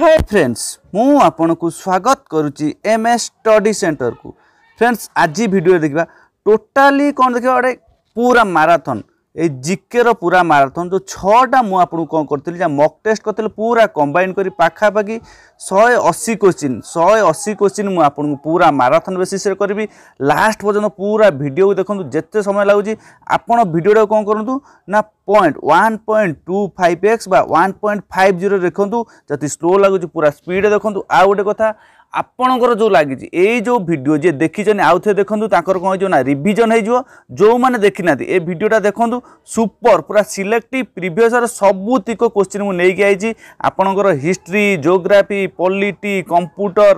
ହେ friends ମୁଁ ଆପଣଙ୍କୁ ସ୍ୱାଗତ କରୁଛି ଏମ୍ ଏସ୍ ଷ୍ଟଡି ସେଣ୍ଟରକୁ ଫ୍ରେଣ୍ଡସ୍ ଆଜି ଭିଡ଼ିଓ ଦେଖିବା ଟୋଟାଲି କ'ଣ ଦେଖିବା ଗୋଟେ ପୁରା ମାରାଥନ୍ ए जिके पूरा माराथन जो छटा मुझे कौन करी मक टेस्ट करते पूरा कंबाइन कर पखापाखि शहे अशी क्वेश्चन शहे अशी क्वेश्चन मुझे पूरा माराथन बेसीस करी लास्ट पर्यटन पूरा भिड को देखूँ जिते समय लगुच भिडटा कौन करूँ ना point one point two five x one point five zero देखूँ जब स्लो लगुच पूरा स्पीड देखूँ आउ गोटे कथा ଆପଣଙ୍କର ଯେଉଁ ଲାଗିଛି ଏଇ ଯେଉଁ ଭିଡ଼ିଓ ଯିଏ ଦେଖିଛନ୍ତି ଆଉ ଥରେ ଦେଖନ୍ତୁ ତାଙ୍କର କ'ଣ ହେଇଯିବ ନା ରିଭିଜନ୍ ହେଇଯିବ ଯେଉଁମାନେ ଦେଖିନାହାନ୍ତି ଏ ଭିଡ଼ିଓଟା ଦେଖନ୍ତୁ ସୁପର ପୁରା ସିଲେକ୍ଟିଭ୍ ପ୍ରିଭିୟସ୍ର ସବୁତିକ କୋଶ୍ଚିନ୍ ମୁଁ ନେଇକି ଆଇଛି ଆପଣଙ୍କର history geography polity computer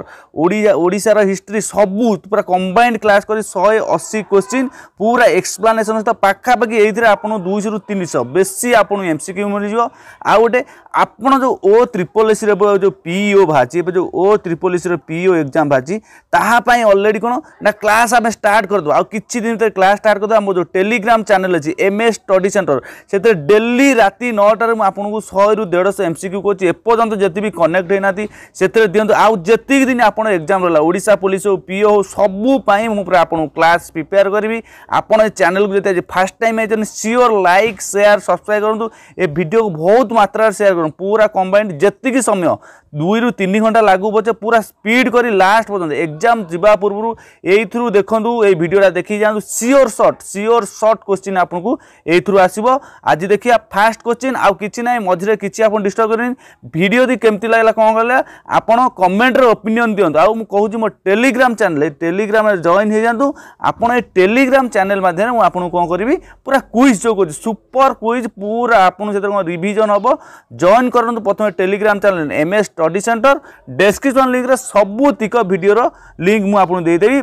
Odia ଓଡ଼ିଶାର ହିଷ୍ଟ୍ରି ସବୁ ପୁରା କମ୍ବାଇଣ୍ଡ କ୍ଲାସ୍ କରି ଶହେ ଅଶୀ କୋଶ୍ଚିନ୍ ପୁରା ଏକ୍ସପ୍ଲାନେସନ୍ ସହିତ ପାଖାପାଖି ଏଇଥିରେ ଆପଣଙ୍କୁ ଦୁଇଶହରୁ ତିନିଶହ ବେଶୀ ଆପଣଙ୍କୁ ଏମ୍ ସି କ୍ୟୁ ମିଳିଯିବ ଆଉ ଗୋଟେ ଆପଣ ଯେଉଁ ଓ ତ୍ରିପଲ୍ ଏସ୍ର ଯେଉଁ ପିଇଓ ବାହାରିଛି ଏବେ ଯେଉଁ ଓ ତ୍ରିପଲ୍ ଏସ୍ର ପିଇଓ ଏକ୍ଜାମ୍ ବାହାରିଛି ତାହା ପାଇଁ ଅଲରେଡ଼ି କ'ଣ ନା କ୍ଲାସ୍ ଆମେ ଷ୍ଟାର୍ଟ କରିଦେବା ଆଉ କିଛି ଦିନ ଭିତରେ କ୍ଲାସ୍ ଷ୍ଟାର୍ଟ କରିଦେବା ଆମ ଯେଉଁ ଟେଲିଗ୍ରାମ୍ ଚ୍ୟାନେଲ୍ ଅଛି ଏମ୍ ଏସ୍ ଷ୍ଟଡି ସେଣ୍ଟର ସେଥିରେ ଡେଲି ରାତି ନଅଟାରେ ମୁଁ ଆପଣଙ୍କୁ ଶହେରୁ ଦେଢ଼ଶହ ଏମ୍ ସି କ୍ୟୁ କରୁଛି ଏପର୍ଯ୍ୟନ୍ତ ଯେତେ ବି କନେକ୍ଟ ହୋଇନାହାନ୍ତି ସେଥିରେ ଦିଅନ୍ତୁ ଆଉ ଯେତିକି ଦିନ ଆପଣ ଏକ୍ଜାମ୍ ରହିଲା ଓଡ଼ିଶା ପୋଲିସ ହେଉ ପିଓ ହେଉ ସବୁ ପାଇଁ ମୁଁ ପୁରା ଆପଣଙ୍କୁ କ୍ଲାସ୍ ପ୍ରିପେୟାର କରିବି ଆପଣ ଏ ଚ୍ୟାନେଲ୍କୁ ଯଦି ଆଜି ଫାର୍ଷ୍ଟ ଟାଇମ୍ ହେଇଛନ୍ତି ସିଓର ଲାଇକ୍ ସେୟାର ସବସ୍କ୍ରାଇବ୍ କରନ୍ତୁ ଏ ଭିଡ଼ିଓକୁ ବହୁତ ମାତ୍ରାରେ ସେୟାର କରନ୍ତୁ କଣ ପୁରା କମ୍ବାଇଣ୍ଡ ଯେତିକି ସମୟ ଦୁଇରୁ ତିନି ଘଣ୍ଟା ଲାଗୁ ପଛେ ପୁରା ସ୍ପିଡ୍ କରି ଲାଷ୍ଟ ପର୍ଯ୍ୟନ୍ତ ଏକ୍ଜାମ୍ ଯିବା ପୂର୍ବରୁ ଏଇଥିରୁ ଦେଖନ୍ତୁ ଏଇ ଭିଡ଼ିଓଟା ଦେଖିକି ଯାଆନ୍ତୁ sure short sure short question ଆପଣଙ୍କୁ ଏଇଥିରୁ ଆସିବ ଆଜି ଦେଖିବା ଫାଷ୍ଟ କୋଶ୍ଚିନ୍ ଆଉ କିଛି ନାହିଁ ମଝିରେ କିଛି ଆପଣ ଡିଷ୍ଟର୍ବ କରିବେନି ଭିଡ଼ିଓ ଯଦି କେମିତି ଲାଗିଲା କ'ଣ କଲେ ଆପଣ କମେଣ୍ଟରେ ଓପିନିଅନ୍ ଦିଅନ୍ତୁ ଆଉ ମୁଁ କହୁଛି ମୋ ଟେଲିଗ୍ରାମ ଚ୍ୟାନେଲ୍ ଟେଲିଗ୍ରାମରେ ଜଏନ୍ ହେଇଯାଆନ୍ତୁ ଆପଣ ଏ ଟେଲିଗ୍ରାମ ଚ୍ୟାନେଲ୍ ମାଧ୍ୟମରେ ମୁଁ ଆପଣଙ୍କୁ କ'ଣ କରିବି ପୁରା କୁଇଜ୍ ଯେଉଁ କରୁଛି ସୁପର କୁଇଜ୍ ପୁରା ଆପଣଙ୍କୁ ସେଥିରେ କ'ଣ ରିଭିଜନ୍ ହେବ ଜଏନ୍ জয়েন করতু প্রথমে Telegram channel M S study centre description লিঙ্করে সবুতিক ভিডিওর লিঙ্ক মু আপনার দিয়েদেবি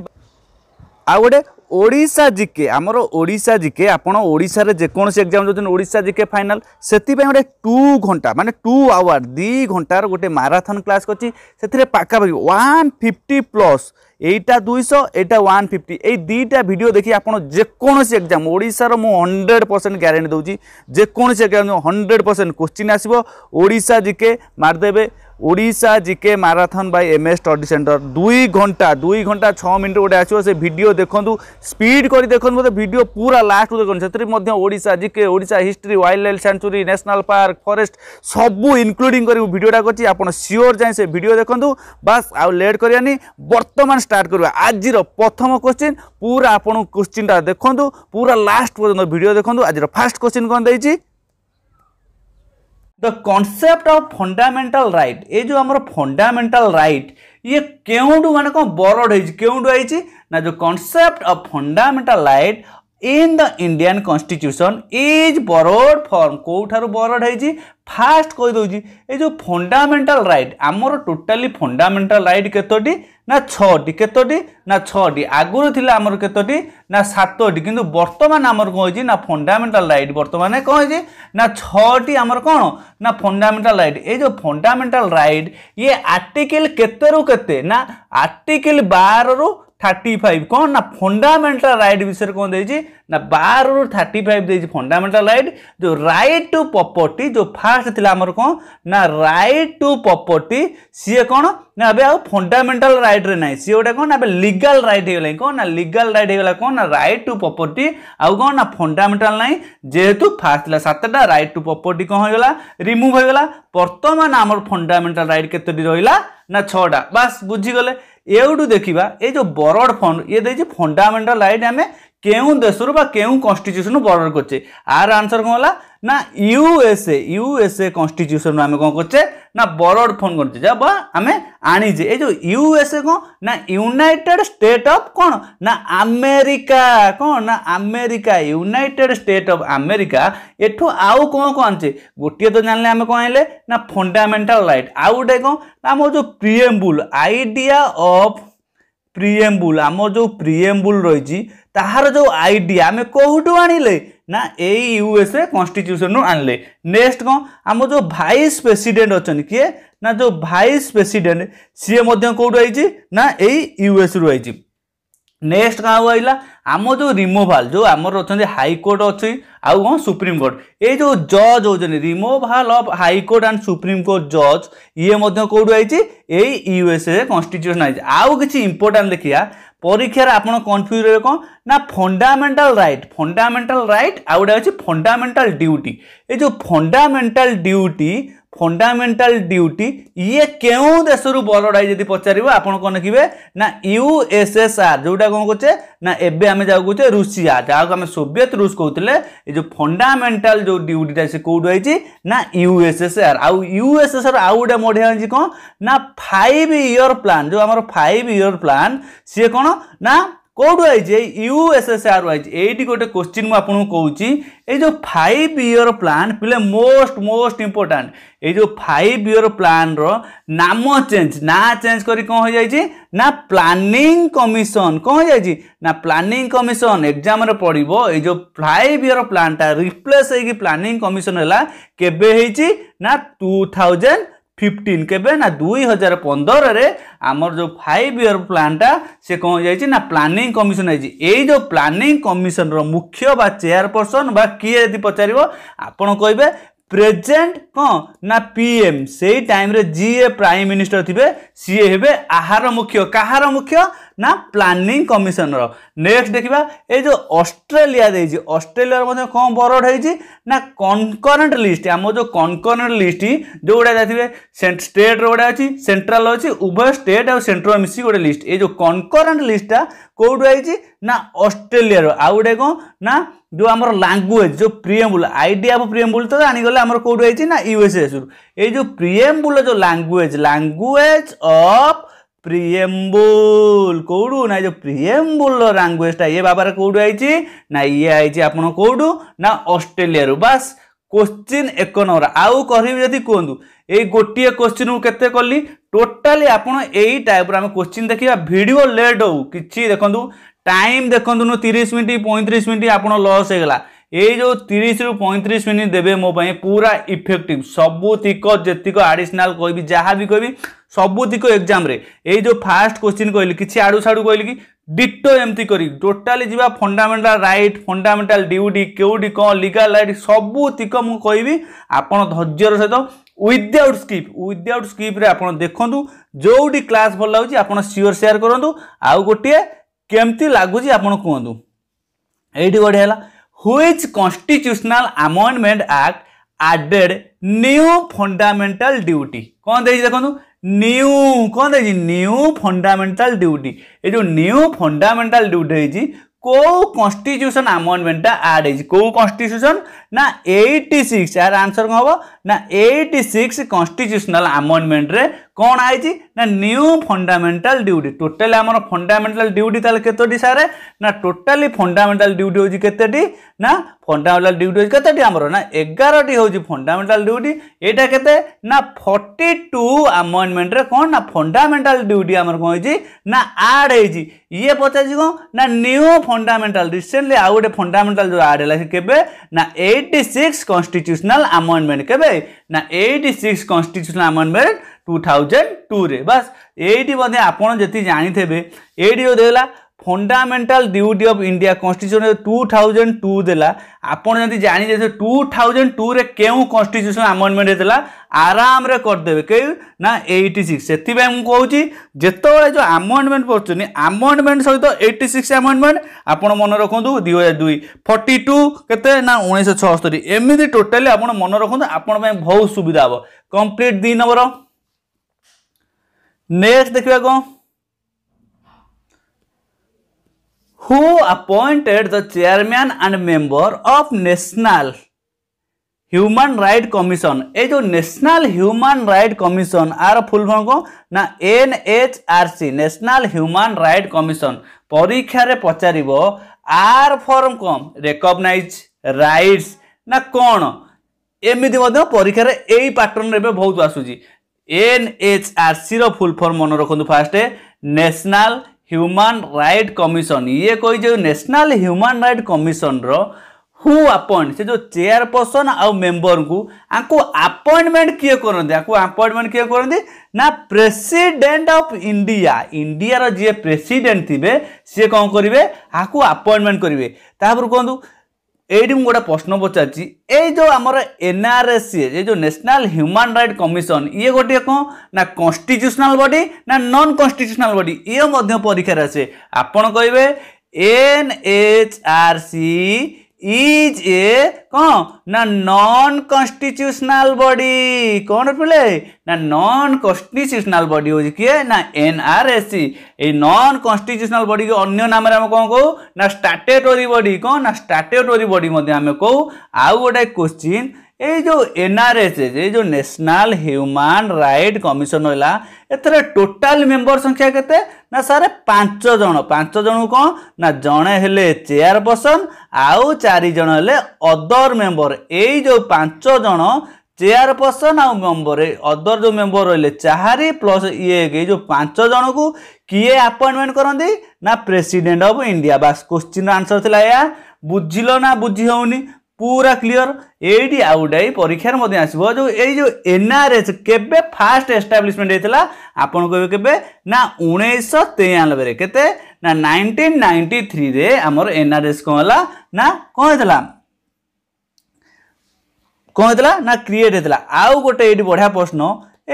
আউ গোটে ଓଡ଼ିଶା ଜିକେ ଆମର ଓଡ଼ିଶା ଜିକେ ଆପଣ ଓଡ଼ିଶାରେ ଯେକୌଣସି ଏକ୍ଜାମ୍ ଦେଉଛନ୍ତି ଓଡ଼ିଶା ଜିକେ ଫାଇନାଲ୍ ସେଥିପାଇଁ ଗୋଟେ ଟୁ ଘଣ୍ଟା ମାନେ ଟୁ ଆୱାର୍ ଦୁଇ ଘଣ୍ଟାର ଗୋଟେ ମାରାଥନ୍ କ୍ଲାସ୍ କରିଛି ସେଥିରେ ପାଖାପାଖି ୱାନ୍ ଫିଫ୍ଟି ପ୍ଲସ୍ এইটা দুইশো এটা ওয়ান ফিফটি এই দুইটা ভিডিও দেখি আপনার যেকোনসি এক্সাম ওড়শার মু হন্ড্রেড পরসেন্ট গ্যারেটি দেছি যেকোনসি এক্সাম হন্ড্রেড পরসেন্ট কোশ্চিন আসব ওড়শা জিকে মারিদেবে Odisha GK marathon by M S study centre দুই ঘন্টা দুই ঘন্টা ছ মিনিট গোটে আসব সে ভিডিও দেখন্তু স্পিড করে দেখুন মতো ভিডিও পুরা লাস্ট দেখুন সেতরে মধ্যে Odisha GK Odisha history wild life sanctuary national park forest সবু ইনক্লুডিং করি ভিডিওটা করছি আপনার সিওর যাই সে ভিডিও দেখন্তু বাস আউ লেট করিবানি বর্তমান স্টার্ট করবা আজির প্রথম কোশ্চিন পুরা আপনার কোশ্চিনটা দেখন্তু পুরা লাস্ট পর্যন্ত ভিডিও দেখন্তু আজির ফার্স্ট কোশ্চিন কোন দিয়েছি the concept of fundamental right ये जो आम फंडामेंटाल रईट ये क्यों मानते कौन बरड हो क्यों ना जो concept of fundamental right in the Indian constitution is borrowed from কোঠার বরড হয়েছি ফার্স্ট কইদি এই যে ফন্ডামেন্টাল রাইট আমার টোটালি ফন্ডামেন্টাল রাইট কতটি না ছটি কতটি না ছটি আগুর লা আমার কতটি না সাতটি কিন্তু বর্তমান আমার কম হয়েছে না ফন্ডামেন্টাল রাইট বর্তমানে কম হয়েছে না ছটি আমার কোণ না ফন্ডামেন্টাল রাইট এই যে ফন্ডামেন্টাল রাইট ইয়ে আর্টিকেল কেতে রু কেতে না আর্টিকেল বার ଥାର୍ଟି ଫାଇଭ୍ କ'ଣ ନା ଫଣ୍ଡାମେଣ୍ଟାଲ୍ ରାଇଟ୍ ବିଷୟରେ କ'ଣ ଦେଇଛି ନା ବାରରୁ ଥାର୍ଟି ଫାଇଭ୍ ଦେଇଛି ଫଣ୍ଡାମେଣ୍ଟାଲ୍ ରାଇଟ୍ ଯେଉଁ ରାଇଟ୍ ଟୁ ପ୍ରପର୍ଟି ଯେଉଁ ଫାର୍ଷ୍ଟ ଥିଲା ଆମର କ'ଣ ନା ରାଇଟ୍ ଟୁ ପ୍ରପର୍ଟି ସିଏ କ'ଣ ନା ଏବେ ଆଉ ଫଣ୍ଡାମେଣ୍ଟାଲ୍ ରାଇଟ୍ରେ ନାହିଁ ସିଏ ଗୋଟେ କ'ଣ ନା ଏବେ ଲିଗାଲ୍ ରାଇଟ୍ ହେଇଗଲାଣି କ'ଣ ନା ଲିଗାଲ୍ ରାଇଟ୍ ହେଇଗଲା କ'ଣ ନା ରାଇଟ୍ ଟୁ ପ୍ରପର୍ଟି ଆଉ କ'ଣ ନା ଫଣ୍ଡାମେଣ୍ଟାଲ୍ ନାହିଁ ଯେହେତୁ ଫାର୍ଷ୍ଟ ଥିଲା ସାତଟା ରାଇଟ୍ ଟୁ ପ୍ରପର୍ଟି କ'ଣ ହେଇଗଲା ରିମୁଭ୍ ହେଇଗଲା ବର୍ତ୍ତମାନ ଆମର ଫଣ୍ଡାମେଣ୍ଟାଲ୍ ରାଇଟ୍ କେତୋଟି ରହିଲା ନା ଛଅଟା ବାସ୍ ବୁଝିଗଲେ ଏଉଠୁ ଦେଖିବା ଏ ଯେଉଁ ବରଡ଼ ଫଣ୍ଡ ଇଏ ଦେଇଛି ଫଣ୍ଡାମେଣ୍ଟାଲ ରାଇଟ୍ ଆମେ କେଉଁ ଦେଶରୁ ବା କେଉଁ କନଷ୍ଟିଚ୍ୟୁସନ୍ ବର୍ଡ଼ର କରିଛେ ଆର ଆନ୍ସର୍ କ'ଣ ହେଲା ନା ୟୁଏସ୍ଏ ୟୁଏସ୍ଏ କନଷ୍ଟିଚ୍ୟୁସନ୍ ଆମେ କ'ଣ କରିଛେ ନା ବର୍ଡ଼ର ଫୋନ୍ କରିଛେ ଯା ବା ଆମେ ଆଣିଛେ ଏ ଯେଉଁ ୟୁଏସ୍ଏ କ'ଣ ନା ୟୁନାଇଟେଡ୍ ଷ୍ଟେଟ୍ ଅଫ୍ କ'ଣ ନା ଆମେରିକା କ'ଣ ନା America United State of America ଏଠୁ ଆଉ କ'ଣ କ'ଣ ଆଣିଛେ ଗୋଟିଏ ତ ଜାଣିଲେ ଆମେ କ'ଣ ଆଣିଲେ ନା ଫଣ୍ଡାମେଣ୍ଟାଲ୍ ରାଇଟ୍ ଆଉ ଗୋଟେ କ'ଣ ନା ଆମର ଯେଉଁ ପ୍ରିଏମ୍ବୁଲ୍ ଆଇଡ଼ିଆ ଅଫ୍ ପ୍ରିଏମ୍ବୁଲ୍ ଆମର ଯେଉଁ ପ୍ରିଏମ୍ବୁଲ୍ ରହିଛି ତାହାର ଯେଉଁ ଆଇଡ଼ିଆ ଆମେ କେଉଁଠୁ ଆଣିଲେ ନା ଏଇ ୟୁଏସ୍ଏ କନଷ୍ଟିଚ୍ୟୁସନ୍ରୁ ଆଣିଲେ ନେକ୍ସଟ କ'ଣ ଆମ ଯେଉଁ ଭାଇସ୍ ପ୍ରେସିଡେଣ୍ଟ ଅଛନ୍ତି କିଏ ନା ଯେଉଁ ଭାଇସ୍ ପ୍ରେସିଡେଣ୍ଟ ସିଏ ମଧ୍ୟ କେଉଁଠୁ ଆଇଛି ନା ଏଇ ୟୁଏସ୍ରୁ ଆଇଛି ନେକ୍ସଟ କାହାକୁ ଆଇଲା ଆମ ଯେଉଁ ରିମୋଭାଲ ଯେଉଁ ଆମର ଅଛନ୍ତି ହାଇକୋର୍ଟ ଅଛି ଆଉ କ'ଣ ସୁପ୍ରିମକୋର୍ଟ ଏଇ ଯେଉଁ ଜଜ୍ ହେଉଛନ୍ତି removal of High Court and Supreme Court ଜଜ୍ ଇଏ ମଧ୍ୟ କେଉଁଠୁ ଆଇଛି ଏଇ ୟୁଏସ୍ଏ କନଷ୍ଟିଚ୍ୟୁସନ୍ ଆଇଛି ଆଉ କିଛି ଇମ୍ପୋର୍ଟାଣ୍ଟ ଦେଖିବା ପରୀକ୍ଷାରେ ଆପଣ କନଫ୍ୟୁଜ୍ ରହିବେ କ'ଣ ନା ଫଣ୍ଡାମେଣ୍ଟାଲ ରାଇଟ୍ ଫଣ୍ଡାମେଣ୍ଟାଲ ରାଇଟ୍ ଆଉ ଗୋଟେ ଅଛି ଫଣ୍ଡାମେଣ୍ଟାଲ ଡ୍ୟୁଟି ଏ ଯେଉଁ ଫଣ୍ଡାମେଣ୍ଟାଲ ଡ୍ୟୁଟି ଫଣ୍ଡାମେଣ୍ଟାଲ ଡ୍ୟୁଟି ଇଏ କେଉଁ ଦେଶରୁ ବରଡ଼ ହେଇ ଯଦି ପଚାରିବ ଆପଣ କ'ଣ ଲେଖିବେ ନା ୟୁଏସ୍ଏସ୍ଆର୍ ଯେଉଁଟା କ'ଣ କହୁଛେ ନା ଏବେ ଆମେ ଯାହାକୁ କହୁଛେ ରୁଷିଆ ଯାହାକୁ ଆମେ ସୋଭିଏତ ରୁଷ କହୁଥିଲେ ଏ ଯେଉଁ ଫଣ୍ଡାମେଣ୍ଟାଲ ଯେଉଁ ଡ୍ୟୁଟିଟା ସେ କେଉଁଠୁ ହେଇଛି ନା ୟୁଏସ୍ଏସ୍ଆର୍ ଆଉ ୟୁଏସ୍ଏସ୍ଆର୍ ଆଉ ଗୋଟେ ମଢ଼ିଆ ହେଇଛି କ'ଣ ନା ଫାଇଭ୍ ଇୟର୍ ପ୍ଲାନ୍ ଯେଉଁ ଆମର ଫାଇଭ୍ ଇୟର୍ ପ୍ଲାନ୍ ସିଏ କ'ଣ ନା কোটু আইছে ইউএসএসআর ওয়াইজ এইটি গোটে কোশ্চিন মু আপনার কৌছি এই যে ফাইভ ইয়র প্লান পিলে মোস্ট মোস্ট ইম্পর্টাট এই যে ফাইভ ইয়র প্লানর নাম চেঞ্জ না চেঞ্জ করে কম হয়ে যাই না প্লানিং কমিশন কম হয়ে যাই না প্লানিং কমিশন এক্সামে পড়ব এই যে ফাইভ ইয়র প্লানটা রিপ্লেস হয়ে প্লানিং কমিশন হল কেবে হয়েছি না টু থাউজেন্ড ফিফটিন কেবে না দুই হাজার পনেরে আমার যে ফাইভ ইয়র প্ল্যানটা সে কম যাইছে না প্ল্যানিং কমিশন হয়েছে এই যে প্ল্যানিং কমিশনর মুখ্য বা চেয়ারপর্সন বা কিয়ে যদি পচারিব আপনার কহবে প্রেজেন্ট কম না পিএম সেই টাইমরে যিয়ে প্রাইম মিনিষ্টর থিবে সিয়ে হেবে আহার মুখ্য কাহার মুখ্য ନା ପ୍ଲାନିଂ କମିଶନର ନେକ୍ସଟ ଦେଖିବା ଏଇ ଯେଉଁ ଅଷ୍ଟ୍ରେଲିଆ ଦେଇଛି ଅଷ୍ଟ୍ରେଲିଆର ମଧ୍ୟ କ'ଣ ବରଡ଼ ହେଇଛି ନା କନକରେଣ୍ଟ ଲିଷ୍ଟ ଆମ ଯେଉଁ କନକରେଣ୍ଟ ଲିଷ୍ଟ ଯେଉଁଗୁଡ଼ା ଯାଇଥିବେ ଷ୍ଟେଟ୍ର ଗୋଟେ ଅଛି ସେଣ୍ଟ୍ରାଲ ଅଛି ଉଭୟ ଷ୍ଟେଟ୍ ଆଉ ସେଣ୍ଟ୍ରାଲ ମିଶିକି ଗୋଟେ ଲିଷ୍ଟ ଏଇ ଯେଉଁ କନକରେଣ୍ଟ ଲିଷ୍ଟଟା କେଉଁଠୁ ଆଇଛି ନା ଅଷ୍ଟ୍ରେଲିଆରୁ ଆଉ ଗୋଟେ କ'ଣ ନା ଯେଉଁ ଆମର ଲାଙ୍ଗୁଏଜ୍ ଯେଉଁ ପ୍ରିଏମ୍ବୁଲ ଆଇଡ଼ିଆ ଅଫ୍ ପ୍ରିଏମ୍ବୁଲ ତ ଜାଣିଗଲେ ଆମର କେଉଁଠୁ ହେଇଛି ନା ୟୁଏସ୍ଏସ୍ରୁ ଏଇ ଯେଉଁ ପ୍ରିଏମ୍ବୁଲ ଯେଉଁ ଲାଙ୍ଗୁଏଜ୍ ଲାଙ୍ଗୁଏଜ୍ ଅଫ୍ ପ୍ରିଏମ୍ବୁଲ କେଉଁଠୁ ନା ଏ ଯେଉଁ ପ୍ରିଏମ୍ବୁଲର ଲାଙ୍ଗୁଏଜଟା ଇଏ ବାବାରେ କେଉଁଠୁ ଆଇଛି ନା ଇଏ ଆଇଛି ଆପଣ କେଉଁଠୁ ନା ଅଷ୍ଟ୍ରେଲିଆରୁ ବାସ୍ କୋଶ୍ଚିନ୍ ଏକ ନମ୍ବର ଆଉ କହିବି ଯଦି କୁହନ୍ତୁ ଏଇ ଗୋଟିଏ କୋଶ୍ଚିନ୍ ମୁଁ କେତେ କଲି ଟୋଟାଲି ଆପଣ ଏଇ ଟାଇପ୍ର ଆମେ କୋଶ୍ଚିନ୍ ଦେଖିବା ଭିଡ଼ିଓ ଲେଟ୍ ହେଉ କିଛି ଦେଖନ୍ତୁ ଟାଇମ୍ ଦେଖନ୍ତୁ ତିରିଶ ମିନିଟ୍ ପଇଁତିରିଶ ମିନିଟ୍ ଆପଣ ଲସ୍ ହେଇଗଲା ଏଇ ଯେଉଁ ତିରିଶରୁ ପଇଁତିରିଶ ମିନିଟ୍ ଦେବେ ମୋ ପାଇଁ ପୁରା ଇଫେକ୍ଟିଭ୍ ସବୁତିକ ଯେତିକ ଆଡ଼ିସନାଲ୍ କହିବି ଯାହା ବି କହିବି ସବୁତିକ ଏକ୍ଜାମ୍ରେ ଏଇ ଯେଉଁ ଫାଷ୍ଟ କ୍ୱେଶ୍ଚିନ୍ କହିଲି କିଛି ଆଡ଼ୁ ସାଡ଼ୁ କହିଲି କି ଡିଟୋ ଏମିତି କରି ଟୋଟାଲି ଯିବା ଫଣ୍ଡାମେଣ୍ଟାଲ ରାଇଟ୍ ଫଣ୍ଡାମେଣ୍ଟାଲ ଡ୍ୟୁଟି କେଉଁଠି କ'ଣ ଲିଗାଲ ରାଇଟ୍ ସବୁତିକ ମୁଁ କହିବି ଆପଣ ଧୈର୍ଯ୍ୟର ସହିତ ୱିଦାଉଟ୍ ସ୍କିପ୍ ୱିଦାଉଟ୍ ସ୍କିପ୍ରେ ଆପଣ ଦେଖନ୍ତୁ ଯେଉଁଠି କ୍ଲାସ୍ ଭଲ ଲାଗୁଛି ଆପଣ ସିଓର ସେୟାର କରନ୍ତୁ ଆଉ ଗୋଟିଏ କେମିତି ଲାଗୁଛି ଆପଣ କୁହନ୍ତୁ ଏଇଠି ବଢ଼ିଆ ହେଲା which constitutional amendment act added new fundamental duty कौन दे देखो न्यू कौन दे न्यू फंडामेंटाल ड्यूटी ये जो न्यू फंडामेंटाल ड्यूटी कौ कन्स्टिट्यूशन आमेंडमेंटा आड हो कन्स्टिट्यूशन ना 86 यार आंसर कौन हम ना 86 कन्स्टिट्यूशनल आमेंडमेंट रे कौन आई ना न्यू फंडामेंटल ड्यूटी टोटाली आम फंडामेंटल ड्यूटी तेल के सारे ना टोटाली फंडामेटाल ड्यूटी हूँ केतोटी ना फंडामेंटाल ड्यूटी हूँ केतोटी आमर ना एगारटी हूँ फंडामेंटाल ड्यूटी यहाँ के फर्टी टू आमेंडमेंट कौन ना फंडामेटाल ड्यूटी आमर कौन हो ना आड हो ये पचार कौन ना न्यू फंडामेंटाल रिसेंटली आउ गोटे फंडामेंटाल जो आड है केवे ना एट्टी सिक्स कन्स्टिट्यूशनाल आमेंडमेंट केवे ना eighty six constitutional amendment two thousand ଟୁରେ ବାସ୍ ଏଇଠି ମଧ୍ୟ ଆପଣ ଯେତିକି ଜାଣିଥିବେ ଏଇଠି ଯେଉଁ ଦେଲା fundamental duty of India constitution two thousand two ଦେଲା ଆପଣ ଯଦି ଜାଣିଯାଇଥିବେ ଟୁ ଥାଉଜେଣ୍ଡ ଟୁରେ କେଉଁ କନଷ୍ଟିଚ୍ୟୁସନ୍ ଆମେଣ୍ଡମେଣ୍ଟ ହେଇଥିଲା ଆରାମରେ କରିଦେବେ କେହି ନା ଏଇଟି ସିକ୍ସ ସେଥିପାଇଁ ମୁଁ କହୁଛି ଯେତେବେଳେ ଯେଉଁ ଆମେଣ୍ଡମେଣ୍ଟ କରୁଛନ୍ତି ଆମେଣ୍ଡମେଣ୍ଟ ସହିତ ଏଇଟି ସିକ୍ସ ଆମେଣ୍ଡମେଣ୍ଟ ଆପଣ ମନେ ରଖନ୍ତୁ ଦୁଇ ହଜାର ଦୁଇ ଫର୍ଟି ଟୁ କେତେ ନା ଉଣେଇଶହ ଛଅସ୍ତରୀ ଏମିତି ଟୋଟାଲି ଆପଣ ମନେ ରଖନ୍ତୁ ଆପଣଙ୍କ ପାଇଁ ବହୁତ ସୁବିଧା ହେବ କମ୍ପ୍ଲିଟ୍ ଦୁଇ ନମ୍ବର नेक्स्ट देखिए आगो who appointed the chairman and member of National Human Right Commission ये जो नेशनल ह्यूमन राइट कमीशन आर फुल फॉर्म को ना एन नेशनल ह्यूमन राइट कमीशन परीक्षार पचार आर फॉर्म कम रेकग्नाइज राइट्स ना कौन ଏମିତି ମଧ୍ୟ ପରୀକ୍ଷାରେ ଏଇ ପାଟର୍ନ ଏବେ ବହୁତ ଆସୁଛି એનએચઆરસીર ફૂલ ફର୍ମ ମନେ ରଖନ୍ତୁ first National Human Right Commission ଇଏ କହିଛି ନ୍ୟାସନାଲ ହ୍ୟୁମାନ ରାଇଟ୍ କମିଶନର ହୁ ଆପଏଣ୍ଟ ସେ ଯେଉଁ ଚେୟାରପର୍ସନ ଆଉ ମେମ୍ବରଙ୍କୁ ଆଙ୍କୁ ଆପଏଣ୍ଟମେଣ୍ଟ କିଏ କରନ୍ତି ଆଙ୍କୁ ଆପଏଣ୍ଟମେଣ୍ଟ କିଏ କରନ୍ତି ନା ପ୍ରେସିଡେଣ୍ଟ ଅଫ୍ ଇଣ୍ଡିଆ ଇଣ୍ଡିଆର ଯିଏ ପ୍ରେସିଡେଣ୍ଟ ଥିବେ ସିଏ କ'ଣ କରିବେ ଆକୁ ଆପଏଣ୍ଟମେଣ୍ଟ କରିବେ ତାପରେ କୁହନ୍ତୁ ଏଇଠି ମୁଁ ଗୋଟେ ପ୍ରଶ୍ନ ପଚାରିଛି ଏଇ ଯେଉଁ ଆମର ଏନ୍ ଆର୍ ଏସ୍ ସି ଏ ଯେଉଁ ନ୍ୟାସନାଲ୍ ହ୍ୟୁମାନ୍ ରାଇଟ୍ କମିଶନ ଇଏ ଗୋଟିଏ କ'ଣ ନା କନଷ୍ଟିଚ୍ୟୁସନାଲ୍ ବଡି ନା ନନ୍ କନଷ୍ଟିଚ୍ୟୁସନାଲ୍ ବଡି ଇଏ ମଧ୍ୟ ପରୀକ୍ଷାରେ ଆସେ ଆପଣ କହିବେ N H R C is a কঁ না নন কনস্টিটিউশনাল বডি কোণ পিলে না নন কনস্টিটিউশনাল বডি হচ্ছে কি না এনআরএসি এই নন কনস্টিটিউশনাল বডি কি অন্য নামে আমি কম কৌ না স্টাটেটোরি বডি কম না স্টাটেটোরি বডি মধ্যে আমি কৌ আউ গোটাই কোশ্চিন এই যে এনআরএসএস এই যে ন্যাশনাল হ্যুমান রাইট কমিশন হল এতে টোটাল মেম্বর সংখ্যা কেতে ନା ସାର୍ ପାଞ୍ଚ ଜଣ ପାଞ୍ଚ ଜଣକୁ କ'ଣ ନା ଜଣେ ହେଲେ ଚେୟାରପର୍ସନ୍ ଆଉ ଚାରି ଜଣ ହେଲେ ଅଦର୍ ମେମ୍ବର ଏଇ ଯେଉଁ ପାଞ୍ଚ ଜଣ ଚେୟାରପର୍ସନ୍ ଆଉ ମେମ୍ବର ଅଦର୍ ଯେଉଁ ମେମ୍ବର ରହିଲେ ଚାରି ପ୍ଲସ୍ ଇଏ ଏଇ ଯେଉଁ ପାଞ୍ଚ ଜଣକୁ କିଏ ଆପଏଣ୍ଟମେଣ୍ଟ କରନ୍ତି ନା ପ୍ରେସିଡେଣ୍ଟ ଅଫ୍ ଇଣ୍ଡିଆ ବାସ୍ କୋଶ୍ଚିନ୍ର ଆନ୍ସର୍ ଥିଲା ଏହା ବୁଝିଲ ନା ବୁଝି ହେଉନି পুরা ক্লিয়র এইটি আউডাই পরীক্ষার মধ্যে আসব যে এই যে এনআরএচ কেবে ফার্স্ট এস্টাবলিশমেন্ট হয়েছিল আপনার কেবে কেবে না উনিশশো তেয়ানবে কেতে না নাইনটিন নাইনটি থ্রিরে আমার এনআরএচ কম হল না কম হয়েছিল কম হয়েছিল না ক্রিয়েট হয়েছিল আউ গোটে এইটি বঢ়িয়া প্রশ্ন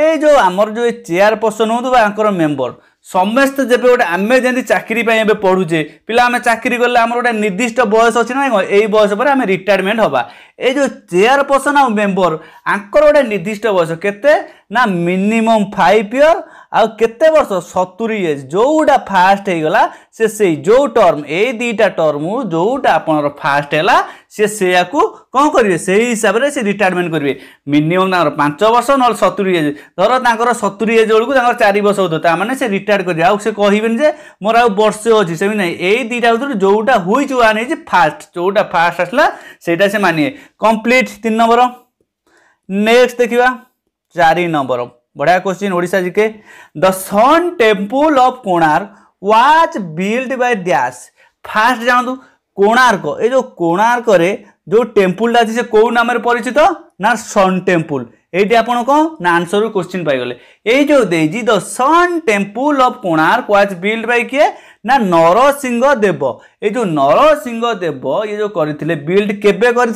এই যে আমার যে চেয়ার পর্সন হুম বা মেম্বর ସମସ୍ତେ ଯେବେ ଗୋଟେ ଆମେ ଯେମିତି ଚାକିରି ପାଇଁ ଏବେ ପଢ଼ୁଛେ ପିଲା ଆମେ ଚାକିରି କଲେ ଆମର ଗୋଟେ ନିର୍ଦ୍ଦିଷ୍ଟ ବୟସ ଅଛି ନା କ'ଣ ଏଇ ବୟସ ପରେ ଆମେ ରିଟାୟାରମେଣ୍ଟ ହେବା ଏଇ ଯେଉଁ ଚେୟାର ପର୍ସନ୍ ଆଉ ମେମ୍ବର୍ ଆଙ୍କର ଗୋଟେ ନିର୍ଦ୍ଦିଷ୍ଟ ବୟସ କେତେ ନା ମିନିମମ୍ ଫାଇଭ୍ ଇୟର୍ ଆଉ କେତେ ବର୍ଷ ସତୁରି ଇୟର୍ସ ଯେଉଁଟା ଫାଷ୍ଟ ହେଇଗଲା ସେ ସେଇ ଯେଉଁ ଟର୍ମ ଏଇ ଦୁଇଟା ଟର୍ମ ଯେଉଁଟା ଆପଣଙ୍କର ଫାଷ୍ଟ ହେଲା ସେ ସେୟାକୁ କ'ଣ କରିବେ ସେହି ହିସାବରେ ସେ ରିଟାୟାରମେଣ୍ଟ କରିବେ ମିନିମମ୍ ତାଙ୍କର ପାଞ୍ଚ ବର୍ଷ ନହେଲେ ସତୁରି ଇୟର୍ସ ଧର ତାଙ୍କର ସତୁରି ଇୟର୍ସ ବେଳକୁ ତାଙ୍କର ଚାରି ବର୍ଷ ହେଉଥିବ ତା'ମାନେ ସେ ରିଟାୟାର୍ଡ କରିବେ ଆଉ ସେ କହିବେନି ଯେ ମୋର ଆଉ ବର୍ଷେ ଅଛି ସେମି ନାହିଁ ଏଇ ଦୁଇଟା ଭିତରୁ ଯେଉଁଟା ହୋଇଛି ୱାନ୍ ହେଇଛି ଫାଷ୍ଟ ଯେଉଁଟା ଫାଷ୍ଟ ଆସିଲା ସେଇଟା ସେ ମାନିବେ କମ୍ପ୍ଲିଟ୍ ତିନି ନମ୍ବର ନେକ୍ସଟ ଦେଖିବା ଚାରି ନମ୍ବର বঢ়িয়া question Odisha GK the sun temple of Konark was build by দ্যাস ফার্স্ট জানতু কোণার্ক এই যে কোণার্করে যে টেম্পলটা আছে সে কেউ নামের পরিচিত না সন টেম্পল এইটি আপনার কম না আনসর কোশ্চিন পাইগলে এই যে দিয়েছি the sun temple of Konark was build by কি না নরসিংহ দেব এই যে নরসিংহ দেব ইয়ে যে করে বিল্ড কেবে করে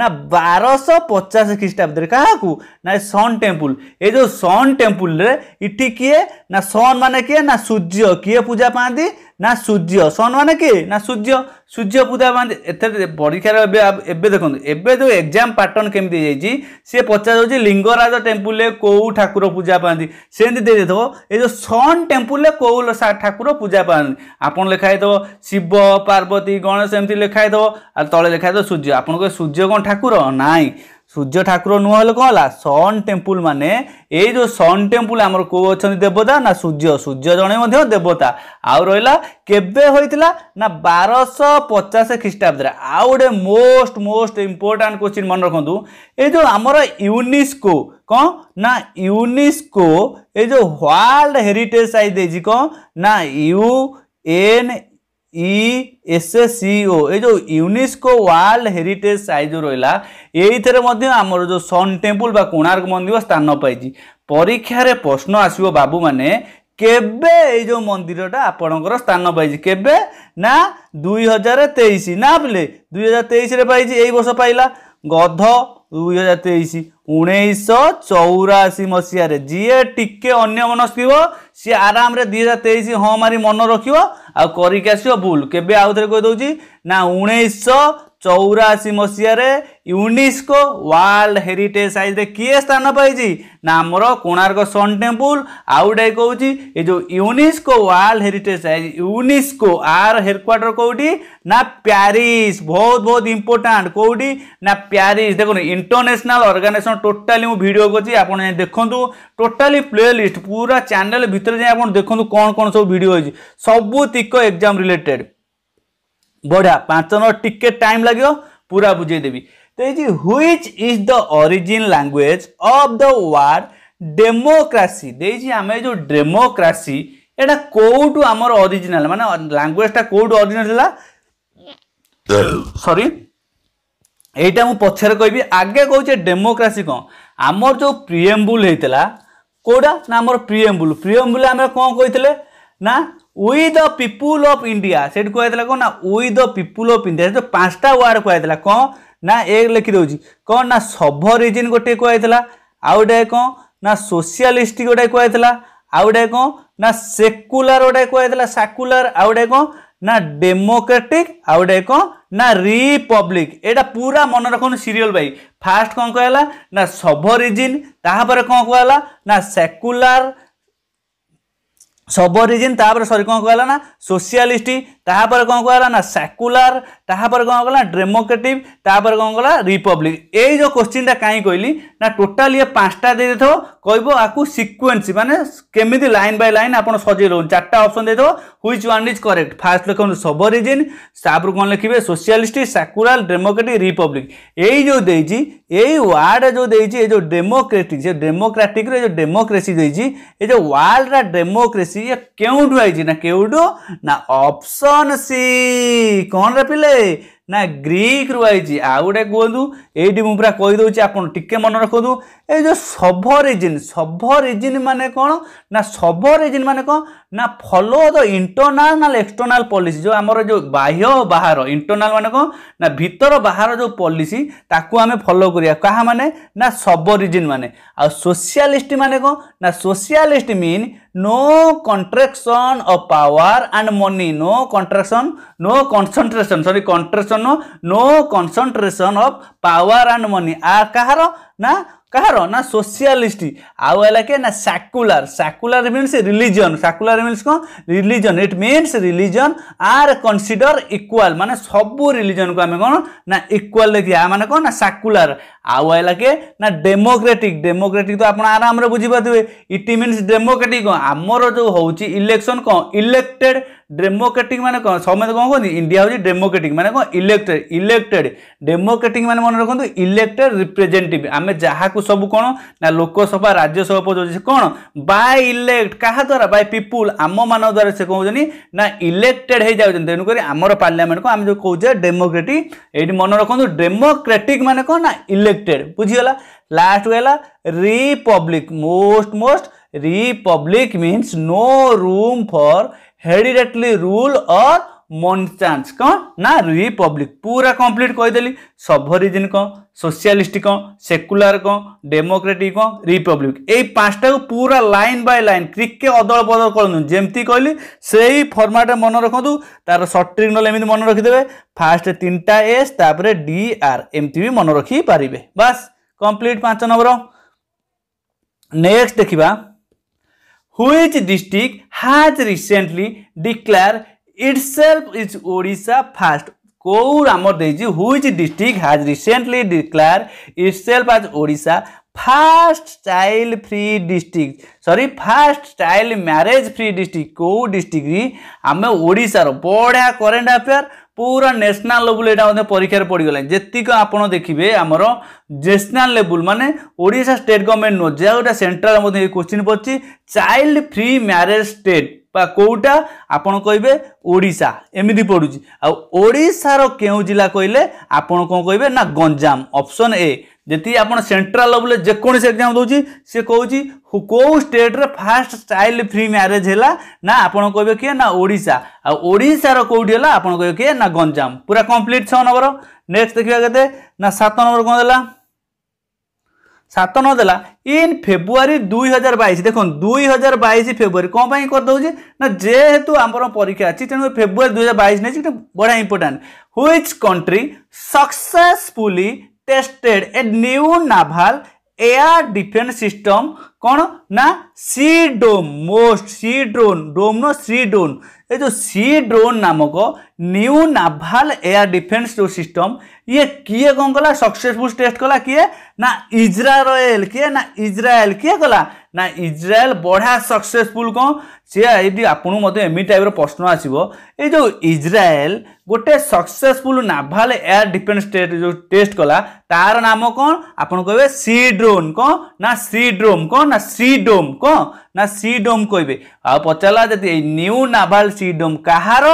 ना बारश पचाश ଖ୍ରୀଷ୍ଟାବ୍ଦରେ କାହାକୁ ନା ଏ ସନ୍ ଟେମ୍ପୁଲ ଏ ଯେଉଁ ସନ୍ ଟେମ୍ପୁଲରେ ଏଠି କିଏ ନା ସନ୍ ମାନେ କିଏ ନା ସୂର୍ଯ୍ୟ କିଏ ପୂଜା ପାଆନ୍ତି ନା ସୂର୍ଯ୍ୟ ସନ୍ ମାନେ କି ନା ସୂର୍ଯ୍ୟ ସୂର୍ଯ୍ୟ ପୂଜା ମାନେ ଏଥିରେ ପରୀକ୍ଷାର ଏବେ ଏବେ ଦେଖନ୍ତୁ ଏବେ ଯେଉଁ ଏକ୍ଜାମ୍ ପାଟର୍ନ କେମିତି ହେଇଯାଇଛି ସିଏ ପଚରାଯାଉଛି ଲିଙ୍ଗରାଜ ଟେମ୍ପୁଲରେ କେଉଁ ଠାକୁର ପୂଜା ପାଆନ୍ତି ସେମିତି ଦେଇଦେଇଥିବ ଏ ଯେଉଁ ସନ୍ ଟେମ୍ପୁଲରେ କେଉଁ ଠାକୁର ପୂଜା ପାଆନ୍ତି ଆପଣ ଲେଖା ହେଇଥିବ ଶିବ ପାର୍ବତୀ ଗଣେଶ ଏମିତି ଲେଖା ହେଇଥିବ ଆଉ ତଳେ ଲେଖା ହେଇଥିବ ସୂର୍ଯ୍ୟ ଆପଣଙ୍କ ସୂର୍ଯ୍ୟ କ'ଣ ଠାକୁର ନାହିଁ ସୂର୍ଯ୍ୟ ଠାକୁର ନୁହଁ ହେଲେ କ'ଣ ହେଲା ସନ୍ ଟେମ୍ପୁଲ ମାନେ ଏଇ ଯେଉଁ ସନ୍ ଟେମ୍ପୁଲ ଆମର କେଉଁ ଅଛନ୍ତି ଦେବତା ନା ସୂର୍ଯ୍ୟ ସୂର୍ଯ୍ୟ ଜଣେ ମଧ୍ୟ ଦେବତା ଆଉ ରହିଲା କେବେ ହୋଇଥିଲା ନା ବାରଶହ ପଚାଶ ଖ୍ରୀଷ୍ଟାବ୍ଦରେ ଆଉ ଗୋଟେ ମୋଷ୍ଟ ମୋଷ୍ଟ ଇମ୍ପୋର୍ଟାଣ୍ଟ କୋଶ୍ଚିନ୍ ମନେ ରଖନ୍ତୁ ଏଇ ଯେଉଁ ଆମର ୟୁନିସ୍କୋ କ'ଣ ନା ୟୁନିସ୍କୋ ଏଇ ଯେଉଁ ୱାର୍ଲଡ ହେରିଟେଜ୍ ସାଇଟ୍ ଦେଇଛି କ'ଣ ନା ୟୁ ଏନ୍ ଇଏସ୍ଏସିଓ ଏ ଯେଉଁ ୟୁନେସ୍କୋ ୱାର୍ଲଡ ହେରିଟେଜ୍ ସାଇଟ୍ ଯେଉଁ ରହିଲା ଏଇଥିରେ ମଧ୍ୟ ଆମର ଯେଉଁ ସନ୍ ଟେମ୍ପୁଲ୍ ବା କୋଣାର୍କ ମନ୍ଦିର ସ୍ଥାନ ପାଇଛି ପରୀକ୍ଷାରେ ପ୍ରଶ୍ନ ଆସିବ ବାବୁମାନେ କେବେ ଏଇ ଯେଉଁ ମନ୍ଦିରଟା ଆପଣଙ୍କର ସ୍ଥାନ ପାଇଛି କେବେ ନା ଦୁଇ ହଜାର ତେଇଶ ନା ବୋଲେ ଦୁଇ ହଜାର ତେଇଶରେ ପାଇଛି ଏଇ ବର୍ଷ ପାଇଲା ଗଧ ଦୁଇ ହଜାର ତେଇଶ ଉଣେଇଶହ ଚଉରାଅଶୀ ମସିହାରେ ଯିଏ ଟିକେ ଅନ୍ୟ ଅନ୍ୟମନସ୍କ ସିଏ ଆରାମରେ ଦୁଇ ହଜାର ତେଇଶ ହଁ ମାରି ମନ ରଖିବ ଆଉ କରିକି ଆସିବ ଭୁଲ କେବେ ଆଉ ଥରେ କହିଦେଉଛି ନା ଉଣେଇଶହ ଚଉରାଅଶୀ ମସିହାରେ ୟୁନେସ୍କୋ ୱାର୍ଲଡ ହେରିଟେଜ୍ ସାଇଟ୍ରେ କିଏ ସ୍ଥାନ ପାଇଛି ନା ଆମର କୋଣାର୍କ ସନ୍ ଟେମ୍ପୁଲ୍ ଆଉ ଗୋଟେ କହୁଛି ଏ ଯେଉଁ UNESCO world heritage site UNESCO ଆର ହେଡ଼କ୍ୱାର୍ଟର କେଉଁଠି ନା ପ୍ୟାରିସ୍ ବହୁତ ବହୁତ ଇମ୍ପୋର୍ଟାଣ୍ଟ କେଉଁଠି ନା ପ୍ୟାରିସ୍ ଦେଖନ୍ତୁ ଇଣ୍ଟରନ୍ୟାସନାଲ ଅର୍ଗାନାଇଜେସନ୍ ଟୋଟାଲି ମୁଁ ଭିଡ଼ିଓ କରିଛି ଆପଣ ଯାଇ ଦେଖନ୍ତୁ ଟୋଟାଲି ପ୍ଲେ ଲିଷ୍ଟ ପୁରା ଚ୍ୟାନେଲ୍ ଭିତରେ ଯାଇ ଆପଣ ଦେଖନ୍ତୁ କ'ଣ କ'ଣ ସବୁ ଭିଡ଼ିଓ ହେଇଛି ସବୁ ତିକ ଏକ୍ଜାମ୍ ରିଲେଟେଡ଼୍ ବଢ଼ିଆ ପାଞ୍ଚ ନମ୍ବର ଟିକେ ଟାଇମ୍ ଲାଗିବ ପୁରା ବୁଝେଇଦେବି ତ ଏଇ which is the origin language of the word democracy ଦେଇଛି ଆମେ ଯେଉଁ ଡେମୋକ୍ରାସି ଏଇଟା କେଉଁଠୁ ଆମର ଅରିଜିନାଲ୍ ମାନେ ଲାଙ୍ଗୁଏଜ୍ଟା କେଉଁଠୁ ଅରିଜିନାଲ୍ ଥିଲା ସରି ଏଇଟା ମୁଁ ପଛରେ କହିବି ଆଗେ କହୁଛେ ଡେମୋକ୍ରାସି କ'ଣ ଆମର ଯେଉଁ ପ୍ରିଏମ୍ବୁଲ୍ ହେଇଥିଲା କେଉଁଟା ନା ଆମର ପ୍ରିଏମ୍ବୁଲ୍ ପ୍ରିଏମ୍ବୁଲ୍ ଆମେ କ'ଣ କହିଥିଲେ ନା we the people of India ସେଠି କୁହାଯାଇଥିଲା କ'ଣ ନା we the people of India ସେଠି ପାଞ୍ଚଟା ୱାର୍ଡ଼ କୁହାଯାଇଥିଲା କ'ଣ ନା ଏ ଲେଖିଦେଉଛି କ'ଣ ନା ସଭ ରିଜିନ୍ ଗୋଟିଏ କୁହାଯାଇଥିଲା ଆଉ ଗୋଟିଏ କ'ଣ ନା ସୋସିଆଲିଷ୍ଟ ଗୋଟିଏ କୁହାଯାଇଥିଲା ଆଉ ଗୋଟିଏ କ'ଣ ନା ସେକୁଲାର ଗୋଟିଏ କୁହାଯାଇଥିଲା ସାକୁଲାର ଆଉ ଗୋଟିଏ କ'ଣ ନା ଡେମୋକ୍ରାଟିକ୍ ଆଉ ଗୋଟିଏ କ'ଣ ନା ରିପବ୍ଲିକ୍ ଏଇଟା ପୁରା ମନେ ରଖନ୍ତୁ ସିରିଏଲ୍ ଭାଇ ଫାର୍ଷ୍ଟ କ'ଣ କହିଲା ନା ସଭ ରିଜିନ୍ ତାହାପରେ କ'ଣ କୁହାଗଲା ନା ସେକୁଲାର ସବ୍ ଅରିଜିନ୍ ତାପରେ ସରି କ'ଣ କହିଲା ନା ସୋସିଆଲିଷ୍ଟ ତାପରେ କ'ଣ କୁହାଗଲା ନା ସାକୁଲାର ତାପରେ କ'ଣ କଲା ଡେମୋକ୍ରେଟିକ୍ ତାପରେ କ'ଣ କଲା ରିପବ୍ଲିକ୍ ଏଇ ଯେଉଁ କୋଶ୍ଚିନ୍ଟା କାହିଁ କହିଲି ନା ଟୋଟାଲ୍ ଇଏ ପାଞ୍ଚଟା ଦେଇଦେଇଥିବ କହିବ ଆକୁ ସିକ୍ୱେନ୍ସ ମାନେ କେମିତି ଲାଇନ୍ ବାଇ ଲାଇନ୍ ଆପଣ ସଜେଇ ରହୁଛନ୍ତି ଚାରିଟା ଅପସନ୍ ଦେଇଥିବ which one is correct first ଲେଖନ୍ତୁ ସବ ରିଜିନ୍ ତାପରେ କ'ଣ ଲେଖିବେ ସୋସିଆଲିଷ୍ଟ ସାକୁରାଲ ଡେମୋକ୍ରେଟିକ୍ ରିପବ୍ଲିକ୍ ଏଇ ଯେଉଁ ଦେଇଛି ଏଇ ୱାର୍ଡ ଯେଉଁ ଦେଇଛି ଏ ଯେଉଁ ଡେମୋକ୍ରେଟିକ୍ ସେ ଡେମୋକ୍ରାଟିକ୍ର ଏ ଯେଉଁ ଡେମୋକ୍ରେସି ଦେଇଛି ଏ ଯେଉଁ ୱାର୍ଲଡ୍ର ଡେମୋକ୍ରେସି ଇଏ କେଉଁଠୁ ଆଇଛି ନା କେଉଁଠୁ ନା ଅପସନ୍ कौन सी कौन रे पिले ନା ଗ୍ରୀକ୍ରୁ ଆଇଛି ଆଉ ଗୋଟେ କୁହନ୍ତୁ ଏଇଠି ମୁଁ ପୁରା କହିଦେଉଛି ଆପଣ ଟିକେ ମନେ ରଖନ୍ତୁ ଏ ଯେଉଁ ସଭ ରିଜିନ୍ ସଭ ରିଜିନ୍ ମାନେ କ'ଣ ନା ସଭ ରିଜିନ୍ ମାନେ କ'ଣ ନା ଫଲୋ ଦ ଇଣ୍ଟର୍ନାଲ୍ ନା ଏକ୍ସଟର୍ନାଲ୍ ପଲିସି ଯେଉଁ ଆମର ଯେଉଁ ବାହ୍ୟ ବାହାର ଇଣ୍ଟର୍ନାଲ୍ ମାନେ କ'ଣ ନା ଭିତର ବାହାର ଯେଉଁ ପଲିସି ତାକୁ ଆମେ ଫଲୋ କରିବା କାହା ମାନେ ନା ସବ ରିଜିନ୍ ମାନେ ଆଉ ସୋସିଆଲିଷ୍ଟ ମାନେ କ'ଣ ନା socialist mean no contraction of power and money no contraction no concentration sorry contraction concession no concentration of power and money ଆ କାହାର ନା କାହାର ନା ସୋସିଆଲିଷ୍ଟ ଆଉ ହେଲା କି ନା secular secular means religion secular means କ'ଣ religion it means religion are consider equal ମାନେ ସବୁ ରିଲିଜନ୍କୁ ଆମେ କ'ଣ ନା ଇକ୍ୱାଲ୍ ଦେଖିବା ମାନେ କ'ଣ ନା ସାକୁଲାର ଆଉ ଆଇଲା କି ନା ଡେମୋକ୍ରାଟିକ୍ ଡେମୋକ୍ରାଟିକ୍ ତ ଆପଣ ଆରାମରେ ବୁଝିପାରୁଥିବେ ଇଟ୍ ମିନ୍ସ ଡେମୋକ୍ରାଟିକ୍ କ'ଣ ଆମର ଯେଉଁ ହେଉଛି ଇଲେକ୍ସନ୍ କ'ଣ ଇଲେକ୍ଟେଡ୍ ଡେମୋକ୍ରାଟିକ୍ ମାନେ କ'ଣ ସମସ୍ତେ କ'ଣ କହନ୍ତି ଇଣ୍ଡିଆ ହେଉଛି ଡେମୋକ୍ରାଟିକ୍ ମାନେ କ'ଣ ଇଲେକ୍ଟେଡ୍ ଇଲେକ୍ଟେଡ୍ ଡେମୋକ୍ରାଟିକ୍ ମାନେ ମନେ ରଖନ୍ତୁ ଇଲେକ୍ଟେଡ୍ ରିପ୍ରେଜେଣ୍ଟେଟିଭ୍ ଆମେ ଯାହାକୁ ସବୁ କ'ଣ ନା ଲୋକସଭା ରାଜ୍ୟସଭା ପଦଉଛି କ'ଣ ବାଇ ଇଲେକ୍ଟ କାହା ଦ୍ୱାରା ବାଇ ପିପୁଲ୍ ଆମମାନଙ୍କ ଦ୍ୱାରା ସେ କ'ଣ ହେଉଛନ୍ତି ନା ଇଲେକ୍ଟେଡ୍ ହେଇଯାଉଛନ୍ତି ତେଣୁକରି ଆମର ପାର୍ଲାମେଣ୍ଟ କ'ଣ ଆମେ ଯେଉଁ କହୁଛେ ଡେମୋକ୍ରାଟିକ୍ ଏଇଠି ମନେ ରଖନ୍ତୁ ଡେମୋକ୍ରାଟିକ୍ ମାନେ କ'ଣ ନା ଇଲେକ୍ଟ एक्सेप्टेड बुझीगला लास्ट गला republic most most republic means no room for hereditary rule और मंडचांस कौन ना रिपब्लिक पूरा कंप्लीट कहीदेली सबरीजन कौन सोशियालीस्ट कौन सेकुलार कौन डेमोक्रेटिक कौन रिपब्लिक ये पांचटा को पूरा लाइन बाय लाइन क्रिके अदल बदल करमती कहली से ही फर्माट मन रखुद तार सटिक नमी मन रखीदे फास्ट तीन टा एस तापर डी आर एमती भी मन रखी पारे बास कम्प्लीट पांच नंबर नेक्स्ट देखा which district has recently declare itself is Odisha first. Kour amar deji which district has recently declared itself as Odisha first child free district. Sorry first child marriage free district. Kour district ri ame Odisha ro boda current affair পুরা national level এটা মধ্যে পরীক্ষার পড়িগলা যেতিক আপনার দেখবে আমার national level মানে Odisha state government নুহ যেটা central মধ্যে কোশ্চিন পড়ছি চাইল্ড ফ্রি ম্যারেজ স্টেট বা কোটা আপনার কহবে ওড়িশা এমিতি পড়ুছি আড়িশার কেউ জেলা কহিলে আপনার কম কহবে না গঞ্জাম অপশন এ যেটি আপনার সেন্ট্রাল লেভেল যেকোন এক্সাম দেছি সে কৌছি কেউ স্টেট্রে ফার্স্ট চাইল্ড ফ্রি ম্যারেজ হলা না আপনার কে কি না ওড়শা আড়শার কোটি হল আপনার কে কি না গঞ্জাম পুরা কমপ্লিট ছ নম্বর নেক্সট দেখা কে না সাত নম্বর কম দেলা সাত ন দেলা ইন ফেব্রুয়ারি দুই হাজার বাইশ দেখুন দুই হাজার বাইশ ফেব্রুয়ারি কম পাই করেদেছি না যেহেতু আমার পরীক্ষা আছে তেমন ফেব্রুয়ারি দুই হাজার বাইশ নিয়েছি বড় important which country successfully tested a new naval air defense system কোন না C Dome most C drone dome ন সি ড্রোন এই যে সি ড্রোন নামক new naval air defence system ये किए कौन कला सक्सेसफुल टेस्ट कला किए ना इज्राएल किए ना इज्राएल किए कला ना इज्राएल बढ़िया सक्सेसफुल कौन सी ये आपण मत एम टाइप प्रश्न आसो ये जो इज्राएल गोटे सक्सेसफुल नाभाल एयर डिफेन्स जो टेस्ट कला तार नाम कौन आपन कहे सी ड्रोन कौन ना सी ड्रोम कौन ना सी डोम कौन ना सी डोम कहे आ पचारा जब न्यू नाभाल सी डोम कहार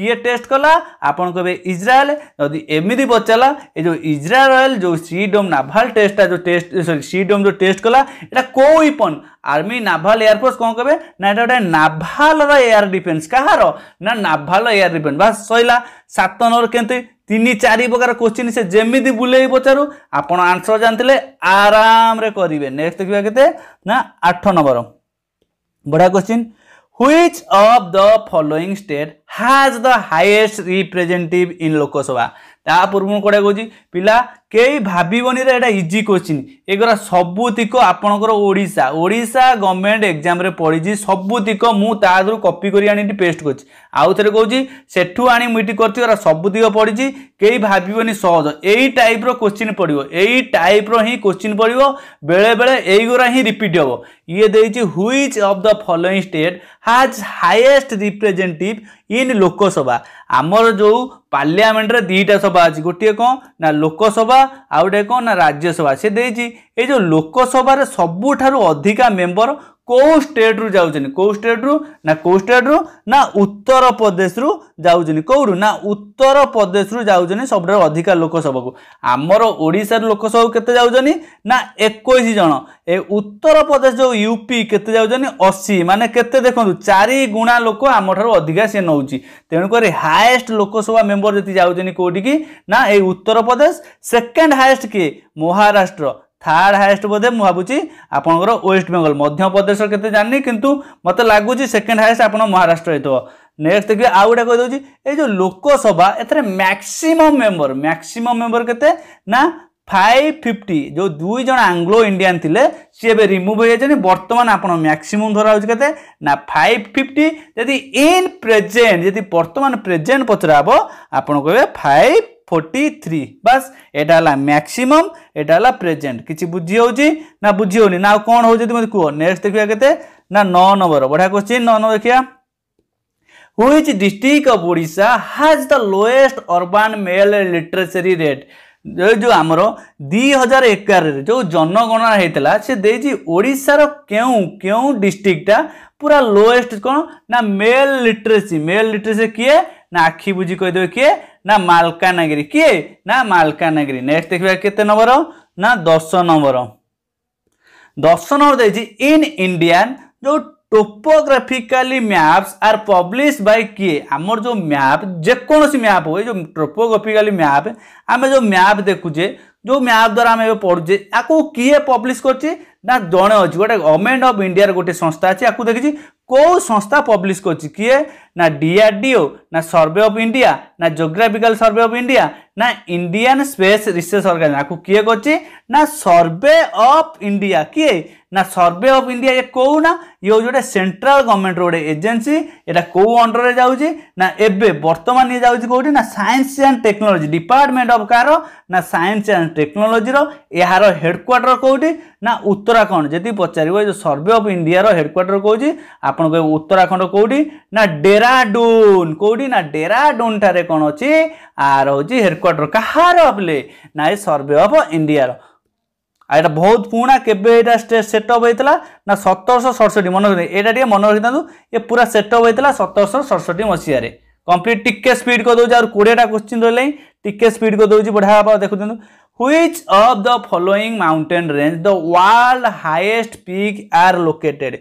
କିଏ ଟେଷ୍ଟ କଲା ଆପଣ କହିବେ ଇସ୍ରାଏଲ ଯଦି ଏମିତି ପଚାରିଲା ଏ ଯେଉଁ ଇସ୍ରାଏଲ ଯେଉଁ ସିଡୋମ୍ ନାଭାଲ ଟେଷ୍ଟଟା ଯେଉଁ ଟେଷ୍ଟ ସରି ସିଡୋମ୍ ଯେଉଁ ଟେଷ୍ଟ କଲା ଏଇଟା କେଉଁ ୱେପନ୍ ଆର୍ମି ନାଭାଲ ଏୟାରଫୋର୍ସ କ'ଣ କହିବେ ନା ଏଇଟା ଗୋଟେ ନାଭାଲର ଏୟାର ଡିଫେନ୍ସ କାହାର ନା ନାଭାଲ ଏୟାର ଡିଫେନ୍ସ ବା ସଇଲା ସାତ ନମ୍ବର କେମିତି ତିନି ଚାରି ପ୍ରକାର କୋଶ୍ଚିନ୍ ସେ ଯେମିତି ବୁଲେଇ ପଚାରୁ ଆପଣ ଆନ୍ସର ଜାଣିଥିଲେ ଆରାମରେ କରିବେ ନେକ୍ସଟ ଦେଖିବା କେତେ ନା ଆଠ ନମ୍ବର ବଢ଼ିଆ question which of the following state has the highest representative in loka sabha ତା ପୂର୍ବରୁ କୋଉଟା କହୁଛି ପିଲା কেই ভাববনি এটা ইজি কোশ্চিন এগুলা সবুতিক আপনার ওড়শা ওড়শা গভর্নমেন্ট এক্সামে পড়িছি সবুতিক মু তাহলে কপি করে আনি পেস্ট করছি আউথরে কৌছি সেঠু আনি মু এটি করছি এরা সবুতিক পড়িছি কেই ভাববনি সহজ এই টাইপ্র কোশ্চিন পড়ব এই টাইপ্র হি কোশ্চিন পড়ব বেড়ে বেড়ে এইগুলা হি রিপিট হব ইয়ে দিয়েছি which of the following state has highest representative in Lok Sabha আমার যে পার্লিয়ামেন্টরে দুইটা সভা আছে গোটিয়ে কম না লোকসভা ଲୋକସଭା ଆଉ ଗୋଟେ କ'ଣ ନା ରାଜ୍ୟସଭା ସେ ଦେଇଛି ଏ ଯେଉଁ ଲୋକସଭାରେ ସବୁଠାରୁ ଅଧିକା ମେମ୍ବର କେଉଁ ଷ୍ଟେଟ୍ରୁ ଯାଉଛନ୍ତି କେଉଁ ଷ୍ଟେଟ୍ରୁ ନା କେଉଁ ଷ୍ଟେଟ୍ରୁ ନା ଉତ୍ତରପ୍ରଦେଶରୁ ଯାଉଛନ୍ତି କେଉଁଠୁ ନା ଉତ୍ତରପ୍ରଦେଶରୁ ଯାଉଛନ୍ତି ସବୁଠାରୁ ଅଧିକା ଲୋକସଭାକୁ ଆମର ଓଡ଼ିଶାର ଲୋକସଭାକୁ କେତେ ଯାଉଛନ୍ତି ନା ଏକୋଇଶ ଜଣ ଏ ଉତ୍ତରପ୍ରଦେଶ ଯେଉଁ ୟୁ ପି କେତେ ଯାଉଛନ୍ତି ଅଶୀ ମାନେ କେତେ ଦେଖନ୍ତୁ ଚାରି ଗୁଣା ଲୋକ ଆମଠାରୁ ଅଧିକା ସିଏ ନେଉଛି ତେଣୁକରି ହାଏଷ୍ଟ ଲୋକସଭା ମେମ୍ବର ଯେତିକି ଯାଉଛନ୍ତି କେଉଁଠିକି ନା ଏଇ ଉତ୍ତରପ୍ରଦେଶ ସେକେଣ୍ଡ ହାଏଷ୍ଟ କିଏ ମହାରାଷ୍ଟ୍ର থার্ড হাইয়েস্ট বোধে মু ভাবুছি আপনার ওয়েস্ট বেঙ্গল মধ্যপ্রদেশ কেতে জানি কিন্তু মতো লাগুছি সেকেন্ড হাইয়েস্ট আপনার মহারাষ্ট্র হইতো নেক্সট দেখবে আউ গোটা কইদি এই যে লোকসভা এতে ম্যাক্সিমম মেম্বর ম্যাক্সিমম মেম্বর কেতে না ফাইভ ফিফটি যে দুই জন আংলো ইন্ডিয়ান লে সি এবে রিমুভ হয়ে যাচ্ছেন বর্তমান আপনার ম্যাক্সিমম ধরা হচ্ছে কেতে না ফাইভ ফিফটি যদি ইন প্রেজেন্ট যদি বর্তমান প্রেজেন্ট পচরা হব আপনার কে ফাইভ फोर्टी थ्री बास यहाँ मैक्सीम यहाँ प्रेजेन्ट किसी बुझी ना बुझी होनी ना कौन हो मत कह नेक्स्ट देखा के ना नौ नंबर बढ़िया क्वेश्चन नौ नंबर देखिए हुई डिस्ट्रिक्ट अफ ओडा has the lowest urban male literacy rate जो आमर दुई हजार एगार जो जनगणना होता से देशार क्यों क्यों डिस्ट्रिक्टा पूरा लोएस्ट कौन ना मेल लिटरेसी मेल लिटरेसी किए ना आखि बुझी कहीदेव किए ना मालकानगि किए ना मालकानगि नेक्स्ट देखा केते नंबर ना दस नंबर दस नंबर दे इंडियान जो topographically maps are publish by किए आमर जो मैप जेकोसी मैप हुए जो टोपोग्राफिकाली मैप आम जो मैप देखुचे जो मैप द्वारा आम पढ़ुचे या किए पब्लीश करचे जड़े अच्छे गोटे गवर्नमेंट अफ इंडिया गोटे संस्था अच्छे या देखिए কেউ সংস্থা পব্লিশ করছে কিয়ে না ডিআরডিও না সর্ভে অফ ইন্ডিয়া না জোগ্রাফিক্যাল সর্ভে অফ ইন্ডিয়া না ইন্ডিয়ান স্পেস রিসর্চ অর্গানাইজ আকু কিয়ে করছে না সর্ভে অফ ইন্ডিয়া কিয়ে না সর্ভে অফ ইন্ডিয়া ইয়ে কেউ না ইয়ে হচ্ছে গোটে সেন্ট্রাল গভর্নমেন্টর গোটে এজেন্সি এটা কেউ অন্ডরে যাচ্ছে না এবে বর্তমান ইয়ে যাচ্ছে কোটি না science and technology department of কার না সায়েন্স অ্যান্ড টেকনোলোজির এর হেডকোয়ার্টর কোটি না উত্তরাখণ্ড যদি পচারিব সর্ভে অফ ইন্ডিয়ার হেডকোয়ার্টর কোচি আপনার ଆପଣ କହିବେ ଉତ୍ତରାଖଣ୍ଡ କେଉଁଠି ନା ଡେରାଡୁନ କେଉଁଠି ନା ଡେରାଡୁନଠାରେ କ'ଣ ଅଛି ଆର ହେଉଛି ହେଡ଼କ୍ୱାର୍ଟର କାହାର ବୋଲେ ନା ଏ ସର୍ଭେ ଅଫ୍ ଇଣ୍ଡିଆର ଆଉ ଏଇଟା ବହୁତ ପୁରୁଣା କେବେ ଏଇଟା ସେଟଅପ୍ ହେଇଥିଲା ନା ସତରଶହ ସଡ଼ଷଠି ମନେ ରଖି ଏଇଟା ଟିକେ ମନେ ରଖିଥାନ୍ତୁ ଏ ପୁରା ସେଟଅପ୍ ହେଇଥିଲା ସତରଶହ ସଡ଼ଷଠି ମସିହାରେ କମ୍ପ୍ଲିଟ୍ ଟିକେ ସ୍ପିଡ୍ କରିଦେଉଛି ଆଉ କୋଡ଼ିଏଟା କୋଶ୍ଚିନ୍ ରହିଲେ ଟିକେ ସ୍ପିଡ୍ କରିଦେଉଛି ବଢ଼ିଆ ହେବ ଦେଖୁଛନ୍ତି which of the following mountain range the world highest peak are located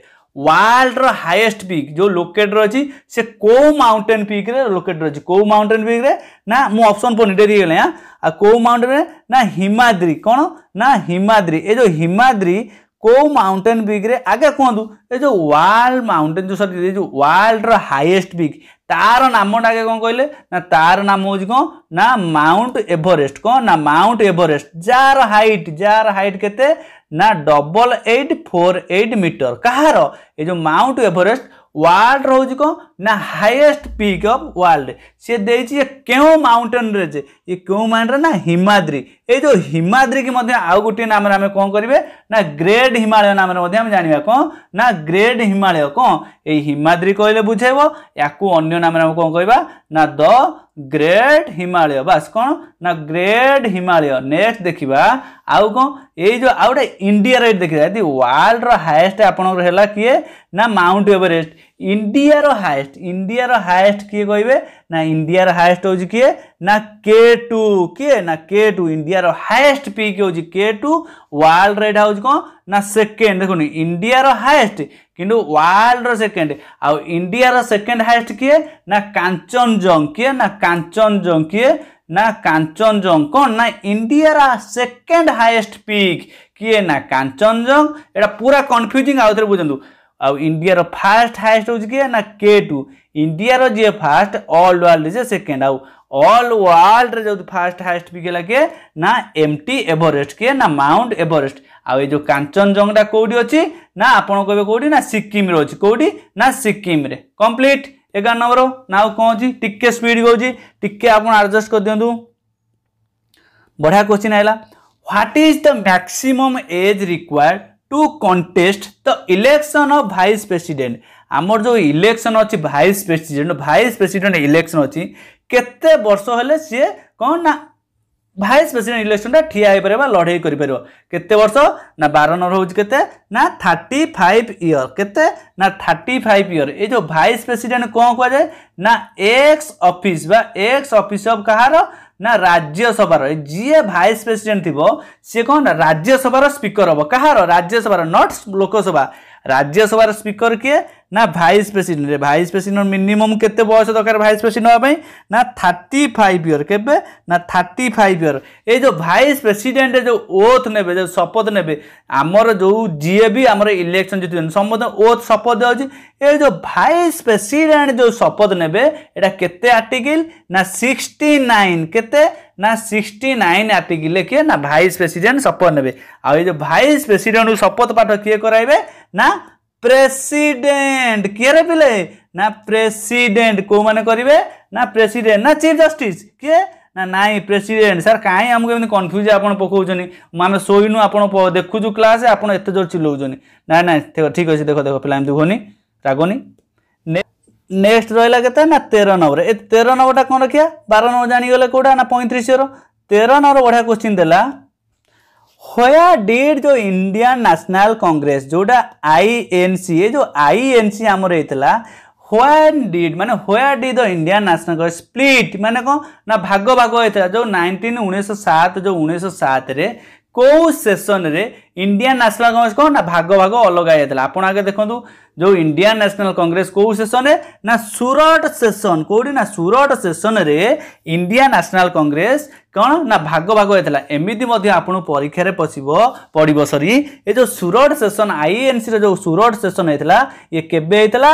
ওয়ার্ল্ডর হাইয়েস্ট পিক যে লোকেট রয়েছে সে কেউ মাউন্টেন পিক্রে লোকেট রয়েছে কেউ মাউন্টেন পিক্রে না মু অপশন পড়নি ডেরি গেলে হ্যাঁ আর কেউ মাউন্টেন না হিমাদ্রি কোণ না হিমাদ্রি এ যে হিমাদ্রি কেউ মাউন্টেন পিক্রে আগে কুহতু এ যে ওয়ার্ল্ড মাউন্টেন যে সরি এই যে ওয়ার্ল্ডর হাইয়েস্ট পিক তার নামটা আগে কম কহিলেন না তার নাম হচ্ছে কম না মাউন্ট এভরেস্ট কম না মাউন্ট এভরেস্ট যার হাইট যার হাইট কেতে ना double eight four eight metre कहार ये जो माउंट एवरेस्ट वर्ल्ड रोज कौन ना हाईएस्ट पिक अफ वर्ल्ड सी दे क्यों माउंटेन ये क्यों माउंटेन ना हिमाद्री ये जो हिमाद्री की आउ गोटे नाम कौन करेंगे ना ग्रेट हिमालय नाम जानवा कौन ना ग्रेट हिमालय कौन यिमाद्री हिमाद्री कहले बुझेब या अन्य नाम कौन कह ना द ग्रेट हिमालय बास कौन ना ग्रेट हिमालय नेक्स्ट देखा आउ कौन ये जो आउ इंडिया रेट देखा यदि वर्ल्ड रायेस्ट आपंकर किए ना माउंट एवरेस्ट इंडिया रो हाएस्ट इंडिया रो हाएस्ट किए कहे ना इंडिया रो हाएस्ट हूँ किए ना के टू किए ना के टू इंडिया रो हाएस्ट पिक हूँ के टू वर्ल्ड रेट हूँ कौन ना सेकेंड देखो इंडिया रो हाएस्ट किंतु वर्ल्ड रो सेकेंड आउ इंडिया सेकेंड हाइस्ट किए ना कांचनजंग किए ना कांचनजंग किए ना कांचनजंग कौन ना इंडिया रा सेकेंड हाएस्ट पिक किए ना कांचनजंग एटा पूरा कन्फ्यूजिंग आउ थे बुझंतु आउ इंडिया रो फास्ट हाएस्ट हूँ किए ना के टू इंडिया रो जी फास्ट ऑल वर्ल्ड से सेकेंड आउ অল ওয়ার্ল্ডরে যে ফার্স্ট হাইস্ট বিগেলা কে না এমটি এভরেস্ট কে না মাউন্ট এভরেস্ট আউ এই যে কাঞ্চনজঙ্ঘা কোটি অছি না আপন কবে কোটি না সিকিমরে অছি কোটি না সিকিমরে কমপ্লিট এগার নম্বর না কম অছি টিকে স্পিড কৌছি টিকে আপনার আডজস্ট করে দিও বঢ়িয়া কোশ্চিন আইলা what is the maximum age required to contest the election of vice president আমার যে ইলেকশন অছি vice president vice president election অছি କେତେ ବର୍ଷ ହେଲେ ସିଏ କ'ଣ ନା ଭାଇସ୍ ପ୍ରେସିଡେଣ୍ଟ ଇଲେକ୍ସନଟା ଠିଆ ହେଇପାରିବ ବା ଲଢ଼େଇ କରିପାରିବ କେତେ ବର୍ଷ ନା ବାର ନମ୍ବର ହେଉଛି କେତେ ନା ଥାର୍ଟି ଫାଇଭ୍ ଇୟର କେତେ ନା ଥାର୍ଟି ଫାଇଭ୍ ଇୟର ଏଇ ଯେଉଁ ଭାଇସ୍ ପ୍ରେସିଡେଣ୍ଟ କ'ଣ କୁହାଯାଏ ନା ଏକ୍ସ ଅଫିସ୍ ବା ଏକ୍ସ ଅଫିସ୍ ଅଫ୍ କାହାର ନା ରାଜ୍ୟସଭାର ଯିଏ ଭାଇସ୍ ପ୍ରେସିଡେଣ୍ଟ ଥିବ ସିଏ କ'ଣ ନା ରାଜ୍ୟସଭାର ସ୍ପିକର ହେବ କାହାର ରାଜ୍ୟସଭାର ନଟ୍ ଲୋକସଭା ରାଜ୍ୟସଭାର ସ୍ପିକର କିଏ না vice president vice president minimum কেতে বয়স দরকার ভাইস প্রেসিডেন্ট হওয়া না থার্টি ফাইভ ইয়র কেবে না থার্টি ফাইভ ইয়র এই যে ভাইস প্রেসিডেন্ট যে ওথ নেবে যে শপথ নেবে আমার যে যিয়ে বি আমার ইলেকশন জিতুছেন সমস্ত ওথ শপথ দেওয়া এই যে ভাইস প্রেসিডেন্ট যে শপথ নেবে এটা কেতে আর্টিকেল না সিক্সটি নাইন কেতে না সিক্সটি নাইন আর্টিকেলে কিয়ে না ভাইস প্রেসিডেন্ট শপথ নেবে আর এই যে ভাইস প্রেসিডেন্ট শপথ পাঠ কিয়ে করাইবে না প্রেসিডেন্ট কিয়ে রে পিলে না প্রেসিডেন্ট কেউমানে করবে না প্রেসিডেন্ট না চিফ জষ্টিস কিয়ে ନା ନାଇଁ ପ୍ରେସିଡେଣ୍ଟ ସାର୍ କାହିଁ ଆମକୁ ଏମିତି କନଫ୍ୟୁଜ୍ ଆପଣ ପକାଉଛନ୍ତି ଆମେ ଶୋଇନୁ ଆପଣ ଦେଖୁଛୁ କ୍ଲାସ୍ ଆପଣ ଏତେ ଜୋର ଚିଲଉଛନ୍ତି ନାଇଁ ନାଇଁ ଠିକ୍ ଅଛି ଦେଖ ଦେଖ ପିଲା ଏମିତି ହୁଅନି ରାଗନି ନେକ୍ସଟ ରହିଲା କେତେ ନା ତେର ନମ୍ବର ଏ ତେର ନମ୍ବରଟା କ'ଣ ରଖିବା ବାର ନମ୍ବର ଜାଣିଗଲେ କେଉଁଟା ନା ପଇଁତିରିଶର ତେର ନମ୍ବର ବଢ଼ିଆ କୋଶ୍ଚିନ୍ ଦେଲା হোয়া ডিড যে ইন্ডিয়ান ন্যাশনাল কংগ্রেস যেটা আইএনসি যে আইএনসি আমার হয়েছিল হোয়ার ডিড মানে where did the Indian National Congress split মানে কম না ভাগ ভাগ হয়েছিল যে নাইনটিন উনিশশো সাত যে উনিশশো সাতরে কেউ সেসনরে ইন্ডিয়ান ন্যাশনাল কংগ্রেস কোন না ভাগ ভাগ অলগা হয়ে যাই আপনার আগে দেখুন যে ইন্ডিয়ান ন্যাশনাল কংগ্রেস কেউ সেসনে না সুরট সেসন কোটি না সুরট সেসনরে ইন্ডিয়া ন্যাশনাল কংগ্রেস কোণ না ভাগ ভাগ হয়েছিল এমিতি আপনার পরীক্ষার পশিব পড়ব সরি এ যে সুরট সেসন আইএনসি যে সুরট সেসন হয়েছিল ইয়ে কেবে হয়েছিল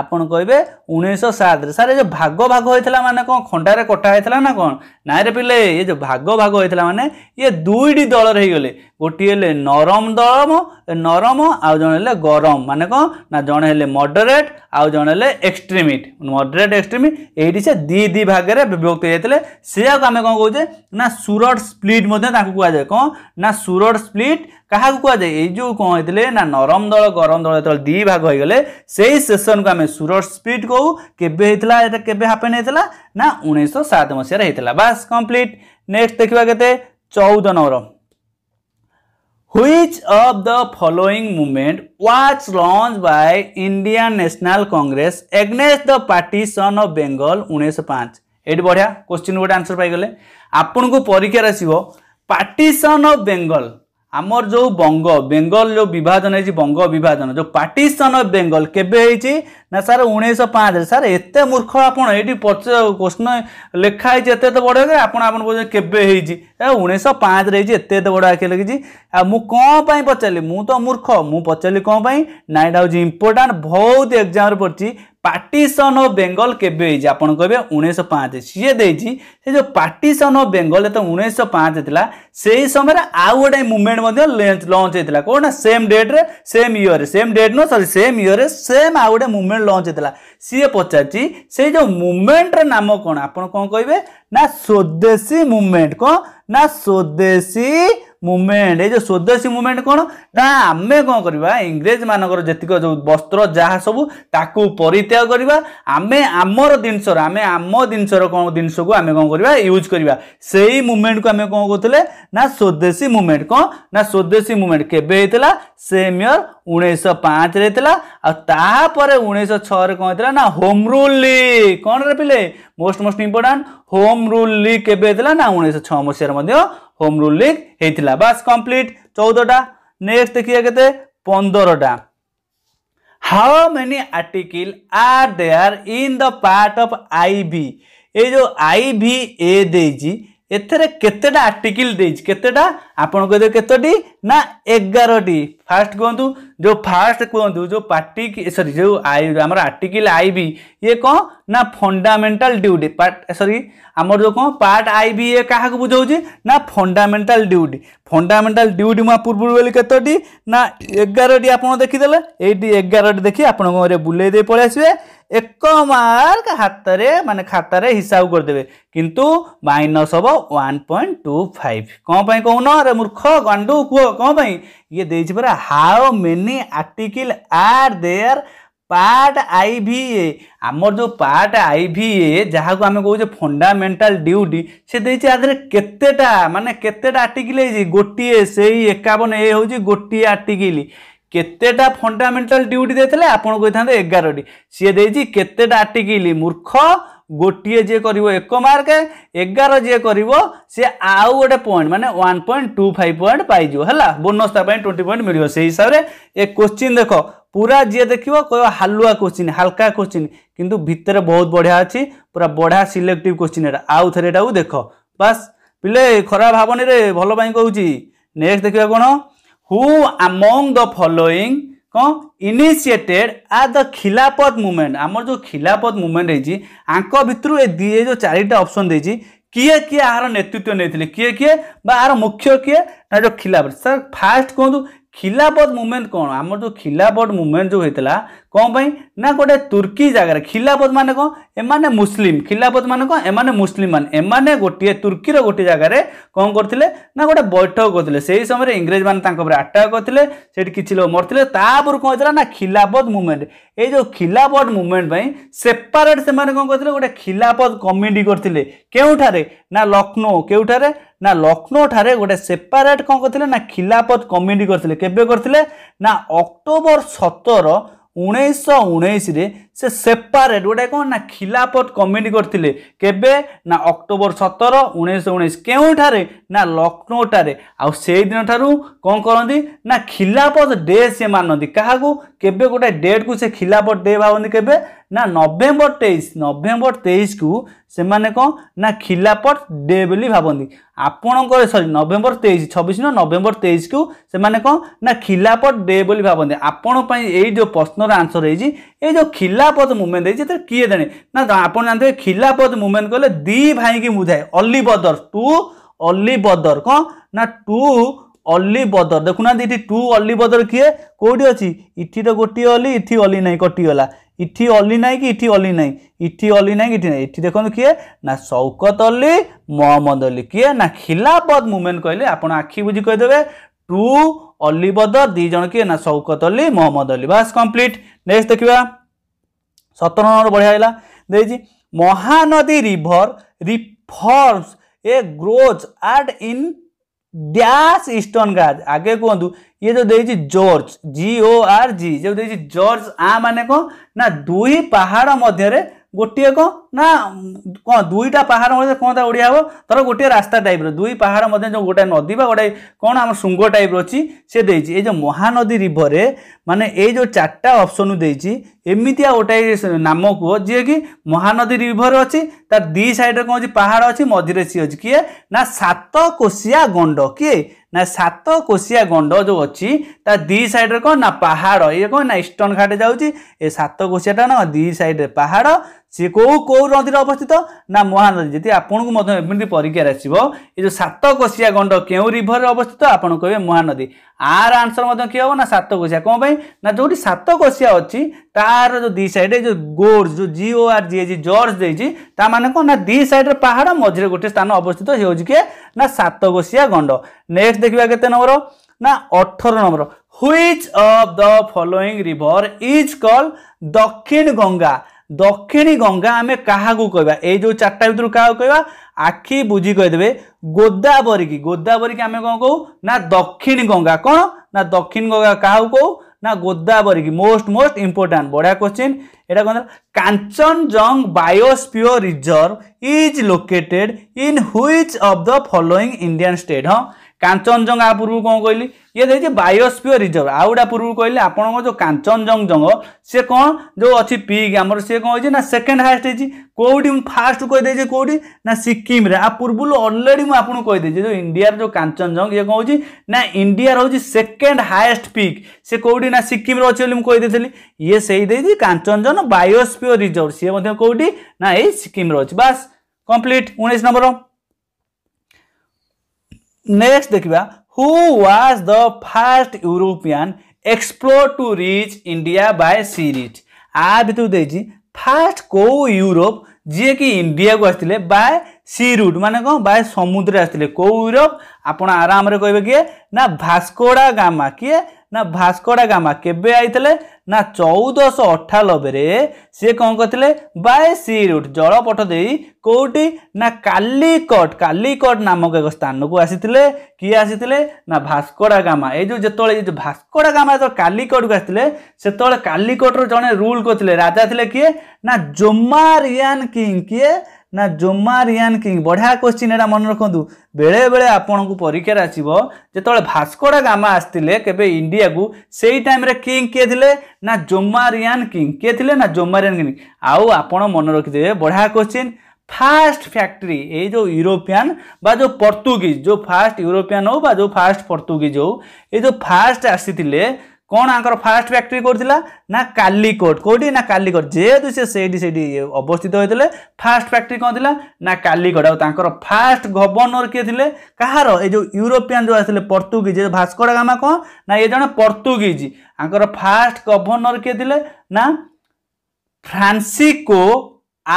আপনার কে উনিশশো সাতরে স্যার এ যে ভাগ ভাগ হয়েছিল মানে কোণ খণ্ডার কটা হয়েছিল না কোণ না রে পিলে এ যে ভাগ ভাগ হয়েছিল মানে ইয়ে দুইটি দলরে হয়ে গেলে গোটিয়ে হলে নরম ଗରମ ଦମ ନରମ ଆଉ ଜଣେ ହେଲେ ଗରମ ମାନେ କ'ଣ ନା ଜଣେ ହେଲେ ମଡରେଟ୍ ଆଉ ଜଣେ ହେଲେ ଏକ୍ସଟ୍ରିମିଟ୍ ମଡରେଟ୍ ଏକ୍ସଟ୍ରିମିଟ୍ ଏଇଠି ସେ ଦୁଇ ଦୁଇ ଭାଗରେ ବିଭକ୍ତ ହେଇଯାଇଥିଲେ ସେଆକୁ ଆମେ କ'ଣ କହୁଛେ ନା ସୁରଟ ସ୍ପ୍ଲିଟ୍ ମଧ୍ୟ ତାଙ୍କୁ କୁହାଯାଏ କ'ଣ ନା ସୁରଟ ସ୍ପ୍ଲିଟ୍ କାହାକୁ କୁହାଯାଏ ଏଇ ଯେଉଁ କ'ଣ ହେଇଥିଲେ ନା ନରମ ଦଳ ଗରମ ଦଳ ଯେତେବେଳେ ଦୁଇ ଭାଗ ହୋଇଗଲେ ସେଇ ସେସନକୁ ଆମେ ସୁରଟ ସ୍ପ୍ଲିଟ୍ କହୁ କେବେ ହେଇଥିଲା ଏଇଟା କେବେ ହାପେନ୍ ହେଇଥିଲା ନା ଉଣେଇଶହ ସାତ ମସିହାରେ ହେଇଥିଲା ବାସ୍ କମ୍ପ୍ଲିଟ୍ ନେକ୍ସଟ ଦେଖିବା କେତେ ଚଉଦ number which of the following movement was launched by indian national congress against the partition of bengal 1905 ଏଠି ବଢ଼ିଆ କୋଶ୍ଚିନ୍ ଗୋଟେ ଆନ୍ସର ପାଇଗଲେ ଆପଣଙ୍କୁ ପରୀକ୍ଷାରେ ଆସିବ ପାର୍ଟିସନ୍ ଅଫ୍ ବେଙ୍ଗଲ आमर जो बंग बेंगल जो विभाजन है बंग विभाजन जो पार्टीसन अफ बेंगल के ना सार उन्नीस पाँच सार एत मूर्ख आपड़ ये क्वेश्चन लिखाई एत बड़े आपड़ आपड़ उन्नीस पाँच एत बड़ा आखिर लगी मु कौपाई पचारि मु तो मूर्ख मु पचारि कौपाई नाइट हूँ इम्पोर्टाट बहुत एग्जाम पड़ी ପାର୍ଟିସନ୍ ଅଫ୍ ବେଙ୍ଗଲ କେବେ ହେଇଛି ଆପଣ କହିବେ ଉଣେଇଶହ ପାଞ୍ଚ ସିଏ ଦେଇଛି ସେ ଯେଉଁ ପାର୍ଟିସନ୍ ଅଫ୍ ବେଙ୍ଗଲ ଯେତେବେଳେ ଉଣେଇଶହ ପାଞ୍ଚ ଥିଲା ସେଇ ସମୟରେ ଆଉ ଗୋଟେ ମୁଭମେଣ୍ଟ ମଧ୍ୟ ଲଞ୍ଚ ହେଇଥିଲା କ'ଣ ନା ସେମ୍ ଡେଟ୍ରେ ସେମ୍ ଇୟର୍ରେ ସେମ୍ ଡେଟ୍ ନୁହଁ ସରି ସେମ୍ ଇୟର୍ରେ ସେମ୍ ଆଉ ଗୋଟେ ମୁଭମେଣ୍ଟ ଲଞ୍ଚ ହେଇଥିଲା ସିଏ ପଚାରିଛି ସେଇ ଯେଉଁ ମୁଭମେଣ୍ଟର ନାମ କ'ଣ ଆପଣ କ'ଣ କହିବେ ନା ସ୍ୱଦେଶୀ ମୁଭମେଣ୍ଟ କ'ଣ ନା ସ୍ୱଦେଶୀ ମୁଭମେଣ୍ଟ ଏଇ ଯେଉଁ ସ୍ୱଦେଶୀ ମୁଭମେଣ୍ଟ କ'ଣ ନା ଆମେ କ'ଣ କରିବା ଇଂରେଜମାନଙ୍କର ଯେତିକ ଯେଉଁ ବସ୍ତ୍ର ଯାହା ସବୁ ତାକୁ ପରିତ୍ୟାଗ କରିବା ଆମେ ଆମର ଜିନିଷର ଆମେ ଆମ ଜିନିଷର କ'ଣ ଜିନିଷକୁ ଆମେ କ'ଣ କରିବା ୟୁଜ୍ କରିବା ସେଇ ମୁଭମେଣ୍ଟକୁ ଆମେ କ'ଣ କହୁଥିଲେ ନା ସ୍ୱଦେଶୀ ମୁଭମେଣ୍ଟ କ'ଣ ନା ସ୍ୱଦେଶୀ ମୁଭମେଣ୍ଟ କେବେ ହେଇଥିଲା ସେମ୍ ଇୟର ଉଣେଇଶହ ପାଞ୍ଚରେ ହେଇଥିଲା ଆଉ ତାପରେ ଉଣେଇଶହ ଛଅରେ କ'ଣ ହେଇଥିଲା ନା ହୋମ୍ ରୁଲ୍ ଲିଗ୍ କ'ଣରେ ପିଲେ most most important home rule league କେବେ ହେଇଥିଲା ନା ଉଣେଇଶହ ଛଅ ମସିହାରେ ମଧ୍ୟ হোম রুল লিগ হয়েছিল বাস কমপ্লিট চৌদটা নেক্সট দেখা কেতে পনেরোটা how many article are there in the part of IV এই যে আইভি এ দিয়েছি এতে কেতেটা আর্টিকল দিয়েছি কেতেটা আপনার কেতোটি না এগারোটি फास्ट कहतु जो फास्ट कहतु जो पार्टिक सरी जो आई आम आर्टिकल आई भी ये कौन ना फंडामेंटाल ड्यूटी पार्ट सरी आम जो कौन पार्ट आई भी ये क्या बुझाऊे ना फंडामेंटाल ड्यूटी फंडामेंटाल ड्यूटी मुझे पूर्व बोली कतोटी ना एगारटी आप देखीदे ये एगारटी देखी आप बुले पलि आसवे एक मार्क हाथ में मान खातार हिसाब करदे कि माइनस हम वन पॉइंट टू फाइव कौन कहून रे मूर्ख गंडू कह कौन ये दे परा how many article are there part আইভিএ আমার যে পার্ট আইভিএ যা আমি কৌছে ফন্ডামেন্টাল ডিউটি সে দিয়েছে আধারে কেতেটা মানে কেতেটা আর্টিকেল হয়েছে গোটিয়ে সেই একাবন এ হচ্ছে গোটিয়ে আর্টিকেল কেতেটা ফন্ডামেন্টাল ডিউটি দিয়ে আপনার কইতে এগারোটি সি দিয়েছি কেতেটা আর্টিকেল মূর্খ ଗୋଟିଏ ଯିଏ କରିବ ଏକ ମାର୍କ ଏଗାର ଯିଏ କରିବ ସେ ଆଉ ଗୋଟେ ପଏଣ୍ଟ ମାନେ one point two five point ପାଇଯିବ ହେଲା ବୋନସ୍ ତା ପାଇଁ ଟ୍ୱେଣ୍ଟି ପଏଣ୍ଟ ମିଳିବ ସେଇ ହିସାବରେ ଏ କୋଶ୍ଚିନ୍ ଦେଖ ପୁରା ଯିଏ ଦେଖିବ କହିବ ହାଲୁଆ କୋଶ୍ଚିନ୍ ହାଲକା କୋଶ୍ଚିନ୍ କିନ୍ତୁ ଭିତରେ ବହୁତ ବଢ଼ିଆ ଅଛି ପୁରା ବଢ଼ିଆ ସିଲେକ୍ଟିଭ୍ କୋଶ୍ଚିନ୍ ଏଇଟା ଆଉ ଥରେ ଏଇଟାକୁ ଦେଖ ବାସ୍ ପିଲେ ଖରାପ ଭାବନିରେ ଭଲ ପାଇଁ କହୁଛି ନେକ୍ସଟ ଦେଖିବା କ'ଣ ହୁ ଆମଙ୍ଗ ଦ ଫଲୋଇଙ୍ଗ କ'ଣ ଇନିସିଏଟେଡ୍ ଆଟ୍ ଦ ଖିଲାପଦ ମୁଭମେଣ୍ଟ ଆମର ଯେଉଁ ଖିଲାପଦ ମୁଭମେଣ୍ଟ ହେଇଛି ଆଙ୍କ ଭିତରୁ ଏ ଦୁଇ ଯେଉଁ ଚାରିଟା ଅପସନ୍ ଦେଇଛି କିଏ କିଏ ଏହାର ନେତୃତ୍ୱ ନେଇଥିଲେ କିଏ କିଏ ବା ଏହାର ମୁଖ୍ୟ କିଏ ନା ଯେଉଁ ଖିଲାପତ ସାର୍ ଫାଷ୍ଟ କୁହନ୍ତୁ খিলাবত ମୁଭମେଣ୍ଟ କ'ଣ ଆମର ଯେଉଁ ଖିଲାବତ ମୁଭମେଣ୍ଟ ଯେଉଁ ହେଇଥିଲା କ'ଣ ପାଇଁ ନା ଗୋଟେ ତୁର୍କୀ ଜାଗାରେ ଖିଲାବତ ମାନେ କ'ଣ ଏମାନେ ମୁସଲିମ୍ ଖିଲାବତ ମାନେ କ'ଣ ଏମାନେ ମୁସଲିମ୍ ମାନେ ଏମାନେ ଗୋଟିଏ ତୁର୍କୀର ଗୋଟିଏ ଜାଗାରେ କ'ଣ କରିଥିଲେ ନା ଗୋଟେ ବୈଠକ କରିଥିଲେ ସେଇ ସମୟରେ ଇଂରେଜମାନେ ତାଙ୍କ ଉପରେ ଆଟାକ୍ କରିଥିଲେ ସେଠି କିଛି ଲୋକ ମରିଥିଲେ ତାପରେ କ'ଣ ହେଇଥିଲା ନା ଖିଲାବତ ମୁଭମେଣ୍ଟ ଏଇ ଯେଉଁ ଖିଲାବତ ମୁଭମେଣ୍ଟ ପାଇଁ ସେପାରେଟ୍ ସେମାନେ କ'ଣ କରିଥିଲେ ଗୋଟେ ଖିଲାବତ କମିଟି କରିଥିଲେ କେଉଁଠାରେ ନା ଲକ୍ଷ୍ନୌ କେଉଁଠାରେ ନା ଲକ୍ଷ୍ନୌ ଠାରେ ଗୋଟେ ସେପାରେଟ୍ କ'ଣ କରିଥିଲେ ନା ଖିଲାପତ କମିଟି କରିଥିଲେ କେବେ କରିଥିଲେ ନା ଅକ୍ଟୋବର ସତର ଉଣେଇଶହ ଉଣେଇଶରେ ସେ ସେପାରେଟ୍ ଗୋଟେ କ'ଣ ନା ଖିଲାପତ କମିଟି କରିଥିଲେ କେବେ ନା ଅକ୍ଟୋବର ସତର ଉଣେଇଶହ ଉଣେଇଶ କେଉଁଠାରେ ନା ଲକ୍ଷ୍ନୌଠାରେ ଆଉ ସେଇଦିନ ଠାରୁ କ'ଣ କରନ୍ତି ନା ଖିଲାପତ ଡେ ସେ ମାନନ୍ତି କାହାକୁ কেবে গোটে ডেট্কু সে খিলাফত ডে ভাবতে কেবে না নভেম্বর তেইশ নভেম্বর তেইশকু সে কম না খিলাফত ডে বলে ভাবতে আপনার সরি নভেম্বর তেইশ ছবিশ ন নভেম্বর তেইশকু সে কম না খিলাফত ডে বলে ভাবতে আপনার এই যে প্রশ্নর আনসর হয়েছি এই যে খিলাফত মুভমেন্ট হয়েছে এটা কিয়ে জানে না আপনার জানতে খিলাফত মুভমেন্ট কলে দি ভাইকি বুঝায় অলি বদর টু অলি বদর কম না টু অলি বদর দেখু না এটি টু অলি বদর কি কেউটি অটি গোটি অলি ইটি অলি নাই কটিগলা ইটি অলি নাই কি ইটি অলি নাই ইটি অলি নাই কি ইটি নাই ইটি দেখুন কি না শৌকত অলি মহম্মদ অলি কি না খিলাপদ মুভমেন্ট কে আপনার আখি বুঝি কেদেবে টু অলি বদর দুই জন কি না শৌকত অলি মহম্মদ অলি বাস কমপ্লিট নেক্সট দেখা সতর নম্বর বড়িয়া হল দেখছি Mahanadi river reforms in dash eastern gorge ଆଗେ କୁହନ୍ତୁ ଇଏ ଯେଉଁ ଦେଇଛି gorge G O R G ଯେଉଁ ଦେଇଛି ଜର୍ଜ ଆ ମାନେ କ'ଣ ନା ଦୁଇ ପାହାଡ଼ ମଧ୍ୟରେ ଗୋଟିଏ କ'ଣ ନା କ'ଣ ଦୁଇଟା ପାହାଡ଼ ମଧ୍ୟରେ କ'ଣ ତା ଓଡ଼ିଆ ହେବ ଧର ଗୋଟିଏ ରାସ୍ତା ଟାଇପ୍ର ଦୁଇ ପାହାଡ଼ ମଧ୍ୟ ଯେଉଁ ଗୋଟାଏ ନଦୀ ବା ଗୋଟାଏ କ'ଣ ଆମର ଶୃଙ୍ଗ ଟାଇପ୍ର ଅଛି ସେ ଦେଇଛି ଏଇ ଯେଉଁ ମହାନଦୀ ରିଭରେ ମାନେ ଏଇ ଯେଉଁ ଚାରିଟା ଅପସନ୍ ଦେଇଛି ଏମିତିଆ ଗୋଟାଏ ନାମ କୁହ ଯିଏକି ମହାନଦୀ ରିଭର ଅଛି ତାର ଦୁଇ ସାଇଡ଼ରେ କ'ଣ ଅଛି ପାହାଡ଼ ଅଛି ମଝିରେ ସିଏ ଅଛି କିଏ ନା ସାତ ଗଣ୍ଡ କିଏ ନା ସାତ କୋଶିଆ ଗଣ୍ଡ ଯେଉଁ ଅଛି ତା ଦୁଇ ସାଇଡ଼ରେ କ'ଣ ନା ପାହାଡ଼ ଇଏ କ'ଣ ନା ଇଷ୍ଟର୍ଣ୍ଣ ଘାଟ ଯାଉଛି ଏ ସାତ କୋଶିଆଟା ନା ଦୁଇ ସାଇଡ଼ରେ ପାହାଡ଼ সি কেউ কেউ নদীর অবস্থিত না মহানদী যদি আপনার এমনি পরীক্ষার আসব এই যে সাতকোশিয়া গণ্ড কেউ রিভরের অবস্থিত আপনার কে মহানদী আর আনসর কি হব না সাতকোশিয়া কম না যেটি সাতকোশিয়া অছি তার যে দুই সাইডে যে গোর্জ যে জি ও আর জি যে জর্জ দিয়েছি তা মানে কোণ না দুই সাইডের পাহাড় মঝিরে গোটে স্থান অবস্থিত সে হচ্ছে কি না সাতকোশিয়া গণ্ড নেক্সট দেখা কেতে নম্বর না অঠর number which of the following river is call Dakshin Ganga ଦକ୍ଷିଣୀ ଗଙ୍ଗା ଆମେ କାହାକୁ କହିବା ଏଇ ଯେଉଁ ଚାରିଟା ଭିତରୁ କାହାକୁ କହିବା ଆଖି ବୁଝି କହିଦେବେ ଗୋଦାବରୀକି ଗୋଦାବରୀକି ଆମେ କ'ଣ କହୁ ନା ଦକ୍ଷିଣୀ ଗଙ୍ଗା କ'ଣ ନା ଦକ୍ଷିଣୀ ଗଙ୍ଗା କାହାକୁ କହୁ ନା ଗୋଦାବରୀକି ମୋଷ୍ଟ ମୋଷ୍ଟ ଇମ୍ପୋର୍ଟାଣ୍ଟ ବଢ଼ିଆ କୋଶ୍ଚିନ୍ ଏଇଟା କ'ଣ Kanchenjunga biosphere reserve is located in which of the following Indian state ହଁ କାଞ୍ଚନଜଙ୍ଗା ପୂର୍ବରୁ କ'ଣ କହିଲି ଇଏ ଦେଇଛି ବାୟୋସ୍ପିଓ ରିଜର୍ଭ ଆଉ ଗୋଟା ପୂର୍ବରୁ କହିଲେ ଆପଣଙ୍କ ଯେଉଁ କାଞ୍ଚନଜଙ୍ଗ ଜଙ୍ଗ ସେ କ'ଣ ଯେଉଁ ଅଛି ପିକ୍ ଆମର ସେ କ'ଣ ହେଇଛି ନା ସେକେଣ୍ଡ ହାଏଷ୍ଟ ହେଇଛି କେଉଁଠି ମୁଁ ଫାଷ୍ଟ କହିଦେଇଛି କେଉଁଠି ନା ସିକିମ୍ରେ ଆ ପୂର୍ବରୁ ଅଲରେଡ଼ି ମୁଁ ଆପଣଙ୍କୁ କହିଦେଇଛି ଯେଉଁ ଇଣ୍ଡିଆର ଯେଉଁ କାଞ୍ଚନଜଙ୍ଗ ଇଏ କ'ଣ ହେଉଛି ନା ଇଣ୍ଡିଆର ହେଉଛି ସେକେଣ୍ଡ ହାଏଷ୍ଟ ପିକ୍ ସେ କେଉଁଠି ନା ସିକିମ୍ରେ ଅଛି ବୋଲି ମୁଁ କହିଦେଇଥିଲି ଇଏ ସେଇ ଦେଇଛି କାଞ୍ଚନଜଙ୍ଗ ବାୟୋସ୍ପିଓ ରିଜର୍ଭ ସିଏ ମଧ୍ୟ କେଉଁଠି ନା ଏଇ ସିକିମ୍ରେ ଅଛି ବାସ୍ କମ୍ପ୍ଲିଟ୍ ଉଣେଇଶ ନମ୍ବର नेक्स्ट देखा who was the first European explore to reach India by sea reach आ भितर देखिए फास्ट कौ यूरोप जी इंडिया को आसते बाय सी रूट मान कौन बाय समुद्र आसते कौ यूरोप आप आराम कहे किए ना भास्कोडा गामा किए ନା ଭାସ୍କୋଡ଼ା ଗାମା କେବେ ଆଇଥିଲେ ନା ଚଉଦଶହ ଅଠାନବେରେ ସିଏ କ'ଣ କରିଥିଲେ ବାଏ ସି ରୁଟ୍ ଜଳପଥ ଦେଇ କେଉଁଠି ନା କାଲିକଟ କାଲିକଟ ନାମକ ଏକ ସ୍ଥାନକୁ ଆସିଥିଲେ କିଏ ଆସିଥିଲେ ନା ଭାସ୍କୋଡ଼ା ଗାମା ଏଇ ଯେଉଁ ଯେତେବେଳେ ଏଇ ଯେଉଁ ଭାସ୍କୋଡ଼ା ଗାମା ଯେତେବେଳେ କାଲିକଟକୁ ଆସିଥିଲେ ସେତେବେଳେ କାଲିକଟର ଜଣେ ରୁଲ୍ କରିଥିଲେ ରାଜା ଥିଲେ କିଏ ନା ଜୋମାରିଆନ୍ କିଙ୍ଗ କିଏ ନା ଜୋମା ରିଆନ୍ କିଙ୍ଗ ବଢ଼ିଆ କ୍ୱେଶ୍ଚିନ୍ ଏଇଟା ମନେ ରଖନ୍ତୁ ବେଳେବେଳେ ଆପଣଙ୍କୁ ପରୀକ୍ଷାରେ ଆସିବ ଯେତେବେଳେ ଭାସ୍କୋଡ଼ା ଗାମା ଆସିଥିଲେ କେବେ ଇଣ୍ଡିଆକୁ ସେଇ ଟାଇମ୍ରେ କିଙ୍ଗ କିଏ ଥିଲେ ନା ଜୋମା ରିଆନ୍ କିଙ୍ଗ କିଏ ଥିଲେ ନା ଜୋମା ରିଆନ୍ କିଙ୍ଗ ଆଉ ଆପଣ ମନେ ରଖିଦେବେ ବଢ଼ିଆ କ୍ୱେଶ୍ଚିନ୍ ফার্স্ট ফ্যাক্টরি এই যে ইউরোপিয়ান বা যে পর্তুগিজ যে ফার্স্ট ইউরোপিয়ান হোক বা যে ফার্স্ট পর্তুগিজ হোক এই যে ফার্স্ট আসিলে କ'ଣ ଆଙ୍କର ଫାଷ୍ଟ ଫ୍ୟାକ୍ଟ୍ରି କରିଥିଲା ନା କାଲିକୋଟ କେଉଁଠି ନା କାଲିକୋଟ ଯେହେତୁ ସେ ସେଇଠି ସେଇଠି ଅବସ୍ଥିତ ହୋଇଥିଲେ ଫାଷ୍ଟ ଫ୍ୟାକ୍ଟ୍ରି କ'ଣ ଥିଲା ନା କାଲିକୋଟ ଆଉ ତାଙ୍କର ଫାଷ୍ଟ ଗଭର୍ଣ୍ଣର କିଏ ଥିଲେ କାହାର ଏ ଯେଉଁ ୟୁରୋପିଆନ୍ ଯେଉଁ ଆସିଥିଲେ ପର୍ତ୍ତୁଗୀଜ ଭାସ୍କୋଡ଼ା ଗାମା କ'ଣ ନା ଏ ଜଣେ ପର୍ତ୍ତୁଗୀଜ ଆଙ୍କର ଫାଷ୍ଟ ଗଭର୍ଣ୍ଣର କିଏ ଥିଲେ ନା ଫ୍ରାନ୍ସିକୋ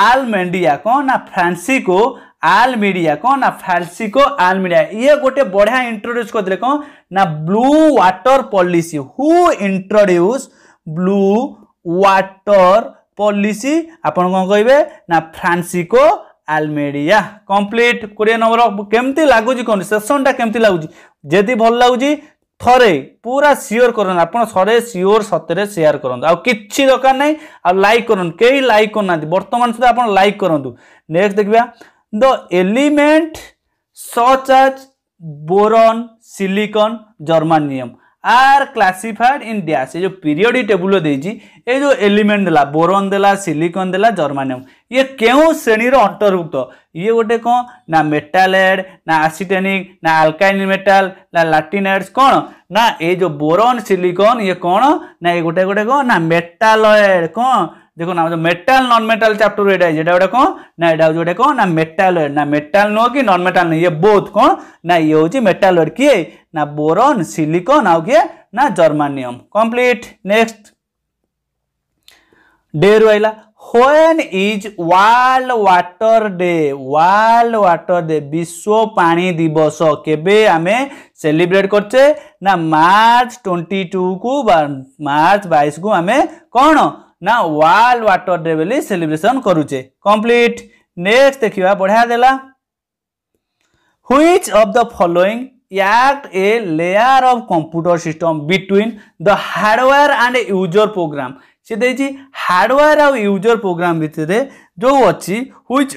ଆଲମେଣ୍ଡିଆ କ'ଣ ନା ଫ୍ରାନ୍ସିକୋ आल मीडिया कौन ना फाल्सिको आल मीडिया ये गोटे बढ़िया इंट्रोड्यूस करते कौन ना blue water policy who introduce blue water policy आपण कौन कहे ना फ्रांसिको আলমেডিয়া কমপ্লিট কোড়িয়ে নম্বর কেমতি লাগুছি কোন সেসনটা কেমতি লাগুছি যদি ভাল লাগুছি থরে পুরা সিওর করুন আপনার সরে সিওর সতেরে সেয়ার করুন আছে দরকার নাই আইক করুন কেই লাইক করু না বর্তমান সুদ্ধা আপনার লাইক করু নেক্সট দেখবা the element such as boron, silicon, germanium are classified in dash ये जो पीरियड टेबुल देजी ये जो एलिमेंट देला बोरन देला सिलिकन देला जर्मानियम ये क्यों श्रेणी अंतर्भुक्त ये गोटे कौन ना मेटालेड ना आसीटेनिक ना आलकाइन मेटाल ना लाटिनाइड्स कौन ना ये जो बोरन सिलिकन ये कौन ना ये गोटे गोटे कौन ना मेटालएड कौन দেখুন আমাদের মেটাল নন মেটাল চ্যাপ্টর এটা যেটা ওটা কোন না এটা হচ্ছে ওটা কোন না মেটাল ওয়েড না মেটাল নো কি নন মেটাল নয় ইয়ে বোথ কোন না ইয়ে হচ্ছে মেটাল ওয়েড কি না বোরন সিলিকন আউ কি না জর্মানিয়ম কমপ্লিট নেক্সট ডে রহিলা when is world water day world water day বিশ্ব পানি দিবস কেবে আমি সেলিব্রেট করছে না মার্চ টোয়েন্টি টু কু মার্চ বাইশ কু আমি কোণ ना वाल व्टर डे बोली सेलिब्रेसन करुचे कम्प्लीट नेक्स्ट देखा बढ़िया देला which of the following act a layer of computer system between the hardware and user program से ଦେଇଛି ହାର୍ଡ଼ୱେର୍ ଆଉ ୟୁଜର୍ ପ୍ରୋଗ୍ରାମ୍ ଭିତରେ ଯେଉଁ ଅଛି ହ୍ୱିଚ୍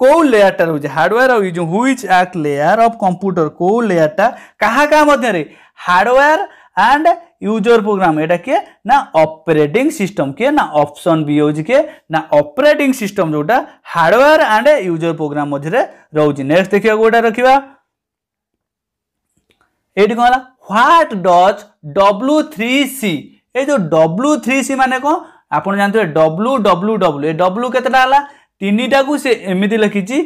କେଉଁ लेयारटा ରହୁଛି ହାର୍ଡ଼ୱେର୍ ଆଉ use which act layer of computer କେଉଁ लेयारटा କାହା କାହା ମଧ୍ୟରେ ହାର୍ଡ଼ୱେର୍ एंड यूजर प्रोग्राम एटा किए ना ऑपरेटिंग सिस्टम किए ना ऑप्शन बी हूँ किए ना ऑपरेटिंग सिस्टम जोटा हार्डवेयर एंड यूजर प्रोग्राम मधे रोज नेक्स्ट देखिए गोटा रखा ये कौन what does W three C ए जो डब्ल्यू थ्री सी मान कौन आप जानते डब्ल्यू डब्ल्यू डब्ल्यू ए डब्ल्यू के टा को सी एमती लिखी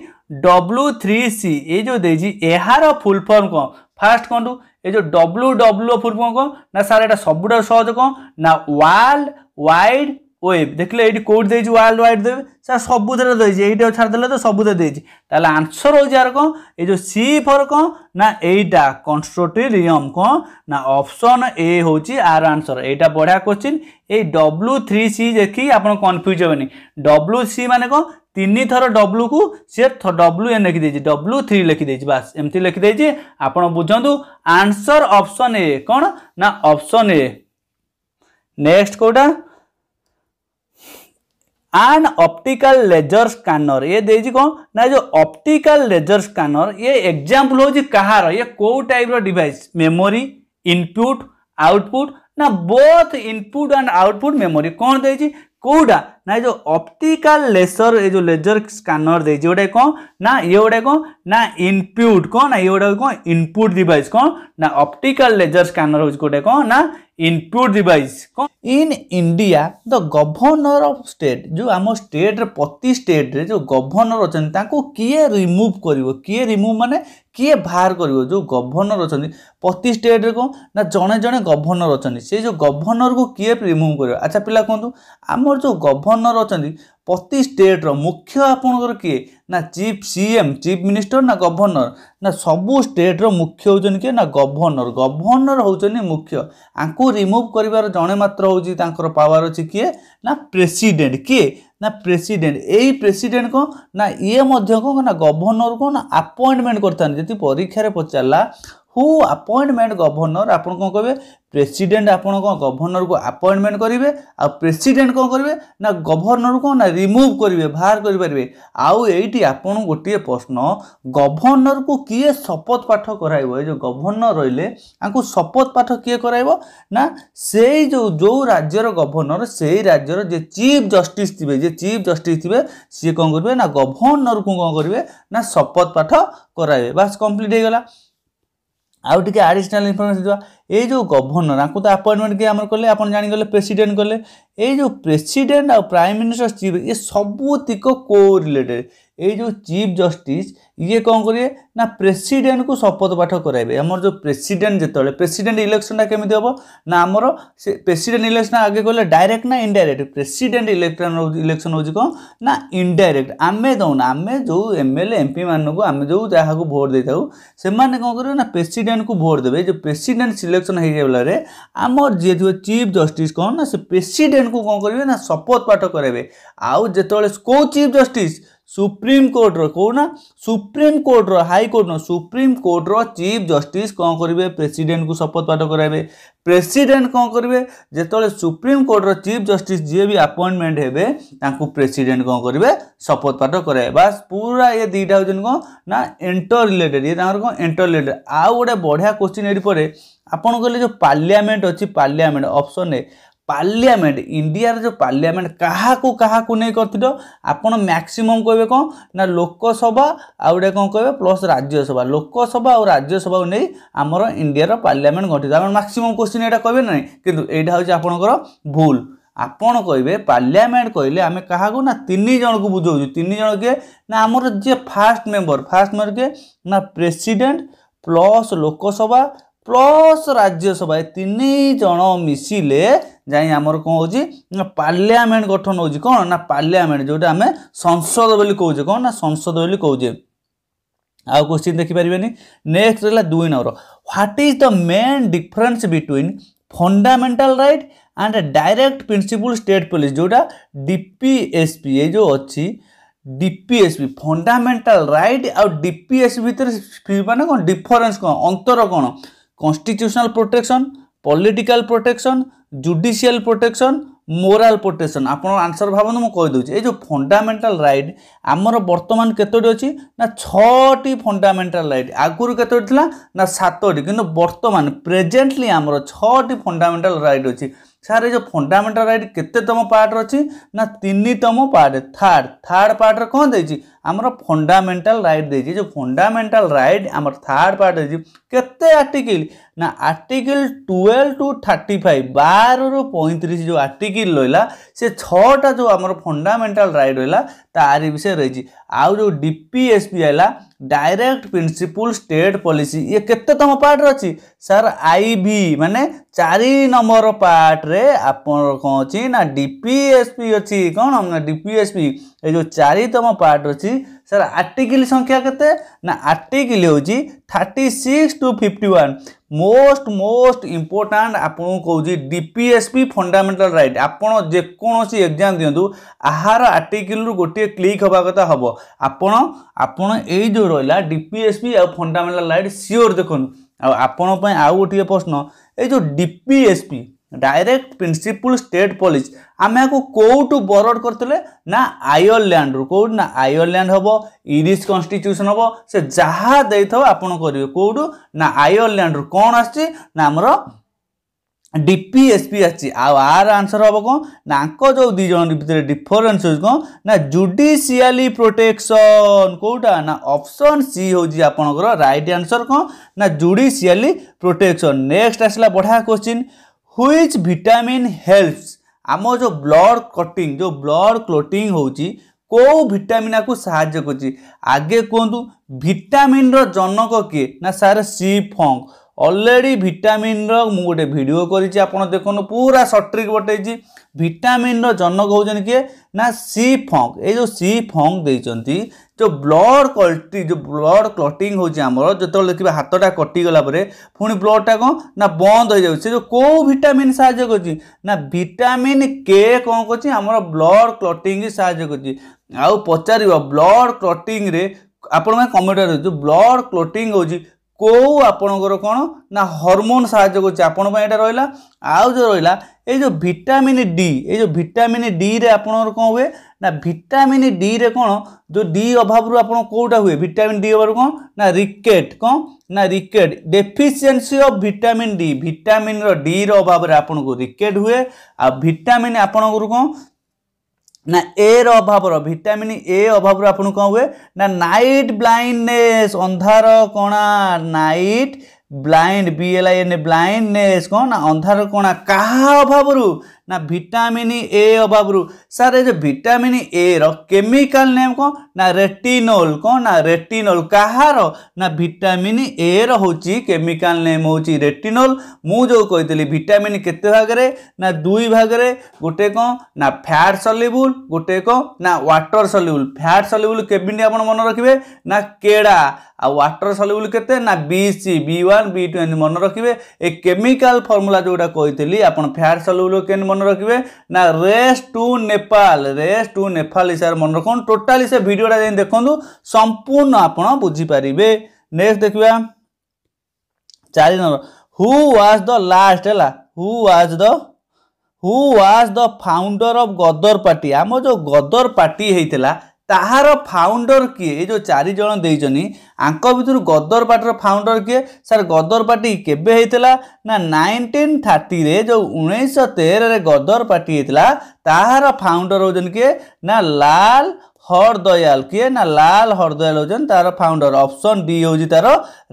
डब्ल्यू थ्री सी ए जो देजी यार फुल फर्म कौन फास्ट कौन टू ଏ ଯେଉଁ ଡବ୍ଲୁ ଡବ୍ଲୁ ଫୁଲ୍ କ'ଣ ନା ସାର୍ ଏଇଟା ସବୁଠାରୁ ସହଜ କ'ଣ ନା ୱାର୍ଲଡ ୱାଇଡ଼ ওয়েব দেখলে এইটি কোটি দিয়েছি ওয়ার্ল্ড ওয়াইড দেবে স্যার সবুজে দিয়েছি এইটা ছাড়িদেলে তো সবুজে দিয়েছি তাহলে আনসর হচ্ছে আর কম এই যে সি ফর কম না এইটা কনস্ট্রোটেরিয়ম কম না অপশন এ হচ্ছে আর আনসর এইটা বঢ়িয়া কোশ্চিন এই ডব্লু থ্রি সি দেখি আপনার কনফ্ୟୁଜ হবেনি ডব্লু সি মানে কম তিন থর ডব্লু কু সে ডব্লু এ লিখি লিখিদেছি ডব্লু থ্রি লিখি লিখিদেছি বাস এমতি লিখি লিখিদেছি আপনার বুঝতু আনসর অপশন এ কোণ না অপশন এ নেক্সট কোটা एंड ऑप्टिकल लेजर स्कानर ये दे कौन ना जो ऑप्टिकल लेजर स्कानर ये एग्जाम्पल हूँ कहार ये कौ type device memory input output ना both input and output memory कौन दे कौटा ना जो ऑप्टिकल लेसर ये जो लेजर स्कानर दे गोटे कौन ना ये गोटे कौन ना इनपुट कौन ना ये गोटे कौन इनपुट डिवाइस कौन ना ऑप्टिकल लेजर स्कानर हूँ गोटे कौन ना input device in India the governor of state যে আম স্টেট্রে প্রতি স্টেট্রে যে গভর্নর অনেক তাঁকু কিয়ে রিমুভ করব কিয়ে রিমুভ মানে কিয়ে বাহার করব যে গভর্নর অনেক প্রতি স্টেট্রে কম না জনে জনে গভর্নর অনেক সেই যে গভর্নরকে কিয়ে রিমুভ করব আচ্ছা পিলা কুহতু আমার যে গভর্নর ଗଭର୍ଣ୍ଣର ଅଛନ୍ତି ପ୍ରତି ଷ୍ଟେଟ୍ର ମୁଖ୍ୟ ଆପଣଙ୍କର କିଏ ନା ଚିଫ୍ ସିଏମ୍ ଚିଫ୍ ମିନିଷ୍ଟର ନା ଗଭର୍ଣ୍ଣର ନା ସବୁ ଷ୍ଟେଟ୍ର ମୁଖ୍ୟ ହେଉଛନ୍ତି କିଏ ନା ଗଭର୍ଣ୍ଣର ଗଭର୍ଣ୍ଣର ହେଉଛନ୍ତି ମୁଖ୍ୟ ଆଙ୍କୁ ରିମୁଭ୍ କରିବାର ଜଣେ ମାତ୍ର ହେଉଛି ତାଙ୍କର ପାୱାର ଅଛି କିଏ ନା ପ୍ରେସିଡେଣ୍ଟ କିଏ ନା ପ୍ରେସିଡେଣ୍ଟ ଏଇ ପ୍ରେସିଡେଣ୍ଟ କ'ଣ ନା ଇଏ ମଧ୍ୟ କ'ଣ ନା ଗଭର୍ଣ୍ଣର କ'ଣ ନା ଆପଏଣ୍ଟମେଣ୍ଟ କରିଥାନ୍ତି ଯଦି ପରୀକ୍ଷାରେ ପଚାରିଲା ହୁ ଆପଏଣ୍ଟମେଣ୍ଟ ଗଭର୍ଣ୍ଣର ଆପଣ କ'ଣ କହିବେ ପ୍ରେସିଡେଣ୍ଟ ଆପଣ କ'ଣ ଗଭର୍ଣ୍ଣରକୁ ଆପଏଣ୍ଟମେଣ୍ଟ କରିବେ ଆଉ ପ୍ରେସିଡେଣ୍ଟ କ'ଣ କରିବେ ନା ଗଭର୍ଣ୍ଣରକୁ କ'ଣ ନା ରିମୁଭ୍ କରିବେ ବାହାର କରିପାରିବେ ଆଉ ଏଇଠି ଆପଣଙ୍କୁ ଗୋଟିଏ ପ୍ରଶ୍ନ ଗଭର୍ଣ୍ଣରକୁ କିଏ ଶପଥ ପାଠ କରାଇବ ଏ ଯେଉଁ ଗଭର୍ଣ୍ଣର ରହିଲେ ତାଙ୍କୁ ଶପଥ ପାଠ କିଏ କରାଇବ ନା ସେଇ ଯେଉଁ ଯେଉଁ ରାଜ୍ୟର ଗଭର୍ଣ୍ଣର ସେଇ ରାଜ୍ୟର ଯେ ଚିଫ୍ ଜଷ୍ଟିସ୍ ଥିବେ ଯେ ଚିଫ୍ ଜଷ୍ଟିସ୍ ଥିବେ ସିଏ କ'ଣ କରିବେ ନା ଗଭର୍ଣ୍ଣରକୁ କ'ଣ କରିବେ ନା ଶପଥ ପାଠ କରାଇବେ ବାସ୍ କମ୍ପ୍ଲିଟ୍ ହେଇଗଲା ଆଉ ଟିକେ ଆଡ଼ିସନାଲ୍ ଇନଫର୍ମେସନ୍ ଯିବା ଏଇ ଯେଉଁ ଗଭର୍ଣ୍ଣର ଆଙ୍କୁ ତ ଆପଏଣ୍ଟମେଣ୍ଟ କିଏ ଆମର କଲେ ଆପଣ ଜାଣିଗଲେ ପ୍ରେସିଡେଣ୍ଟ କଲେ ଏଇ ଯେଉଁ ପ୍ରେସିଡେଣ୍ଟ ଆଉ ପ୍ରାଇମ୍ ମିନିଷ୍ଟର ଚିଫ୍ ଏ ସବୁତିକ କୋ ରିଲେଟେଡ଼୍ ଏଇ ଯେଉଁ ଚିଫ୍ ଜଷ୍ଟିସ୍ ଇଏ କ'ଣ କରିବେ ନା ପ୍ରେସିଡେଣ୍ଟକୁ ଶପଥ ପାଠ କରାଇବେ ଆମର ଯେଉଁ ପ୍ରେସିଡେଣ୍ଟ ଯେତେବେଳେ ପ୍ରେସିଡେଣ୍ଟ ଇଲେକ୍ସନଟା କେମିତି ହେବ ନା ଆମର ସେ ପ୍ରେସିଡେଣ୍ଟ ଇଲେକ୍ସନ ଆଗେ କହିଲେ ଡାଇରେକ୍ଟ ନା ଇନଡାଇରେକ୍ଟ ପ୍ରେସିଡେଣ୍ଟ ଇଲେକ୍ସନ ଇଲେକ୍ସନ ହେଉଛି କ'ଣ ନା ଇନଡାଇରେକ୍ଟ ଆମେ ଦେଉନା ଆମେ ଯେଉଁ ଏମ୍ ଏଲ୍ ଏ ଏମ୍ପି ମାନଙ୍କୁ ଆମେ ଯେଉଁ ଯାହାକୁ ଭୋଟ ଦେଇଥାଉ ସେମାନେ କ'ଣ କରିବେ ନା ପ୍ରେସିଡେଣ୍ଟକୁ ଭୋଟ ଦେବେ ଯେଉଁ ପ୍ରେସିଡେଣ୍ଟ ସିଲେକ୍ସନ ହେଇଗଲାରେ ଆମର ଯିଏ ଥିବ ଚିଫ୍ ଜଷ୍ଟିସ୍ କ'ଣ ନା ସେ ପ୍ରେସିଡେଣ୍ଟକୁ କ'ଣ କରିବେ ନା ଶପଥ ପାଠ କରାଇବେ ଆଉ ଯେତେବେଳେ କେଉଁ ଚିଫ୍ ଜଷ୍ଟିସ୍ ସୁପ୍ରିମକୋର୍ଟର କେଉଁ ନା ସୁପ୍ରିମକୋର୍ଟର ହାଇକୋର୍ଟ ନୁହଁ ସୁପ୍ରିମ୍ କୋର୍ଟର ଚିଫ୍ ଜଷ୍ଟିସ୍ କ'ଣ କରିବେ ପ୍ରେସିଡେଣ୍ଟକୁ ଶପଥ ପାଠ କରାଇବେ ପ୍ରେସିଡେଣ୍ଟ କ'ଣ କରିବେ ଯେତେବେଳେ ସୁପ୍ରିମକୋର୍ଟର ଚିଫ୍ ଜଷ୍ଟିସ୍ ଯିଏ ବି ଆପଏଣ୍ଟମେଣ୍ଟ ହେବେ ତାଙ୍କୁ ପ୍ରେସିଡେଣ୍ଟ କ'ଣ କରିବେ ଶପଥ ପାଠ କରାଇବେ ବାସ୍ ପୁରା ଏ ଦୁଇଟା ହେଉଛନ୍ତି କ'ଣ ନା ଏଣ୍ଟର ରିଲେଟେଡ଼ ଇଏ ତାଙ୍କର କ'ଣ ଏଣ୍ଟର ରିଲେଟେଡ଼ ଆଉ ଗୋଟେ ବଢ଼ିଆ କ୍ୱେଶ୍ଚିନ୍ ଏଠି ପରେ ଆପଣ କହିଲେ ଯେଉଁ ପାର୍ଲିଆମେଣ୍ଟ ଅଛି ପାର୍ଲିଆମେଣ୍ଟ ଅପସନ୍ ଏ ପାର୍ଲିଆମେଣ୍ଟ ଇଣ୍ଡିଆର ଯେଉଁ ପାର୍ଲିଆମେଣ୍ଟ କାହାକୁ କାହାକୁ ନେଇ କରିଥିଲ ଆପଣ ମ୍ୟାକ୍ସିମମ୍ କହିବେ କ'ଣ ନା ଲୋକସଭା ଆଉ ଗୋଟେ କ'ଣ କହିବେ ପ୍ଲସ୍ ରାଜ୍ୟସଭା ଲୋକସଭା ଆଉ ରାଜ୍ୟସଭାକୁ ନେଇ ଆମର ଇଣ୍ଡିଆର ପାର୍ଲିଆମେଣ୍ଟ ଗଠିତ ଆପଣ ମ୍ୟାକ୍ସିମମ୍ କୋଶ୍ଚିନ୍ ଏଇଟା କହିବେ ନାହିଁ କିନ୍ତୁ ଏଇଟା ହେଉଛି ଆପଣଙ୍କର ଭୁଲ ଆପଣ କହିବେ ପାର୍ଲିଆମେଣ୍ଟ କହିଲେ ଆମେ କାହାକୁ ନା ତିନି ଜଣକୁ ବୁଝାଉଛୁ ତିନି ଜଣ କିଏ ନା ଆମର ଯିଏ ଫାର୍ଷ୍ଟ ମେମ୍ବର ଫାର୍ଷ୍ଟ ମେମ୍ବର କିଏ ନା president plus Lok Sabha plus Rajya Sabha ଏ ତିନି ଜଣ ମିଶିଲେ ଯାଇ ଆମର କ'ଣ ହେଉଛି ନା ପାର୍ଲିଆମେଣ୍ଟ ଗଠନ ହେଉଛି କ'ଣ ନା ପାର୍ଲିଆମେଣ୍ଟ ଯେଉଁଟା ଆମେ ସଂସଦ ବୋଲି କହୁଛେ କ'ଣ ନା ସଂସଦ ବୋଲି କହୁଛେ ଆଉ କୋଶ୍ଚିନ୍ ଦେଖିପାରିବେନି ନେକ୍ସଟ ହେଲା ଦୁଇ number what is the main difference between fundamental right and direct principle state policy ଯେଉଁଟା ଡିପିଏସ୍ପି ଏ ଯେଉଁ ଅଛି ডিপিএসপি ফন্ডামেন্টাল রাইট আউ ডিপিএসপি ভিতরে মানে কোন ডিফরেন্স কোন অন্তর কোন constitutional protection political protection judicial protection moral protection আপনার আনসর ভাবନ୍ତୁ মু কইদেছি এই যে ফন্ডামেন্টাল রাইট আমার বর্তমান কতটি অছি না ছটি ফন্ডামেন্টাল রাইট আগর কতটি লা না সাতটি কিন্তু বর্তমান প্রেজেন্টলি আমার ছটি ফন্ডামেন্টাল রাইট অছি স্যার এই যে ফন্ডামেন্টাল রাইট কেতেতম পার্টর অছি না তিনিতম পার্ট থার্ড থার্ড পার্টর কোন দেইছি আমার ফন্ডামেন্টাল রাইট দেইছি যে ফন্ডামেন্টাল রাইট আমার থার্ড পার্ট দেইছি কে କେତେ ଆର୍ଟିକିଲ୍ ନା article twelve to thirty five ବାରରୁ ପଇଁତିରିଶ ଯେଉଁ ଆର୍ଟିକିଲ୍ ରହିଲା ସେ ଛଅଟା ଯେଉଁ ଆମର ଫଣ୍ଡାମେଣ୍ଟାଲ୍ ରାଇଟ୍ ରହିଲା ତାରି ବିଷୟ ରହିଛି ଆଉ ଯେଉଁ ଡି ପି ଏସ୍ ପି ହେଲା ଡାଇରେକ୍ଟ ପ୍ରିନ୍ସିପୁଲ୍ ଷ୍ଟେଟ୍ ପଲିସି ଇଏ କେତେ ତମ ପାର୍ଟରେ ଅଛି ସାର୍ ଆଇ ଭି ମାନେ ଚାରି ନମ୍ବର ପାର୍ଟରେ ଆପଣ କ'ଣ ଅଛି ନା ଡି ପି ଏସ୍ ପି ଅଛି କ'ଣ ନା ଡି ପି ଏସ୍ ପି ଏ ଯେଉଁ ଚାରିତମ ପାର୍ଟ ଅଛି ସାର୍ ଆର୍ଟିକିଲ୍ ସଂଖ୍ୟା କେତେ ନା ଆର୍ଟିକିଲ୍ ହେଉଛି thirty six to fifty one most most important ଆପଣଙ୍କୁ କହୁଛି D P S P fundamental right ଆପଣ ଯେକୌଣସି ଏକ୍ଜାମ୍ ଦିଅନ୍ତୁ ଆହାର ଆର୍ଟିକିଲ୍ରୁ ଗୋଟିଏ କ୍ଲିକ୍ ହେବା କଥା ହେବ ଆପଣ ଆପଣ ଏଇ ଯେଉଁ ରହିଲା ଡି ପି ଏସ୍ ପି ଆଉ ଫଣ୍ଡାମେଣ୍ଟାଲ ରାଇଟ୍ ସିଓର ଦେଖନ୍ତୁ ଆଉ ଆପଣଙ୍କ ପାଇଁ ଆଉ ଗୋଟିଏ ପ୍ରଶ୍ନ ଏଇ ଯେଉଁ D P S P direct principle state policy আমি আকু কোটু বরড করতলে না আয়ারল্যান্ড কোড না আয়ারল্যান্ড হব ইরিশ কনস্টিটিউশন হব সে যাহা দেইথো আপন করিবে কোডু না আয়ারল্যান্ড কোন আসছে না আমর ডিপিএসপি আসছে আর আর আনসার হব কো নাক যো দুই জন ভিতরে ডিফারেন্স হইছ কো না জুডিশিয়ালি প্রোটেকশন কোটা না অপশন সি হইছি আপনকর রাইট আনসার কো না জুডিশিয়ালি প্রোটেকশন নেক্সট আসলা বড়া কোশ্চিন হুইচ ভিটামিন হেলপস ଆମ ଯେଉଁ ବ୍ଲଡ଼ କଟିଂ ଯେଉଁ ବ୍ଲଡ଼ କ୍ଲୋଟିଂ ହେଉଛି କେଉଁ ଭିଟାମିନାକୁ ସାହାଯ୍ୟ କରୁଛି ଆଗେ କୁହନ୍ତୁ ଭିଟାମିନର ଜନକ କିଏ ନା sir C Funk already vitamin রোটে ভিডিও করেছি আপনার দেখুন পুরা সট্রিক বটাইছি ভিটামিন রনক হচ্ছেন কি না সি ফঙ্ক এই যে সি ফঙ্ক দিয়েছেন যে ব্লড কল্টি যে ব্লড ক্লটিং হচ্ছে আমার যেত দেখবে হাতটা কটিগলা পরে পুঁ ব্লডটা না বন্দ হয়ে যাচ্ছে সে কেউ ভিটামিন সাহায্য করছে না ভিটামিন কে কম করছে আমার ব্লড ক্লটিং সাহায্য করছে আচারিব ব্লড ক্লটিং আপনার কমেন্টার ব্লড ক্লোটিং হচ্ছে କେଉଁ ଆପଣଙ୍କର କ'ଣ ନା ହର୍ମୋନ୍ ସାହାଯ୍ୟ କରୁଛି ଆପଣଙ୍କ ପାଇଁ ଏଇଟା ରହିଲା ଆଉ ଯେଉଁ ରହିଲା ଏଇ ଯେଉଁ ଭିଟାମିନ୍ ଡି ଏଇ ଯେଉଁ ଭିଟାମିନ୍ ଡିରେ ଆପଣଙ୍କର କ'ଣ ହୁଏ ନା ଭିଟାମିନ୍ ଡିରେ କ'ଣ ଯେଉଁ ଡି ଅଭାବରୁ ଆପଣ କେଉଁଟା ହୁଏ ଭିଟାମିନ୍ ଡି ଅଭାବରୁ କ'ଣ ନା ରିକେଟ୍ କ'ଣ ନା rickets deficiency of vitamin D ଭିଟାମିନ୍ର ଡିର ଅଭାବରେ ଆପଣଙ୍କୁ ରିକେଟ୍ ହୁଏ ଆଉ ଭିଟାମିନ୍ ଆପଣଙ୍କର କ'ଣ ନା ଏର ଅଭାବର ଭିଟାମିନ୍ ଏ ଅଭାବରୁ ଆପଣଙ୍କୁ କ'ଣ ହୁଏ ନା ନାଇଟ୍ ବ୍ଲାଇଣ୍ଡନେସ୍ ଅନ୍ଧାର କଣା night blind B L I N blindness କ'ଣ ନା ଅନ୍ଧାର କଣା କାହା ଅଭାବରୁ ना विटामिन ए अभाव सारे ये जो विटामिन ए रेमिकाल नेम कौन ना रेटिनोल कौन ना रेटिनोल कहार ना भिटामिन ए रोचे केमिकाल नेम हूँ रेटिनोल मुझे कही भिटामिन के भागे ना दुई भागे गोटे कौन ना फैट सल्युबुल गोटे कौन ना वाटर सल्यूबुल फैट सल्यूबुल केमी आप मन रखिए ना केड़ा आ वाटर सल्यूबुल के ना बीच बी वन बी टू एम मन रखिए ए केमिकाल फर्मुला जोटा कही आप फैट सल्यूबुल के ମନେ ରଖିବେ ନା race to Nepal race to Nepal ହିସାବରେ ମନେ ରଖନ୍ତୁ ଟୋଟାଲି ସେ ଭିଡ଼ିଓଟା ଯାଇ ଦେଖନ୍ତୁ ସମ୍ପୂର୍ଣ୍ଣ ଆପଣ ବୁଝିପାରିବେ ନେକ୍ସଟ ଦେଖିବା ଚାରି number who was the last ହେଲା who was the who was the founder of Ghadar party ଆମ ଯେଉଁ ଗଦର ପାର୍ଟି ହେଇଥିଲା ତାହାର ଫାଉଣ୍ଡର କିଏ ଏ ଯେଉଁ ଚାରି ଜଣ ଦେଇଛନ୍ତି ଆଙ୍କ ଭିତରୁ ଗଦର ପାର୍ଟିର ଫାଉଣ୍ଡର କିଏ ସାର୍ ଗଦର ପାର୍ଟି କେବେ ହେଇଥିଲା ନା ନାଇନଟିନ୍ ଥାର୍ଟିରେ ଯେଉଁ ଉଣେଇଶହ ତେରରେ ଗଦର ପାର୍ଟି ହେଇଥିଲା ତାହାର ଫାଉଣ୍ଡର ହେଉଛନ୍ତି କିଏ ନା ଲାଲ হরদয়াল কিয়ে না লাল হরদয়াল হচ্ছেন তার ফাউন্ডর অপশন ডি হচ্ছে তার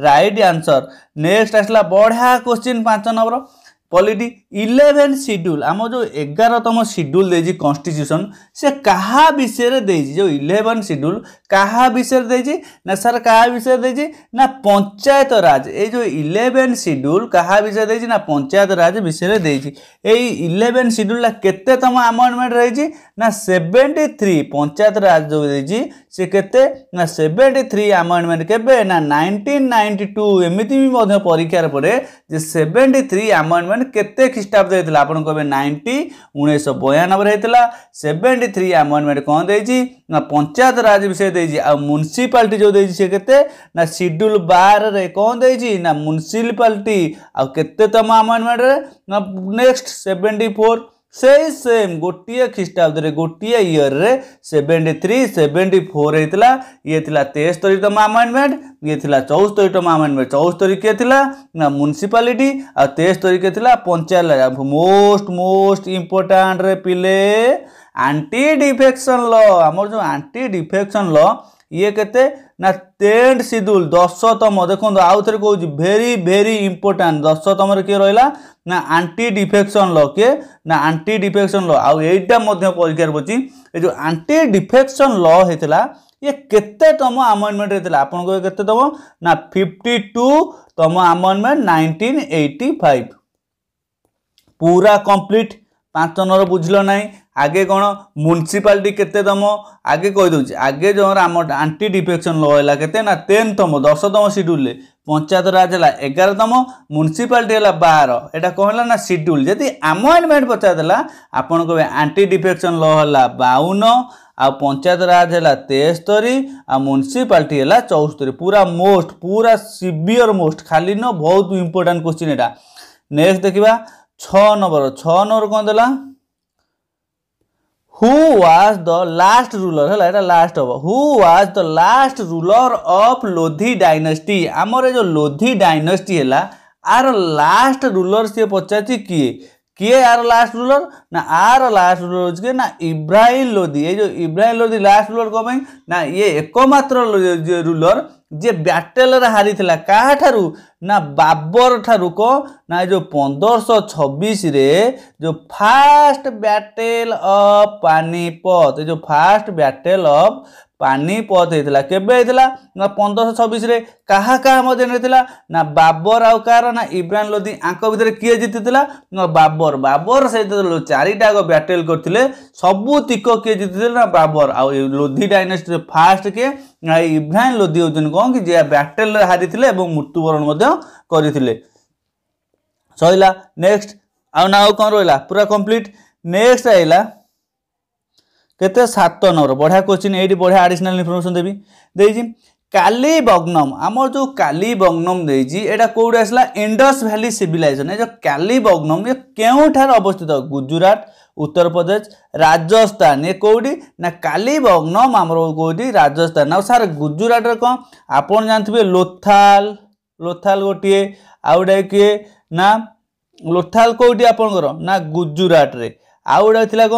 রাইট আনসর নেক্সট আসলা বঢ়িয়া কোশ্চিন পাঁচ নম্বর पलिटी इलेवेन सीड्यूल आम जो एगारतम सीड्यूल दे कन्स्टिट्यूशन से क्या विषय दे इलेवेन सिड्यूल क्या विषय दे ना सर क्या विषय दे पंचायत राज ये इलेवेन सीड्यूल क्या विषय दे ना पंचायत राज विषय दे इलेवेन सीड्यूल केतम आमेंडमेंट रही ना सेवेन्टी थ्री पंचायत राज जो दे ସେ କେତେ ନା ସେଭେଣ୍ଟି ଥ୍ରୀ ଆମେଣ୍ଡମେଣ୍ଟ କେବେ ନା ନାଇନଟିନ୍ ନାଇଣ୍ଟି ଟୁ ଏମିତି ବି ମଧ୍ୟ ପରୀକ୍ଷାରେ ପଡ଼େ ଯେ ସେଭେଣ୍ଟି ଥ୍ରୀ ଆମେଣ୍ଡମେଣ୍ଟ କେତେ ଖ୍ରୀଷ୍ଟାବ୍ଦ ହେଇଥିଲା ଆପଣ କହିବେ ନାଇଣ୍ଟି ଉଣେଇଶହ ବୟାନବେରେ ହେଇଥିଲା ସେଭେଣ୍ଟି ଥ୍ରୀ ଆମେଣ୍ଡମେଣ୍ଟ କ'ଣ ଦେଇଛି ନା ପଞ୍ଚାୟତ ରାଜ ବିଷୟ ଦେଇଛି ଆଉ ମ୍ୟୁନିସିପାଲିଟି ଯେଉଁ ଦେଇଛି ସେ କେତେ ନା ସିଡ୍ୟୁଲ ବାରରେ କ'ଣ ଦେଇଛି ନା ମ୍ୟୁନିସିପାଲିଟି ଆଉ କେତେ ତମ ଆମେଣ୍ଡମେଣ୍ଟରେ ନା ନେକ୍ସଟ ସେଭେଣ୍ଟି ଫୋର୍ ସେଇ ସେମ୍ ଗୋଟିଏ ଖ୍ରୀଷ୍ଟାବ୍ଦରେ ଗୋଟିଏ ଇୟରରେ ସେଭେଣ୍ଟି ଥ୍ରୀ ସେଭେଣ୍ଟି ଫୋର୍ ହେଇଥିଲା ଇଏ ଥିଲା ତେସ୍ତରୀତମ ଆମେଣ୍ଡମେଣ୍ଟ ଇଏ ଥିଲା ଚଉସ୍ତରୀତମ ଆମେଣ୍ଡମେଣ୍ଟ ଚଉସ୍ତରୀ କିଏ ଥିଲା ନା ମ୍ୟୁନିସିପାଲିଟି ଆଉ ତେସ୍ତରୀ କିଏ ଥିଲା ପଞ୍ଚାୟତ ମୋଷ୍ଟ ମୋଷ୍ଟ ଇମ୍ପୋର୍ଟାଣ୍ଟରେ ପିଲେ ଆଣ୍ଟି ଡିଫେକ୍ସନ୍ ଲ ଆମର ଯେଉଁ ଆଣ୍ଟି ଡିଫେକ୍ସନ୍ ଲ ইয়ে কেতে না টেন্থ সিডুল দশতম দেখুন আউথরে কৌছি ভেরি ভেরি ইম্পর্টাট দশতমরে কি রহলা না আন্টি ডিফেকশন ল কে না আন্টি ডিফেকশন ল আইটা পরীক্ষার পড়ছি এই যে আন্টি ডিফেকশন ল হয়েছিল ইয়ে কেতে তম আময়েন্টমেন্ট হয়েছিল আপনার কেতে তম না ফিফটি টু তম আময়েন্টমেন্ট নাইনটিন এইটি ফাইভ পুরা কমপ্লিট ପାଞ୍ଚ ନମ୍ବର ବୁଝିଲ ନାହିଁ ଆଗେ କ'ଣ ମ୍ୟୁନିସିପାଲିଟି କେତେ ତମ ଆଗେ କହିଦେଉଛି ଆଗେ ଯେଉଁ ଆମ ଆଣ୍ଟି ଡିଫେକ୍ସନ୍ ଲ ହେଲା କେତେ ନା ଟେନ୍ ତମ ଦଶତମ ସିଡ୍ୟୁଲ୍ରେ ପଞ୍ଚାୟତରାଜ ହେଲା ଏଗାରତମ ମ୍ୟୁନିସିପାଲିଟି ହେଲା ବାର ଏଇଟା କ'ଣ ହେଲା ନା ସିଡ୍ୟୁଲ୍ ଯଦି ଆମଏଣ୍ଡମେଣ୍ଟ ପଚାରିଦେଲା ଆପଣ କହିବେ ଆଣ୍ଟି ଡିଫେକ୍ସନ୍ ଲ ହେଲା ବାଉନ ଆଉ ପଞ୍ଚାୟତରାଜ ହେଲା ତେସ୍ତରୀ ଆଉ ମ୍ୟୁନିସିପାଲିଟି ହେଲା ଚଉସ୍ତରୀ ପୁରା ମୋଷ୍ଟ ପୁରା ସିଭିଅର ମୋଷ୍ଟ ଖାଲି ନ ବହୁତ ଇମ୍ପୋର୍ଟାଣ୍ଟ କ୍ୱେଶ୍ଚିନ୍ ଏଇଟା ନେକ୍ସଟ ଦେଖିବା ଛଅ ନମ୍ବର ଛଅ ନମ୍ବର କ'ଣ ଦେଲା who was the last ruler ହେଲା ଏଇଟା ଲାଷ୍ଟ ହେବ who was the last ruler of Lodi dynasty ଆମର ଏ ଯେଉଁ ଲୋଧି ଡାଇନେଷ୍ଟି ହେଲା ଆର ଲାଷ୍ଟ ରୁଲର ସିଏ ପଚାରିଛି କିଏ किए यार लास्ट रूलर ना आर लास्ट रूलर हो ना इब्राहिम लोदी ये जो इब्राहिम लोदी लास्ट रूलर कौन ना ये एकम्र रूलर যে ব্যাটেলরে হারিলা কাঠারু না বাবর ঠারু কো না যে পনেরোশো ছবিশে যে ফার্স্ট ব্যাটেল অফ পানিপত যে ফার্স্ট ব্যাটেল অফ ପାନିପଥ ହେଇଥିଲା କେବେ ହେଇଥିଲା ନା ପନ୍ଦରଶହ ଛବିଶରେ କାହା କାହା ମଧ୍ୟରେ ହେଇଥିଲା ନା ବାବର ଆଉ କାହାର ନା ଇବ୍ରାହିମ ଲୋଦି ଆଙ୍କ ଭିତରେ କିଏ ଜିତିଥିଲା ନା ବାବର ବାବର ସେ ଚାରିଟା ଆଗ ବ୍ୟାଟେଲ କରିଥିଲେ ସବୁ ତିକ କିଏ ଜିତିଥିଲେ ନା ବାବର ଆଉ ଲୋଧି ଡାଇନେଷ୍ଟିରେ ଫାଷ୍ଟ କିଏ ନା ଇବ୍ରାହିମ ଲୋଧି ହେଉଛନ୍ତି କ'ଣ କି ଯିଏ ବ୍ୟାଟେଲରେ ହାରିଥିଲେ ଏବଂ ମୃତ୍ୟୁବରଣ ମଧ୍ୟ କରିଥିଲେ ସରିଲା ନେକ୍ସଟ ଆଉ ନା ଆଉ କ'ଣ ରହିଲା ପୁରା କମ୍ପ୍ଲିଟ୍ ନେକ୍ସଟ ରହିଲା କେତେ ସାତ ନମ୍ବର ବଢ଼ିଆ କୋଶ୍ଚିନ୍ ଏଇଠି ବଢ଼ିଆ ଆଡ଼ିସନାଲ୍ ଇନଫର୍ମେସନ୍ ଦେବି ଦେଇଛି କାଲି ବଗ୍ନମ୍ ଆମର ଯେଉଁ କାଲି ବଗ୍ନମ୍ ଦେଇଛି ଏଇଟା କେଉଁଠି ଆସିଲା ଇଣ୍ଡସ୍ ଭ୍ୟାଲି ସିଭିଲାଇଜେସନ୍ ଏ ଯେଉଁ କାଲି ବଗ୍ନମ୍ ଏ କେଉଁଠାରେ ଅବସ୍ଥିତ ଗୁଜୁରାଟ ଉତ୍ତରପ୍ରଦେଶ ରାଜସ୍ଥାନ ଏ କେଉଁଠି ନା କାଲି ବଗ୍ନମ୍ ଆମର କେଉଁଠି ରାଜସ୍ଥାନ ଆଉ ସାର୍ ଗୁଜୁରାଟରେ କ'ଣ ଆପଣ ଜାଣିଥିବେ ଲୋଥାଲ ଲୋଥାଲ ଗୋଟିଏ ଆଉ ଗୋଟେ କିଏ ନା ଲୋଥାଲ କେଉଁଠି ଆପଣଙ୍କର ନା ଗୁଜୁରାଟରେ ଆଉ ଗୋଟେ ଥିଲା କ'ଣ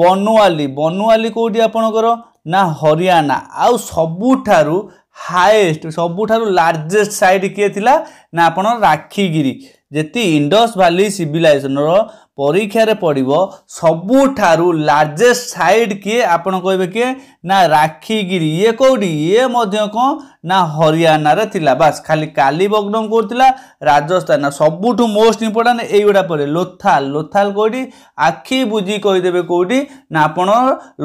ବନୱାଲି ବନୱାଲି କେଉଁଠି ଆପଣଙ୍କର ନା ହରିୟାଣା ଆଉ ସବୁଠାରୁ ହାଏଷ୍ଟ ସବୁଠାରୁ ଲାର୍ଜେଷ୍ଟ ସାଇଟ୍ କିଏ ଥିଲା ନା ଆପଣ ରାକ୍ଷୀଗିରି ଯେତି ଇଣ୍ଡସ୍ ଭାଲି ସିଭିଲାଇଜେସନ୍ର ପରୀକ୍ଷାରେ ପଡ଼ିବ ସବୁଠାରୁ ଲାର୍ଜେଷ୍ଟ ସାଇଟ୍ କିଏ ଆପଣ କହିବେ କିଏ ନା ରାକ୍ଷୀଗିରି ଇଏ କେଉଁଠି ଇଏ ମଧ୍ୟ କ'ଣ ନା ହରିୟାଣାରେ ଥିଲା ବାସ୍ ଖାଲି କାଲିବଗ୍ନମ କରୁଥିଲା ରାଜସ୍ଥାନ ସବୁଠୁ ମୋଷ୍ଟ ଇମ୍ପୋର୍ଟାଣ୍ଟ ଏଇଗୁଡ଼ା ପରେ ଲୋଥାଲ ଲୋଥାଲ କେଉଁଠି ଆଖି ବୁଝି କହିଦେବେ କେଉଁଠି ନା ଆପଣ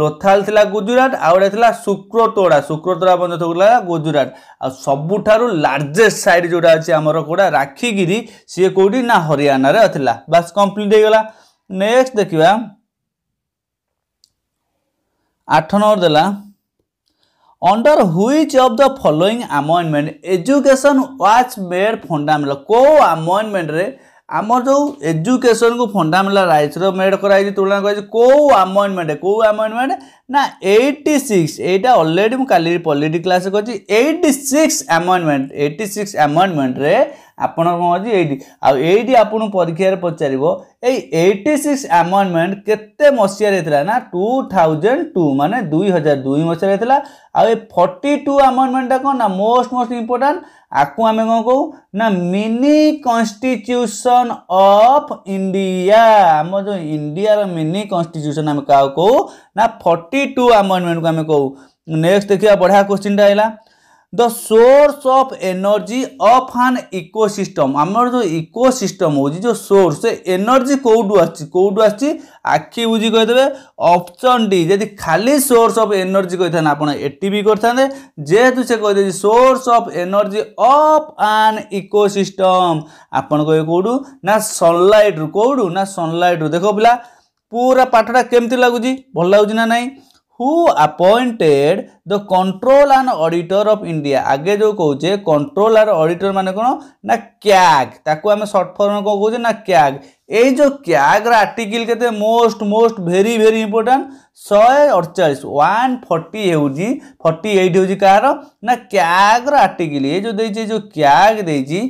ଲୋଥାଲ ଥିଲା ଗୁଜୁରାଟ ଆଉ ଗୋଟେ ଥିଲା ଶୁକ୍ରତୋଡ଼ା ଶୁକ୍ରତୋଡ଼ା ପର୍ଯ୍ୟନ୍ତ ଥିଲା ଗୁଜୁରାଟ ଆଉ ସବୁଠାରୁ ଲାର୍ଜେଷ୍ଟ ସାଇଡ଼୍ ଯେଉଁଟା ଅଛି ଆମର କେଉଁଟା ରାକ୍ଷୀଗିରି ସିଏ କେଉଁଠି ନା ହରିୟାଣାରେ ଥିଲା ବାସ୍ କମ୍ପ୍ଲିଟ୍ ହେଇଗଲା ନେକ୍ସଟ ଦେଖିବା ଆଠ ନମ୍ବର ଦେଲା under which of the following amendment education was made fundamental কেউ আময়েন্টমেন্টরে আমার যে এজুকেশন কু ফন্ডামেলা রাইটসর মেড করা হয়েছে তুলনা করা হয়েছে কেউ আময়েন্টমেন্ট কেউ আময়েন্টমেন্ট না এইটি সিক্স এইটা অলরেডি মু কালি পলিটি ক্লাস করছি এইটি সিক্স আময়েন্টমেন্ট এইটি সিক্স আময়েন্টমেন্টরে ଆପଣଙ୍କ କ'ଣ ଅଛି ଏଇଠି ଆଉ ଏଇଠି ଆପଣଙ୍କୁ ପରୀକ୍ଷାରେ ପଚାରିବ ଏଇ ଏଇଟି ସିକ୍ସ ଆମେଣ୍ଡମେଣ୍ଟ କେତେ ମସିହାରେ ହେଇଥିଲା ନା ଟୁ ଥାଉଜେଣ୍ଡ ଟୁ ମାନେ ଦୁଇ ହଜାର ଦୁଇ ମସିହାରେ ହେଇଥିଲା ଆଉ ଏ ଫର୍ଟି ଟୁ ଆମେଣ୍ଡମେଣ୍ଟଟା କ'ଣ ନା ମୋଷ୍ଟ ମୋଷ୍ଟ ଇମ୍ପୋର୍ଟାଣ୍ଟ ଆକୁ ଆମେ କ'ଣ କହୁ ନା ମିନି କନଷ୍ଟିଚ୍ୟୁସନ୍ ଅଫ୍ ଇଣ୍ଡିଆ ଆମ ଯେଉଁ ଇଣ୍ଡିଆର ମିନି କନଷ୍ଟିଚ୍ୟୁସନ୍ ଆମେ କାହାକୁ କହୁ ନା ଫର୍ଟି ଟୁ ଆମେଣ୍ଡମେଣ୍ଟକୁ ଆମେ କହୁ ନେକ୍ସଟ ଦେଖିବା ବଢ଼ିଆ କୋଶ୍ଚିନ୍ଟା ହେଲା the source of energy of an ecosystem आमर जो इकोसिस्टम हूँ जो सोर्स से एनर्जी कौटू आउटू आखि बुझी कहीदे ऑप्शन डी जदि खाली सोर्स ऑफ एनर्जी कही आप एटी भी करते जेहेतु से कहीदे source of energy of an ecosystem आपन कहे कौटू ना सनलाइट रू कौटू ना सनलाइट रू देख पिला पूरा पाठटा केमती लगुच भल लगुच ना नहीं who appointed the control and auditor of India ଆଗେ ଯେଉଁ କହୁଛେ କଣ୍ଟ୍ରୋଲ ଆଣ୍ଡ ଅଡ଼ିଟର ମାନେ କ'ଣ ନା କ୍ୟାଗ୍ ତାକୁ ଆମେ ସର୍ଟ ଫର୍ମ କ'ଣ କହୁଛେ ନା କ୍ୟାଗ୍ ଏଇ ଯେଉଁ କ୍ୟାଗ୍ର ଆର୍ଟିକିଲ୍ କେତେ most most very very important ଶହେ ଅଡ଼ଚାଳିଶ ୱାନ୍ ଫର୍ଟି ହେଉଛି ଫର୍ଟି ଏଇଟ୍ ହେଉଛି କାହାର ନା କ୍ୟାଗ୍ର ଆର୍ଟିକିଲ୍ ଏ ଯେଉଁ ଦେଇଛି ଯେଉଁ କ୍ୟାଗ୍ ଦେଇଛି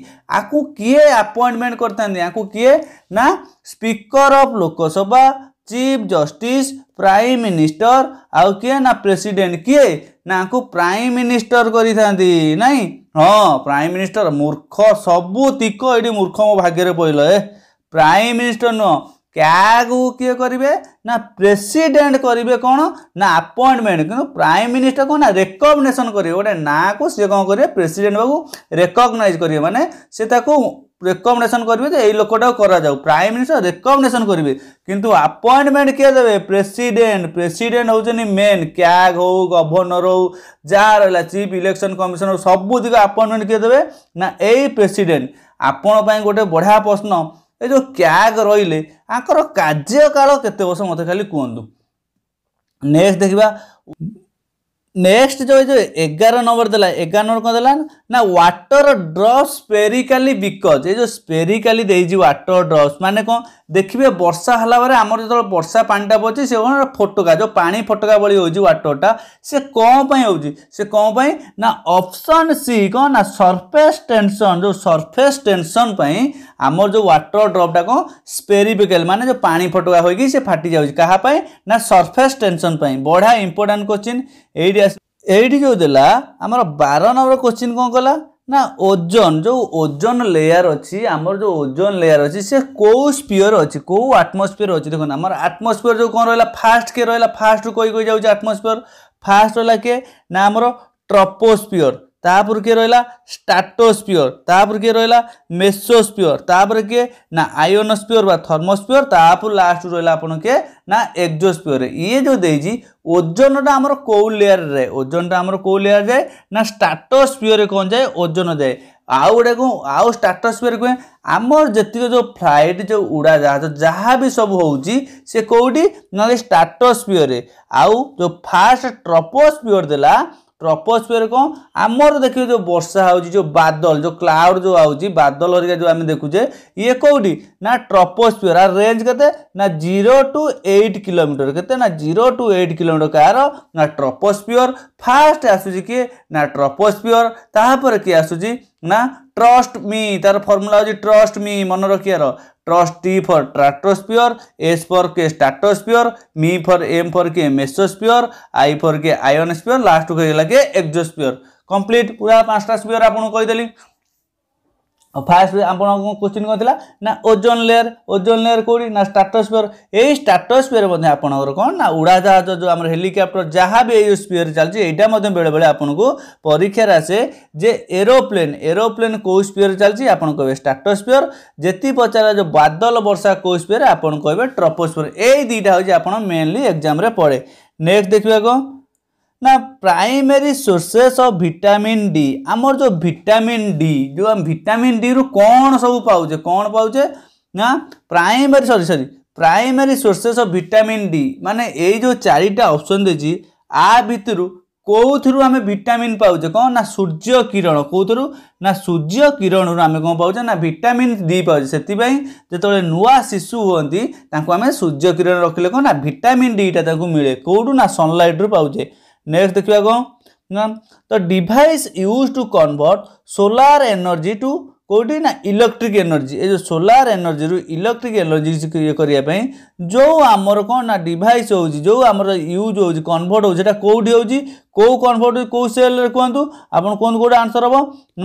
ଆକୁ କିଏ ଆପଏଣ୍ଟମେଣ୍ଟ କରିଥାନ୍ତି ଆକୁ କିଏ ନା speaker of Lok Sabha chief justice prime minister ଆଉ କିଏ ନା ପ୍ରେସିଡେଣ୍ଟ କିଏ ନାକୁ ପ୍ରାଇମ୍ ମିନିଷ୍ଟର କରିଥାନ୍ତି ନାଇଁ ହଁ ପ୍ରାଇମ୍ ମିନିଷ୍ଟର ମୂର୍ଖ ସବୁ ତିକ ଏଇଠି ମୂର୍ଖ ମୋ ଭାଗ୍ୟରେ ପଡ଼ିଲ ଏ ପ୍ରାଇମ୍ ମିନିଷ୍ଟର ନୁହଁ କ୍ୟାଗୁ କିଏ କରିବେ ନା ପ୍ରେସିଡେଣ୍ଟ କରିବେ କ'ଣ ନା ଆପଏଣ୍ଟମେଣ୍ଟ କିନ୍ତୁ ପ୍ରାଇମ୍ ମିନିଷ୍ଟର କ'ଣ ନା ରେକଗ୍ନେସନ୍ କରିବେ ଗୋଟେ ନାଁକୁ ସିଏ କ'ଣ କରିବେ ପ୍ରେସିଡେଣ୍ଟ ବାବୁ ରେକଗ୍ନାଇଜ୍ କରିବେ ମାନେ ସେ ତାକୁ ରେକମେଣ୍ଡେସନ୍ କରିବେ ଯେ ଏଇ ଲୋକଟାକୁ କରାଯାଉ ପ୍ରାଇମ୍ ମିନିଷ୍ଟର ରେକମେଣ୍ଡେସନ୍ କରିବେ କିନ୍ତୁ ଆପଏଣ୍ଟମେଣ୍ଟ କିଏ ଦେବେ ପ୍ରେସିଡେଣ୍ଟ ପ୍ରେସିଡେଣ୍ଟ ହେଉଛନ୍ତି ମେନ୍ କ୍ୟାଗ୍ ହଉ ଗଭର୍ଣ୍ଣର ହଉ ଯାହା ରହିଲା ଚିଫ୍ ଇଲେକ୍ସନ୍ କମିଶନ ହଉ ସବୁତିକ ଆପଏଣ୍ଟମେଣ୍ଟ କିଏ ଦେବେ ନା ଏଇ ପ୍ରେସିଡେଣ୍ଟ ଆପଣ ପାଇଁ ଗୋଟେ ବଢ଼ିଆ ପ୍ରଶ୍ନ ଏ ଯେଉଁ କ୍ୟାଗ୍ ରହିଲେ ଆଙ୍କର କାର୍ଯ୍ୟକାଳ କେତେ ବର୍ଷ ମୋତେ ଖାଲି କୁହନ୍ତୁ ନେକ୍ସଟ ଦେଖିବା ନେକ୍ସଟ ଯେଉଁ ଯେଉଁ ଏଗାର ନମ୍ବର ଦେଲା ଏଗାର ନମ୍ବର କ'ଣ ଦେଲା ନା ୱାଟର ଡ୍ରପ୍ ସ୍ପେରିକାଲି ବିକଜ୍ ଏ ଯେଉଁ ସ୍ପେରିକାଲି ଦେଇଛି ୱାଟର ଡ୍ରପ୍ସ ମାନେ କ'ଣ ଦେଖିବେ ବର୍ଷା ହେଲା ପରେ ଆମର ଯେତେବେଳେ ବର୍ଷା ପାଣିଟା ପଡ଼ୁଛି ସେ କ'ଣ ଫୋଟକା ଯେଉଁ ପାଣି ଫୋଟକା ଭଳି ହେଉଛି ୱାଟରଟା ସେ କ'ଣ ପାଇଁ ହେଉଛି ସେ କ'ଣ ପାଇଁ ନା ଅପସନ୍ ସି କ'ଣ ନା ସର୍ଫେସ୍ ଟେନସନ୍ ଯେଉଁ ସର୍ଫେସ୍ ଟେନସନ୍ ପାଇଁ আমার যে ওয়াটর ড্রপটাক স্পেরিবিকাল মানে যে পা ফটুয়া হয়ে সে ফাটি যাচ্ছে কাহাপাই না সরফেস টেনশন পাই বঢ়িয়া ইম্পর্টাট কোশ্চিন এইটি আস এইটি যে দেলা আমার বার নম্বর কোশ্চিন কম কলা ନା ଓଜନ ଯେଉଁ ଓଜନ ଲେୟାର ଅଛି ଆମର ଯେଉଁ ଓଜନ ଲେୟାର ଅଛି ସେ କେଉଁ ସ୍ପିୟର ଅଛି କେଉଁ ଆଟମସ୍ଫିୟର ଅଛି ଦେଖନ୍ତୁ ଆମର ଆଟମସ୍ଫିୟର ଯେଉଁ କ'ଣ ରହିଲା ଫାଷ୍ଟ କିଏ ରହିଲା ଫାଷ୍ଟରୁ କହି କହି ଯାଉଛି ଆଟମସ୍ଫିୟର ଫାଷ୍ଟ ରହିଲା କିଏ ନା ଆମର ଟ୍ରପୋସ୍ଫିୟର ତାପରେ କିଏ ରହିଲା ଷ୍ଟାଟୋସ୍ପିଓର ତାପରେ କିଏ ରହିଲା ମେସୋସ୍ପିଓର ତାପରେ କିଏ ନା ଆଇଓନସ୍ପିଓର ବା ଥର୍ମୋସ୍ପିଓର ତାପରେ ଲାଷ୍ଟକୁ ରହିଲା ଆପଣ କିଏ ନା ଏକ୍ଜୋସ୍ପିଓର ଇଏ ଯେଉଁ ଦେଇଛି ଓଜନଟା ଆମର କେଉଁ ଲେୟାରରେ ଯାଏ ଓଜନଟା ଆମର କେଉଁ ଲେୟାର ଯାଏ ନା ଷ୍ଟାଟୋସ୍ପିଓରରେ କ'ଣ ଯାଏ ଓଜନ ଯାଏ ଆଉ ଗୋଟେ କ'ଣ ଆଉ ଷ୍ଟାଟୋସ୍ପିଓର କୁହେ ଆମର ଯେତିକ ଯେଉଁ ଫ୍ଲାଇଟ୍ ଯେଉଁ ଉଡ଼ାଜାହାଜ ଯାହା ବି ସବୁ ହେଉଛି ସେ କେଉଁଠି ନହେଲେ ଷ୍ଟାଟୋସ୍ପିଓରରେ ଆଉ ଯେଉଁ ଫାଷ୍ଟ ଟ୍ରପୋସ୍ପିଓର ଦେଲା ट्रपोस्फियर कौन आमर देखिए जो वर्षा हो जो बादल जो क्लाउड जो आदल हरिका जो आम देखुचे ये कौटी ना ट्रपोस्फियर आर रेंज के ना जीरो टू एट किलोमीटर के जीरो टू एट किलोमीटर कार ना ट्रपोस्फियर फास्ट आसूँ किए ना ट्रपोस्फियर तापर किए आसूँ ନା ଟ୍ରଷ୍ଟ ମି ତାର ଫର୍ମୁଲା ହେଉଛି ଟ୍ରଷ୍ଟ ମି ମନେ ରଖିବାର trust T for troposphere S for କେ stratosphere me for M for କେ ମେସୋସ୍ପିୟର ଆଇ ଫର୍ କେ ଆୟନସ୍ପିୟର ଲାଷ୍ଟକୁ ହେଇଗଲା କେ ଏକ୍ଜୋସ୍ପିୟର କମ୍ପ୍ଲିଟ୍ ପୁରା ପାଞ୍ଚଟା ସ୍ପିୟର ଆପଣଙ୍କୁ କହିଦେଲି ফার্স্ট আপনার কোশ্চিন কিন্তু না ওজন লেয়ার ওজন লেয়ার কোটি না স্টাটোস্পিয়র এই স্টাটোস্পিয়র মধ্যে আপনার কম না উড়াজাহাজ যে আমার হেলিকপ্টর যা বি এই স্পিয়ার চালছে এইটা মধ্যে বেড়ে আপনার পরীক্ষার আসে যে এরোপ্লেন এরোপ্লেন কেউ স্পিয়ার চালছে আপনার কে স্টাটোস্পিয়ার যেতে পচারা যে বাদল বর্ষা কেউ স্পিয়ার আপনার কে ট্রপোস্পিয়ার এই দুইটা হচ্ছে আপনার মেনলি এক্সামে পড়ে নেক্সট দেখবে কম ନା primary sources of vitamin D ଆମର ଯେଉଁ ଭିଟାମିନ୍ ଡି ଯେଉଁ ଆମେ ଭିଟାମିନ୍ ଡିରୁ କ'ଣ ସବୁ ପାଉଛେ କ'ଣ ପାଉଛେ ନା primary sorry sorry primary sources of vitamin D ମାନେ ଏଇ ଯେଉଁ ଚାରିଟା ଅପସନ୍ ଦେଇଛି ଆ ଭିତରୁ କେଉଁଥିରୁ ଆମେ ଭିଟାମିନ୍ ପାଉଛେ କ'ଣ ନା ସୂର୍ଯ୍ୟ କିରଣ କେଉଁଥିରୁ ନା ସୂର୍ଯ୍ୟ କିରଣରୁ ଆମେ କ'ଣ ପାଉଛେ ନା ଭିଟାମିନ୍ ଡି ପାଉଛେ ସେଥିପାଇଁ ଯେତେବେଳେ ନୂଆ ଶିଶୁ ହୁଅନ୍ତି ତାଙ୍କୁ ଆମେ ସୂର୍ଯ୍ୟ କିରଣ ରଖିଲେ କ'ଣ ନା ଭିଟାମିନ୍ ଡିଟା ତାଙ୍କୁ ମିଳେ କେଉଁଠୁ ନା ସନ୍ଲାଇଟ୍ରୁ ପାଉଛେ ନେକ୍ସଟ ଦେଖିବା କ'ଣ ନା the device use to convert solar energy to কোটি না ইলেকট্রিক এনর্জি এই যে সোলার এনর্জি রু ইলেকট্রিক এনর্জি ইয়ে করা যে আমার কোণ না ডিভাইস হচ্ছে যে আমার ইউজ হচ্ছে কনভর্ট হচ্ছে সেটা কোটি হচ্ছে কেউ কনভর্ট হচ্ছে কেউ সেলরে কুহতু আপনার কুহতু কোটা আনসর হব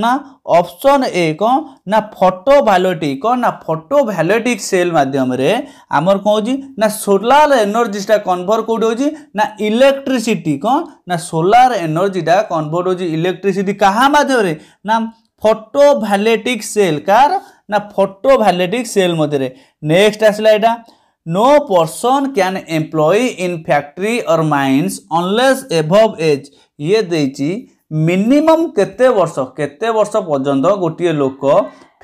না অপশন এ কম না ফটো ভ্যালোটিক কম না ফটো ভ্যালোটিক সেল মাধ্যমে আমার কম হচ্ছে না সোলার এনর্জিটা কনভর্ট কোটি হচ্ছে না ইলেকট্রিসিটি কম না সোলার এনর্জিটা কনভর্ট হচ্ছে ইলেকট্রিসিটি কাহা মাধ্যমে না ফটোভ্যালেটিক সেল কার না ফটোভ্যালেটিক সেল মধ্যে নেক্সট আসলা এটা no person can employee in factory or mines unless above age ইয়ে দেইছি ମିନିମମ୍ କେତେ ବର୍ଷ କେତେ ବର୍ଷ ପର୍ଯ୍ୟନ୍ତ ଗୋଟିଏ ଲୋକ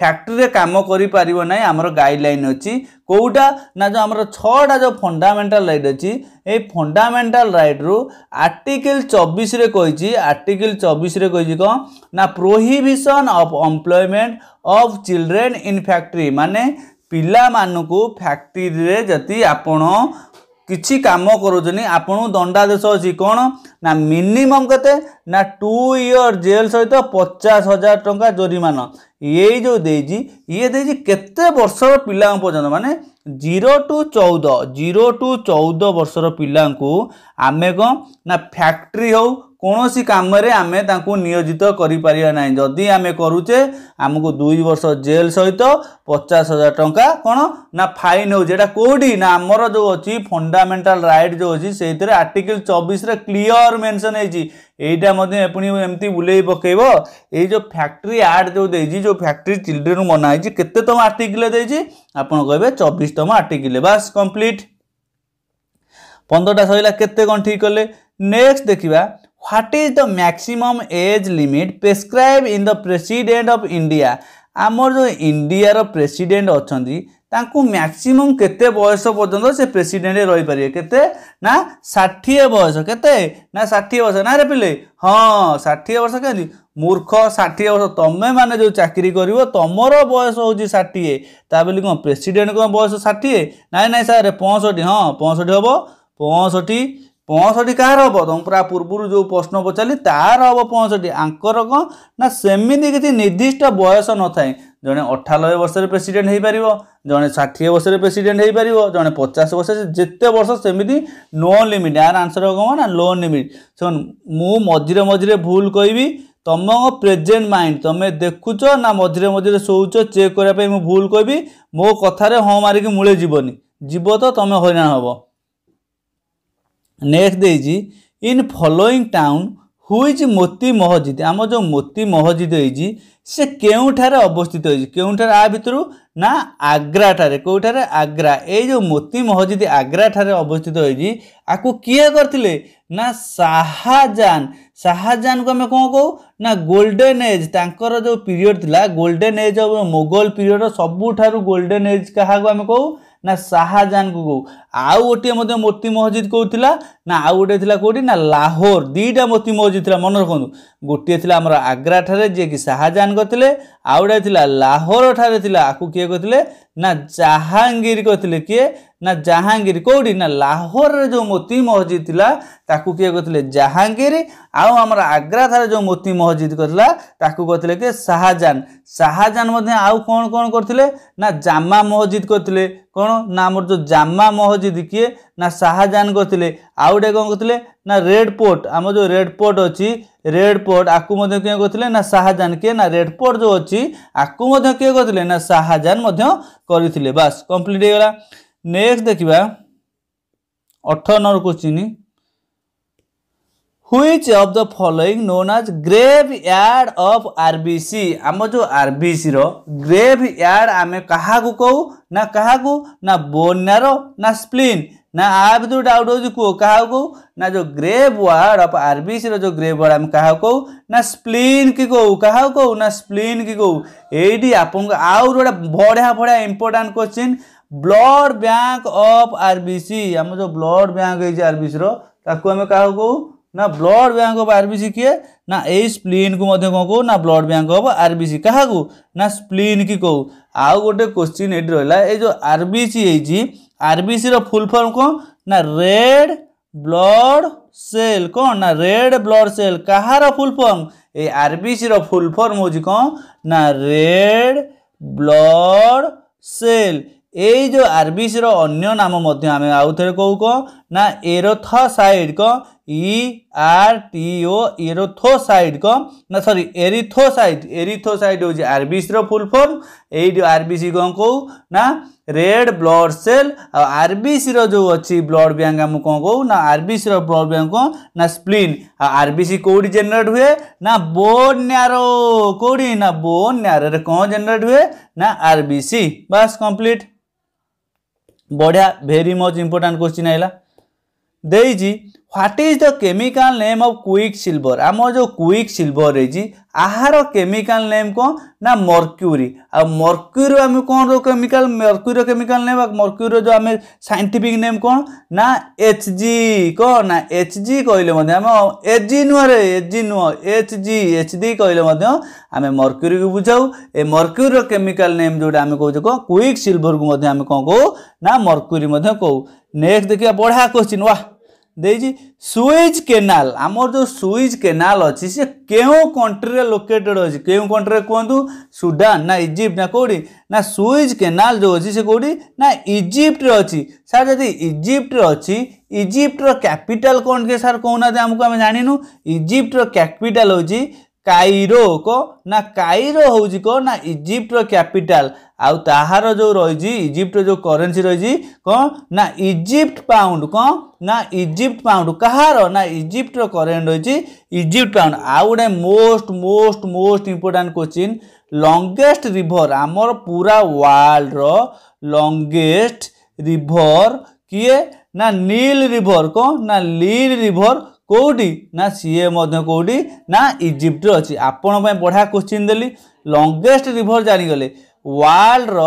ଫ୍ୟାକ୍ଟ୍ରିରେ କାମ କରିପାରିବ ନାହିଁ ଆମର ଗାଇଡ଼ଲାଇନ୍ ଅଛି କେଉଁଟା ନା ଯେଉଁ ଆମର ଛଅଟା ଯେଉଁ ଫଣ୍ଡାମେଣ୍ଟାଲ୍ ରାଇଟ୍ ଅଛି ଏଇ ଫଣ୍ଡାମେଣ୍ଟାଲ୍ ରାଇଟ୍ରୁ ଆର୍ଟିକିଲ୍ ଚବିଶରେ କହିଛି ଆର୍ଟିକିଲ୍ ଚବିଶରେ କହିଛି କ'ଣ ନା prohibition of employment of children in factory ମାନେ ପିଲାମାନଙ୍କୁ ଫ୍ୟାକ୍ଟ୍ରିରେ ଯଦି ଆପଣ କିଛି କାମ କରୁଛନ୍ତି ଆପଣଙ୍କୁ ଦଣ୍ଡାଦେଶ ଅଛି କ'ଣ ନା ମିନିମମ୍ କେତେ ନା ଟୁ ଇୟର୍ ଜେଲ୍ ସହିତ ପଚାଶ ହଜାର ଟଙ୍କା ଜୋରିମାନା ଏଇ ଯେଉଁ ଦେଇଛି ଇଏ ଦେଇଛି କେତେ ବର୍ଷର ପିଲାଙ୍କ ପର୍ଯ୍ୟନ୍ତ ମାନେ ଜିରୋ ଟୁ ଚଉଦ ଜିରୋ ଟୁ ଚଉଦ ବର୍ଷର ପିଲାଙ୍କୁ ଆମେ କ'ଣ ନା ଫ୍ୟାକ୍ଟ୍ରି ହେଉ କୌଣସି କାମରେ ଆମେ ତାଙ୍କୁ ନିୟୋଜିତ କରିପାରିବା ନାହିଁ ଯଦି ଆମେ କରୁଛେ ଆମକୁ ଦୁଇ ବର୍ଷ ଜେଲ୍ ସହିତ ପଚାଶ ହଜାର ଟଙ୍କା କ'ଣ ନା ଫାଇନ୍ ହେଉଛି ଏଇଟା କେଉଁଠି ନା ଆମର ଯେଉଁ ଅଛି ଫଣ୍ଡାମେଣ୍ଟାଲ୍ ରାଇଟ୍ ଯେଉଁ ଅଛି ସେଇଥିରେ ଆର୍ଟିକଲ୍ ଚବିଶରେ କ୍ଲିଅର୍ ମେନ୍ସନ୍ ହେଇଛି ଏଇଟା ମଧ୍ୟ ପୁଣି ଏମିତି ବୁଲେଇ ପକେଇବ ଏଇ ଯେଉଁ ଫ୍ୟାକ୍ଟ୍ରି ଆର୍ଟ ଯେଉଁ ଦେଇଛି ଯେଉଁ ଫ୍ୟାକ୍ଟ୍ରି ଚିଲ୍ଡ୍ରେନ୍ ମନା ହେଇଛି କେତେତମ ଆର୍ଟିକିଲ୍ରେ ଦେଇଛି ଆପଣ କହିବେ ଚବିଶତମ ଆର୍ଟିକିଲ୍ ବାସ୍ କମ୍ପ୍ଲିଟ୍ ପନ୍ଦରଟା ସରିଲା କେତେ କ'ଣ ଠିକ୍ କଲେ ନେକ୍ସଟ ଦେଖିବା what is the maximum age limit prescribed in the president of india ଆମର ଯେଉଁ ଇଣ୍ଡିଆର ପ୍ରେସିଡେଣ୍ଟ ଅଛନ୍ତି ତାଙ୍କୁ ମ୍ୟାକ୍ସିମମ୍ କେତେ ବୟସ ପର୍ଯ୍ୟନ୍ତ ସେ ପ୍ରେସିଡେଣ୍ଟ ରହିପାରିବେ କେତେ ନା ଷାଠିଏ ବୟସ କେତେ ନା ଷାଠିଏ ବର୍ଷ ନା ରେ ପିଲେ ହଁ ଷାଠିଏ ବର୍ଷ କେମିତି ମୂର୍ଖ ଷାଠିଏ ବର୍ଷ ତମେମାନେ ଯେଉଁ ଚାକିରି କରିବ ତମର ବୟସ ହେଉଛି ଷାଠିଏ ତା ବୋଲି କ'ଣ ପ୍ରେସିଡେଣ୍ଟ କ'ଣ ବୟସ ଷାଠିଏ ନାଇଁ ନାଇଁ ସାର୍ ପଞ୍ଚଷଠି ହଁ ପଞ୍ଚଷଠି ହେବ ପଞ୍ଚଷଠି ପଞ୍ଚଷଠି କାହାର ହେବ ତୁମକୁ ପୁରା ପୂର୍ବରୁ ଯେଉଁ ପ୍ରଶ୍ନ ପଚାରିଲି ତାହାର ହେବ ପଞ୍ଚଷଠି ଆଙ୍କର କ'ଣ ନା ସେମିତି କିଛି ନିର୍ଦ୍ଦିଷ୍ଟ ବୟସ ନଥାଏ ଜଣେ ଅଠାନବେ ବର୍ଷରେ ପ୍ରେସିଡେଣ୍ଟ ହୋଇପାରିବ ଜଣେ ଷାଠିଏ ବର୍ଷରେ ପ୍ରେସିଡେଣ୍ଟ ହୋଇପାରିବ ଜଣେ ପଚାଶ ବର୍ଷରେ ଯେତେ ବର୍ଷ ସେମିତି ନୋ ଲିମିଟ୍ ଏହାର ଆନ୍ସର୍ କ'ଣ ନା ଲୋ ଲିମିଟ୍ ମୁଁ ମଝିରେ ମଝିରେ ଭୁଲ କହିବି ତୁମ ପ୍ରେଜେଣ୍ଟ ମାଇଣ୍ଡ ତୁମେ ଦେଖୁଛ ନା ମଝିରେ ମଝିରେ ଶୋଉଛ ଚେକ୍ କରିବା ପାଇଁ ମୁଁ ଭୁଲ କହିବି ମୋ କଥାରେ ହଁ ମାରିକି ମୂଳେ ଯିବନି ଯିବ ତ ତୁମେ ହଇରାଣ ହେବ নেক্সট ଦେଇଛି in following town which Moti Masjid ଆମ ଯେଉଁ ମୋତି ମହଜିଦ୍ ହେଇଛି ସେ କେଉଁଠାରେ ଅବସ୍ଥିତ ହେଇଛି କେଉଁଠାରେ ଆ ଭିତରୁ ନା ଆଗ୍ରାଠାରେ କେଉଁଠାରେ ଆଗ୍ରା ଏଇ ଯେଉଁ ମୋତି ମହଜିଦ୍ ଆଗ୍ରାଠାରେ ଅବସ୍ଥିତ ହେଇଛି ଆକୁ କିଏ କରିଥିଲେ ନା ଶାହାଜାନ ଶାହାଜାନକୁ ଆମେ କ'ଣ କହୁ ନା ଗୋଲ୍ଡେନ୍ ଏଜ୍ ତାଙ୍କର ଯେଉଁ ପିରିୟଡ଼ ଥିଲା ଗୋଲ୍ଡେନ୍ ଏଜ୍ ମୋଗଲ ପିରିୟଡ଼ର ସବୁଠାରୁ ଗୋଲ୍ଡେନ୍ ଏଜ୍ କାହାକୁ ଆମେ କହୁ ନା ଶାହାଜାନକୁ କହୁ ଆଉ ଗୋଟିଏ ମଧ୍ୟ ମୋତି ମସଜିଦ କହୁଥିଲା ନା ଆଉ ଗୋଟିଏ ଥିଲା କେଉଁଠି ନା ଲାହୋର ଦୁଇଟା ମୋତି ମସଜିଦ ଥିଲା ମନେ ରଖନ୍ତୁ ଗୋଟିଏ ଥିଲା ଆମର ଆଗ୍ରାଠାରେ ଯିଏକି ଶାହାଜାହାନ କରିଥିଲେ ଆଉ ଗୋଟିଏ ଥିଲା ଲାହୋରଠାରେ ଥିଲା ଆକୁ କିଏ କହିଥିଲେ ନା ଜାହାଙ୍ଗୀର କହିଥିଲେ କିଏ ନା ଜାହାଙ୍ଗୀର କେଉଁଠି ନା ଲାହୋରରେ ଯେଉଁ ମୋତି ମସଜିଦ ଥିଲା ତାକୁ କିଏ କହିଥିଲେ ଜାହାଙ୍ଗୀର ଆଉ ଆମର ଆଗ୍ରାଠାରେ ଯେଉଁ ମୋତି ମସଜିଦ କରିଥିଲା ତାକୁ କହିଥିଲେ କିଏ ଶାହାଜାହାନ ଶାହାଜାହାନ ମଧ୍ୟ ଆଉ କ'ଣ କ'ଣ କରିଥିଲେ ନା ଜାମା ମସଜିଦ କରିଥିଲେ କ'ଣ ନା ଆମର ଯେଉଁ ଜାମା ମସଜିଦ କହୁଛନ୍ତି କିଏ ନା ଶାହାଜାହାନ କରିଥିଲେ ଆଉ ଗୋଟେ କ'ଣ କରିଥିଲେ ନା ରେଡ୍ ପୋର୍ଟ ଆମର ଯେଉଁ ରେଡ୍ ପୋର୍ଟ ଅଛି ରେଡ୍ ପୋର୍ଟ ଆକୁ ମଧ୍ୟ କିଏ କରିଥିଲେ ନା ଶାହାଜାହାନ କିଏ ନା ରେଡ୍ ପୋର୍ଟ ଯେଉଁ ଅଛି ଆକୁ ମଧ୍ୟ କିଏ କରିଥିଲେ ନା ଶାହାଜାହାନ ମଧ୍ୟ କରିଥିଲେ ବାସ୍ କମ୍ପ୍ଲିଟ୍ ହେଇଗଲା ନେକ୍ସଟ ଦେଖିବା ଅଠର number question of the following known as graveyard of R B C आम जो R B C graveyard yard आम क्या कहू ना क्या ना बोन नारो ना स्प्लीन ना आप जो डाउट हो कहो क्या कहू ना जो graveyard of R RBC रो जो ग्रेव वार्ड आम क्या कहू ना स्प्लीन की कहू क्या कहू ना स्प्लीन की कहू ये आप गोटे बढ़िया बढ़िया important question blood bank of R B C आम जो ब्लड बैंक है आर बी सी रुक आम क्या कहू ना ब्लड बैंक अफ आरबीसी किए ना यही स्प्लीन को कौन कहू ना ब्लड बैंक अफ आरबीसी क्या ना स्प्लीन की कहू आउ गोटे क्वेश्चन ये रहा ये जो आरबीसी आरबीसी फुल फर्म कौन ना रेड ब्लड सेल कौन ना रेड ब्लड सेल कहार फुल फर्म ये आरबीसी फुल फर्म हो कौन ना रेड ब्लड सेल यो आरबीसी ଆର୍ବିସିର ଅନ୍ୟ ନାମ आउ थे कौ कौ ना କ'ଣ ନା ई आर टी ओ एरोथोसाइड कौन ना सरी एरिथोसाइड एरिथोसाइड हूँ आरबीसी रो फुल फर्म ये आरबीसी कौन को ना रेड ब्लड सेल आरबीसी रो जो अच्छी ब्लड बैंक हम कौन को ना आरबीसी रो ब्लड बैंक को ना स्प्लीन आरबीसी कौटी जनरेट हुए ना बोन न्यारो कोडी ना बोन न्यारो रे कौन जनरेट हुए ना आरबीसी बस कंप्लीट बढ़िया वेरी मच इंपोर्टेंट क्वेश्चन आइला देई जी what is the chemical name of quicksilver ଆମର ଯେଉଁ কুইক সিলভর ରହିଛି ଆହାର କେମିକାଲ୍ ନେମ୍ କ'ଣ ନା ମର୍କ୍ୟୁରି ଆଉ ମର୍କ୍ୟୁରିର ଆମେ କ'ଣର କେମିକାଲ୍ ମର୍କ୍ୟୁରିର କେମିକାଲ୍ ନେମ୍ ଆଉ ମର୍କ୍ୟୁରିର ଯେଉଁ ଆମେ ସାଇଣ୍ଟିଫିକ୍ ନେମ୍ କ'ଣ ନା ଏଚ୍ ଜି କ'ଣ ନା ଏଚ୍ ଜି କହିଲେ ମଧ୍ୟ ଆମେ ଏଚ୍ ଜି ନୁହଁରେ ଏଚ୍ ଜି ନୁହଁ ଏଚ୍ ଜି ଏଚ୍ ଡ଼ି କହିଲେ ମଧ୍ୟ ଆମେ ମର୍କ୍ୟୁରିକୁ ବୁଝାଉ ଏ ମର୍କ୍ୟୁରିର କେମିକାଲ୍ ନେମ୍ ଯେଉଁଟା ଆମେ କହୁଛୁ କ'ଣ କୁଇକ୍ ସିଲଭରକୁ ମଧ୍ୟ ଆମେ କ'ଣ କହୁ ନା ମର୍କ୍ୟୁରି ମଧ୍ୟ କହୁ ନେକ୍ସଟ ଦେଖିବା ବଢ଼ିଆ କୋଶ୍ଚିନ୍ ୱା ଦେଇଛି ସୁଇଜ୍ କେନାଲ ଆମର ଯେଉଁ ସୁଇଜ୍ କେନାଲ ଅଛି ସେ କେଉଁ କଣ୍ଟ୍ରିରେ ଲୋକେଟେଡ଼ ଅଛି କେଉଁ କଣ୍ଟ୍ରିରେ କୁହନ୍ତୁ ସୁଡାନ ନା ଇଜିପ୍ଟ ନା କେଉଁଠି ନା ସୁଇଜ୍ କେନାଲ ଯେଉଁ ଅଛି ସେ କେଉଁଠି ନା ଇଜିପ୍ଟରେ ଅଛି ସାର୍ ଯଦି ଇଜିପ୍ଟରେ ଅଛି ଇଜିପ୍ଟର କ୍ୟାପିଟାଲ କ'ଣ ଟିକେ ସାର୍ କହୁନାହାନ୍ତି ଆମକୁ ଆମେ ଜାଣିନୁ ଇଜିପ୍ଟର କ୍ୟାପିଟାଲ ହେଉଛି কাইরো কো না কাইরো হচ্ছে কো না ইজিপ্টর ক্যাপিটাল আউ তাহার যে রয়েছে ইজিপ্টর যে করেন্সি রয়েছে কো না ইজিপ্ট পাউন্ড কো না ইজিপ্ট পাউন্ড কাহার না ইজিপ্টর করেন্ট রয়েছে ইজিপ্ট পাউন্ড আউ গোটে most most most important question longest river আমার পুরা ওয়ার্ল্ডর লঙ্গেস্ট রিভর কিয়ে না নীল রিভর কো না নীল রিভর କେଉଁଠି ନା ସିଏ ମଧ୍ୟ କେଉଁଠି ନା ଇଜିପ୍ଟରେ ଅଛି ଆପଣଙ୍କ ପାଇଁ ବଢ଼ିଆ କୋଶ୍ଚିନ୍ ଦେଲି ଲଙ୍ଗେଷ୍ଟ ରିଭର ଜାଣିଗଲେ ୱାର୍ଲଡର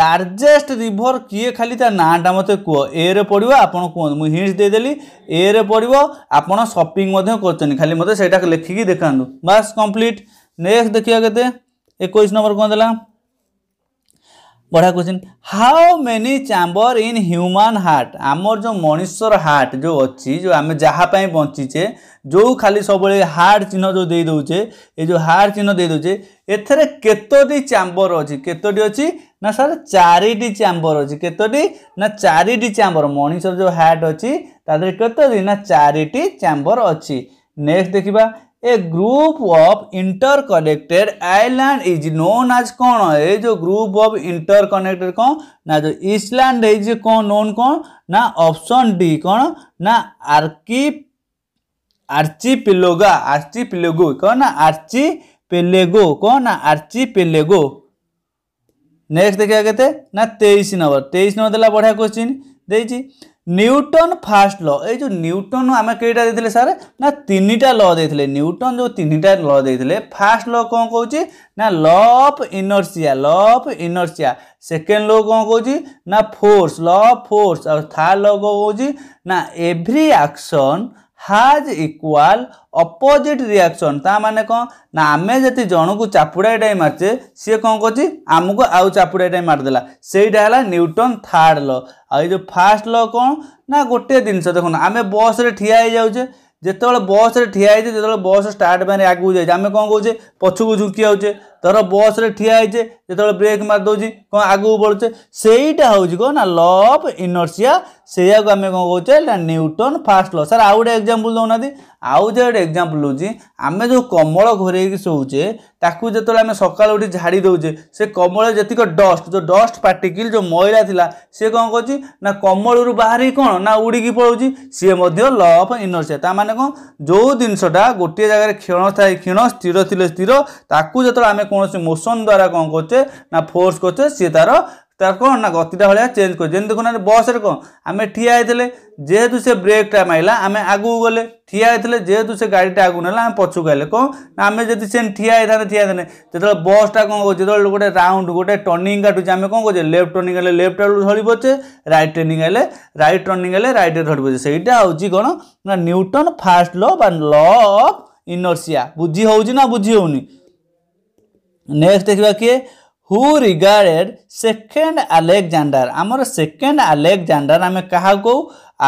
ଲାର୍ଜେଷ୍ଟ ରିଭର କିଏ ଖାଲି ତା ନାଁଟା ମୋତେ କୁହ ଏରେ ପଡ଼ିବ ଆପଣ କୁହନ୍ତୁ ମୁଁ ହିଣ୍ଟ ଦେଇଦେଲି ଏରେ ପଡ଼ିବ ଆପଣ ସପିଂ ମଧ୍ୟ କରୁଛନ୍ତି ଖାଲି ମୋତେ ସେଇଟା ଲେଖିକି ଦେଖାନ୍ତୁ ବାସ୍ କମ୍ପ୍ଲିଟ୍ ନେକ୍ସଟ ଦେଖିବା କେତେ ଏକୋଇଶ ନମ୍ବର କ'ଣ ଦେଲା ବଢ଼ିଆ question how many chamber in human heart ଆମର ଯେଉଁ ମଣିଷର ହାର୍ଟ ଯେଉଁ ଅଛି ଯେଉଁ ଆମେ ଯାହା ପାଇଁ ବଞ୍ଚିଛେ ଯେଉଁ ଖାଲି ସବୁବେଳେ ହାର୍ଟ ଚିହ୍ନ ଯେଉଁ ଦେଇଦେଉଛେ ଏ ଯେଉଁ ହାର୍ଟ ଚିହ୍ନ ଦେଇଦେଉଛେ ଏଥିରେ କେତୋଟି ଚାମ୍ବର ଅଛି କେତୋଟି ଅଛି ନା ସାର୍ ଚାରିଟି ଚାମ୍ବର ଅଛି କେତୋଟି ନା ଚାରିଟି ଚାମ୍ବର ମଣିଷର ଯେଉଁ ହାର୍ଟ ଅଛି ତା ଦେହରେ କେତୋଟି ନା ଚାରିଟି ଚାମ୍ବର ଅଛି ନେକ୍ସଟ ଦେଖିବା a group of interconnected island is known as कौन ए जो ग्रुप ऑफ इंटरकनेक्टेड कौन ना जो इस्लैंड इज कौन नोन कौन ना ऑप्शन डी कौन ना आर्की आर्ची पिलोगा कौन ना आर्ची पेलेगो कौन ना आर्ची पेलेगो नेक्स्ट देखिए कहते ना तेईस नंबर तेईस नंबर देला बढ़िया क्वेश्चन देखिए ନ୍ୟୁଟନ୍ ଫାର୍ଷ୍ଟ ଲ ଏଇ ଯେଉଁ ନ୍ୟୁଟନ୍ ଆମେ କେଇଟା ଦେଇଥିଲେ ସାର୍ ନା ତିନିଟା ଲ ଦେଇଥିଲେ ନ୍ୟୁଟନ୍ ଯେଉଁ ତିନିଟା ଲ ଦେଇଥିଲେ ଫାର୍ଷ୍ଟ ଲ କ'ଣ କହୁଛି ନା law of inertia law of inertia second law କ'ଣ କହୁଛି ନା ଫୋର୍ସ ଲ ଅଫ୍ ଫୋର୍ସ ଆଉ ଥାର୍ଡ଼ ଲ କ'ଣ କହୁଛି ନା every action has equal opposite reaction ତା ମାନେ କ'ଣ ନା ଆମେ ଯଦି ଜଣକୁ ଚାପୁଡ଼ାଟାଏ ମାରିଛେ ସିଏ କ'ଣ କରୁଛି ଆମକୁ ଆଉ ଚାପୁଡ଼ାଟାଏ ମାରିଦେଲା ସେଇଟା ହେଲା ନ୍ୟୁଟନ୍ ଥାର୍ଡ଼ ଲ ଆଉ ଏଇ ଯେଉଁ ଫାର୍ଷ୍ଟ ଲ କ'ଣ ନା ଗୋଟିଏ ଜିନିଷ ଦେଖନ୍ତୁ ଆମେ ବସ୍ରେ ଠିଆ ହେଇଯାଉଛେ ଯେତେବେଳେ ବସ୍ରେ ଠିଆ ହେଇଛେ ଯେତେବେଳେ ବସ୍ ଷ୍ଟାର୍ଟ ପାଇଁ ଆଗକୁ ଯାଇଛି ଆମେ କ'ଣ କହୁଛେ ପଛକୁ ଝୁଙ୍କି ଯାଉଛେ ଧର ବସ୍ରେ ଠିଆ ହେଇଛେ ଯେତେବେଳେ ବ୍ରେକ୍ ମାରିଦେଉଛି କ'ଣ ଆଗକୁ ବଢ଼ୁଛେ ସେଇଟା ହେଉଛି କ'ଣ ନା ଲ ଅଫ୍ ଇନର୍ସିଆ ସେଇଆକୁ ଆମେ କ'ଣ କହୁଛେ ନା ନ୍ୟୁଟନ୍ ଫାଷ୍ଟ ଲ ସାର୍ ଆଉ ଗୋଟେ ଏକ୍ଜାମ୍ପଲ୍ ଦେଉନାହାନ୍ତି ଆଉ ଯେ ଗୋଟେ ଏକ୍ଜାମ୍ପଲ୍ ହେଉଛି ଆମେ ଯେଉଁ କମଳ ଘୋରେଇକି ଶୋଉଛେ ତାକୁ ଯେତେବେଳେ ଆମେ ସକାଳୁ ଉଠି ଝାଡ଼ି ଦେଉଛେ ସେ କମଳ ଯେତିକ ଡଷ୍ଟ ଯେଉଁ ଡଷ୍ଟ ପାର୍ଟିକିଲ୍ ଯେଉଁ ମଇଳା ଥିଲା ସିଏ କ'ଣ କରୁଛି ନା କମଳରୁ ବାହାରିକି କ'ଣ ନା ଉଡ଼ିକି ପଳାଉଛି ସିଏ ମଧ୍ୟ ଲ ଅଫ୍ ଇନର୍ସିଆ ତା ମାନେ କ'ଣ ଯେଉଁ ଜିନିଷଟା ଗୋଟିଏ ଜାଗାରେ କ୍ଷୀଣ ଥାଏ କ୍ଷୀଣ ସ୍ଥିର ଥିଲେ ସ୍ଥିର ତାକୁ ଯେତେବେଳେ ଆମେ କୌଣସି ମୋସନ୍ ଦ୍ୱାରା କ'ଣ କରୁଛେ ନା ଫୋର୍ସ କରୁଛେ ସିଏ ତାର তার কোণ না গতিটা ভাগ চেঞ্জ করছে যেমন দেখুন বসরে কোণ আমি ঠিয়া হয়েছে যেহেতু সে ব্রেকটা মাইলা আমি আগু গলে ঠিয়া হয়েছে যেহেতু সে গাড়িটা আগু নেলা আমি পছকু গেলে কোণ না আমি যদি সে ঠিয়া হয়ে থাকে ঠিয়া হয়ে যেত বসটা কোণ করছে যেত গোটে রাউন্ড গোটে টর্নিং কাটুছে আমি কোণ করছে লেফট টর্নিং হলে লেফট আড়ু ধরি পড়ছে রাইট টর্নিং হলে রাইট টর্নিং হলে রাইট ধরি পড়ছে সেইটা হচ্ছে কোণ না নিউটন ফার্স্ট ল বা ল অফ ইনর্সিয়া বুঝি হচ্ছে না বুঝি হওনি নেক্সট ଦେଖିବା কি হু রিগার্ডেড সেকেন্ড আলেকজাণ্ডার আমার সেকেন্ড আলেকজাণ্ডার আমি কাহা কৌ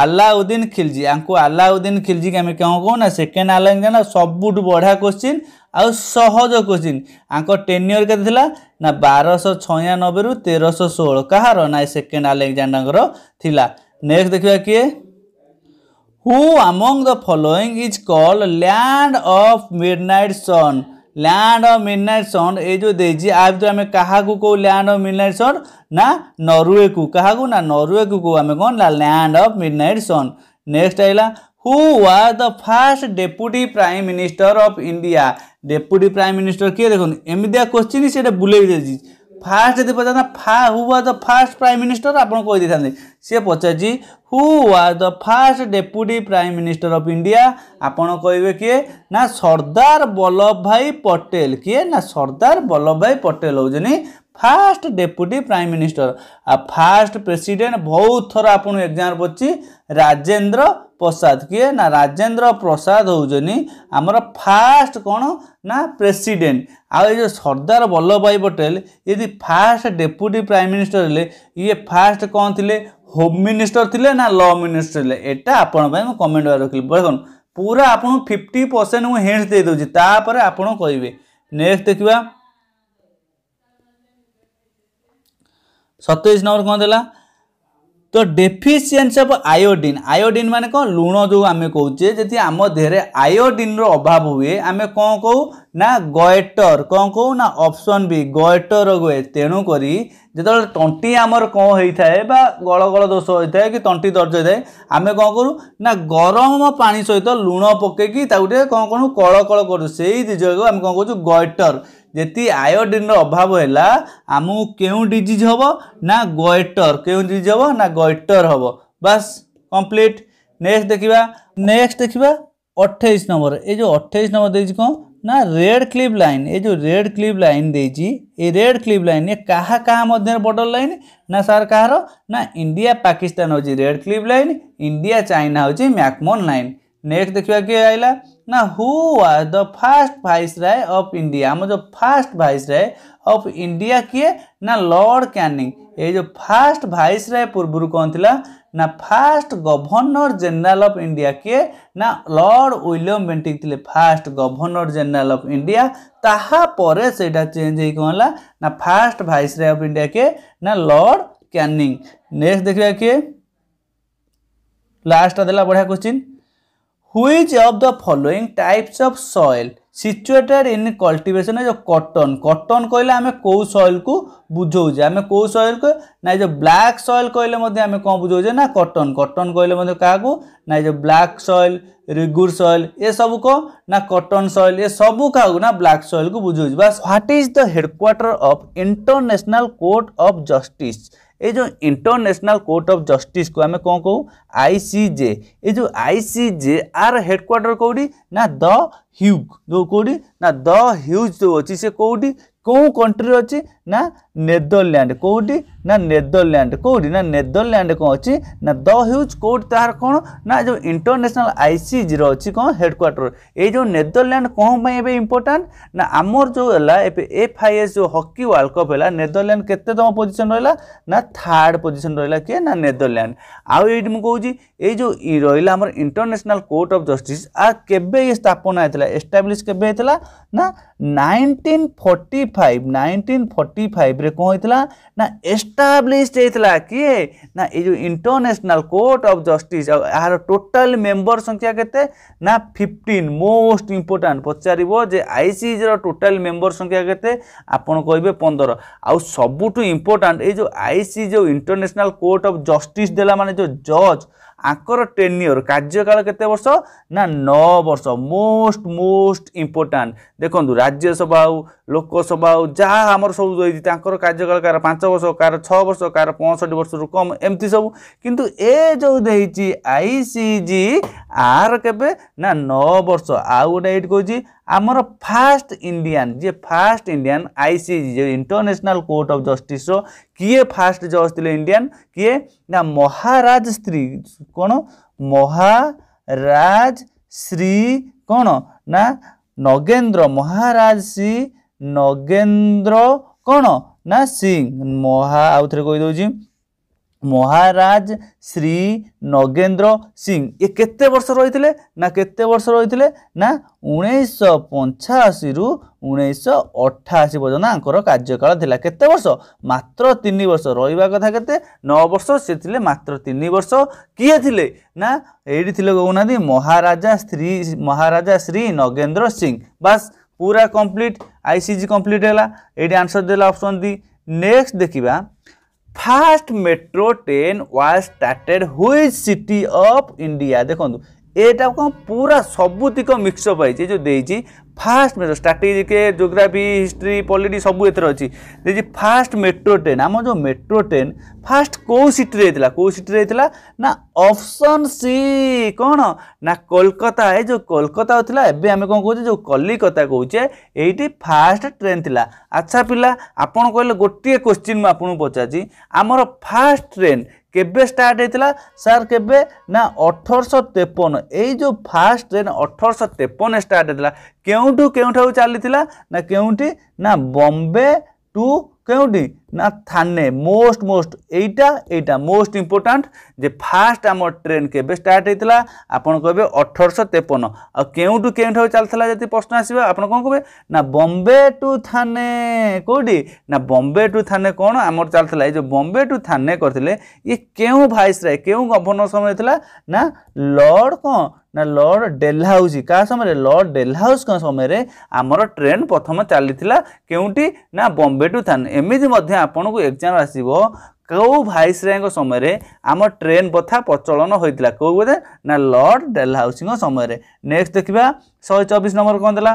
আল্লাউদ্দিন খিলজি আঙ্কু আল্লাউদ্দিন খিলজি আমি কেউ কৌ না সেকেন্ড আলেকজাণ্ডার সবুঠু বড়া কোশ্চিন আউ সহজ কোশ্চিন আঙ্ক টেনিয়র কেতে লা না বারশ ছয়ানবে রু তেরশো ষোল কাহার না সেকেন্ড আলেকজাণ্ডার লা নেক্সট দেখা কি who among the following is call land of midnight sun land of midnight sun ଏଇ ଯେଉଁ ଦେଇଛି ଆ ଭିତରେ ଆମେ କାହାକୁ କହୁ ଲ୍ୟାଣ୍ଡ ଅଫ୍ ମିଡ଼ନାଇଟ୍ ସନ୍ ନା ନରୱେକୁ କାହାକୁ ନା ନରୱେକୁ କହୁ ଆମେ କ'ଣ ନା land of midnight sun next ଆଇଲା who was the first deputy prime minister of India deputy prime minister କିଏ ଦେଖନ୍ତୁ ଏମିତିଆ କୋଶ୍ଚିନ୍ ସେଇଟା ବୁଲେଇ ଦେଇଛି ଫାଷ୍ଟ ଯଦି ପଚାରିଥାନ୍ତା ଫା who was the first prime minister ଆପଣ କହିଦେଇଥାନ୍ତେ ସିଏ ପଚାରିଛି who was the first deputy prime minister of India ଆପଣ କହିବେ କିଏ ନା ସର୍ଦ୍ଦାର ବଲ୍ଲଭ ଭାଇ ପଟେଲ କିଏ ନା ସର୍ଦ୍ଦାର ବଲ୍ଲଭ ଭାଇ ପଟେଲ ହେଉଛନ୍ତି ଫାଷ୍ଟ ଡେପୁଟି ପ୍ରାଇମ୍ ମିନିଷ୍ଟର ଆଉ ଫାଷ୍ଟ ପ୍ରେସିଡେଣ୍ଟ ବହୁତ ଥର ଆପଣ ଏକ୍ଜାମ୍ ପଡ଼ିଛି ରାଜେନ୍ଦ୍ର ପ୍ରସାଦ କିଏ ନା ରାଜେନ୍ଦ୍ର ପ୍ରସାଦ ହେଉଛନ୍ତି ଆମର ଫାଷ୍ଟ କ'ଣ ନା ପ୍ରେସିଡେଣ୍ଟ ଆଉ ଏ ଯେଉଁ ସର୍ଦ୍ଦାର ବଲ୍ଲଭଭାଇ ପଟେଲ ଯଦି ଫାଷ୍ଟ ଡେପୁଟି ପ୍ରାଇମ୍ ମିନିଷ୍ଟର ହେଲେ ଇଏ ଫାଷ୍ଟ କ'ଣ ଥିଲେ ହୋମ୍ ମିନିଷ୍ଟର ଥିଲେ ନା ଲ ମିନିଷ୍ଟର ଥିଲେ ଏଇଟା ଆପଣଙ୍କ ପାଇଁ ମୁଁ କମେଣ୍ଟ ବାର ରଖିଲି ଦେଖନ୍ତୁ ପୁରା ଆପଣଙ୍କୁ ଫିଫ୍ଟି ପରସେଣ୍ଟ ମୁଁ ହିଣ୍ଟ ଦେଇଦେଉଛି ତାପରେ ଆପଣ କହିବେ ନେକ୍ସଟ ଦେଖିବା ସତେଇଶ ନମ୍ବର କ'ଣ ଦେଲା ତ ଡେଫିସିଏନ୍ସି ଅଫ୍ ଆୟୋଡ଼ିନ୍ ଆୟୋଡ଼ିନ୍ ମାନେ କ'ଣ ଲୁଣ ଯେଉଁ ଆମେ କହୁଛେ ଯଦି ଆମ ଦେହରେ ଆୟୋଡ଼ିନ୍ର ଅଭାବ ହୁଏ ଆମେ କ'ଣ କହୁ ନା ଗଏଟର୍ କ'ଣ କହୁ ନା ଅପସନ୍ ବି ଗଏଟର୍ ରୋଗ ହୁଏ ତେଣୁକରି ଯେତେବେଳେ ତଣ୍ଟି ଆମର କ'ଣ ହେଇଥାଏ ବା ଗଳଗଳ ଦୋଷ ହୋଇଥାଏ କି ତଣ୍ଟି ଦର୍ଜ ହୋଇଥାଏ ଆମେ କ'ଣ କରୁ ନା ଗରମ ପାଣି ସହିତ ଲୁଣ ପକାଇକି ତାକୁ ଟିକେ କ'ଣ କରୁ କଳକଳ କରୁ ସେଇ ଜିନିଷକୁ ଆମେ କ'ଣ କହୁଛୁ ଗଏଟର୍ ଯଦି ଆୟୋଡିନ୍ର ଅଭାବ ହେଲା ଆମକୁ କେଉଁ ଡିଜିଜ୍ ହେବ ନା ଗଏଟର୍ କେଉଁ ଡିଜିଜ୍ ହେବ ନା ଗଏଟର୍ ହେବ ବାସ୍ କମ୍ପ୍ଲିଟ୍ ନେକ୍ସଟ ଦେଖିବା ନେକ୍ସଟ ଦେଖିବା ଅଠେଇଶ ନମ୍ବର ଏ ଯେଉଁ ଅଠେଇଶ ନମ୍ବର ଦେଇଛି କ'ଣ ନା ରେଡ୍ କ୍ଲିପ୍ ଲାଇନ୍ ଏ ଯେଉଁ ରେଡ୍ କ୍ଲିପ୍ ଲାଇନ୍ ଦେଇଛି ଏ ରେଡ୍ କ୍ଲିପ୍ ଲାଇନ୍ ଏ କାହା କାହା ମଧ୍ୟରେ ବର୍ଡର୍ ଲାଇନ୍ ନା ସାର୍ କାହାର ନା ଇଣ୍ଡିଆ ପାକିସ୍ତାନ ହେଉଛି Radcliffe line India China ହେଉଛି ମ୍ୟାକମୋନ୍ ଲାଇନ୍ नेक्स्ट देखा किए आइला ना who was the first viceroy of India आम जो first viceroy of India किए ना लॉर्ड कैनिंग ये जो फास्ट भाइस राय पूर्व कौन थिला ना first governor general of India किए ना लॉर्ड विलियम बेंटिंग थिले first governor general of India ताहा परे सेटा चेंज हे कोला ना first viceroy of India के ना लॉर्ड कैनिंग नेक्स्ट देखा के लास्ट आ देला बढ़िया question which of the following types of soil situated in cultivation जो कटन कटन कहले आम कौ सएल को बुझौजे आम कौ सएल को ना जो ब्लाक सएल कहले आम कौन बुझौजे ना कटन कटन कहले क्या ना जो ब्लाक सएल रिगुर सएल ये सब कौ ना कटन सएल ये सब क्या ना ब्लाक सएल को बुझौज बास what is the headquarter of international court of justice এই ଯେଉଁ ଇଣ୍ଟରନ୍ୟାସନାଲ କୋର୍ଟ ଅଫ୍ ଜଷ୍ଟିସ୍କୁ ଆମେ କ'ଣ କହୁ ଆଇ ସି ଜେ ଏ ଯେଉଁ ଆଇ ସି ଜେ ଆର ହେଡ଼କ୍ୱାର୍ଟର କେଉଁଠି ନା ଦ ହ୍ୟୁଜ୍ ଯେଉଁ କେଉଁଠି ନା ଦ ହ୍ୟୁଜ୍ ଯେଉଁ ଅଛି ସେ କେଉଁଠି କେଉଁ କଣ୍ଟ୍ରିରେ ଅଛି ନା ନେଦରଲ୍ୟାଣ୍ଡ କେଉଁଠି ନା ନେଦରଲ୍ୟାଣ୍ଡ କେଉଁଠି ନା ନେଦରଲ୍ୟାଣ୍ଡ କ'ଣ ଅଛି ନା ଦ ହେଉଛି କେଉଁଠି ତାହାର କ'ଣ ନା ଯେଉଁ ଇଣ୍ଟରନ୍ୟାସନାଲ୍ ଆଇସିଜିର ଅଛି କ'ଣ ହେଡ଼କ୍ୱାର୍ଟର ଏଇ ଯେଉଁ ନେଦରଲ୍ୟାଣ୍ଡ କ'ଣ ପାଇଁ ଏବେ ଇମ୍ପୋର୍ଟାଣ୍ଟ ନା ଆମର ଯେଉଁ ହେଲା ଏବେ ଏଫ୍ ଆଇ ଏସ୍ ଯେଉଁ ହକି ୱାର୍ଲଡ଼ କପ୍ ହେଲା ନେଦରଲ୍ୟାଣ୍ଡ କେତେତମ ପୋଜିସନ୍ ରହିଲା ନା ଥାର୍ଡ଼ ପୋଜିସନ୍ ରହିଲା କିଏ ନା ନେଦରଲ୍ୟାଣ୍ଡ ଆଉ ଏଇଠି ମୁଁ କହୁଛି ଏଇ ଯେଉଁ ରହିଲା ଆମର ଇଣ୍ଟରନ୍ୟାସନାଲ୍ କୋର୍ଟ ଅଫ୍ ଜଷ୍ଟିସ୍ ଆ କେବେ ଇଏ ସ୍ଥାପନା ହେଇଥିଲା ଏଷ୍ଟାବ୍ଲିଶ୍ କେବେ ହେଇଥିଲା ନା nineteen forty five nineteen forty ଫାଇଭ୍ରେ ରେ କ'ଣ ହେଇଥିଲା ନା ଏଷ୍ଟାବ୍ଲିଶ୍ଡ ହେଇଥିଲା କିଏ ନା ଏଇ ଯେଉଁ ଇଣ୍ଟରନ୍ୟାସନାଲ୍ କୋର୍ଟ ଅଫ୍ ଜଷ୍ଟିସ୍ ଆଉ ଏହାର ଟୋଟାଲ୍ ମେମ୍ବର ସଂଖ୍ୟା କେତେ ନା ଫିଫ୍ଟିନ୍ ମୋଷ୍ଟ ଇମ୍ପୋର୍ଟାଣ୍ଟ ପଚାରିବ ଯେ ଆଇସିଜିର ଟୋଟାଲ୍ ମେମ୍ବର ସଂଖ୍ୟା କେତେ ଆପଣ କହିବେ ପନ୍ଦର ଆଉ ସବୁଠୁ ଇମ୍ପୋର୍ଟାଣ୍ଟ ଏଇ ଯେଉଁ ଆଇସି ଯେଉଁ ଇଣ୍ଟରନ୍ୟାସନାଲ୍ କୋର୍ଟ ଅଫ୍ ଜଷ୍ଟିସ୍ ଦେଲା ମାନେ ଯେଉଁ ଜଜ୍ আকর টেনিয়র কার্যকাল কত বর্ষ না ন বর্ষ মোস্ট মোস্ট ইম্পর্টাট দেখুন রাজ্যসভা লোকসভা যা আমার সব রয়েছে তাঁর কার্যকাল কার পাঁচ বর্ষ কার ছ বর্ষ কার পঁষঠি বর্ষর কম এমতি সব কিন্তু এ যু দেছি আইসিজি আর কেবে না ন বর্ষ আউ গোটা এইটি কোথায় आमर फास्ट इंडियान जी फास्ट इंडियान आईसीजी जे इंटरनेशनल कोर्ट ऑफ जस्टिस रो किए फास्ट जज थिले इंडियान किए ना महाराज श्री कौन महाराज श्री कोन ना नगेंद्र महाराज श्री नगेन्द्र कौन ना सिंह महा आउ थे कही ମହାରାଜ ଶ୍ରୀ ନଗେନ୍ଦ୍ର ସିଂ ଏ କେତେ ବର୍ଷ ରହିଥିଲେ ନା କେତେ ବର୍ଷ ରହିଥିଲେ ନା ଉଣେଇଶହ ପଞ୍ଚାଅଶୀରୁ ଉଣେଇଶହ ଅଠାଅଶୀ ପର୍ଯ୍ୟନ୍ତ ତାଙ୍କର କାର୍ଯ୍ୟକାଳ ଥିଲା କେତେ ବର୍ଷ ମାତ୍ର ତିନି ବର୍ଷ ରହିବା କଥା କେତେ ନଅ ବର୍ଷ ସେ ଥିଲେ ମାତ୍ର ତିନି ବର୍ଷ କିଏ ଥିଲେ ନା ଏଇଠି ଥିଲେ କହୁନାହାନ୍ତି ମହାରାଜା ଶ୍ରୀ ମହାରାଜା ଶ୍ରୀ ନଗେନ୍ଦ୍ର ସିଂ ବାସ୍ ପୁରା କମ୍ପ୍ଲିଟ୍ ଆଇସିଜି କମ୍ପ୍ଲିଟ୍ ହେଲା ଏଇଠି ଆନ୍ସର୍ ଦେଲା ଅପ୍ସନ୍ ଦି ନେକ୍ସଟ୍ ଦେଖିବା first metro train was started which city of India দেখুন ଏଇଟା କ'ଣ ପୁରା ସବୁତିକ ମିକ୍ସଅପ୍ ହେଇଛି ଯେଉଁ ଦେଇଛି ফার্স্ট মেট্রো স্ট্রাটেজিকে জিওগ্রাফি হিস্ট্রি পলিটি সবু এতে অছি দেখি ফার্স্ট মেট্রো ট্রেন আমার যে মেট্রো ট্রেন ফার্স্ট কেউ সিটি হয়েছিল কেউ সিটি হয়েছিল না অপশন সি কোণ না কলকাতা এ যে কলকাতা লা এবে আমি কোণ কৌছে যে কলিকতা কৌছে এইটি ফার্স্ট ট্রেন লা আচ্ছা পিলা আপনার কহিলেন গোটিয়ে কোশ্চিন মু আপনার পচারছি আমার ফার্স্ট ট্রেন কেবে স্টার্ট হয়েছিল স্যার কেবে না অঠরশহ তেপন এই যে ফার্স্ট ট্রেন অঠরশহ তেপন স্টার্ট হয়েছিল কেউঠু কেউঠাও চালিছিল না কেউটি না বম্বে টু কেউটি না থানে মোস্ট মোস্ট এইটা এইটা মোস্ট ইম্পୋର୍ଟାଣ୍ଟ ଯେ ଫାଷ୍ଟ ଆମ ଟ୍ରେନ୍ କେବେ ଷ୍ଟାର୍ଟ ହେଇଥିଲା ଆପଣ କହିବେ ଅଠରଶହ ତେପନ ଆଉ କେଉଁଠୁ କେଉଁଠାରୁ ଚାଲିଥିଲା ଯଦି ପ୍ରଶ୍ନ ଆସିବ ଆପଣ କ'ଣ କହିବେ ନା ବମ୍ବେ ଟୁ ଥାନେ କେଉଁଠି ନା ବମ୍ବେ ଟୁ ଥାନେ କ'ଣ ଆମର ଚାଲିଥିଲା ଏ ଯେଉଁ ବମ୍ବେ ଟୁ ଥାନେ କରିଥିଲେ ଇଏ କେଉଁ ଭାଇସରାଏ କେଉଁ ଗଭର୍ଣ୍ଣର ସମୟରେ ଥିଲା ନା ଲର୍ଡ଼ କ'ଣ ନା ଲର୍ଡ଼ ଡେଲ୍ହାଉସି କାହା ସମୟରେ ଲର୍ଡ଼ ଡେଲ୍ହାଉସଙ୍କ ସମୟରେ ଆମର ଟ୍ରେନ୍ ପ୍ରଥମ ଚାଲିଥିଲା କେଉଁଠି ନା ବମ୍ବେ ଟୁ ଥାନେ ଏମିତି ମଧ୍ୟ ଆପଣଙ୍କୁ ଏକ୍ଜାମ୍ ଆସିବ କେଉଁ ଭାଇସରାୟଙ୍କ ସମୟରେ ଆମ ଟ୍ରେନ୍ ପଥା ପ୍ରଚଳନ ହୋଇଥିଲା କେଉଁ ବୋଧେ ନା ଲର୍ଡ଼ ଡେଲହାଉସିଙ୍କ ସମୟରେ ନେକ୍ସଟ ଦେଖିବା ଶହେ ଚବିଶ ନମ୍ବର କ'ଣ ଦେଲା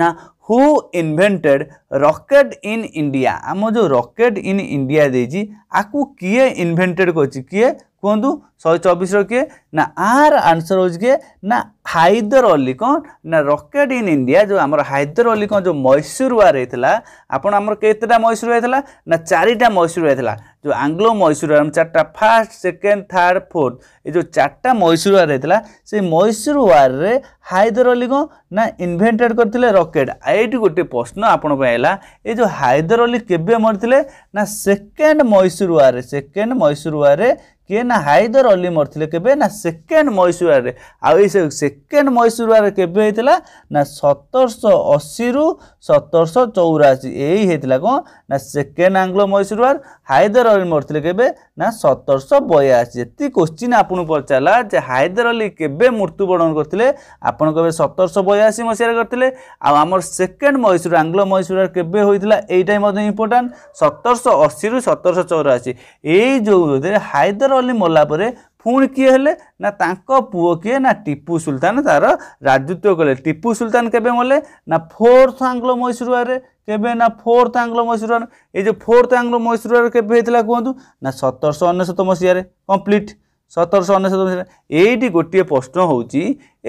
ନା who invented rocket in India ଆମ ଯେଉଁ ରକେଟ୍ ଇନ୍ ଇଣ୍ଡିଆ ଦେଇଛି ଆକୁ କିଏ ଇନଭେଣ୍ଟେଡ୍ କରିଛି କିଏ କୁହନ୍ତୁ ଶହେ ଚବିଶର କିଏ ନା ଆର୍ ଆନ୍ସର୍ ହେଉଛି କିଏ ନା ହାଇଦର ଅଲି କ'ଣ ନା ରକେଟ୍ ଇନ୍ ଇଣ୍ଡିଆ ଯେଉଁ ଆମର ହାଇଦର ଅଲି କ'ଣ ଯେଉଁ ମୈସୁର ୱାର୍ ହେଇଥିଲା ଆପଣ ଆମର କେତେଟା ମୈସୁର ହେଇଥିଲା ନା ଚାରିଟା ମୈସୁର ହେଇଥିଲା ଯେଉଁ ଆଙ୍ଗ୍ଲୋ ମୈସୁର ୱାର୍ ଚାରିଟା ଫାର୍ଷ୍ଟ ସେକେଣ୍ଡ ଥାର୍ଡ଼ ଫୋର୍ଥ ଏ ଯେଉଁ ଚାରିଟା ମୈସୁର ୱାର୍ ହେଇଥିଲା ସେ ମୈସୁର ୱାର୍ରେ ହାଇଦର ଅଲି କ'ଣ ନା ଇନଭେଣ୍ଟେଡ଼ କରିଥିଲେ ରକେଟ୍ ଏଇଠି ଗୋଟେ ପ୍ରଶ୍ନ ଆପଣଙ୍କ ପାଇଁ ହେଲା ଏ ଯେଉଁ ହାଇଦର ଅଲି କେବେ ମରିଥିଲେ ନା ସେକେଣ୍ଡ ମୈସୁର ୱାର୍ରେ ସେକେଣ୍ଡ ମୈସୁର ୱାର୍ରେ କିଏ ନା ହାଇଦର ଅଲି ମରିଥିଲେ କେବେ ନା ସେକେଣ୍ଡ ମୈସୁରାରେ ଆଉ ଏଇ ସେକେଣ୍ଡ ମୈସୁରାରେ କେବେ ହେଇଥିଲା ନା ସତରଶହ ଅଶୀରୁ ସତରଶହ ଚଉରାଅଶୀ ଏଇ ହେଇଥିଲା କ'ଣ ନା ସେକେଣ୍ଡ ଆଙ୍ଗ୍ଲୋ ମୈସୁରୱାର ହାଇଦର ଅଲି ମରିଥିଲେ କେବେ ନା ସତରଶହ ବୟାଅଶୀ ଯେତିକି କୋଶ୍ଚିନ୍ ଆପଣଙ୍କୁ ପଚାରିଲା ଯେ ହାଇଦର ଅଲି କେବେ ମୃତ୍ୟୁବରଣ କରିଥିଲେ ଆପଣ କେବେ ସତରଶହ ବୟାଅଶୀ ମସିହାରେ କରିଥିଲେ ଆଉ ଆମର ସେକେଣ୍ଡ ମହୀଶୂର ଆଙ୍ଗ୍ଲ ମହୀଶୂର କେବେ ହୋଇଥିଲା ଏଇଟା ମଧ୍ୟ ଇମ୍ପୋର୍ଟାଣ୍ଟ ସତରଶହ ଅଶୀରୁ ସତରଶହ ଚଉରାଅଶୀ ଏଇ ଯେଉଁଥିରେ ହାଇଦର ଅଲି ମଲା ପରେ ପୁଣି କିଏ ହେଲେ ନା ତାଙ୍କ ପୁଅ କିଏ ନା ଟିପୁ ସୁଲତାନ ତାର ରାଜତ୍ୱ କଲେ ଟିପୁ ସୁଲତାନ କେବେ ମଲେ ନା ଫୋର୍ଥ ଆଙ୍ଗ୍ଲ ମହୀଶୂରରେ কেবে না ফোর্থ আଙ୍ଗ୍ଲୋ ମୈଶୂରିଆନ ଏ ଯେଉଁ ଫୋର୍ଥ ଆଙ୍ଗ୍ଲୋ ମୈଶୂରିଆର କେବେ ହେଇଥିଲା କୁହନ୍ତୁ ନା ସତରଶହ ଅନେଶ୍ୱତ ମସିହାରେ କମ୍ପ୍ଲିଟ୍ ସତରଶହ ଅନେଶ୍ୱତ ମସିହାରେ ଏଇଠି ଗୋଟିଏ ପ୍ରଶ୍ନ ହେଉଛି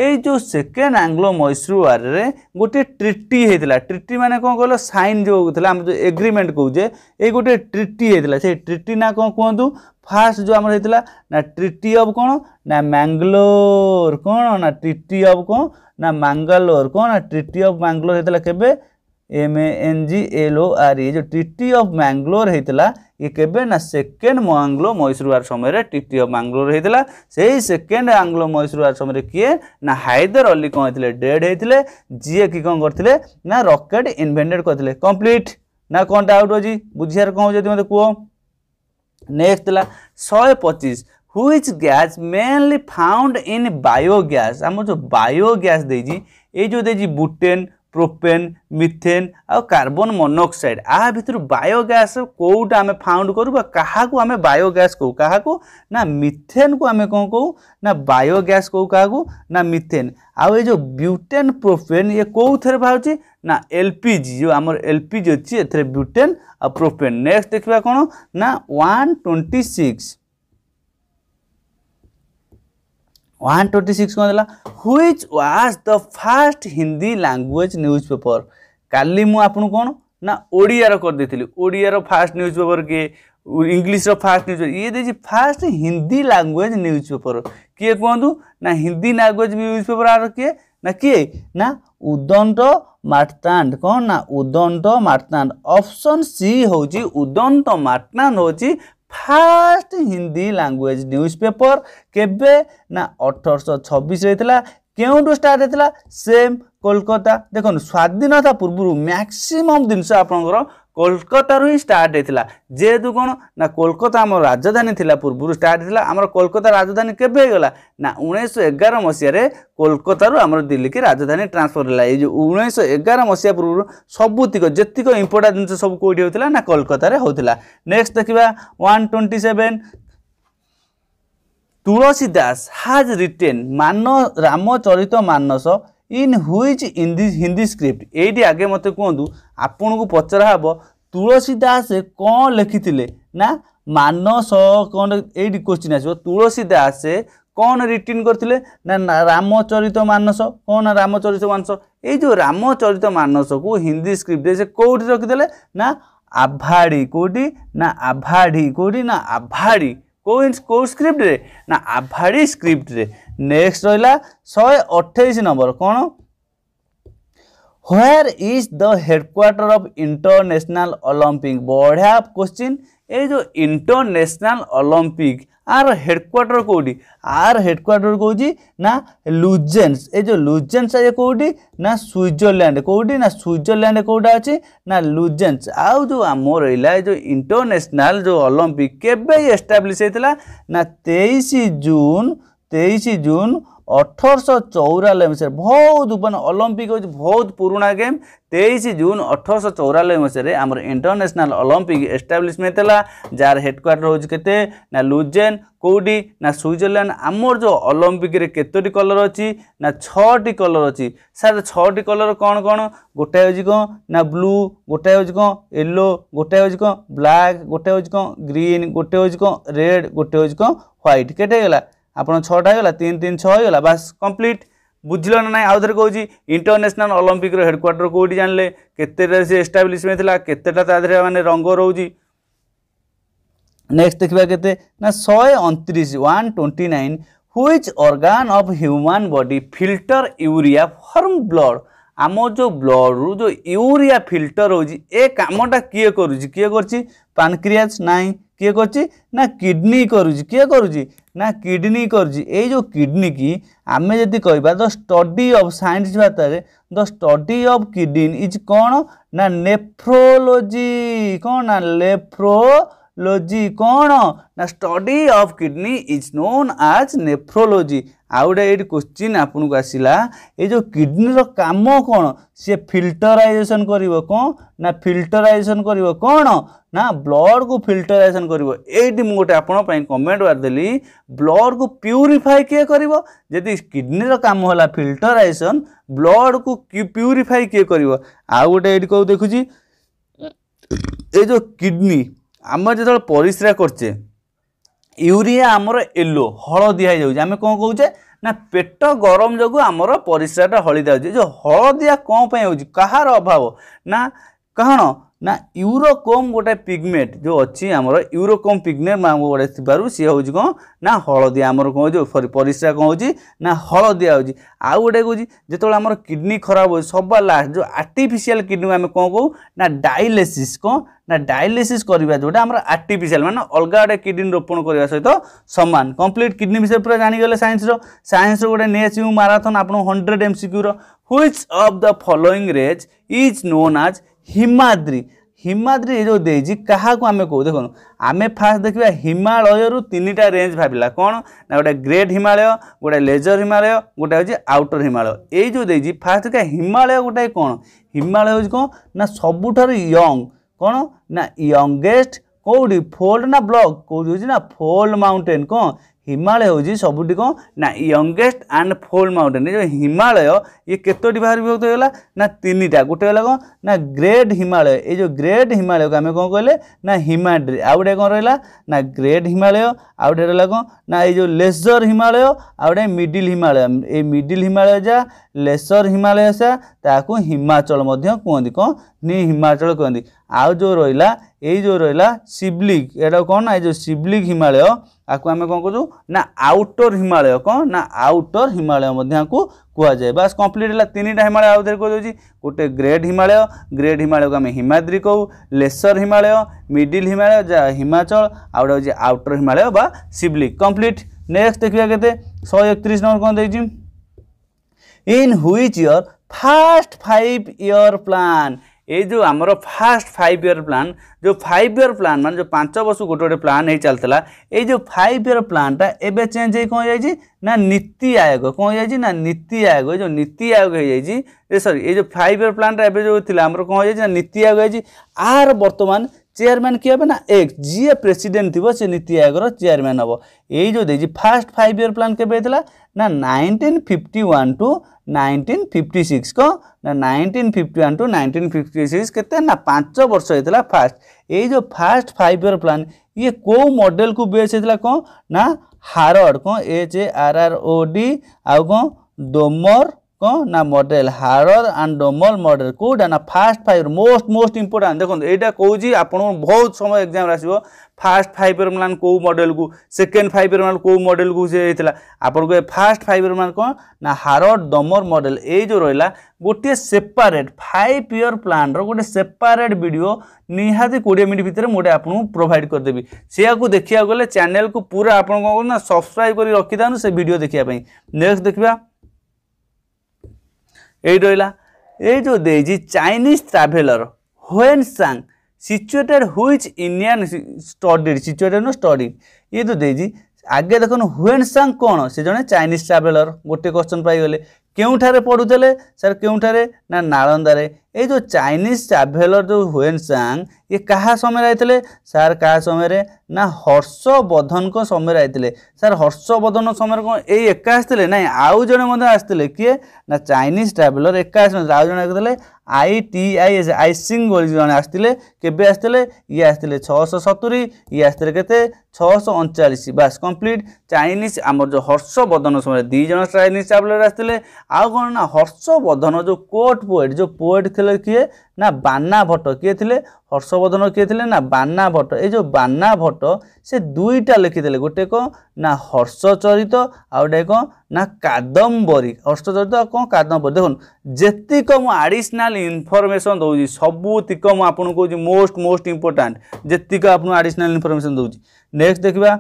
ଏଇ ଯେଉଁ ସେକେଣ୍ଡ ଆଙ୍ଗ୍ଲୋ ମୈଶୂର ୱାରରେ ଗୋଟିଏ ଟ୍ରିଟି ହେଇଥିଲା ଟ୍ରିଟି ମାନେ କ'ଣ କହିଲ ସାଇନ୍ ଯେଉଁ ଥିଲା ଆମେ ଯେଉଁ ଏଗ୍ରିମେଣ୍ଟ କହୁଛେ ଏଇ ଗୋଟିଏ ଟ୍ରିଟି ହେଇଥିଲା ସେଇ ଟ୍ରିଟି ନା କ'ଣ କୁହନ୍ତୁ ଫାର୍ଷ୍ଟ ଯେଉଁ ଆମର ହେଇଥିଲା ନା ଟ୍ରିଟି ଅଫ୍ କ'ଣ ନା ମ୍ୟାଙ୍ଗଲୋର କ'ଣ ନା ଟ୍ରିଟି ଅଫ୍ କ'ଣ ନା ମାଙ୍ଗାଲୋର କ'ଣ ନା ଟ୍ରିଟି ଅଫ୍ ମାଙ୍ଗାଲୋର ହେଇଥିଲା କେବେ M A N G L O R E जो टीटी ऑफ मैंगलोर होता ये केवे ना सेकेंड आंग्लो मैसूर वार समय टीटी ऑफ मैंगलोर होता से ही सेकेंड आंग्लो मैसूर वार समय किए ना हायदर अली कौन होते डेड होते जी कि कौन करते ना रकेट इनभेटेड करते कम्प्लीट ना कौन डाउट अच्छी बुझार कौन हो मत कह नेक्स्ट है शहे पचिश which gas mainly found in biogas আমার যে বায়োগ্যাস দিয়েছি এই যে দিয়েছি বুটেন प्रोपेन मिथेन आ कार्बन मोनोक्साइड आ भितर बायोगैस कौटा आम फाउंड करूँ क्या आम बायोगैस कहू क्या ना मिथेन को आम कौन कहू ना बायोगैस कहू क्या ना मिथेन आउ जो ब्यूटेन प्रोपेन ये कौ थे बाहर ना एलपीजी जो आम एलपीजी अच्छी एथेर ब्यूटेन आ प्रोपेन नेक्स्ट देखा कौन ना वन ट्वेंटी सिक्स 126 କଣ ଦେଲା which was the first hindi language newspaper କାଲି ମୁଁ ଆପଣଙ୍କୁ କ'ଣ ନା ଓଡ଼ିଆର କରିଦେଇଥିଲି ଓଡ଼ିଆର ଫାଷ୍ଟ ନ୍ୟୁଜ୍ ପେପର୍ କିଏ ଇଂଲିଶର ଫାଷ୍ଟ ନ୍ୟୁଜ୍ ପେପର୍ ଇଏ ଦେଇଛି first Hindi language newspaper କିଏ କୁହନ୍ତୁ ନା ହିନ୍ଦୀ ଲାଙ୍ଗୁଏଜ୍ ନ୍ୟୁଜ୍ ପେପର୍ ଆର କିଏ ନା କିଏ ନା ଉଦନ୍ତ ମାର୍ଟାଣ୍ଡ କ'ଣ ନା ଉଦନ୍ତ ମାର୍ଟାଣ୍ଡ ଅପସନ୍ ସି ହେଉଛି ଉଦନ୍ତ ମାର୍ଟାଣ୍ଡ ହେଉଛି first Hindi language newspaper କେବେ ନା ଅଠରଶହ ଛବିଶ ହେଇଥିଲା କେଉଁଠୁ ଷ୍ଟାର୍ଟ ହେଇଥିଲା ସେମ୍ କୋଲକାତା ଦେଖନ୍ତୁ ସ୍ୱାଧୀନତା ପୂର୍ବରୁ ମ୍ୟାକ୍ସିମମ୍ ଜିନିଷ ଆପଣଙ୍କର କୋଲକାତାରୁ ହିଁ ଷ୍ଟାର୍ଟ ହେଇଥିଲା ଯେହେତୁ କ'ଣ ନା କୋଲକାତା ଆମର ରାଜଧାନୀ ଥିଲା ପୂର୍ବରୁ ଷ୍ଟାର୍ଟ ହେଇଥିଲା ଆମର କୋଲକାତା ରାଜଧାନୀ କେବେ ହେଇଗଲା ନା ଉଣେଇଶହ ଏଗାର ମସିହାରେ କୋଲକାତାରୁ ଆମର ଦିଲ୍ଲୀକି ରାଜଧାନୀ ଟ୍ରାନ୍ସଫର୍ ହେଲା ଏଇ ଯେଉଁ ଉଣେଇଶହ ଏଗାର ମସିହା ପୂର୍ବରୁ ସବୁତିକ ଯେତିକ ଇମ୍ପୋର୍ଟାଣ୍ଟ ଜିନିଷ ସବୁ କେଉଁଠି ହେଉଥିଲା ନା କୋଲକାତାରେ ହେଉଥିଲା ନେକ୍ସଟ ଦେଖିବା one twenty seven Tulsi Das has written ମାନ Ramcharitmanas in which English Hindi script ଏଇଠି ଆଗେ ମୋତେ କୁହନ୍ତୁ ଆପଣଙ୍କୁ ପଚରା ହେବ ତୁଳସୀ ଦାସ କ'ଣ ଲେଖିଥିଲେ ନା ମାନସ କ'ଣ ଏଇଠି କ୍ୱେଶ୍ଚିନ୍ ଆସିବ ତୁଳସୀ ଦାସ କ'ଣ ରିଟର୍ନ କରିଥିଲେ ନା ରାମଚରିତ ମାନସ କ'ଣ ନା ରାମଚରିତ ମାନସ ଏଇ ଯେଉଁ ରାମଚରିତ ମାନସକୁ ହିନ୍ଦୀ ସ୍କ୍ରିପ୍ଟରେ ସେ କେଉଁଠି ରଖିଦେଲେ ନା ଆଭାଡ଼ି କେଉଁଠି ନା ଆଭାଡ଼ି କେଉଁଠି ନା ଆଭାଡ଼ି କେଉଁ କେଉଁ ସ୍କ୍ରିପ୍ଟରେ ନା ଆଭାଡ଼ି ସ୍କ୍ରିପ୍ଟରେ नेक्स्ट रहा शहे अठाईस नंबर कौन where is the headquarter of international Olympic বঢ়িয়া কোশ্চিন এই যে ইন্টরন্যাশনাল অলিম্পিক আর হেডকোয়ার্টার কোটি আর হেডকোয়ার্টার কোচি না লুজেন্স এই যে লুজেন্স আছে কোটি না সুইজরল্যান্ড কোটি না সুইজরল্যান্ড কোটা আছে না লুজেন্স আউ যে আম রহলা এই যে ইন্টরন্যাশনাল যে অলিম্পিক কেবে এস্টাবলিশ হয়েছিল না তেইশ জুন তেইশ জুন ଅଠରଶହ ଚଉରାନବେ ମସିହାରେ ବହୁତ ମାନେ ଅଲମ୍ପିକ୍ ହେଉଛି ବହୁତ ପୁରୁଣା ଗେମ୍ ତେଇଶ ଜୁନ୍ ଅଠରଶହ ଚଉରାନବେ ମସିହାରେ ଆମର ଇଣ୍ଟରନ୍ୟାସନାଲ୍ ଅଲମ୍ପିକ୍ ଏଷ୍ଟାବ୍ଲିଶମେଣ୍ଟ ହେଲା ଯାହାର ହେଡ଼କ୍ୱାର୍ଟର ହେଉଛି କେତେ ନା ଲୁଜେନ୍ କେଉଁଠି ନା ସୁଇଜରଲ୍ୟାଣ୍ଡ ଆମର ଯେଉଁ ଅଲମ୍ପିକ୍ରେ କେତୋଟି କଲର୍ ଅଛି ନା ଛଅଟି କଲର୍ ଅଛି ସାର୍ ଛଅଟି କଲର୍ କ'ଣ କ'ଣ ଗୋଟାଏ ହେଉଛି କ'ଣ ନା ବ୍ଲୁ ଗୋଟାଏ ହେଉଛି କ'ଣ ୟେଲୋ ଗୋଟାଏ ହେଉଛି କ'ଣ ବ୍ଲାକ୍ ଗୋଟାଏ ହେଉଛି କ'ଣ ଗ୍ରୀନ୍ ଗୋଟେ ହେଉଛି କ'ଣ ରେଡ଼୍ ଗୋଟେ ହେଉଛି କ'ଣ ହ୍ୱାଇଟ୍ କେତେ ହେଇଗଲା ଆପଣ ଛଅଟା ହେଇଗଲା ତିନି ତିନି ଛଅ ହେଇଗଲା ବାସ୍ କମ୍ପ୍ଲିଟ୍ ବୁଝିଲ ନା ନାହିଁ ଆଉ ଥରେ କହୁଛି ଇଣ୍ଟରନ୍ୟାସନାଲ୍ ଅଲମ୍ପିକ୍ର ହେଡ଼କ୍ୱାର୍ଟର କେଉଁଠି ଜାଣିଲେ କେତେଟା ସେ ଏଷ୍ଟାବ୍ଲିଶମେଣ୍ଟ ଥିଲା କେତେଟା ତା ଦେହରେ ମାନେ ରଙ୍ଗ ରହୁଛି ନେକ୍ସଟ ଦେଖିବା କେତେ ନା ଶହେ ଅଣତିରିଶ one twenty nine which organ of human body filter urea from blood ଆମ ଯେଉଁ ବ୍ଲଡ଼ରୁ ଯେଉଁ ୟୁରିଆ ଫିଲ୍ଟର ହେଉଛି ଏ କାମଟା କିଏ କରୁଛି କିଏ କରୁଛି ପାନକ୍ରିଆସ୍ ନାହିଁ କିଏ କରୁଛି ନା କିଡ଼ନୀ କରୁଛି କିଏ କରୁଛି ନା କିଡ଼ନୀ କରୁଛି ଏଇ ଯେଉଁ କିଡ଼ନୀକି ଆମେ ଯଦି କହିବା ଦ ଷ୍ଟଡି ଅଫ୍ ସାଇନ୍ସ ଭାଷାରେ the study of kidney is କ'ଣ ନା ନେଫ୍ରୋଲୋଜି କ'ଣ ନା ନେଫ୍ରୋଲୋଜି କ'ଣ ନା study of kidney is known as nephrology ଆଉ ଗୋଟେ ଏଇଠି କ୍ୱେଶ୍ଚିନ୍ ଆପଣଙ୍କୁ ଆସିଲା ଏ ଯେଉଁ କିଡ଼ନୀର କାମ କ'ଣ ସିଏ ଫିଲ୍ଟରାଇଜେସନ୍ କରିବ କ'ଣ ନା ଫିଲ୍ଟରାଇଜେସନ୍ କରିବ କ'ଣ ନା ବ୍ଲଡ଼୍କୁ ଫିଲ୍ଟରାଇଜେସନ୍ କରିବ ଏଇଠି ମୁଁ ଗୋଟେ ଆପଣଙ୍କ ପାଇଁ କମେଣ୍ଟ ମାରିଦେଲି ବ୍ଲଡ଼୍କୁ ପ୍ୟୁରିଫାଏ କିଏ କରିବ ଯଦି କିଡ଼ନୀର କାମ ହେଲା ଫିଲ୍ଟରାଇଜେସନ୍ ବ୍ଲଡ଼୍କୁ ପ୍ୟୁରିଫାଏ କିଏ କରିବ ଆଉ ଗୋଟେ ଏଇଠି କେଉଁ ଦେଖୁଛି ଏ ଯେଉଁ କିଡ଼ନୀ ଆମେ ଯେତେବେଳେ ପରିସ୍ରା କରୁଛେ ୟୁରିଆ ଆମର ୟେଲୋ ହଳଦିଆ ହେଇଯାଉଛି ଆମେ କ'ଣ କହୁଛେ ନା ପେଟ ଗରମ ଯୋଗୁଁ ଆମର ପରିସ୍ରାଟା ହଳଦିଆ ହେଉଛି ଯେଉଁ ହଳଦିଆ କ'ଣ ପାଇଁ ହେଉଛି କାହାର ଅଭାବ ନା କ'ଣ ନା ୟୁରୋକମ୍ ଗୋଟେ ପିଗମେଣ୍ଟ ଯେଉଁ ଅଛି ଆମର ୟୁରୋକମ୍ ପିଗମେଣ୍ଟ ମାମୁ ଗୋଟେ ଥିବାରୁ ସିଏ ହେଉଛି କ'ଣ ନା ହଳଦିଆ ଆମର କ'ଣ ହେଉଛି ସରି ପରିସ୍ରା କ'ଣ ହେଉଛି ନା ହଳଦିଆ ହେଉଛି ଆଉ ଗୋଟେ ହେଉଛି ଯେତେବେଳେ ଆମର କିଡ଼ନୀ ଖରାପ ହେଉଛି ସବା ଲାଷ୍ଟ ଯେଉଁ ଆର୍ଟିଫିସିଆଲ କିଡ଼ନୀକୁ ଆମେ କ'ଣ କହୁ ନା ଡାଇଲେସିସ୍ କ'ଣ ନା ଡାଇଲିସିସ୍ କରିବା ଯେଉଁଟା ଆମର ଆର୍ଟିଫିସିଆଲ ମାନେ ଅଲଗା ଗୋଟେ କିଡ଼ନୀ ରୋପଣ କରିବା ସହିତ ସମାନ କମ୍ପ୍ଲିଟ୍ କିଡ଼ନୀ ବିଷୟରେ ପୁରା ଜାଣିଗଲେ ସାଇନ୍ସର ସାଇନ୍ସର ଗୋଟେ ନେସିୟୁ ମାରାଥନ୍ ଆପଣଙ୍କୁ ହଣ୍ଡ୍ରେଡ଼ ଏମ୍ ସିକ୍ୟୁର which of the following race is known as Himadri Himadri ଏ ଯେଉଁ ଦେଇଛି କାହାକୁ ଆମେ କହୁ ଦେଖନ୍ତୁ ଆମେ ଫାର୍ଷ୍ଟ ଦେଖିବା ହିମାଳୟରୁ ତିନିଟା ରେଞ୍ଜ ଭାବିଲା କ'ଣ ନା ଗୋଟେ ଗ୍ରେଟ୍ ହିମାଳୟ ଗୋଟେ ଲେଜର୍ ହିମାଳୟ ଗୋଟେ ହେଉଛି ଆଉଟର୍ ହିମାଳୟ ଏଇ ଯେଉଁ ଦେଇଛି ଫାର୍ଷ୍ଟ ଦେଖିବା ହିମାଳୟ ଗୋଟାଏ କ'ଣ ହିମାଳୟ ହେଉଛି କ'ଣ ନା ସବୁଠାରୁ ୟଙ୍ଗ କ'ଣ ନା ୟଙ୍ଗେଷ୍ଟ କେଉଁଠି ଫୋଲ୍ଡ ନା ବ୍ଲକ୍ କେଉଁଠି ହେଉଛି ନା ଫୋଲ୍ଡ ମାଉଣ୍ଟେନ୍ କ'ଣ ହିମାଳୟ ହେଉଛି ସବୁଠି କ'ଣ ନା ୟଙ୍ଗେଷ୍ଟ ଆଣ୍ଡ ଫୋଲ୍ଡ ମାଉଣ୍ଟେନ୍ ଯେଉଁ ହିମାଳୟ ଇଏ କେତୋଟି ଭାଗରେ ବିଭକ୍ତ ହୋଇଗଲା ନା ତିନିଟା ଗୋଟେ ହେଲା କ'ଣ ନା ଗ୍ରେଟ୍ ହିମାଳୟ ଏଇ ଯେଉଁ ଗ୍ରେଟ୍ ହିମାଳୟକୁ ଆମେ କ'ଣ କହିଲେ ନା ହିମାଡ୍ରି ଆଉ ଗୋଟେ କ'ଣ ରହିଲା ନା ଗ୍ରେଟ୍ ହିମାଳୟ ଆଉ ଗୋଟେ ରହିଲା କ'ଣ ନା ଏଇ ଯେଉଁ ଲେସର ହିମାଳୟ ଆଉ ଗୋଟେ ମିଡିଲ୍ ହିମାଳୟ ଏଇ ମିଡିଲ୍ ହିମାଳୟ ଯାହା ଲେସର ହିମାଳୟ ସା ତାହାକୁ ହିମାଚଳ ମଧ୍ୟ କୁହନ୍ତି କ'ଣ ନି ହିମାଚଳ କୁହନ୍ତି ଆଉ ଯେଉଁ ରହିଲା ଏଇ ଯେଉଁ ରହିଲା ସିବ୍ଲିକ୍ ଏଇଟା କ'ଣ ନା ଏଇ ଯେଉଁ ସିବ୍ଲିକ୍ ହିମାଳୟ ଆକୁ ଆମେ କ'ଣ କରୁଛୁ ନା ଆଉଟର ହିମାଳୟ କ'ଣ ନା ଆଉଟର ହିମାଳୟ ମଧ୍ୟ ଆକୁ କୁହାଯାଏ ବାସ୍ କମ୍ପ୍ଲିଟ୍ ହେଲା ତିନିଟା ହିମାଳୟ ଆଉ ଦେହରେ କୁହାଯାଉଛି ଗୋଟେ ଗ୍ରେଟ୍ ହିମାଳୟ ଗ୍ରେଟ୍ ହିମାଳୟକୁ ଆମେ ହିମାଦ୍ରି କହୁ ଲେସର ହିମାଳୟ ମିଡ଼ିଲ୍ ହିମାଳୟ ଯାହା ହିମାଚଳ ଆଉ ଗୋଟେ ହେଉଛି ଆଉଟର ହିମାଳୟ ବା ସିବ୍ଲିକ୍ କମ୍ପ୍ଲିଟ୍ ନେକ୍ସଟ ଦେଖିବା କେତେ ଶହେ ଏକତିରିଶ ନମ୍ବର କ'ଣ ଦେଇଛି in which year first five year plan এই ଯେଉଁ ଆମର ଫାଷ୍ଟ ଫାଇଭ୍ ଇୟର୍ ପ୍ଲାନ୍ ଯେଉଁ ଫାଇଭ୍ ଇୟର୍ ପ୍ଲାନ୍ ମାନେ ଯେଉଁ ପାଞ୍ଚ ବର୍ଷକୁ ଗୋଟେ ଗୋଟେ ପ୍ଲାନ୍ ହେଇ ଚାଲିଥିଲା ଏଇ ଯେଉଁ ଫାଇଭ୍ ଇୟର୍ ପ୍ଲାନ୍ଟା ଏବେ ଚେଞ୍ଜ ହେଇ କ'ଣ ହେଇଯାଇଛି ନା ନୀତି ଆୟୋଗ କ'ଣ ହେଇଯାଇଛି ନା ନୀତି ଆୟୋଗ ଏଇ ଯେଉଁ ନୀତି ଆୟୋଗ ହେଇଯାଇଛି ଏ ସରି ଏଇ ଯେଉଁ ଫାଇଭ୍ ଇୟର୍ ପ୍ଲାନ୍ଟା ଏବେ ଯେଉଁ ଥିଲା ଆମର କ'ଣ ହେଇଯାଇଛି ନା ନୀତି ଆୟୋଗ ହେଇଛି ଆର ବର୍ତ୍ତମାନ चेयरमैन किए ना एक जी प्रेसीडेट थी सी नीति आयोग चेयरमैन हम यो दे फास्ट फाइव इयर प्लां के ना nineteen fifty one to nineteen fifty six कौन ना nineteen fifty one to nineteen fifty six के पांच वर्ष होता है फास्ट यो फास्ट फाइव इयर प्लां ये कौ मडेल को बेस होता कौन ना हारड कौ H A R R O D आउ कौ डोमर না মডেল হাରର ଆଣ୍ଡ ଡମଲ ମଡେଲ କେଉଁଟା ନା ଫାଷ୍ଟ ଫାଇଭର ମୋଷ୍ଟ ମୋଷ୍ଟ ଇମ୍ପୋର୍ଟାଣ୍ଟ ଦେଖନ୍ତୁ ଏଇଟା କହୁଛି ଆପଣଙ୍କୁ ବହୁତ ସମୟ ଏକ୍ଜାମ୍ରେ ଆସିବ ଫାଷ୍ଟ ଫାଇଭର ମାନ କେଉଁ ମଡେଲକୁ ସେକେଣ୍ଡ ଫାଇଭର ମାନ କେଉଁ ମଡେଲକୁ ସେ ହେଇଥିଲା ଆପଣଙ୍କୁ ଏ ଫାଷ୍ଟ ଫାଇଭର ମାନ କ'ଣ ନା ହାରର ଡମର ମଡେଲ ଏଇ ଯେଉଁ ରହିଲା ଗୋଟିଏ ସେପାରେଟ୍ ଫାଇଭ ଇୟର ପ୍ଲାନ୍ର ଗୋଟେ ସେପାରେଟ୍ ଭିଡ଼ିଓ ନିହାତି କୋଡ଼ିଏ ମିନିଟ୍ ଭିତରେ ମୁଁ ଗୋଟେ ଆପଣଙ୍କୁ ପ୍ରୋଭାଇଡ଼ କରିଦେବି ସେଇଆକୁ ଦେଖିବାକୁ ଗଲେ ଚ୍ୟାନେଲକୁ ପୁରା ଆପଣ କ'ଣ ନା ସବସ୍କ୍ରାଇବ୍ କରି ରଖିଥାନ୍ତୁ ସେ ଭିଡ଼ିଓ ଦେଖିବା ପାଇଁ ନେକ୍ସଟ ଦେଖିବା ଏଇଠି ରହିଲା ଏଇ ଯେଉଁ ଦେଇଛି Chinese traveller Hiuen Tsang situated which Indian studied situated ନୁ ଷ୍ଟଡିଡ୍ ଇଏ ଯେଉଁ ଦେଇଛି ଆଗେ ଦେଖନ୍ତୁ ହୁଏନ୍ ସାଙ୍ଗ କ'ଣ ସେ ଜଣେ ଚାଇନିଜ୍ ଟ୍ରାଭେଲର ଗୋଟେ କ୍ୱେଶ୍ଚନ୍ ପାଇଗଲେ କେଉଁଠାରେ ପଢ଼ୁଥିଲେ ସାର୍ କେଉଁଠାରେ ନା ନାଳନ୍ଦାରେ ଏଇ ଯେଉଁ ଚାଇନିଜ୍ ଟ୍ରାଭେଲର ଯେଉଁ ହୁଏନ୍ସାଙ୍ଗ ଇଏ କାହା ସମୟରେ ଆଇଥିଲେ ସାର୍ କାହା ସମୟରେ ନା ହର୍ଷବର୍ଦ୍ଧନଙ୍କ ସମୟରେ ଆଇଥିଲେ ସାର୍ ହର୍ଷବର୍ଦ୍ଧନ ସମୟରେ କ'ଣ ଏଇ ଏକା ଆସିଥିଲେ ନାଇଁ ଆଉ ଜଣେ ମଧ୍ୟ ଆସିଥିଲେ କିଏ ନା ଚାଇନିଜ୍ ଟ୍ରାଭେଲର ଏକା ଆସିନଥିଲେ ଆଉ ଜଣେ ଆସିଥିଲେ I T I S Itsing ବୋଲି ଜଣେ ଆସିଥିଲେ କେବେ ଆସିଥିଲେ ଇଏ ଆସିଥିଲେ ଛଅଶହ ସତୁରି ଇଏ ଆସିଥିଲେ କେତେ ଛଅଶହ ଅଣଚାଳିଶ ବାସ୍ କମ୍ପ୍ଲିଟ୍ ଚାଇନିଜ୍ ଆମର ଯେଉଁ ହର୍ଷବର୍ଦ୍ଧନ ସମୟରେ ଦୁଇ ଜଣ ଚାଇନିଜ୍ ଟ୍ରାଭେଲର ଆସିଥିଲେ ଆଉ କ'ଣ ନା ହର୍ଷବର୍ଦ୍ଧନ ଯେଉଁ କୋର୍ଟ ପୋଏଟ୍ ଯେଉଁ ପୋଏଟ୍ ଥିଲେ କିଏ ନା ବାନା ଭଟ୍ଟ କିଏ ଥିଲେ ହର୍ଷବର୍ଦ୍ଧନ କିଏ ଥିଲେ ନା ବାନା ଭଟ୍ଟ ଏଇ ଯେଉଁ ବାନା ଭଟ୍ଟ ସେ ଦୁଇଟା ଲେଖିଥିଲେ ଗୋଟେ କ'ଣ ନା ହର୍ଷଚରିତ ଆଉ ଗୋଟେ କ'ଣ ନା କାଦମ୍ବରୀ ହର୍ଷଚରିତ ଆଉ କ'ଣ କାଦମ୍ବରୀ ଦେଖନ୍ତୁ ଯେତିକ ମୁଁ ଆଡ଼ିସନାଲ ଇନଫର୍ମେସନ୍ ଦେଉଛି ସବୁତିକ ମୁଁ ଆପଣଙ୍କୁ କହୁଛି ମୋଷ୍ଟ ମୋଷ୍ଟ ଇମ୍ପୋର୍ଟାଣ୍ଟ ଯେତିକ ଆପଣଙ୍କୁ ଆଡ଼ିସନାଲ ଇନଫର୍ମେସନ୍ ଦେଉଛି ନେକ୍ସଟ ଦେଖିବା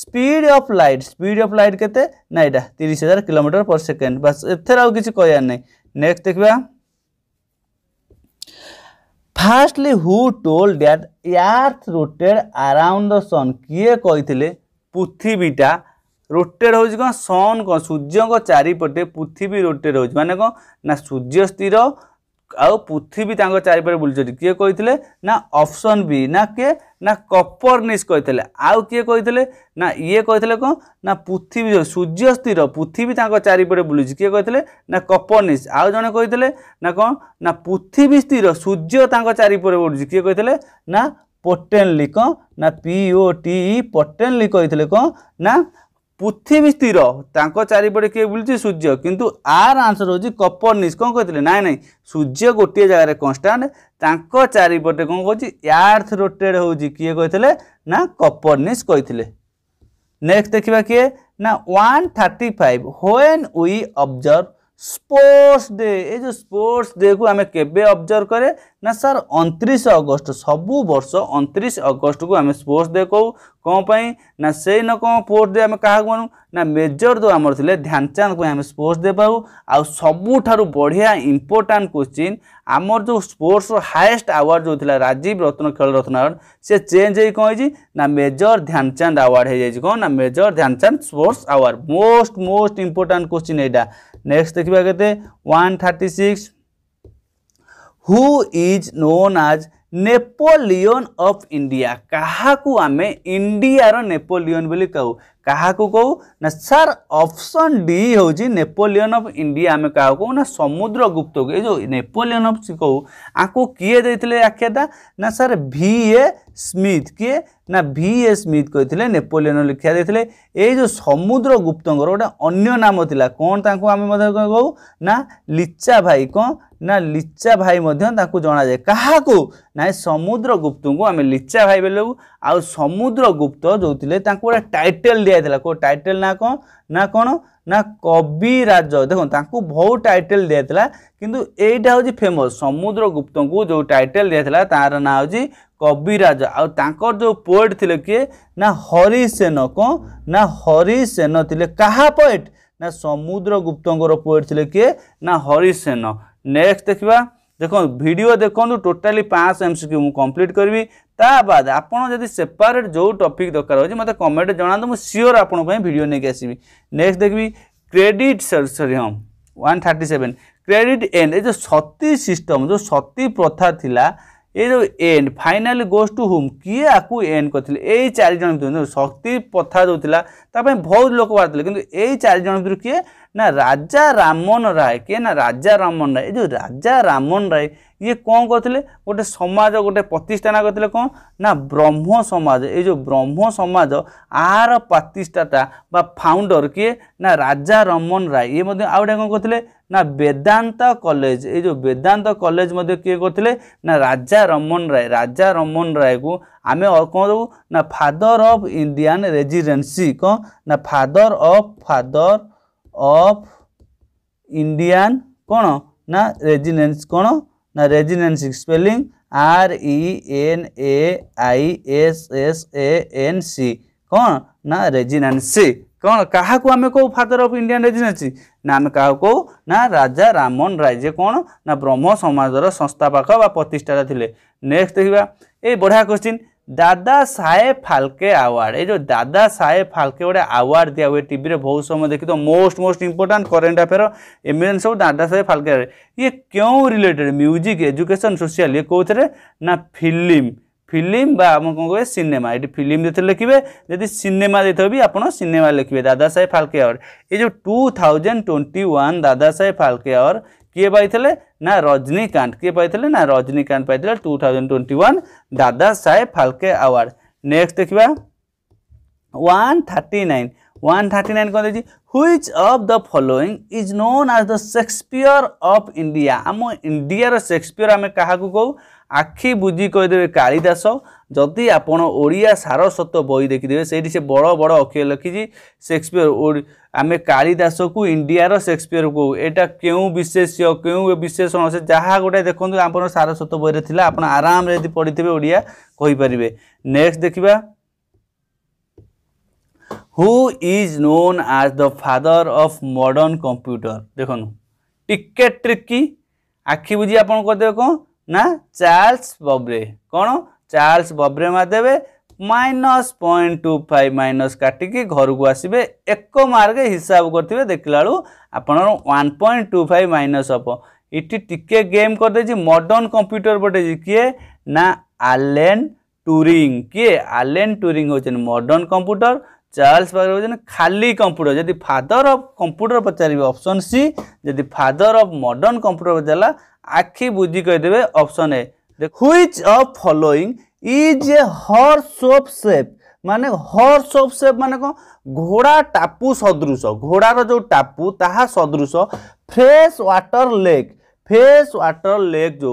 speed of light speed of light কেতে না এটা তিরিশ হাজার কিলোমিটার পর সেকেন্ড বাস এর আউ কিছু কহার নাই নেক্সট দেখবা firstly who told that earth rotated around the sun কিয়ে কইলে পৃথিবীটা রোটেড হচ্ছে কোণ সন কোণ সূর্যঙ্ চারিপটে পৃথিবী রোটেড হচ্ছে মানে কোণ না সূর্য স্থির ଆଉ ପୃଥିବୀ ତାଙ୍କ ଚାରିପାଖରେ ବୁଲୁଛନ୍ତି କିଏ କହିଥିଲେ ନା ଅପସନ୍ ବି ନା କିଏ ନା କପରନିସ୍ କହିଥିଲେ ଆଉ କିଏ କହିଥିଲେ ନା ଇଏ କହିଥିଲେ କ'ଣ ନା ପୃଥିବୀ ସୂର୍ଯ୍ୟ ସ୍ଥିର ପୃଥିବୀ ତାଙ୍କ ଚାରିପଟେ ବୁଲୁଛି କିଏ କହିଥିଲେ ନା କପରନିସ୍ ଆଉ ଜଣେ କହିଥିଲେ ନା କ'ଣ ନା ପୃଥିବୀ ସ୍ଥିର ସୂର୍ଯ୍ୟ ତାଙ୍କ ଚାରିପଟେ ବୁଲୁଛି କିଏ କହିଥିଲେ ନା ପୋଟେନ୍ଲି କ'ଣ ନା ପି ଓ ଟି ପୋଟେନ୍ଲି କହିଥିଲେ କ'ଣ ନା পৃথিবী স্থির তাঁক চারিপটে কিয়ে বুলুছে সূর্য কিন্তু আর আনসর হচ্ছে কপরনিস কম কে না না সূর্য গোটিয়ে জায়গায় কনস্টাট তাঁক চারিপটে কম করছে আর্থ রোটেড হচ্ছে কিয়ে কে না কপরনিস কে নেক্সট দেখা কি না one thirty five when we observe sports day এই যে স্পোর্টস ডে কু আমি কেবে অবজর্ভ করে ना सर अंतरीश अगस्ट सबु वर्ष अंतरीश अगस्ट को आम स्पोर्ट्स डे कौ कौपाई ना से न कौ स्पोर्ट्स डे आम क्या मानू ना मेजर जो आम थे ध्यानचांद को आम स्पोर्ट्स डे पाऊ आ सबुठ बढ़िया इंपोर्टां क्वेश्चन आमर जो स्पोर्ट्स हाएस्ट आवार्ड जो था राजीव रत्न खेल रत्न आवार्ड से चेंज हो कौन ना मेजर ध्यानचांद आवार्ड हो जाए कौन ना major Dhyan Chand sports award most most important question यहाँ नेक्स्ट देखा के one thirty who is known as Napoleon of India କାହାକୁ ଆମେ ଇଣ୍ଡିଆର ନେପୋଲିଅନ୍ ବୋଲି କହୁ କାହାକୁ କହୁ ନା ସାର୍ ଅପସନ୍ ଡି ହେଉଛି ନେପୋଲିଅନ୍ ଅଫ୍ ଇଣ୍ଡିଆ ଆମେ କାହାକୁ କହୁ ନା ସମୁଦ୍ରଗୁପ୍ତକୁ ଏ ଯେଉଁ ନେପୋଲିଅନ୍ ଅଫ୍ କହୁ ଆକୁ କିଏ ଦେଇଥିଲେ ଆଖ୍ୟାତା ନା ସାର୍ ଭି ଏ ସ୍ମିଥ୍ କିଏ ନା ଭି ଏସ୍ ମିଥ କହିଥିଲେ ନେପୋଲିଅନ ଲେଖିଆ ଦେଇଥିଲେ ଏଇ ଯେଉଁ ସମୁଦ୍ର ଗୁପ୍ତଙ୍କର ଗୋଟେ ଅନ୍ୟ ନାମ ଥିଲା କ'ଣ ତାଙ୍କୁ ଆମେ ମଧ୍ୟ କହୁ ନା ଲିଚା ଭାଇ କ'ଣ ନା ଲିଚା ଭାଇ ମଧ୍ୟ ତାଙ୍କୁ ଜଣାଯାଏ କାହାକୁ ନାହିଁ ସମୁଦ୍ର ଗୁପ୍ତଙ୍କୁ ଆମେ ଲିଚା ଭାଇ ବୋଲି ଆଉ ସମୁଦ୍ର ଗୁପ୍ତ ଯେଉଁ ଥିଲେ ତାଙ୍କୁ ଗୋଟେ ଟାଇଟେଲ ଦିଆଯାଇଥିଲା କେଉଁ ଟାଇଟେଲ ନା କ'ଣ ନା କ'ଣ ନା କବିରାଜ ଦେଖନ୍ତୁ ତାଙ୍କୁ ବହୁତ ଟାଇଟେଲ ଦିଆଯାଇଥିଲା କିନ୍ତୁ ଏଇଟା ହେଉଛି ଫେମସ୍ ସମୁଦ୍ର ଗୁପ୍ତଙ୍କୁ ଯେଉଁ ଟାଇଟେଲ ଦିଆଯାଇଥିଲା ତାର ନାଁ ହେଉଛି কবিরাজ আউ তাঁকর যে পোয়েট লে কি না হরিসেন কম না হরিসেন লে কাহা পোয়েট না সমুদ্রগুপ্তঙ্কর পোয়েট লে কি না হরিসেন নেক্সট দেখিবা দেখুন ভিডিও দেখুন টোটালি পাঁচ এমসিকিউ মু কমপ্লিট করবি তা বাদ আপনার যদি সেপারেট যে টপিক দরকার হচ্ছে মতো কমেন্টে জনাতো মু সিওর আপনার ভিডিও নিয়ে আসবি নেক্সট দেখবি ক্রেডিট সরি হম one thirty seven credit and এই যে সতী সিস্টম যে সতী প্রথা লা ଏ ଯେଉଁ end finally goes to whom କିଏ ଆକୁ ଏଣ୍ଡ କରିଥିଲେ ଏଇ ଚାରିଜଣ ଭିତରୁ ଶକ୍ତି ପଥା ଯେଉଁଥିଲା ତା ପାଇଁ ବହୁତ ଲୋକ ବାହାରିଥିଲେ କିନ୍ତୁ ଏଇ ଚାରିଜଣ ଭିତରୁ କିଏ ନା ରାଜା ରାମନ ରାୟ କିଏ ନା ରାଜା ରାମନ ରାୟ ଏ ଯେଉଁ ରାଜା ରାମନ ରାୟ ଇଏ କ'ଣ କରିଥିଲେ ଗୋଟେ ସମାଜ ଗୋଟେ ପ୍ରତିଷ୍ଠାନ କରିଥିଲେ କ'ଣ ନା ବ୍ରହ୍ମ ସମାଜ ଏ ଯେଉଁ ବ୍ରହ୍ମ ସମାଜ ଆର ପ୍ରତିଷ୍ଠାତା ବା ଫାଉଣ୍ଡର କିଏ ନା ରାଜା ରମନ ରାୟ ଇଏ ମଧ୍ୟ ଆଉ ଗୋଟେ କ'ଣ କରିଥିଲେ ନା ବେଦାନ୍ତ କଲେଜ ଏ ଯେଉଁ ବେଦାନ୍ତ କଲେଜ ମଧ୍ୟ କିଏ କରିଥିଲେ ନା ରାଜା ରମନ ରାୟ ରାଜା ରମନ ରାୟକୁ ଆମେ କ'ଣ ଦେବୁ ନା ଫାଦର ଅଫ୍ ଇଣ୍ଡିଆନ୍ ରେଜିଡେନ୍ସି କ'ଣ ନା father of father of Indian କ'ଣ ନା ରେଜିନେନ୍ସ କ'ଣ ନା renaissance spelling R E N A I S S A N C କ'ଣ ନା ରେଜିନେନ୍ସି କ'ଣ କାହାକୁ ଆମେ କହୁ ଫାଦର୍ ଅଫ୍ ଇଣ୍ଡିଆନ୍ ରେଜିନେନ୍ସି ନା ଆମେ କାହାକୁ କହୁ ନା ରାଜା ରାମନ ରାଜ୍ୟ କ'ଣ ନା ବ୍ରହ୍ମ ସମାଜର ସଂସ୍ଥାପକ ବା ପ୍ରତିଷ୍ଠାତା ଥିଲେ ନେକ୍ସଟ ଦେଖିବା ଏ ବଢ଼ିଆ କ୍ୱେଶ୍ଚିନ୍ দাদা সাহেব ফালকে আওয়ার্ড এই যে দাদা সাহেব ফালকে গোটে আওয়ার্ড দিয়া হুয়ে টিভিরে বহু সময় দেখি তো most most important current affair এমএলএন সব দাদা সাহেব ফালকে আওয়ার্ড ইয়ে কেউ রিলেটেড মিউজিক এজুকেশন সোশিয়াল ইয়ে কোথায় না ফিল্ম ফিল্ম বা আমার কম কে সিনেমা এটি ফিল্ম যেতে লিখবে যদি সিনেমা দিতে বি আপনার সিনেমা লিখবে দাদা সাহেব ফালকে আওয়ার এই যে টু থাউজেন্ড টোয়েন্টি ওয়ান দাদা সাহেব ফালকে আওয়ার किए पाई ना रजनीकांत किए पाई ना रजनीकांत पाई two thousand twenty one Dadasaheb Phalke award next देखा one thirty nine one thirty nine कौन देखिए which of the following is known as the Shakespeare of India आम इंडियार सेक्सपियर आम क्या कहू आखि बुझी कहीदेवे कालीदास ଯଦି ଆପଣ ଓଡ଼ିଆ ସାରସ୍ୱତ ବହି ଦେଖିଦେବେ ସେଇଠି ସେ ବଡ଼ ବଡ଼ ଅକ୍ଷର ଲେଖିଛି ସେକ୍ସପିୟର ଆମେ କାଳିଦାସକୁ ଇଣ୍ଡିଆର ସେକ୍ସପିୟର କହୁ ଏଇଟା କେଉଁ ବିଶେଷ୍ୟ କେଉଁ ବିଶେଷଣ ସେ ଯାହା ଗୋଟେ ଦେଖନ୍ତୁ ଆପଣ ସାରସ୍ୱତ ବହିରେ ଥିଲା ଆପଣ ଆରାମରେ ଯଦି ପଢ଼ିଥିବେ ଓଡ଼ିଆ କହିପାରିବେ ନେକ୍ସଟ ଦେଖିବା who is known as the father of modern computer ଦେଖନ୍ତୁ ଟିକେ ଟ୍ରିକି ଆଖି ବୁଝି ଆପଣ କରିଦେବେ କ'ଣ ନା ଚାର୍ଲସ ବବ୍ରେ କ'ଣ চার্লস বବ୍রেমা দেবে minus point two five minus କାଟିକି ଘରକୁ ଆସିବେ ଏକ ମାର୍କ ହିସାବ କରିଥିବେ ଦେଖିଲା ବେଳୁ ଆପଣଙ୍କର one point two five minus ହେବ ଏଠି ଟିକେ ଗେମ୍ କରିଦେଇଛି ମଡ଼ର୍ଣ୍ଣ କମ୍ପ୍ୟୁଟର ପଠେଇଛି କିଏ ନା ଆଲେନ୍ ଟୁରିଂ କିଏ ଆଲେନ୍ ଟୁରିଂ ହେଉଛନ୍ତି ମଡ଼ର୍ଣ୍ଣ କମ୍ପ୍ୟୁଟର ଚାର୍ଲସ ବାଗରେ ହେଉଛନ୍ତି ଖାଲି କମ୍ପ୍ୟୁଟର ଯଦି ଫାଦର ଅଫ୍ କମ୍ପ୍ୟୁଟର ପଚାରିବେ ଅପସନ୍ ସି ଯଦି ଫାଦର ଅଫ୍ ମଡ଼ର୍ଣ୍ଣ କମ୍ପ୍ୟୁଟର ପଚାରିଲା ଆଖି ବୁଝି କହିଦେବେ ଅପସନ୍ ଏ দেখ which of following is a horse of shape মানে হর্স অফ সেপ মানে কଣ ঘোড়া টাপু সদৃশ ঘোড়ার যে টাপু তাহা সদৃশ fresh water lake fresh water lake যে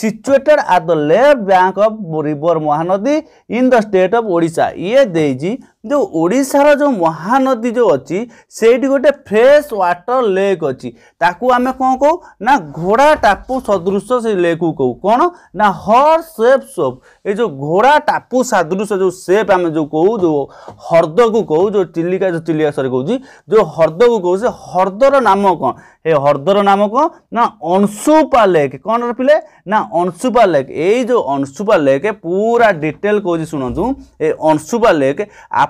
situated at the left bank of river Mahanadi in the state of Odisha ইয়ে দেইছি ଯେଉଁ ଓଡ଼ିଶାର ଯେଉଁ ମହାନଦୀ ଯେଉଁ ଅଛି ସେଇଠି ଗୋଟେ ଫ୍ରେଶ୍ ୱାଟର୍ ଲେକ୍ ଅଛି ତାକୁ ଆମେ କ'ଣ କହୁ ନା ଘୋଡ଼ା ଟାପୁ ସଦୃଶ ସେ ଲେକ୍କୁ କହୁ କ'ଣ ନା ହର୍ ସେପ୍ ସୋପ୍ ଏ ଯେଉଁ ଘୋଡ଼ା ଟାପୁ ସଦୃଶ ଯେଉଁ ସେପ୍ ଆମେ ଯେଉଁ କହୁ ଯେଉଁ ହ୍ରଦକୁ କହୁ ଯେଉଁ ଚିଲିକା ଯେଉଁ ଚିଲିକା ସରି କହୁଛି ଯେଉଁ ହ୍ରଦକୁ କହୁ ସେ ହ୍ରଦର ନାମ କ'ଣ ଏ ହ୍ରଦର ନାମ କ'ଣ ନା ଅଂଶୁପା ଲେକ୍ କ'ଣ ରଖିଲେ ନା ଅଂଶୁପା ଲେକ୍ ଏଇ ଯେଉଁ ଅଂଶୁପା ଲେକ୍ ପୁରା ଡିଟେଲ୍ କହୁଛି ଶୁଣନ୍ତୁ ଏ ଅଂଶୁପା ଲେକ୍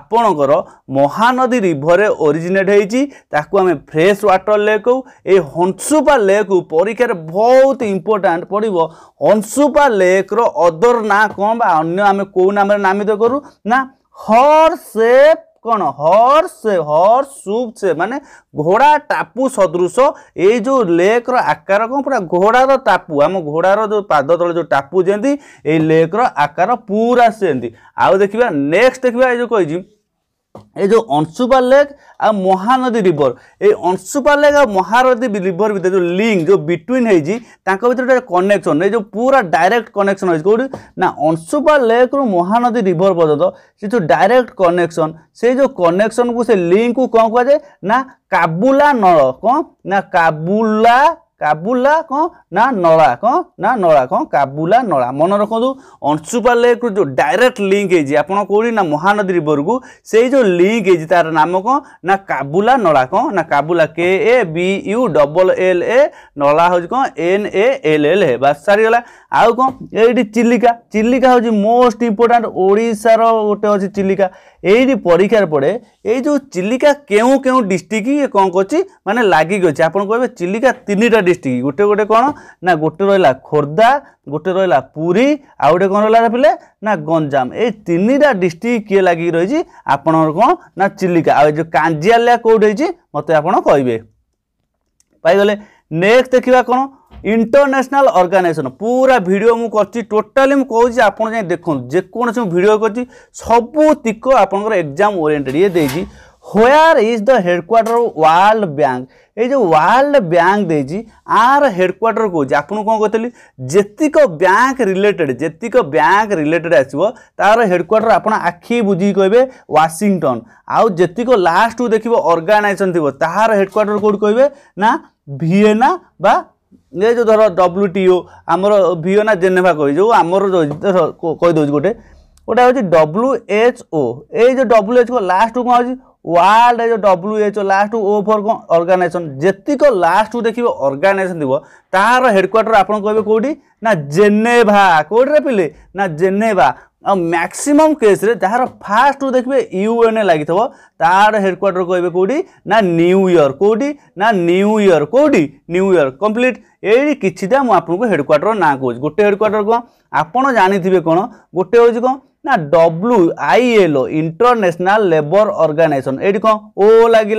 ଆପଣଙ୍କର ମହାନଦୀ ରିଭରରେ ଓରିଜିନେଟ୍ ହେଇଛି ତାକୁ ଆମେ ଫ୍ରେଶ୍ ୱାଟର ଲେକ୍ ହେଉ ଏଇ ହଂସୁପା ଲେକ୍ ପରୀକ୍ଷାରେ ବହୁତ ଇମ୍ପୋର୍ଟାଣ୍ଟ ପଡ଼ିବ ହଂସୁପା ଲେକ୍ର ଅଦର ନାଁ କ'ଣ ବା ଅନ୍ୟ ଆମେ କେଉଁ ନାମରେ ନାମିତ କରୁ ନା ହର୍ସେପ୍ কোণ হর্স হর্স সুপ মানে ঘোড়া টাপু সদৃশ এই যে লেকর আকার কোণ পুরা ঘোড়ার টাপু আম ঘোড়ার যে পাদ তলে যে টাপু যেমন এই লেকর আকার পুরা সেমতি আউ দেখিবা নেক্সট দেখিবা এই যে কইছি এই যে অংশুপাল লেক আর মহানদী রিভর এই অংশুপাল লেক আর মহানদী রিভর ভিতরে যে লিঙ্ক যে বিটুইন হয়েছি তাঁর ভিতরে গোটে কনেকশন এই যে পুরা ডাইরেক্ট কনেকশন হয়েছে কোটি না অংশুপাল লেক্রু মহানদী রিভর পর্যন্ত সে যে ডাইরেক্ট কনেকশন সেই যে কনেকশনকু সে লিঙ্কু কম কুয়া যায় না কাবুলা নল কম না কাবুলা কাবুলা কঁ না নড়া কঁ না নড়া কঁ কাবুলা নড়া মনে ରଖନ୍ତୁ ଅଂଶୁପା ଲେକ୍ରୁ ଯେଉଁ ଡାଇରେକ୍ଟ ଲିଙ୍କ ହେଇଛି ଆପଣ କେଉଁଠି ନା ମହାନଦୀ ରିଭରକୁ ସେଇ ଯେଉଁ ଲିଙ୍କ ହେଇଛି ତାର ନାମ କ'ଣ ନା କାବୁଲା ନଳା କ'ଣ ନା Kabula K A B U double L A ନଳା ହେଉଛି କ'ଣ ଏନ୍ ଏ ଏଲ୍ ଏଲ୍ ବାସ୍ ସାରିଗଲା ଆଉ କ'ଣ ଏଇଠି ଚିଲିକା ଚିଲିକା ହେଉଛି ମୋଷ୍ଟ ଇମ୍ପୋର୍ଟାଣ୍ଟ ଓଡ଼ିଶାର ଗୋଟେ ଅଛି ଚିଲିକା ଏଇଠି ପରୀକ୍ଷାରେ ପଡ଼େ ଏଇ ଯେଉଁ ଚିଲିକା କେଉଁ କେଉଁ ଡିଷ୍ଟ୍ରିକ୍ଟ କ'ଣ କରୁଛି ମାନେ ଲାଗିକି ଅଛି ଆପଣ କହିବେ ଚିଲିକା ତିନିଟା ଡିଷ୍ଟ୍ରିକ୍ଟ ଗୋଟେ ଗୋଟେ କ'ଣ ନା ଗୋଟେ ରହିଲା ଖୋର୍ଦ୍ଧା ଗୋଟେ ରହିଲା ପୁରୀ ଆଉ ଗୋଟେ କ'ଣ ରହିଲା ପିଲେ ନା ଗଞ୍ଜାମ ଏଇ ତିନିଟା ଡିଷ୍ଟ୍ରିକ୍ଟ କିଏ ଲାଗିକି ରହିଛି ଆପଣଙ୍କର କ'ଣ ନା ଚିଲିକା ଆଉ ଏ ଯେଉଁ କାଞ୍ଜିଆଲିଆ କେଉଁଠି ହେଇଛି ମୋତେ ଆପଣ କହିବେ ପାଇଗଲେ ନେକ୍ସଟ ଦେଖିବା କ'ଣ ইন্টরন্যাশনাল অর্গানাইজেসন পুরা ভিডিও মু করছি টোটালি মু কৌছি আপনার যাই দেখুন যেকোনসি ভিডিও করছি সবুতিক আপনার এক্সাম ওরিয়েন্টেড ইয়ে দিয়েছি where is the headquarter world bank এই যে ওয়ার্ল্ড ব্যাঙ্ক দিয়েছি আর হেডকোয়ার্টর কହୁଛି আপনার কম কইলি যেতিক ব্যাঙ্ক রিলেটেড যেতিক ব্যাঙ্ক রিলেটেড আসব তার হেডকোয়ার্টর আপনার আখি বুঝি কইবে ওয়াশিংটন আউ যেতিক লাস্টু দেখব অর্গানাইজেসন থিব তাহার হেডকোয়ার্টর কোড কইবে না ভিয়েনা বা जो एउटा डब्लु टिओ अब भियोना जेनभाइ आमी गएपछि डब्लुएचओ डब्लुएचको लास्ट कहाँ हुन्छ ୱାର୍ଲଡରେ ଯେଉଁ W H O last O for କ'ଣ ଅର୍ଗାନାଇଜେସନ୍ ଯେତିକ ଲାଷ୍ଟକୁ ଦେଖିବେ ଅର୍ଗାନାଇଜେସନ୍ ଥିବ ତାହାର ହେଡ଼କ୍ୱାର୍ଟର ଆପଣ କହିବେ କେଉଁଠି ନା ଜେନେଭା କେଉଁଠିରେ ପିଲେ ନା ଜେନେଭା ଆଉ ମ୍ୟାକ୍ସିମମ୍ କେସ୍ରେ ଯାହାର ଫାଷ୍ଟରୁ ଦେଖିବେ ୟୁଏନ୍ଏ ଲାଗିଥିବ ତାହାର ହେଡ଼କ୍ୱାର୍ଟର କହିବେ କେଉଁଠି ନା ନ୍ୟୁୟର୍କ କେଉଁଠି ନା ନ୍ୟୁୟର୍କ କେଉଁଠି ନ୍ୟୁୟର୍କ କମ୍ପ୍ଲିଟ୍ ଏଇ କିଛିଟା ମୁଁ ଆପଣଙ୍କୁ ହେଡ଼କ୍ୱାର୍ଟର ନାଁ କହୁଛି ଗୋଟେ ହେଡ଼କ୍ୱାର୍ଟର କ'ଣ ଆପଣ ଜାଣିଥିବେ କ'ଣ ଗୋଟେ ହେଉଛି କ'ଣ ना W ILO L international labour organization ये कौन ओ लगे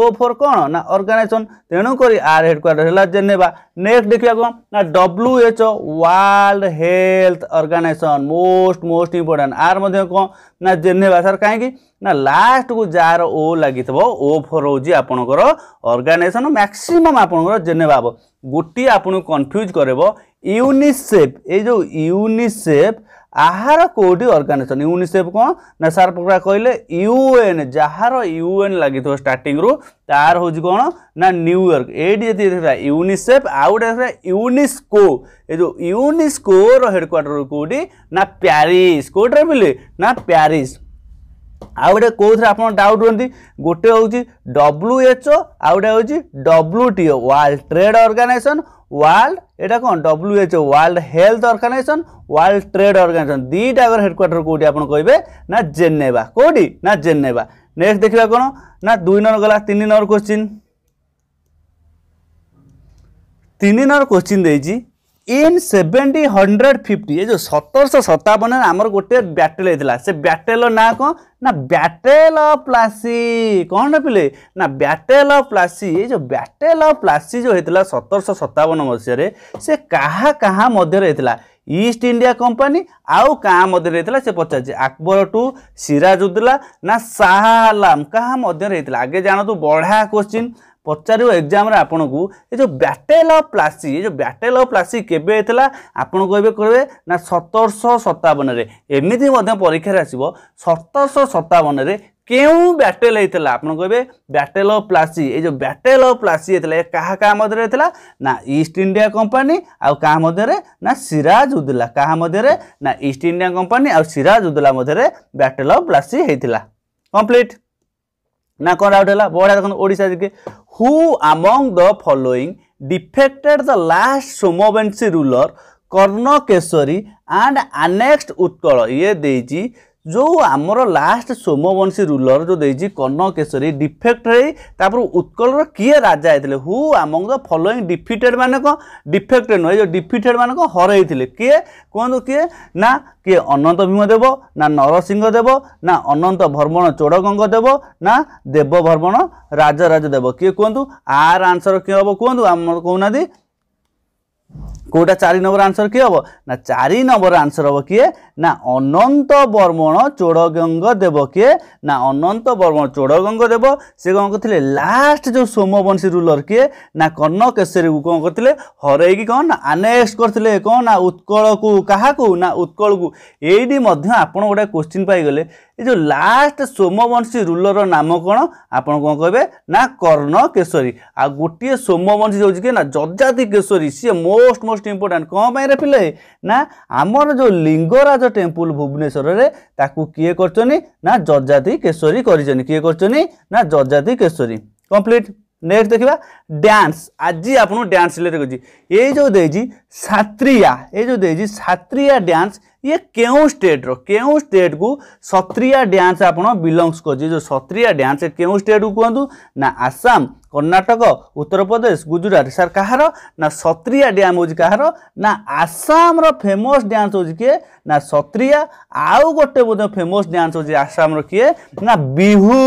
ओ फर कौन ना अर्गानाइजेसन तेणुक आर हेडक्वाटर है जेनेवा नेक्स्ट देखा कौन ना W H O world health organization most most important आर मध्य कौन ना जेनेवा सर कहीं ना लास्ट को जार ओ लगे ओ फोर हूँ आपणकर अर्गानाइजेसन मैक्सीम आपणकर जेनेवा हम गोटी आपन कन्फ्यूज कर यूनिसेफ ये यूनिसेफ आउँठी अर्गानजेसन युनिसेफ कन् सार प्रकार कहिले युएन जाँदा युएन लाग स्टाङ रु तार हौँ क्युयर्क एउटा युनिसेफ आउट युनिस्को एउटा युनिस्को र हेड क्वार कि प्यारिस को प्यारिस डाउट को गोटे हो डब्लुएचओ आउँछ हौ WTO world trade organization world এটা কোণ WHO world health organization world trade organization দুইটাকর হেডকোয়ার্টর কোটি আপনার কে না জেনেভা কোটি না জেনেভা নেক্সট দেখা কোণ না দুই নর গলা তিন নর কোশ্চিন তিন নর কোশ্চিন দিয়েছি ইন সেভেন্টি হন্ড্রেড ফিফটি এ যে সতেরশ সতাবন আমার গোটে ব্যাটেল হয়েছিল সে ব্যাটেল না কম না ব্যাটেল অফ প্লাসি কম পিলে না ব্যাটেল অফ প্লাসি এই যে ব্যাটেল অফ প্লাসি যে হয়েছিল সতেরশ সতাবন মশায় সে কাহা কাহা মধ্যে হয়েছিল ইস্ট ইন্ডিয়া কোম্পানি আউ কাহা মধ্যে হয়েছিল সে পচারছে আকবর টু সিরাজউদ্দৌলা না শাহ আলাম কাহা মধ্যে হয়েছিল আগে জাণতু বঢ়া কোশ্চিন ପଚାରିବ ଏକ୍ଜାମ୍ରେ ଆପଣଙ୍କୁ ଏ ଯେଉଁ ବ୍ୟାଟେଲ୍ ଅଫ୍ ପ୍ଲାସି ଏ ଯେଉଁ ବ୍ୟାଟେଲ୍ ଅଫ୍ ପ୍ଲାସି କେବେ ହେଇଥିଲା ଆପଣ କହିବେ କହିବେ ନା ସତରଶହ ସତାବନରେ ଏମିତି ମଧ୍ୟ ପରୀକ୍ଷାରେ ଆସିବ ସତରଶହ ସତାବନରେ କେଉଁ ବ୍ୟାଟେଲ୍ ହେଇଥିଲା ଆପଣ କହିବେ ବ୍ୟାଟେଲ୍ ଅଫ୍ ପ୍ଲାସି ଏ ଯେଉଁ ବ୍ୟାଟେଲ୍ ଅଫ୍ ପ୍ଲାସି ହେଇଥିଲା ଏ କାହା କାହା ମଧ୍ୟରେ ହେଇଥିଲା ନା ଇଷ୍ଟ ଇଣ୍ଡିଆ କମ୍ପାନୀ ଆଉ କାହା ମଧ୍ୟରେ ନା ସିରାଜ ଉଦ୍ଲା କାହା ମଧ୍ୟରେ ନା ଇଷ୍ଟ ଇଣ୍ଡିଆ କମ୍ପାନୀ ଆଉ ସିରାଜ ଉଦ୍ଲା ମଧ୍ୟରେ ବ୍ୟାଟେଲ୍ ଅଫ୍ ପ୍ଲାସି ହେଇଥିଲା କମ୍ପ୍ଲିଟ୍ ନା କ'ଣ ଡାଉଟ୍ ହେଲା ବଢ଼ିଆ ଦେଖନ୍ତୁ Odisha GK who among the following defeated the last Somavamshi ruler Karnakesari and annexed Utkal ଇଏ ଦେଇଛି ଯେଉଁ ଆମର ଲାଷ୍ଟ ସୋମବଂଶୀ ରୁଲର ଯେଉଁ ଦେଇଛି କର୍ଣ୍ଣକେଶରୀ ଡିଫେକ୍ଟ ହେଇ ତାପରେ ଉତ୍କଳର କିଏ ରାଜା ହେଇଥିଲେ ହୁ ଆମଙ୍ଗ ଦ ଫଲୋଇଂ ଡିଫିଟେଡ୍ ମାନେ କ'ଣ ଡିଫେକ୍ଟେଡ୍ ନୁହେଁ ଯେଉଁ ଡିଫିଟେଡ୍ ମାନେ କ'ଣ ହରେଇଥିଲେ କିଏ କୁହନ୍ତୁ କିଏ ନା କିଏ ଅନନ୍ତ ଭୀମ ଦେବ ନା ନରସିଂହ ଦେବ ନା ଅନନ୍ତ ଭର୍ମଣ ଚୋଡ଼ଗଙ୍ଗ ଦେବ ନା ଦେବ ଭର୍ମଣ ରାଜରାଜ ଦେବ କିଏ କୁହନ୍ତୁ ଆର ଆନ୍ସର କିଏ ହେବ କୁହନ୍ତୁ ଆମର କହୁନାହାନ୍ତି କେଉଁଟା ଚାରି ନମ୍ବର ଆନ୍ସର କିଏ ହେବ ନା ଚାରି ନମ୍ବର ଆନ୍ସର ହେବ କିଏ ନା ଅନନ୍ତ ବର୍ମଣ ଚୋଡ଼ଗଙ୍ଗ ଦେବ କିଏ ନା ଅନନ୍ତ ବର୍ମଣ ଚୋଡ଼ଗଙ୍ଗ ଦେବ ସେ କ'ଣ କରିଥିଲେ ଲାଷ୍ଟ ଯେଉଁ ସୋମବଂଶୀ ରୁଲର କିଏ ନା କର୍ଣ୍ଣକେଶରୀକୁ କ'ଣ କରିଥିଲେ ହରେଇକି କ'ଣ ନା ଆନେକ୍ସ କରିଥିଲେ କ'ଣ ନା ଉତ୍କଳକୁ କାହାକୁ ନା ଉତ୍କଳକୁ ଏଇଠି ମଧ୍ୟ ଆପଣ ଗୋଟେ କ୍ୱେଶ୍ଚିନ୍ ପାଇଗଲେ ଏ ଯେଉଁ ଲାଷ୍ଟ ସୋମବଂଶୀ ରୁଲର ନାମ କ'ଣ ଆପଣ କ'ଣ କହିବେ ନା କର୍ଣ୍ଣକେଶରୀ ଆଉ ଗୋଟିଏ ସୋମବଂଶୀ ଯେଉଁ କି ନା ଯଜାତି କେଶରୀ ସିଏ ମୋଷ୍ଟ ମୋଷ୍ଟ মোস্ট ইম্পর্টাট কম পাই পিলে না আমার যে লিঙ্গরাজ টেম্পল ভুবনেশ্বরের তাকে কি করছেন না যজাতি কেশরী করছেন কি করছেন না যজাতি কেশরী কমপ্লিট নেক্সট দেখা ড্যান্স আজ আপনার ড্যান্স রিলেটেড করছি এই যে দিয়েছি সাত্রিয়া এই যে দিয়েছি সাত্রিয়া ড্যান্স ইয়ে কেউ স্টেট্র কেউ স্টেট কু সত্রিয়া ড্যান্স আপনার বিলংস করছে যে সত্রিয়া ড্যান্স কেউ স্টেট কুহতু না আসাম কর্ণাটক উত্তরপ্রদেশ গুজরাট স্যার কাহার না সত্রিয়া ড্যাম হচ্ছে কাহার না আসামর ফেমস ড্যান্স হচ্ছে কি না সত্রিয়া আউ গোটে বোধ ফেমস ড্যান্স হচ্ছে আসামর কি না বিহু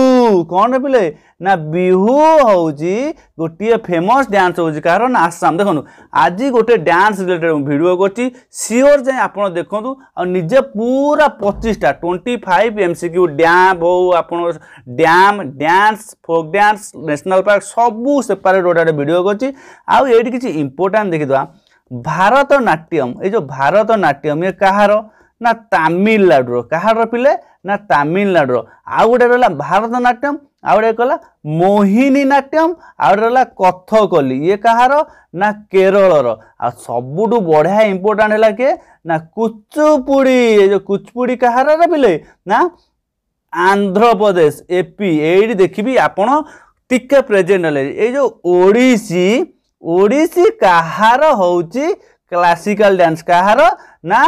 কন পিলে না বিহু হচ্ছে গোটিয়ে ফেমস ড্যান্স হচ্ছে কাহার না আসাম দেখুন আজ গোটে ড্যান্স রিলেটেড ভিডিও করছি সিওর যাই আপনার দেখুন নিজে পুরা পঁচিশটা twenty five MC Q dam হো আপনার dam dance folk dance national park সবু সেপারেট গোটে ভিডিও করছি আইটি কিছু ইম্পর্টাট দেখিদেবা ভারত নাট্যম এই যে ভারত নাট্যম ইয়ে কাহার না তামিলনাড়ুর কাহার পিলে না তামিলনাড়ুর আউ গোটে রহলা ভারত নাট্যম ଆଉ ଗୋଟେ କହିଲା ମୋହିନୀ ନାଟ୍ୟମ୍ ଆଉ ଗୋଟେ ରହିଲା କଥକଲି ଇଏ କାହାର ନା କେରଳର ଆଉ ସବୁଠୁ ବଢ଼ିଆ ଇମ୍ପୋର୍ଟାଣ୍ଟ ହେଲା କିଏ ନା କୁଚୁପୁଡ଼ି ଏ ଯେଉଁ କୁଚୁପୁଡ଼ି କାହାର ପିଲେ ନା ଆନ୍ଧ୍ରପ୍ରଦେଶ ଏପି ଏଇଠି ଦେଖିବି ଆପଣ ଟିକା ପ୍ରେଜେଣ୍ଟ ନଲେଜ୍ ଏଇ ଯେଉଁ ଓଡ଼ିଶୀ ଓଡ଼ିଶୀ କାହାର ହେଉଛି ক্লাসিক্যাল ডান্স কাহার না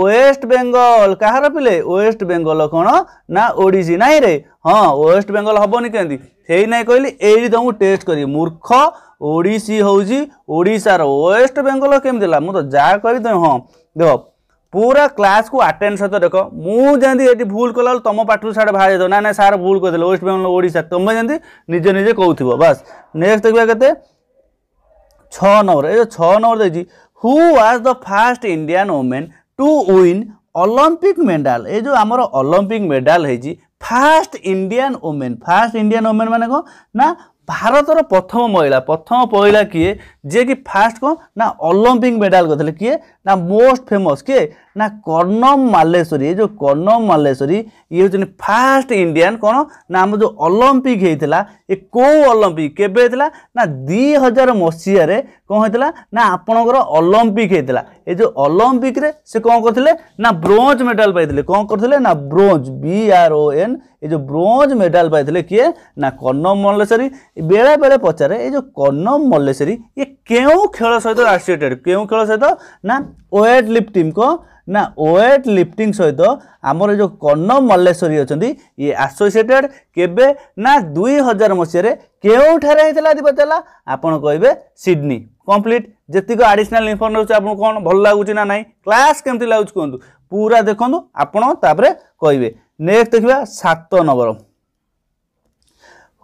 ওয়েস্ট বেঙ্গল কাহার পিলে ওয়েস্ট বেঙ্গল কোণ না ওড়িশি নাই রে হ্যাঁ ওয়েস্ট বেঙ্গল হবনি কেমি সেই নাই কহিলি এইটি তুমি টেস্ট করি মূর্খ ওড়িশি হচ্ছে ওড়িশার ওয়েস্ট বেঙ্গল কেমি মু তো যা করি তুমি হ্যাঁ দেখ पूरा क्लास को आटेन्ड सहित देख मुझे ये भूल कला तुम पाठ साढ़े बाहर जाओ ना ना सार भूल करदे वेस्ट बेंगल ओडा तुम जमी निजे निजे कहो बास नेक्स्ट देखा के छः नंबर ये छः नंबर देखिए who was the first Indian women to win Olympic medal এই যে আমার অলিম্পিক মেডাল হয়েছি first Indian women first Indian women মানে কম না ভারতর প্রথম মহিলা প্রথম মহিলা কি যে কি ফার্স্ট কম না অলিম্পিক মেডাল করলে কি না মোস্ট ফেমস কি ନା କର୍ଣ୍ଣମ ମାଲେଶ୍ୱରୀ ଏ ଯେଉଁ କର୍ଣ୍ଣମ ମାଲେଶ୍ୱରୀ ଇଏ ହେଉଛନ୍ତି ଫାଷ୍ଟ ଇଣ୍ଡିଆନ୍ କ'ଣ ନା ଆମର ଯେଉଁ ଅଲମ୍ପିକ୍ ହେଇଥିଲା ଏ କେଉଁ ଅଲମ୍ପିକ୍ କେବେ ହେଇଥିଲା ନା ଦୁଇ ହଜାର ମସିହାରେ କ'ଣ ହେଇଥିଲା ନା ଆପଣଙ୍କର ଅଲମ୍ପିକ୍ ହେଇଥିଲା ଏ ଯେଉଁ ଅଲମ୍ପିକ୍ରେ ସେ କ'ଣ କରିଥିଲେ ନା ବ୍ରୋଞ୍ଜ ମେଡ଼ାଲ୍ ପାଇଥିଲେ କ'ଣ କରିଥିଲେ ନା bronze B R O N A ଯେଉଁ ବ୍ରୋଞ୍ଜ ମେଡ଼ାଲ୍ ପାଇଥିଲେ କିଏ ନା କର୍ଣ୍ଣମ ମଲ୍ଲେଶ୍ୱରୀ ବେଳେବେଳେ ପଚାରେ ଏ ଯେଉଁ କର୍ଣ୍ଣମ ମଲ୍ଲେଶ୍ୱରୀ ଇଏ କେଉଁ ଖେଳ ସହିତ ଆସିଏଟେଡ଼ କେଉଁ ଖେଳ ସହିତ ନା ୱେଟ୍ ଲିଫ୍ଟିଂ କ'ଣ ନା ୱେଟ୍ ଲିଫ୍ଟିଂ ସହିତ ଆମର ଯେଉଁ କର୍ଣ୍ଣ ମଲ୍ଲେଶ୍ୱରୀ ଅଛନ୍ତି ଇଏ ଆସୋସିଏଟେଡ଼୍ କେବେ ନା ଦୁଇ ହଜାର ମସିହାରେ କେଉଁଠାରେ ହେଇଥିଲା ଆଦି ପଚାରିଲା ଆପଣ କହିବେ ସିଡ଼ନୀ କମ୍ପ୍ଲିଟ୍ ଯେତିକି ଆଡ଼ିସନାଲ୍ ଇନଫର୍ମ ରହୁଛି ଆପଣଙ୍କୁ କ'ଣ ଭଲ ଲାଗୁଛି ନା ନାହିଁ କ୍ଲାସ୍ କେମିତି ଲାଗୁଛି କୁହନ୍ତୁ ପୁରା ଦେଖନ୍ତୁ ଆପଣ ତାପରେ କହିବେ ନେକ୍ସଟ ଦେଖିବା ସାତ number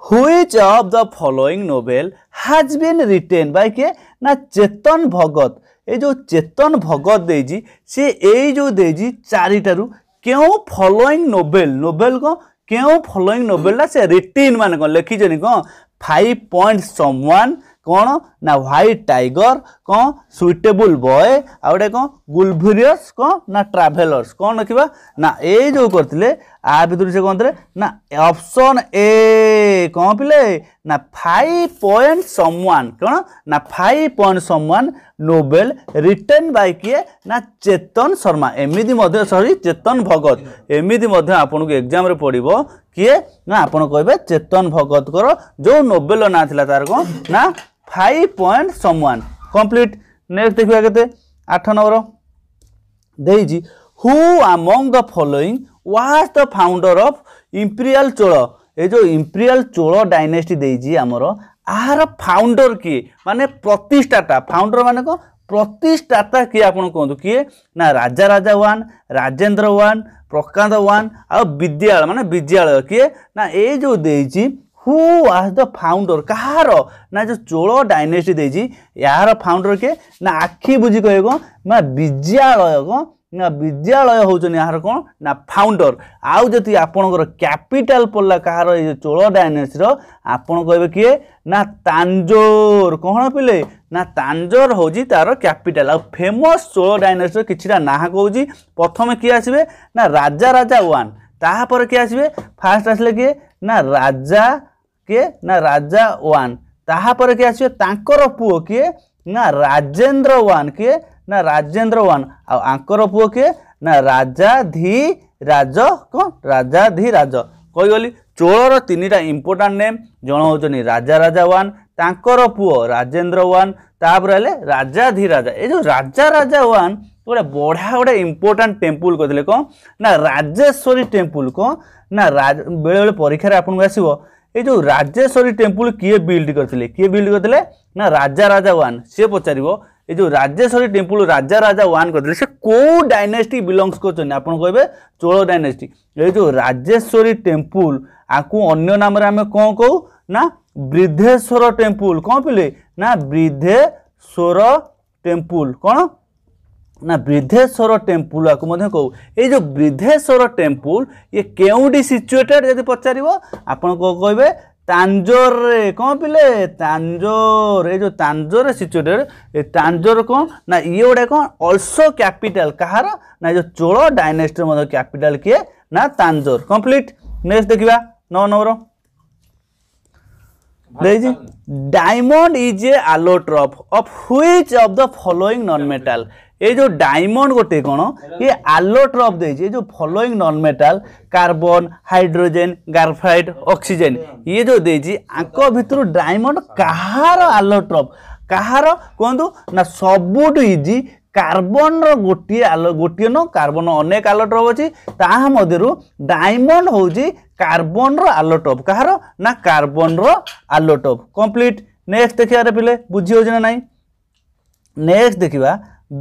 which of the following novel has been written by কে না চেতন ভগত ଏ ଯେଉଁ ଚେତନ ଭଗତ ଦେଇଛି ସେ ଏଇ ଯେଉଁ ଦେଇଛି ଚାରିଟାରୁ କେଉଁ ଫଲୋଇଙ୍ଗ ନୋଭେଲ ନୋଭେଲ କ'ଣ କେଉଁ ଫଲୋଇଙ୍ଗ ନୋଭେଲଟା ସେ ରିଟିନ ମାନେ କ'ଣ ଲେଖିଛନ୍ତି କ'ଣ ଫାଇଭ ପଏଣ୍ଟ ସମ୍ ୱାନ୍ କ'ଣ ନା ହ୍ୱାଇଟ୍ ଟାଇଗର କ'ଣ ସୁଇଟେବୁଲ ବଏ ଆଉ ଗୋଟେ କ'ଣ ଗୁଲଭୁରିୟସ୍ କ'ଣ ନା ଟ୍ରାଭେଲର୍ସ କ'ଣ ରଖିବା ନା ଏଇ ଯେଉଁ କରିଥିଲେ આ ଭିତରୁ ସେ କ'ଣ ଥିଲେ ନା ଅପସନ୍ ଏ କ'ଣ ପିଲେ ନା ଫାଇଭ୍ ପଏଣ୍ଟ ସମୱାନ୍ କ'ଣ ନା five point someone novel written by କିଏ ନା ଚେତନ ଶର୍ମା ଏମିତି ମଧ୍ୟ ସରି ଚେତନ ଭଗତ ଏମିତି ମଧ୍ୟ ଆପଣଙ୍କୁ ଏକ୍ଜାମ୍ରେ ପଡ଼ିବ କିଏ ନା ଆପଣ କହିବେ ଚେତନ ଭଗତଙ୍କର ଯେଉଁ ନୋବେଲର ନାଁ ଥିଲା ତାର କ'ଣ ନା five point someone complete next ଦେଖିବା କେତେ ଆଠ ନମ୍ବର ଦେଇଛି who among the following was the founder of imperial Chola এই যে ইম্পেরিয়াল চোল ডাইনেস্টি দিয়েছি আমার আহার ফাউন্ডর কি মানে প্রতিষ্ঠাটা ফাউন্ডর মানে কো প্রতিষ্ঠাতা কি আপনার কুহতু কি না রাজা রাজা ওয়ান রাজেন্দ্র ওয়ান প্রকান্ত ওয়ান আদ্যালয় মানে বিদ্যালয় কি না এই যে দিয়েছি হু ওয়াজ দ ফাউন্ডর কাহার না যে চোল ডাইনেস্টি দিয়েছি এর ফাউন্ডর কে না আখি বুঝি কহব না বিদ্যালয় ନା ବିଦ୍ୟାଳୟ ହେଉଛନ୍ତି ଏହାର କ'ଣ ନା ଫାଉଣ୍ଡର ଆଉ ଯଦି ଆପଣଙ୍କର କ୍ୟାପିଟାଲ ପଡ଼ିଲା କାହାର ଏଇ ଚୋଳ ଡାଇନେସର ଆପଣ କହିବେ କିଏ ନା ତାଞ୍ଜୋର କ'ଣ ପିଲେ ନା ତାଞ୍ଜୋର ହେଉଛି ତା'ର କ୍ୟାପିଟାଲ ଆଉ ଫେମସ୍ ଚୋଳ ଡାଇନେସର କିଛିଟା ନାଁ କହୁଛି ପ୍ରଥମେ କିଏ ଆସିବେ ନା ରାଜା ରାଜା ୱାନ୍ ତାହାପରେ କିଏ ଆସିବେ ଫାର୍ଷ୍ଟ ଆସିଲେ କିଏ ନା ରାଜା କିଏ ନା ରାଜା ୱାନ୍ ତାହାପରେ କିଏ ଆସିବେ ତାଙ୍କର ପୁଅ କିଏ ନା ରାଜେନ୍ଦ୍ର ୱାନ୍ କିଏ ନା ରାଜେନ୍ଦ୍ର ୱାନ୍ ଆଉ ଆଙ୍କର ପୁଅ କିଏ ନା ରାଜା ଧି ରାଜ କ'ଣ ରାଜା ଧି ରାଜ କହିଗଲି ଚୋଳର ତିନିଟା ଇମ୍ପୋର୍ଟାଣ୍ଟ ନେମ୍ ଜଣ ହେଉଛନ୍ତି ରାଜା ରାଜା ୱାନ୍ ତାଙ୍କର ପୁଅ ରାଜେନ୍ଦ୍ର ୱାନ୍ ତାପରେ ହେଲେ ରାଜା ଧି ରାଜା ଏ ଯେଉଁ ରାଜା ରାଜା ୱାନ୍ ଗୋଟେ ବଢ଼ିଆ ଗୋଟେ ଇମ୍ପୋର୍ଟାଣ୍ଟ ଟେମ୍ପୁଲ୍ କହିଥିଲେ କ'ଣ ନା ରାଜେଶ୍ୱରୀ ଟେମ୍ପୁଲ୍ କ'ଣ ନା ବେଳେବେଳେ ପରୀକ୍ଷାରେ ଆପଣଙ୍କୁ ଆସିବ এই যে রাজেশ্বরী টেম্পল কি বিল্ড করে কি বিল্ড করে না রাজা রাজা ওয়ান সি পচারিব ଏ ଯେଉଁ ରାଜେଶ୍ୱରୀ ଟେମ୍ପୁଲ୍ ରାଜା ରାଜା ୱାନ୍ କରିଥିଲେ ସେ କେଉଁ ଡାଇନାଷ୍ଟି ବିଲଙ୍ଗସ୍ କରୁଛନ୍ତି ଆପଣ କହିବେ ଚୋଳ ଡାଇନାଷ୍ଟି ଏ ଯେଉଁ ରାଜେଶ୍ୱରୀ ଟେମ୍ପୁଲ୍ ଆକୁ ଅନ୍ୟ ନାମରେ ଆମେ କ'ଣ କହୁ ନା ବୃଦ୍ଧେଶ୍ୱର ଟେମ୍ପୁଲ୍ କ'ଣ ପିଲେ ନା ବୃଦ୍ଧେଶ୍ୱର ଟେମ୍ପୁଲ୍ କ'ଣ ନା বৃদ্ধেশ্বর টেম্পুল আকু কৌ এই যে বৃদ্ধেশ্বর টেম্পুল ইয়ে কেউটি সিচুয়েটেড যদি পচার আপনার কহবে তাঞ্জোরে କ'ଣ ପିଲେ ତାଞ୍ଜୋର ଏ ଯେଉଁ ତାଞ୍ଜୋରରେ ସିଚୁଏଟେଡ଼ ଏ ତାଞ୍ଜୋର କ'ଣ ନା ଇଏ ଗୋଟେ କ'ଣ ଅଲସୋ କ୍ୟାପିଟାଲ କାହାର ନା ଏ ଯେଉଁ ଚୋଳ ଡାଇନେଷ୍ଟିର ମଧ୍ୟ କ୍ୟାପିଟାଲ କିଏ ନା ତାଞ୍ଜୋର କମ୍ପ୍ଲିଟ୍ ନେକ୍ସଟ ଦେଖିବା ନଅ number There is diamond is a allotrope of which of the following non metal ये जो डायमंड गोटे कौन ये आलोट्रप दे जो following non metal carbon hydrogen graphite oxygen ये जो दे भितर डायमंड कहार आलोट्रप କାହାର କୁହନ୍ତୁ ନା ସବୁଠୁ ଇଜି କାର୍ବନର ଗୋଟିଏ ଆଲୋ ଗୋଟିଏ ନୁହଁ କାର୍ବନ ଅନେକ ଆଲୋଟ୍ରପ୍ ଅଛି ତାହା ମଧ୍ୟରୁ ଡାଇମଣ୍ଡ ହେଉଛି କାର୍ବନର ଆଲୋଟ୍ରପ୍ କାହାର ନା କାର୍ବନର ଆଲୋଟ୍ରପ୍ କମ୍ପ୍ଲିଟ୍ ନେକ୍ସଟ ଦେଖିବାରେ ପିଲେ ବୁଝି ହେଉଛି ନା ନାହିଁ ନେକ୍ସଟ ଦେଖିବା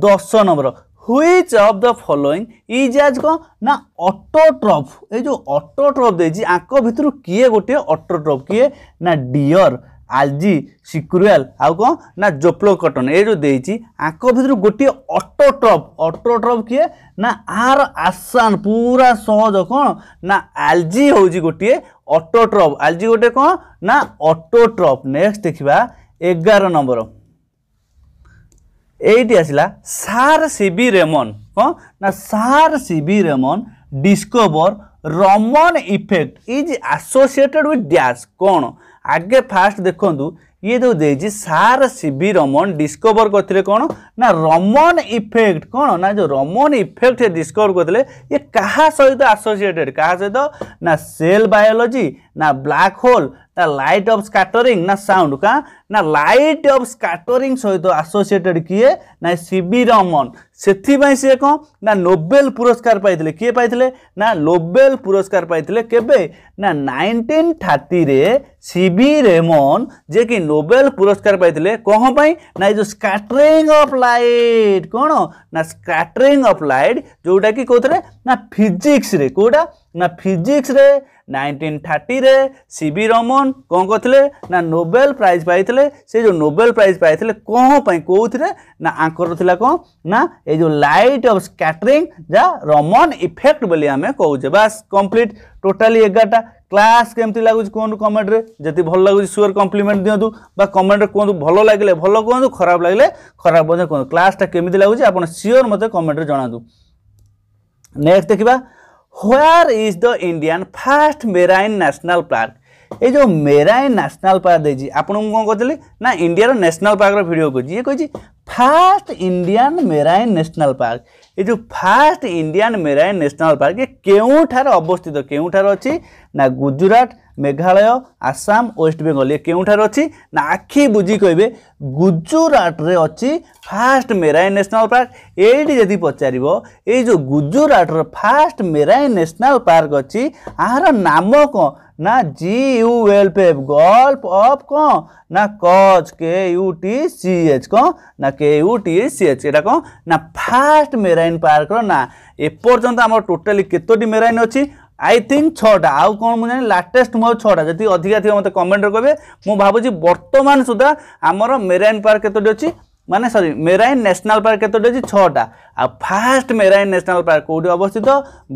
ଦଶ number which of the following is as কম না অটোট্রফ এই যে অটোট্রফ দিয়েছি আঙ্ক ভিতর কিয়ে গোটিয়ে অটোট্রফ কিয়ে না ডিয়র ଆଲ୍ଜି ସିକ୍ରୁଏଲ୍ ଆଉ କ'ଣ ନା ଜୋପ୍ଲୋ କଟନ୍ ଏ ଯେଉଁ ଦେଇଛି ଆଙ୍କ ଭିତରୁ ଗୋଟିଏ ଅଟୋ ଟ୍ରପ୍ ଅଟୋ ଟ୍ରପ୍ କିଏ ନା ଆର ଆସାନ ପୁରା ସହଜ କ'ଣ ନା ଆଲ୍ଜି ହେଉଛି ଗୋଟିଏ ଅଟୋ ଟ୍ରପ୍ ଆଲ୍ଜି ଗୋଟେ କ'ଣ ନା ଅଟୋ ଟ୍ରପ୍ ନେକ୍ସଟ ଦେଖିବା ଏଗାର ନମ୍ବର এইটি আসিলা সার সিবি রেমন হ্যাঁ না sir C V Raman discover Raman effect is associated with dash কোণ আগে ফার্স্ট দেখন্তু ଇଏ ଯେଉଁ ଦେଇଛି sir C V Raman discover କରିଥିଲେ କ'ଣ ନା ରମନ ଇଫେକ୍ଟ କ'ଣ ନା ଯେଉଁ ରମନ ଇଫେକ୍ଟ ଡିସ୍କଭର କରିଥିଲେ ଇଏ କାହା ସହିତ ଆସୋସିଏଟେଡ଼ କାହା ସହିତ ନା ସେଲ୍ ବାୟୋଲୋଜି ନା ବ୍ଲାକ୍ ହୋଲ୍ ना लाइट अफ स्काटरी ना साउंड का ना लाइट अफ स्काटरी सहित आसोसीएटेड किए ना सी रमन से सी कौन ना नोबेल पुरस्कार पाई किए पाई ना नोबेल पुरस्कार पाई के ना nineteen thirty C V Raman जे कि नोबेल पुरस्कार पाई कौन ना ये जो स्कैटरिंग अफ लाइट कौन ना स्काटरी अफ लाइट जोटा कि कौन ना फिजिक्स कौटा ना फिजिक्स নাইনটিন থার্টিরে সি বি রমন କ'ଣ କରିଥିଲେ ନା ନୋବେଲ ପ୍ରାଇଜ୍ ପାଇଥିଲେ ସେ ଯେଉଁ ନୋବେଲ ପ୍ରାଇଜ୍ ପାଇଥିଲେ କ'ଣ ପାଇଁ କେଉଁଥିରେ ନା ଆଙ୍କର ଥିଲା କ'ଣ ନା ଏ ଯେଉଁ ଲାଇଟ୍ ଅଫ୍ ସ୍କାଟରିଂ ଯା ରମନ ଇଫେକ୍ଟ ବୋଲି ଆମେ କହୁଛେ ବାସ୍ କମ୍ପ୍ଲିଟ୍ ଟୋଟାଲି ଏଗାରଟା କ୍ଲାସ୍ କେମିତି ଲାଗୁଛି କୁହନ୍ତୁ କମେଣ୍ଟରେ ଯଦି ଭଲ ଲାଗୁଛି ସିଓର କମ୍ପ୍ଲିମେଣ୍ଟ ଦିଅନ୍ତୁ ବା କମେଣ୍ଟରେ କୁହନ୍ତୁ ଭଲ ଲାଗିଲେ ଭଲ କୁହନ୍ତୁ ଖରାପ ଲାଗିଲେ ଖରାପ ମଧ୍ୟ କୁହନ୍ତୁ କ୍ଲାସ୍ଟା କେମିତି ଲାଗୁଛି ଆପଣ ସିଓର ମୋତେ କମେଣ୍ଟରେ ଜଣାନ୍ତୁ ନେକ୍ସଟ ଦେଖିବା Where is the Indian first marine national park? ଏ ଯେଉଁ ମେରାଏ ନ୍ୟାସନାଲ୍ ପାର୍କ ଦେଇଛି ଆପଣଙ୍କୁ କ'ଣ କହୁଥିଲି ନା ଇଣ୍ଡିଆର ନ୍ୟାସନାଲ୍ ପାର୍କର ଭିଡ଼ିଓ କହୁଛି ଇଏ କହିଛି first Indian marine national park ଏ ଯେଉଁ first Indian marine national park ଇଏ କେଉଁଠାରେ ଅବସ୍ଥିତ କେଉଁଠାରେ ଅଛି ନା ଗୁଜୁରାଟ ମେଘାଳୟ ଆସାମ ୱେଷ୍ଟବେଙ୍ଗଲ ଇଏ କେଉଁଠାରେ ଅଛି ନା ଆଖି ବୁଝି କହିବେ ଗୁଜୁରାଟରେ ଅଛି ଫାଷ୍ଟ ମେରାଇନ୍ ନ୍ୟାସନାଲ୍ ପାର୍କ ଏଇଠି ଯଦି ପଚାରିବ ଏଇ ଯେଉଁ ଗୁଜୁରାଟର ଫାଷ୍ଟ ମେରାଇନ୍ ନ୍ୟାସନାଲ୍ ପାର୍କ ଅଛି ଆହାର ନାମ କ'ଣ না জি ইউ ওয়েলপেভ গল্প অফ ক না কজ K U T C H ক না K U T C H এটা কম না ফার্স্ট মেরাইন পার্কর না এপর্যন্ত আমার টোটালি কেতোটি মেরাইন অছি আই থিঙ্ক ছটা আউ কোণ মু জানি লাটেস্ট মু ছটা যদি অধিকা থাকে মতো কমেন্টরে কবে মু ভাবুছি বর্তমান সুদ্ধা আমার মেরাইন পার্ক কেতোটি অছি মানে সরি মেরাইন ন্যাশনাল পার্ক কত রয়েছে ছটা আর ফার্স্ট মেরাইন ন্যাশনাল পার্ক কোটি অবস্থিত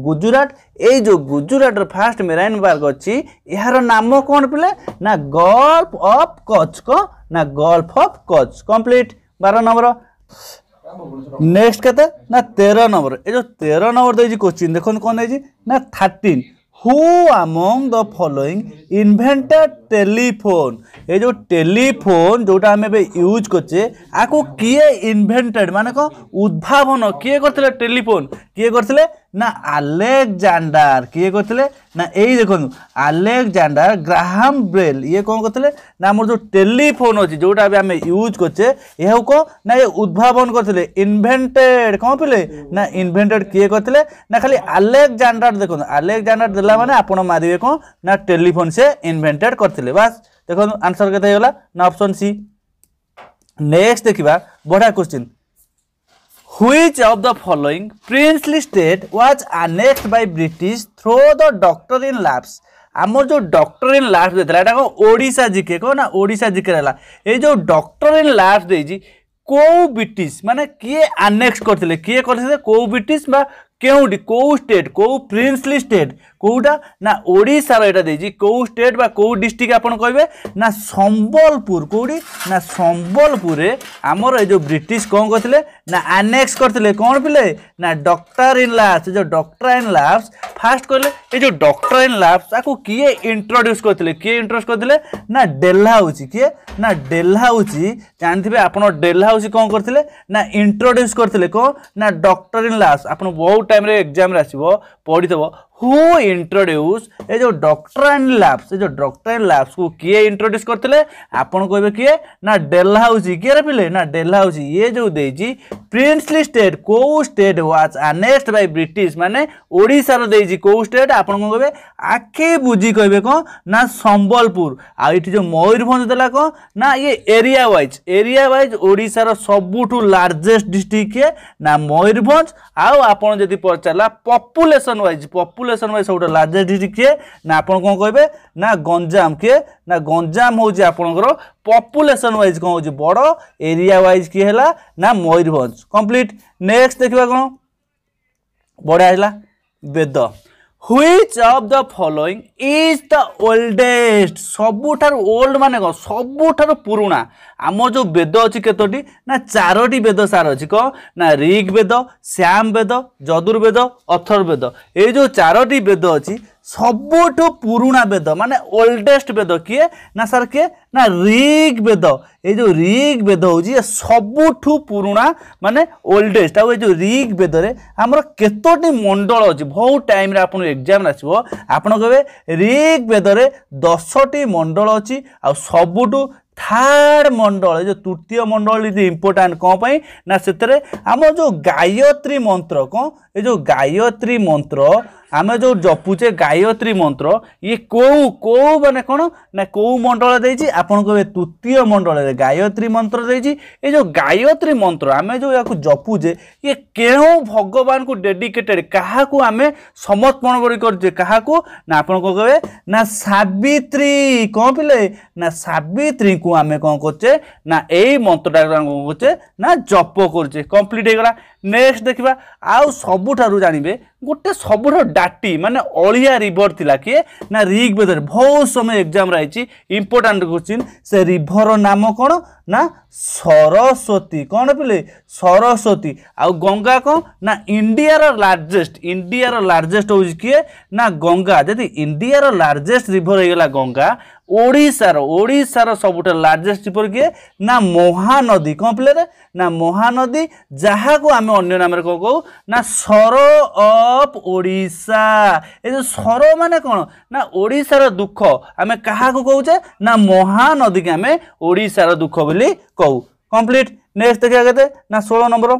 গুজরাট এই যে গুজরাটর ফার্স্ট মেরাইন পার্ক অছি এর নাম কোণ পিলে না গল্ফ অফ কচ কো না গল্ফ অফ কচ কমপ্লিট বার নম্বর নেক্সট কেতে না তের নম্বর এই যে তের নম্বর দিয়েছি কোচিন দেখুন কোণ দিয়েছি না thirteen who among the following inventor telephone এই যে টেলিফোন যেটা আমি এবার ইউজ করছে আকু কিয়ে ইনভেন্টেড মানে কো উদ্ভাবন কিয়ে করলে টেলিফোন কিয়ে করলে ନା ଆଲେକ୍ଜାଣ୍ଡାର କିଏ କରିଥିଲେ ନା ଏଇ ଦେଖନ୍ତୁ ଆଲେକ୍ଜାଣ୍ଡାର ଗ୍ରାହାମ ବ୍ରେଲ୍ ଇଏ କ'ଣ କରିଥିଲେ ନା ଆମର ଯେଉଁ ଟେଲିଫୋନ୍ ଅଛି ଯେଉଁଟା ଏବେ ଆମେ ୟୁଜ୍ କରୁଛେ ଏହାକୁ କ'ଣ ନା ଏ ଉଦ୍ଭାବନ କରିଥିଲେ ଇନଭେଣ୍ଟେଡ଼ କ'ଣ ପିଲେ ନା ଇନଭେଣ୍ଟେଡ଼ କିଏ କରିଥିଲେ ନା ଖାଲି ଆଲେକ୍ଜାଣ୍ଡାର ଦେଖନ୍ତୁ ଆଲେକ୍ଜାଣ୍ଡାର ଦେଲା ମାନେ ଆପଣ ମାରିବେ କ'ଣ ନା ଟେଲିଫୋନ୍ ସେ ଇନଭେଣ୍ଟେଡ଼ କରିଥିଲେ ବାସ୍ ଦେଖନ୍ତୁ ଆନ୍ସର୍ କେତେ ହେଇଗଲା ନା ଅପସନ୍ ସି ନେକ୍ସଟ ଦେଖିବା ବଢ଼ିଆ question of the the following princely was annexed by British through through doctrine lapse আমার যে ইন ল্যাবস দিয়েছিল এটা কোথাও ওড়িশা জিকে কো না ওড়িশা জিকে রেলা এই যে ইন ল্যাবস দিয়েছি কেউ ব্রিটিশ মানে কিয়ে আনেক্সড করলে কিয়ে করলে কেউ ব্রিটিশ বা কেউটি কেউ স্টেট কেউ প্রিন্সলি স্টেট কেউটা না ওড়িশার এটা দিয়েছি কেউ স্টেট বা কেউ ডিস্ট্রিক্ট আপনার কে না সম্বলপুর কেউটি না সম্বলপুরে আমার এই যে ব্রিটিশ কম করলে না আনেক্স করলে কম পিলে না ডক্টর ইন লাভস যে ডক্টর ইন লাভস ফার্স্ট কলে এই যে ডক্টর ইন লাভস আকু কি ইন্ট্রোড্ୟୁସ୍ করলে কি ইন্ট্রোড্ୟୁସ୍ করলে না ডেলহাউসি কি না ডেলহাউসি জানিবে আপনার ডেলহাউসি কম করলে না ইন্ট্রোড୍ୟୁସ୍ করলে কো না ডক্টর ইন লাভস আপনার বহুত Examiner, हु इंट्रोड्यूस ये जो डॉक्ट्राइन लैब्स ये जो डॉक्ट्राइन लैब्स को किए इंट्रोड्यूस करते आपन कहे किए ना डेल्हाउसी किए पिले ना डेल्हाउसी ये जो दे प्रिन्सली स्टेट कौ state was annexed by British माने ओडार दे कौ स्टेट आप कहे आखे बुझी कहे कौन ना संबलपुर आई जो मयूरभंज देला कौन ना ये एरिया वाइज एरिया वाइज ओडार सबुठ लार्जेस्ट डिस्ट्रिक्ट किए ना मयूरभंज आउ आप जब पचारा पपुलेसन वाइज पपुले পপুলেসন ওয়াইজ ସବୁଠୁ ଲାର୍ଜେଷ୍ଟ ଡିଷ୍ଟ୍ରିକ୍ଟ କିଏ ନା ଆପଣ କ'ଣ କହିବେ ନା ଗଞ୍ଜାମ କିଏ ନା ଗଞ୍ଜାମ ହେଉଛି ଆପଣଙ୍କର ପପୁଲେସନ୍ ୱାଇଜ୍ କ'ଣ ହେଉଛି ବଡ଼ ଏରିଆ ୱାଇଜ୍ କିଏ ହେଲା ନା ମୟୂରଭଞ୍ଜ କମ୍ପ୍ଲିଟ୍ ନେକ୍ସଟ ଦେଖିବା କ'ଣ ବଢ଼ିଆ ହେଲା Veda which of the following is the oldest সবুঠার ওল্ড মানে কম সবুঠার পুরুণা আমার যে বেদ অছি কতটি না চারোটি বেদ সার অছি ক না ঋগ বেদ শ্যাম বেদ যদুর্বেদ অথর্বেদ এই যে চারোটি বেদ অছি ସବୁଠୁ ପୁରୁଣା ବେଦ ମାନେ ଓଲ୍ଡେଷ୍ଟ ବେଦ କିଏ ନା ସାର୍ କିଏ ନା ରିଗ୍ ବେଦ ଏଇ ଯେଉଁ ରିଗ୍ ବେଦ ହେଉଛି ଏ ସବୁଠୁ ପୁରୁଣା ମାନେ ଓଲ୍ଡେଷ୍ଟ ଆଉ ଏ ଯେଉଁ ରିଗ୍ ବେଦରେ ଆମର କେତୋଟି ମଣ୍ଡଳ ଅଛି ବହୁତ ଟାଇମ୍ରେ ଆପଣଙ୍କୁ ଏକ୍ଜାମ୍ ଆସିବ ଆପଣ କହିବେ ରିଗ୍ ବେଦରେ ଦଶଟି ମଣ୍ଡଳ ଅଛି ଆଉ ସବୁଠୁ থার্ড মণ্ডল এই ଯେଉଁ ତୃତୀୟ ମଣ୍ଡଳ ଇଜ୍ ଇମ୍ପୋର୍ଟାଣ୍ଟ କ'ଣ ପାଇଁ ନା ସେଥିରେ ଆମ ଯେଉଁ ଗାୟତ୍ରୀ ମନ୍ତ୍ର କ'ଣ ଏ ଯେଉଁ ଗାୟତ୍ରୀ ମନ୍ତ୍ର ଆମେ ଯେଉଁ ଜପୁଛେ ଗାୟତ୍ରୀ ମନ୍ତ୍ର ଇଏ କେଉଁ କେଉଁ ମାନେ କ'ଣ ନା କେଉଁ ମଣ୍ଡଳ ଦେଇଛି ଆପଣଙ୍କୁ ଏବେ ତୃତୀୟ ମଣ୍ଡଳରେ ଗାୟତ୍ରୀ ମନ୍ତ୍ର ଦେଇଛି ଏ ଯେଉଁ ଗାୟତ୍ରୀ ମନ୍ତ୍ର ଆମେ ଯେଉଁ ଏହାକୁ ଜପୁଛେ ଇଏ କେଉଁ ଭଗବାନଙ୍କୁ ଡେଡିକେଟେଡ଼ କାହାକୁ ଆମେ ସମର୍ପଣ କରି କରୁଛେ କାହାକୁ ନା ଆପଣ କ'ଣ କହିବେ ନା ସାବିତ୍ରୀ କ'ଣ ପିଲେ ନା ସାବିତ୍ରୀଙ୍କୁ ଆମେ କ'ଣ କରୁଛେ ନା ଏଇ ମନ୍ତ୍ରଟାକୁ ଆମେ କ'ଣ କରୁଛେ ନା ଜପ କରୁଛେ କମ୍ପ୍ଲିଟ୍ ହେଇଗଲା নেক্সট দেখিবা আউ সবুঠারু জানিবে গোটে সবুঠারু ডাটি মানে অলিয়া রিভর লা কিয়ে না রিগ বেদরে বহুত সময় এক্সাম রয়েছে ইম্পর্টাট কোশ্চিন সে রিভর নাম কোণ না ସରସ୍ୱତୀ କ'ଣ ପିଲେ ସରସ୍ୱତୀ ଆଉ ଗଙ୍ଗା କ'ଣ ନା ଇଣ୍ଡିଆର ଲାର୍ଜେଷ୍ଟ ଇଣ୍ଡିଆର ଲାର୍ଜେଷ୍ଟ ହେଉଛି କିଏ ନା ଗଙ୍ଗା ଯଦି ଇଣ୍ଡିଆର ଲାର୍ଜେଷ୍ଟ ରିଭର ହେଇଗଲା ଗଙ୍ଗା ଓଡ଼ିଶାର ଓଡ଼ିଶାର ସବୁଠାରୁ ଲାର୍ଜେଷ୍ଟ ରିଭର୍ କିଏ ନା ମହାନଦୀ କ'ଣ ପିଲାରେ ନା ମହାନଦୀ ଯାହାକୁ ଆମେ ଅନ୍ୟ ନାମରେ କ'ଣ କହୁ ନା ସର ଅଫ୍ ଓଡ଼ିଶା ଏ ଯେଉଁ ସର ମାନେ କ'ଣ ନା ଓଡ଼ିଶାର ଦୁଃଖ ଆମେ କାହାକୁ କହୁଛେ ନା ମହାନଦୀକି ଆମେ ଓଡ଼ିଶାର ଦୁଃଖ ବୋଲି କହୁ କମ୍ପ୍ଲିଟ୍ ନେକ୍ସଟ ଦେଖିବା କେତେ ନା ଷୋହଳ ନମ୍ବର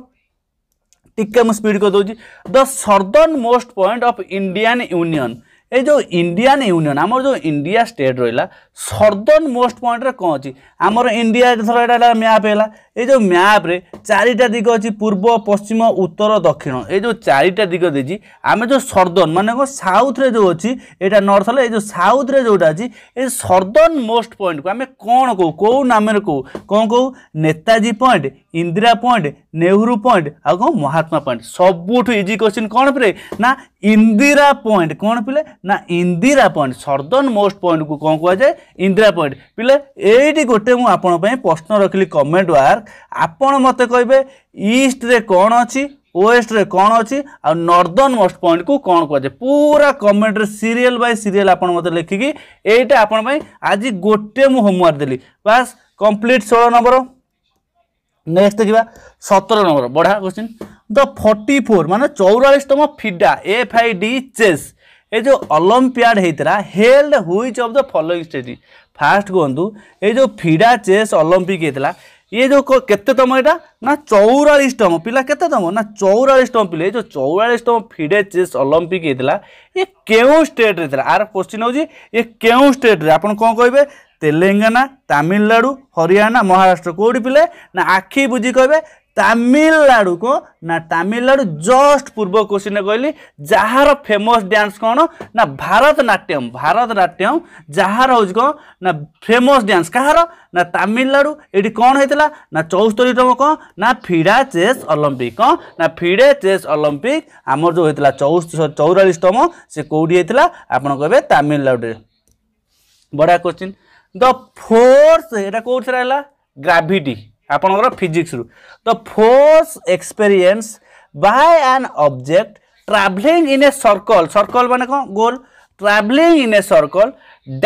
ଟିକେ ମୁଁ ସ୍ପିଡ଼ କରିଦେଉଛି the southernmost point of Indian union ଏ ଯେଉଁ ଇଣ୍ଡିଆନ୍ ୟୁନିଅନ୍ ଆମର ଯେଉଁ ଇଣ୍ଡିଆ ଷ୍ଟେଟ୍ ରହିଲା ସର୍ଦର୍ନ ମୋଷ୍ଟ ପଏଣ୍ଟରେ କ'ଣ ଅଛି ଆମର ଇଣ୍ଡିଆ ଧର ଏଇଟା ହେଲା ମ୍ୟାପ୍ ହେଲା ଏ ଯେଉଁ ମ୍ୟାପ୍ରେ ଚାରିଟା ଦିଗ ଅଛି ପୂର୍ବ ପଶ୍ଚିମ ଉତ୍ତର ଦକ୍ଷିଣ ଏ ଯେଉଁ ଚାରିଟା ଦିଗ ଦେଇଛି ଆମେ ଯେଉଁ ସର୍ଦର୍ନ ମାନେ କ'ଣ ସାଉଥ୍ରେ ଯେଉଁ ଅଛି ଏଇଟା ନର୍ଥ ହେଲା ଏ ଯେଉଁ ସାଉଥ୍ରେ ଯେଉଁଟା ଅଛି ଏ ସର୍ଦର୍ନ ମୋଷ୍ଟ ପଏଣ୍ଟକୁ ଆମେ କ'ଣ କହୁ କେଉଁ ନାମରେ କହୁ କ'ଣ କହୁ Netaji point Indira point Nehru point ଆଉ କ'ଣ ମହାତ୍ମା ପଏଣ୍ଟ ସବୁଠୁ ଇଜି କ୍ୱେଶ୍ଚିନ୍ କ'ଣ ପିଲେ ନା ଇନ୍ଦିରା ପଏଣ୍ଟ କ'ଣ ପିଲେ ନା ଇନ୍ଦିରା ପଏଣ୍ଟ ସର୍ଦର୍ନ ମୋଷ୍ଟ ପଏଣ୍ଟକୁ କ'ଣ କୁହାଯାଏ ଇନ୍ଦିରା ପଏଣ୍ଟ ପିଲା ଏଇଠି ଗୋଟେ ମୁଁ ଆପଣଙ୍କ ପାଇଁ ପ୍ରଶ୍ନ ରଖିଲି କମେଣ୍ଟ ୱାର୍କ ଆପଣ ମୋତେ କହିବେ ଇଷ୍ଟରେ କ'ଣ ଅଛି ওয়েস্টরে কোণ অছি আর্দর্ন মোস্ট পয়েন্ট কু কোণ কুযায় পুরা কমেন্টরে সিরিয়াল বাই সিরিয়াল আপনার মতো লেখিকি এইটা আপনার আজ গোটে মু হোমওয়ার্ক দেলি বাস কমপ্লিট ষোল নম্বর নেক্সট দেখা সতেরো নম্বর বড়া কোশ্চিন দ ফর্টি ফোর মানে চৌরাশতম FIDE F I D chess ए जो ओलंपियाड होता held which of the following state first कहतु ये जो फिडा चेस अलंपिक होता ये जो केतम यहाँ ना चौरालीसतम पिला केतम ना चौरालीसतम पिले जो चौरालीसतम फिडे चेस अलंपिक होता ये क्यों स्टेट्रे आर क्वेश्चन हो क्यों स्टेट्रे आप कौन कहे तेलेाना तामिलनाडु हरियाणा महाराष्ट्र कौटी पिले ना आखि बुझी कहे ତାମିଲନାଡ଼ୁ କ'ଣ ନା ତାମିଲନାଡ଼ୁ ଜଷ୍ଟ ପୂର୍ବ କୋଶ୍ଚିନ୍ରେ କହିଲି ଯାହାର ଫେମସ୍ ଡ୍ୟାନ୍ସ କ'ଣ ନା ଭାରତ ନାଟ୍ୟମ୍ ଭାରତ ନାଟ୍ୟମ୍ ଯାହାର ହେଉଛି କ'ଣ ନା ଫେମସ୍ ଡ୍ୟାନ୍ସ କାହାର ନା ତାମିଲନାଡ଼ୁ ଏଠି କ'ଣ ହେଇଥିଲା ନା ଚଉସ୍ତରୀତମ କ'ଣ ନା ଫିଡ଼ା ଚେସ୍ ଅଲମ୍ପିକ୍ କ'ଣ ନା ଫିଡ଼େ ଚେସ୍ ଅଲମ୍ପିକ୍ ଆମର ଯେଉଁ ହେଇଥିଲା ଚଉରାଳିଶତମ ସେ କେଉଁଠି ହେଇଥିଲା ଆପଣ କହିବେ ତାମିଲନାଡ଼ୁରେ ବଢ଼ିଆ କୋଶ୍ଚିନ୍ ଦ ଫୋର୍ସ ଏଇଟା କେଉଁଥିରେ ହେଲା ଗ୍ରାଭିଟି ଆପଣଙ୍କର ଫିଜିକ୍ସରୁ the force experience by an object travelling in a circle circle ମାନେ କ'ଣ ଗୋଲ୍ travelling in a circle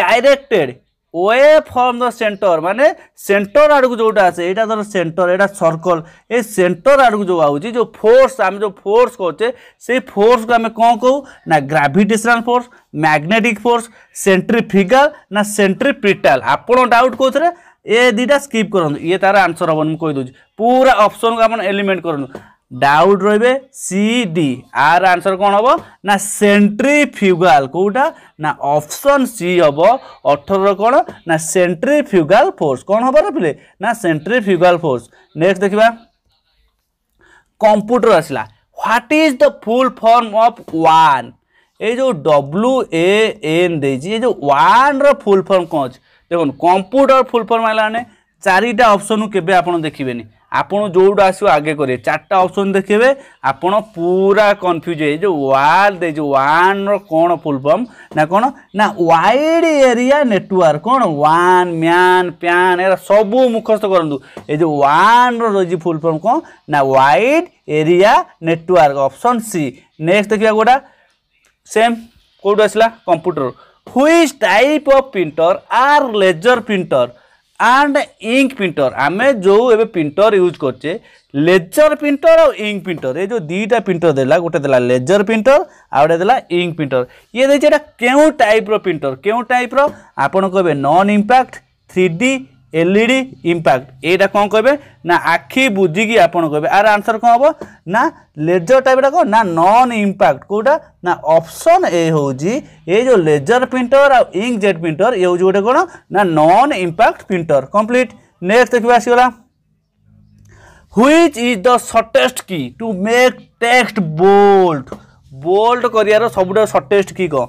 directed way from the centre মানে সেন্টর আড়ক যেটা আছে এটা ধর সেন্টর এটা সর্কল এই সেন্টর আড়ক যে আছে যে ফোর্স আমি যে ফোর্স করছে সেই ফোর্সকে আমি কম কহু না gravitational force magnetic force centrifugal না সেন্ট্রিপিটাল আপনার ডাউট কোথায় ଏ ଦୁଇଟା ସ୍କିପ୍ କରନ୍ତୁ ଇଏ ତା'ର ଆନ୍ସର୍ ହେବନି ମୁଁ କହିଦେଉଛି ପୁରା ଅପସନ୍କୁ ଆପଣ ଏଲିମେଣ୍ଟ କରନ୍ତୁ ডাউট রইবে সি ডি আর আনসর কোণ হব না সেন্ট্রিফিউগাল কোটা না অপশন সি হব অঠর কোণ না সেন্ট্রিফিউগাল ফোর্স কোণ হব পিলে না সেন্ট্রিফিউগাল ফোর্স নেক্সট দেখিবা কম্পুটর আসলা what is the full form of ওয়ান এই যে ডব্লু এ এন দিয়েছি এই যে ওয়ানর ফুল ফর্ম কোণ আছে দেখুন কম্পুটর ফুল ফର୍ମ ହେଲାମାନେ চারিটা অপশন কেবে আপনার দেখবেনি ଆପଣ ଯେଉଁଟା ଆସିବ ଆଗେ କରିବେ ଚାରିଟା ଅପସନ୍ ଦେଖେଇବେ ଆପଣ ପୁରା କନଫ୍ୟୁଜ୍ ହେଇ ଯେଉଁ ୱାର୍ ଦେଇଛି ୱାନ୍ର କ'ଣ ଫୁଲ୍ ଫର୍ମ ନା କ'ଣ ନା ୱାଇଡ୍ ଏରିଆ ନେଟୱାର୍କ କ'ଣ ୱାନ୍ ମ୍ୟାନ୍ ପ୍ୟାନ୍ ଏରା ସବୁ ମୁଖସ୍ଥ କରନ୍ତୁ ଏ ଯେଉଁ ୱାନ୍ର ରହିଛି ଫୁଲ୍ ଫର୍ମ କ'ଣ ନା wide area network option C next ଦେଖିବା କେଉଁଟା ସେମ୍ କେଉଁଠୁ ଆସିଲା computer which type of printer are laser printer and ink printer আমি যে এবে প্রিন্টর ইউজ করছে লেজর প্রিন্টর আর ইঙ্ক প্রিন্টর এই যে দুইটা প্রিন্টর দেলা গোটে দেলা লেজর প্রিন্টর আর গোটে দেলা ইঙ্ক প্রিন্টর ইয়ে দিয়েছে এটা কেউ টাইপ্র প্রিন্টর কেউ টাইপ্র আপনার কবে non impact three D LED impact e এইটা কম কবে না আখি বুঝিকি আপনার কবে আর আনসর কম হব না লেজর টাইপটা কম না নন ইম্পাক্ট কোটা না অপশন এ হচ্ছে এই যে লেজর প্রিন্টর আর ইঙ্ক জেট প্রিন্টর ইয়ে হচ্ছে গোটে কোণ না non impact printer complete next দেখবা আসিগলা which is the shortest key to make text bold bold করিয়ার সবুঠার সর্টেস্ট কি কম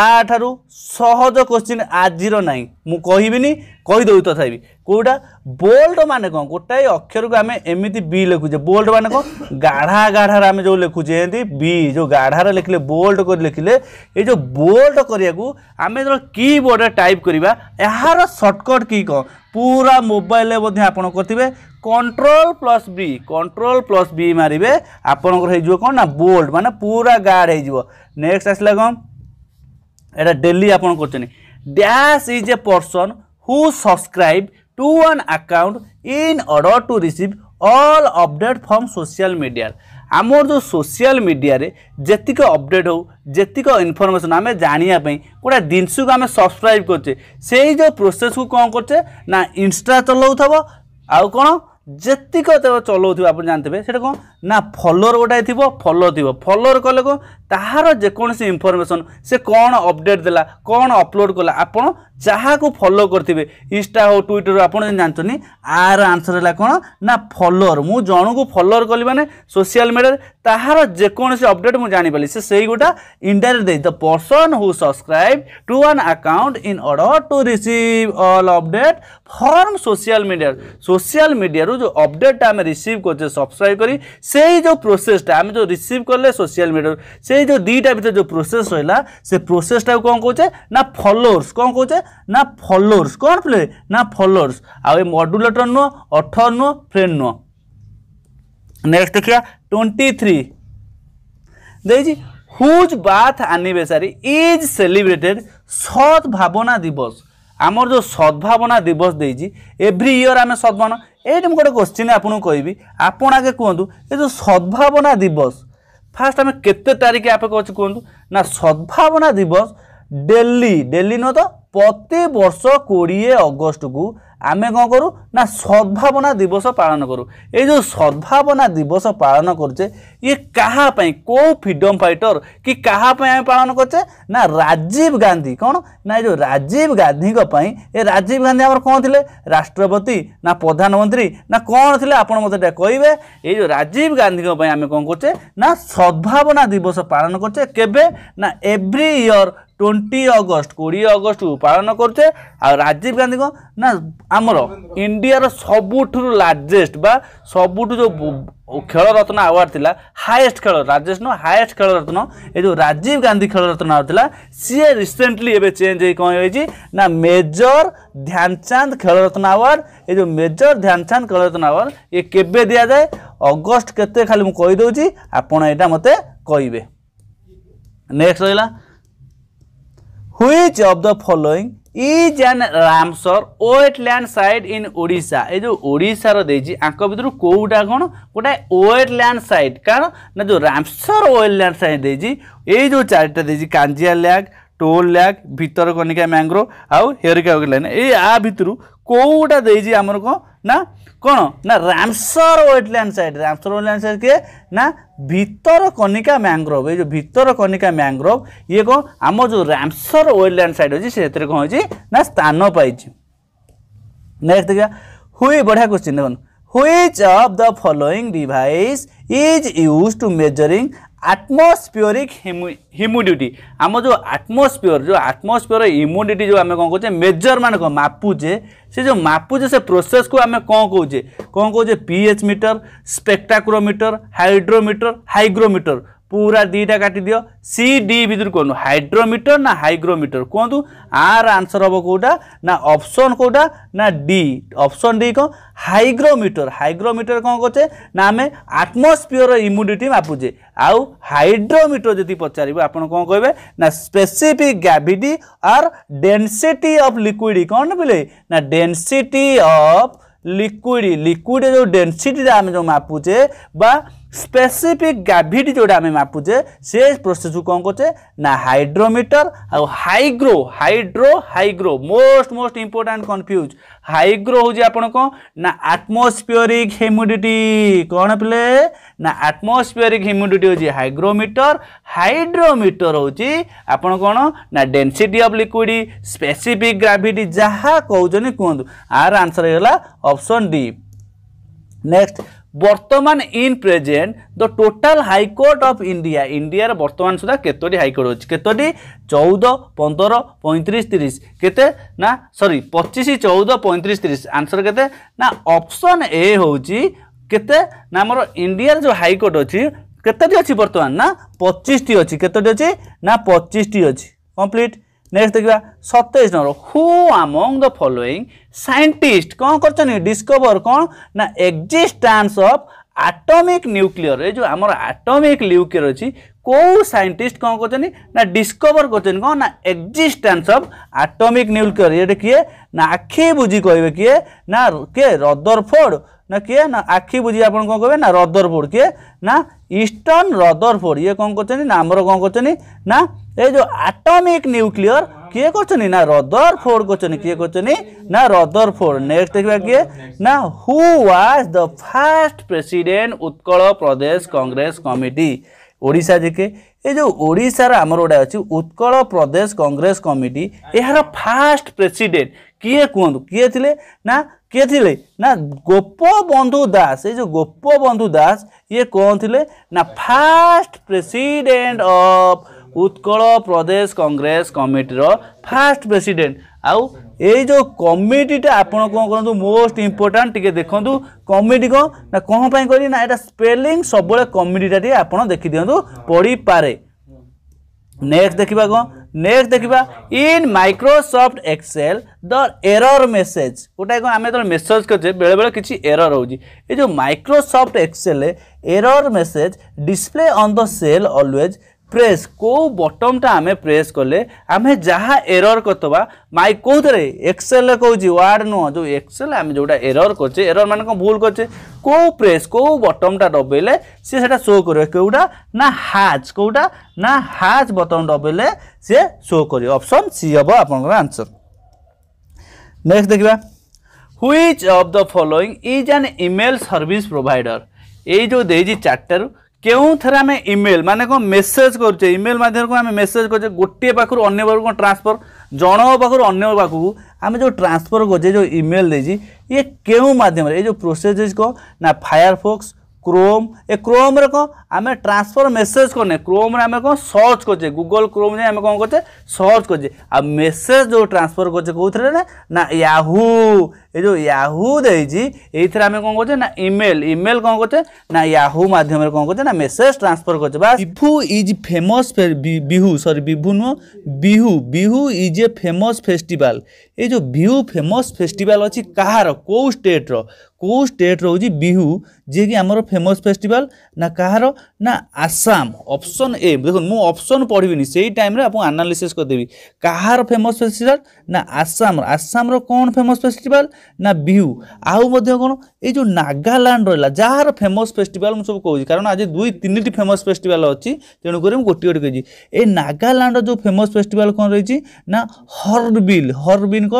ଆଠାରୁ ସହଜ କୋଶ୍ଚିନ୍ ଆଜିର ନାହିଁ ମୁଁ କହିବିନି କହିଦେଉ ତଥାପି କେଉଁଟା ବୋଲ୍ଟ ମାନେ କ'ଣ ଗୋଟାଏ ଅକ୍ଷରକୁ ଆମେ ଏମିତି ବି ଲେଖୁଛେ ବୋଲ୍ଟ ମାନେ କ'ଣ ଗାଢ଼ା ଗାଢ଼ାରେ ଆମେ ଯେଉଁ ଲେଖୁଛେ ଏମିତି ବି ଯେଉଁ ଗାଢ଼ାରେ ଲେଖିଲେ ବୋଲ୍ଟ କରି ଲେଖିଲେ ଏ ଯେଉଁ ବୋଲ୍ଟ କରିବାକୁ ଆମେ ଯେତେବେଳେ କିବୋର୍ଡ଼ରେ ଟାଇପ୍ କରିବା ଏହାର ସର୍ଟକଟ୍ କି କ'ଣ ପୁରା ମୋବାଇଲରେ ମଧ୍ୟ ଆପଣ କରିଥିବେ control plus B control plus B ମାରିବେ ଆପଣଙ୍କର ହେଇଯିବ କ'ଣ ନା ବୋଲ୍ଟ ମାନେ ପୁରା ଗାର୍ଡ଼ ହେଇଯିବ ନେକ୍ସଟ୍ ଆସିଲା କ'ଣ এটা ଡେଲି ଆପଣ କରୁଛନ୍ତି dash is a person who subscribe to an account in order to receive all update from social ମିଡ଼ିଆରେ ଆମର ଯେଉଁ ସୋସିଆଲ ମିଡ଼ିଆରେ ଯେତିକ ଅପଡ଼େଟ୍ ହେଉ ଯେତିକ ଇନଫର୍ମେସନ୍ ଆମେ ଜାଣିବା ପାଇଁ ଗୋଟେ ଜିନିଷକୁ ଆମେ ସବସ୍କ୍ରାଇବ୍ କରୁଛେ ସେଇ ଯେଉଁ ପ୍ରୋସେସ୍କୁ କ'ଣ କରୁଛେ ନା ଇନଷ୍ଟା ଚଲାଉଥିବ ଆଉ କ'ଣ ଯେତିକ ତେବେ ଚଲାଉଥିବ ଆପଣ ଜାଣିଥିବେ ସେଇଟା କ'ଣ ନା ଫଲୋର ଗୋଟାଏ ଥିବ ଫଲୋ ଥିବ ଫଲୋର କଲେ କ'ଣ ତାହାର ଯେକୌଣସି ଇନଫର୍ମେସନ୍ ସେ କ'ଣ ଅପଡ଼େଟ୍ ଦେଲା କ'ଣ ଅପଲୋଡ଼ କଲା ଆପଣ ଯାହାକୁ ଫଲୋ କରିଥିବେ ଇନଷ୍ଟା ହେଉ ଟ୍ୱିଟର୍ ଆପଣ ଜାଣିଛନ୍ତି ଆର ଆନ୍ସର ହେଲା କ'ଣ ନା ଫଲୋର ମୁଁ ଜଣକୁ ଫଲୋର କଲି ମାନେ ସୋସିଆଲ ମିଡ଼ିଆରେ ତାହାର ଯେକୌଣସି ଅପଡ଼େଟ୍ ମୁଁ ଜାଣିପାରିଲି ସେ ସେଇ ଗୋଟା ଇଣ୍ଡାଇରେକ୍ଟ ଦେଇ the person who subscribe to an account in order to receive all update from social media social ମିଡ଼ିଆରୁ ଯେଉଁ ଅପଡ଼େଟ୍ଟା ଆମେ ରିସିଭ୍ କରୁଛେ ସବସ୍କ୍ରାଇବ୍ କରି সেই যে প্রোসেসটা আমি যে রিসিভ কলে সোশিয়াল মিডিয়া সেই যে দুইটা ভিতরে যে প্রোসেস রহলা সে প্রোসেসটা কম কোচে না ফলোর্স কম কোচে না ফলোর্স কোণ প্লে না ফলোর্স আই মডুলেটর নুহ অঠর নুহ ফ্রেন্ড নুহ নেক্সট দেখা টোয়েন্টি থ্রি দেখছি whose birth anniversary is celebrated Sadbhavana দিবস ଆମର ଯେଉଁ ସଦ୍ଭାବନା ଦିବସ ଦେଇଛି ଏଭ୍ରି ଇୟର୍ ଆମେ ସଦ୍ଭାବନା ଏଇଠି ମୁଁ ଗୋଟେ କ୍ୱେଶ୍ଚିନ୍ ଆପଣଙ୍କୁ କହିବି ଆପଣ ଆଗେ କୁହନ୍ତୁ ଏ ଯେଉଁ ସଦ୍ଭାବନା ଦିବସ ଫାଷ୍ଟ ଆମେ କେତେ ତାରିଖ ଆପେ କହୁଛୁ କୁହନ୍ତୁ ନା ସଦ୍ଭାବନା ଦିବସ ଡେଲି ଡେଲି ନୁହଁ ତ ପ୍ରତି ବର୍ଷ କୋଡ଼ିଏ ଅଗଷ୍ଟକୁ ଆମେ କ'ଣ କରୁ ନା ସଦ୍ଭାବନା ଦିବସ ପାଳନ କରୁ ଏଇ ଯେଉଁ ସଦ୍ଭାବନା ଦିବସ ପାଳନ କରୁଛେ ଇଏ କାହା ପାଇଁ କେଉଁ ଫ୍ରିଡ଼ମ୍ ଫାଇଟର କି କାହା ପାଇଁ ଆମେ ପାଳନ କରୁଛେ ନା ରାଜୀବ ଗାନ୍ଧୀ କ'ଣ ନା ଏ ଯେଉଁ ରାଜୀବ ଗାନ୍ଧୀଙ୍କ ପାଇଁ ଏ ରାଜୀବ ଗାନ୍ଧୀ ଆମର କ'ଣ ଥିଲେ ରାଷ୍ଟ୍ରପତି ନା ପ୍ରଧାନମନ୍ତ୍ରୀ ନା କ'ଣ ଥିଲେ ଆପଣ ମୋତେ ଟିକେ କହିବେ ଏଇ ଯେଉଁ ରାଜୀବ ଗାନ୍ଧୀଙ୍କ ପାଇଁ ଆମେ କ'ଣ କରୁଛେ ନା ସଦ୍ଭାବନା ଦିବସ ପାଳନ କରୁଛେ କେବେ ନା ଏଭ୍ରି ଇୟର ଟ୍ୱେଣ୍ଟି ଅଗଷ୍ଟ କୋଡ଼ିଏ ଅଗଷ୍ଟକୁ ପାଳନ କରୁଛେ ଆଉ ରାଜୀବ ଗାନ୍ଧୀ କ'ଣ ନା ଆମର ଇଣ୍ଡିଆର ସବୁଠାରୁ ଲାର୍ଜେଷ୍ଟ ବା ସବୁଠୁ ଯେଉଁ ଖେଳ ରତ୍ନ ଆୱାର୍ଡ଼ ଥିଲା ହାଏଷ୍ଟ ଖେଳ ରାଜେଶ ନୁହଁ ହାଏଷ୍ଟ ଖେଳ ରତ୍ନ ଏ ଯେଉଁ ରାଜୀବ ଗାନ୍ଧୀ ଖେଳ ରତ୍ନ ଆୱାର୍ଡ଼ ଥିଲା ସିଏ ରିସେଣ୍ଟଲି ଏବେ ଚେଞ୍ଜ ହେଇ କ'ଣ ହେଇଛି ନା ମେଜର ଧ୍ୟାନଚାନ୍ଦ ଖେଳ ରତ୍ନ ଆୱାର୍ଡ଼ ଏ ଯେଉଁ ମେଜର ଧ୍ୟାନଚାନ୍ଦ ଖେଳ ରତ୍ନ ଆୱାର୍ଡ଼ ଇଏ କେବେ ଦିଆଯାଏ ଅଗଷ୍ଟ କେତେ ଖାଲି ମୁଁ କହିଦେଉଛି ଆପଣ ଏଇଟା ମୋତେ କହିବେ ନେକ୍ସଟ ରହିଲା which of the following is an Ramsar wetland site in Odisha এই যে ওড়িশার দিয়েছি আঙ্ক ভিতর কেউটা কোণ গোটা ওয়েটল্যান্ড সাইড কারণ না যে রামসর ওয়েটল্যান্ড সাইড দিয়েছি এই যে চারিটা দিয়েছি কাঞ্জিয়া ল্যাগ টোল ল্যাগ ভিতরকনিকা ম্যাঙ্গ্রোভ আউ হেরিকা ল্যান্ড এই আ ভিতর কেউটা দিয়েছি আমার কোণ ना କ'ଣ ନା Ramsar wetland site Ramsar wetland site କିଏ ନା ଭିତର କନିକା ମ୍ୟାଙ୍ଗ୍ରୋଭ୍ ଏଇ ଯେଉଁ ଭିତର କନିକା ମ୍ୟାଙ୍ଗ୍ରୋଭ୍ ଇଏ କ'ଣ ଆମ ଯେଉଁ ରାମସର ୱେଟଲ୍ୟାଣ୍ଡ ସାଇଟ୍ ଅଛି ସେଥିରେ କ'ଣ ହେଇଛି ନା ସ୍ଥାନ ପାଇଛି ନେକ୍ସଟ ଦେଖିବା ହୁଏ ବଢ଼ିଆ କୋଶ୍ଚିନ୍ ଦେଖନ୍ତୁ which of the following device is used to measuring atmospheric humidity आम जो आटमोस्फियर जो आटमोस्फियर ह्यूमिडिटी जो आम कौन कहे मेजर मान कौन मापुचे से जो मापुचे से प्रोसेस को आम कौन कहे कौन कहे pH meter spectrometer hydrometer hygrometer পুরা দুইটা কাটি দিও সি ডি ভিতর কোন হাইড্রোমিটর না হাইগ্রোমিটর কুহতু আর আনসর হব কোটা না অপশন কোটা না ডি অপশন ডি কম হাইগ্রোমিটর হাইগ্রোমিটর কম করছে না আমি আটমোস্ফিয়র ইমুডিটি মাপুছে আউ হাইড্রোমিটর যদি পচারিব আপনার কম কবে না স্পেসিফিক গ্যাভিটি আর ডেনসিটি অফ লিকুইড কম বলে না ডেনসিটি অফ লিকুইড লিকুইড যে ডেনসিটিটা আমি যে মাপুছে বা स्पेसिफिक गाभिट जोटा आम मापुचे से प्रोसेस को कौन कहे ना हाइड्रोमीटर आउ hygro hydro hygro most most important confuse hygro हूँ आप ना आटमोस्फिरीक ह्यूमिडिटी कौन पे ना आटमोस्फिरीक ह्यूमिडिटी हूँ हाइग्रोमीटर हाइड्रोमीटर हूँ आपण कौन ना density of liquid specific gravity जहाँ कहते कहतु आर आंसर होगा ऑप्शन डी नेक्स्ट বর্তমান in present the total high court of India ইন্ডিয়ার বর্তমান সুদ্ধা কেতোটি হাইকোর্ট অছি কেতোটি চৌদ পনের পঁয়ত্রিশ তিরিশ কেতে না সরি পঁচিশ চৌদ পঁয়ত্রিশ তিরিশ আনসর কেতে না অপশন এ হচ্ছে কেতে না আমার ইন্ডিয়ার যে হাইকোর্ট অছি কেতোটি অছি বর্তমান না পঁচিশটি অছি কেতোটি অছি না পঁচিশটি অছি কমপ্লিট নেক্সট দেখা সতেইশ নম্বর হু আমং দ ফলোইং ସାଇଣ୍ଟିଷ୍ଟ କ'ଣ କରିଛନ୍ତି ଡିସ୍କଭର କ'ଣ ନା ଏକ୍ଜିଷ୍ଟାନ୍ସ ଅଫ୍ ଆଟମିକ୍ ନ୍ୟୁକ୍ଲିୟର ଏ ଯେଉଁ ଆମର ଆଟମିକ୍ ନ୍ୟୁକ୍ଲିୟର ଅଛି କେଉଁ ସାଇଣ୍ଟିଷ୍ଟ କ'ଣ କରୁଛନ୍ତି ନା ଡିସ୍କଭର କରୁଛନ୍ତି କ'ଣ ନା ଏକ୍ଜିଷ୍ଟାନ୍ସ ଅଫ୍ ଆଟମିକ୍ ନ୍ୟୁକ୍ଲିୟର ଏଇଟା କିଏ ନା ଆଖି ବୁଝି କହିବେ କିଏ ନା କିଏ ରଦରଫୋର୍ଡ଼ না কিয়ে না আখি বুঝি আপনার কম করবে না রদরফোর্ড কিয়ে না ইষ্টর্ন রদরফোর্ড ইয়ে কম করছেন না আমার কম করছেন না এই যে আটমিক নিউক্লিয়র কিয়ে করছেন না রদরফোর্ড করছেন কিয়ে করছেন না রদরফোর্ড নেক্সট দেখবা কিয়ে না who was the first president Utkal Pradesh Congress Committee Odisha ଯେକେ ଏ ଯେଉଁ ଓଡ଼ିଶାର ଆମର ଗୋଟେ ଅଛି ଉତ୍କଳ ପ୍ରଦେଶ କଂଗ୍ରେସ କମିଟି ଏହାର ଫାଷ୍ଟ ପ୍ରେସିଡେଣ୍ଟ କିଏ କୁହନ୍ତୁ କିଏ ଥିଲେ ନା किए थे ना गोप बंधु दास ये जो गोप बंधु दास ये कौन थे ना first president of Utkal Pradesh Congress Committee first president आउ यो कमिटीटा आपत कौन करूँ मोस्ट इम्पोर्टाट टे देखु कमिटी कौन ना कौन कर स्पेलींग सब कमिटीटा टे आप देखिदूँ पढ़ी पारे नेक्स्ट देखा कौन नेक्स्ट देखा in Microsoft Excel the error message गोटे कौन आम जो मेसेज करे बेले बेले कि एरर हो जो Microsoft Excel error message display on the cell always press କେଉଁ ବଟମ୍ଟା ଆମେ ପ୍ରେସ୍ କଲେ ଆମେ ଯାହା ଏରର୍ କରିଦେବା ମାଇ କେଉଁଥିରେ ଏକ୍ସେଲ୍ରେ କହୁଛି ୱାର୍ଡ଼ ନୁହଁ ଯେଉଁ ଏକ୍ସେଲ୍ ଆମେ ଯେଉଁଟା ଏରର୍ କରୁଛେ ଏରର୍ ମାନେ କ'ଣ ଭୁଲ କରୁଛେ କେଉଁ ପ୍ରେସ୍ କେଉଁ ବଟମ୍ଟା ଦବେଇଲେ ସିଏ ସେଇଟା ଶୋ କରିବ କେଉଁଟା ନା ହାଚ୍ କେଉଁଟା ନା ହାଚ୍ ବଟମ୍ ଦବେଇଲେ ସିଏ ଶୋ କରିବ ଅପସନ୍ ସି ହେବ ଆପଣଙ୍କର ଆନ୍ସର୍ ନେକ୍ସଟ ଦେଖିବା which of the following is an email service provider ଏଇ ଯେଉଁ ଦେଇଛି ଚାରିଟାରୁ কেউথে আমি ইমেল মানে কোণ মেসেজ করছে ইমেল মাধ্যমে আমি মেসেজ করছে গোটিয়ে পাখু অন্য পাখু কোণ ট্রান্সফর জন পাখু অন্য পাখু আমি যে ট্রান্সফর করছে যে ইমেল দিয়েছি ইয়ে কেউ মাধ্যমে এই যে প্রোসেস কো না ফায়ারফোক্স ক্রোম এ ক্রোম্রে কম আমি ট্রান্সফর মেসেজ করনে ক্রোম্রে আমি কম সর্চ করছে গুগল ক্রোম যাই আমি কম করছে সর্চ করছে আর মেসেজ যে ট্রান্সফর করছে কোথায় না না ইয়াহু এই যে ইয়াহু দিয়েছি এইথরে আমি কম করছে না ইমেল ইমেল কম করছে না ইয়াহু মাধ্যমে কম করছে না মেসেজ ট্রান্সফর করছে বা Bibhu is famous Bihu sorry Bibhu নুহ Bihu Bihu is a famous festival এই যে বিহু ফেমস ফেস্টিভাল অছি কাহার কেউ স্টেট্র কেউ স্টেট রয়েছে বিহু ଯିଏକି ଆମର ଫେମସ୍ ଫେଷ୍ଟିଭାଲ୍ ନା କାହାର ନା ଆସାମ ଅପସନ୍ ଏ ଦେଖନ୍ତୁ ମୁଁ ଅପସନ୍ ପଢ଼ିବିନି ସେଇ ଟାଇମ୍ରେ ଆପଣ ଆନାଲିସିସ୍ କରିଦେବି କାହାର ଫେମସ୍ ଫେଷ୍ଟିଭାଲ୍ ନା ଆସାମର ଆସାମର କ'ଣ ଫେମସ୍ ଫେଷ୍ଟିଭାଲ୍ ନା ବିହୁ ଆଉ ମଧ୍ୟ କ'ଣ ଏଇ ଯେଉଁ ନାଗାଲାଣ୍ଡ ରହିଲା ଯାହାର ଫେମସ୍ ଫେଷ୍ଟିଭାଲ୍ ମୁଁ ସବୁ କହୁଛି କାରଣ ଆଜି ଦୁଇ ତିନିଟି ଫେମସ୍ ଫେଷ୍ଟିଭାଲ୍ ଅଛି ତେଣୁକରି ମୁଁ ଗୋଟିଏ ଗୋଟେ କହିଛି ଏ ନାଗାଲାଣ୍ଡର ଯେଉଁ ଫେମସ୍ ଫେଷ୍ଟିଭାଲ୍ କ'ଣ ରହିଛି ନା ହର୍ବିଲ୍ ହର୍ବିଲ୍ଙ୍କ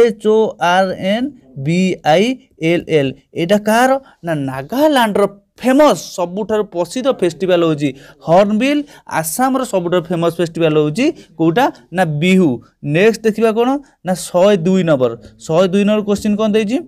H O R N B I L L ଏଇଟା କାହାର ନା ନାଗାଲାଣ୍ଡର ଫେମସ୍ ସବୁଠାରୁ ପ୍ରସିଦ୍ଧ ଫେଷ୍ଟିଭାଲ୍ ହେଉଛି ହର୍ଣ୍ଣବିଲ୍ ଆସାମର ସବୁଠାରୁ ଫେମସ୍ ଫେଷ୍ଟିଭାଲ୍ ହେଉଛି କେଉଁଟା ନା ବିହୁ ନେକ୍ସଟ୍ ଦେଖିବା କ'ଣ ନା ଶହେ ଦୁଇ ନମ୍ବର ଶହେ ଦୁଇ ନମ୍ବର କୋଶ୍ଚିନ୍ କ'ଣ ଦେଇଛି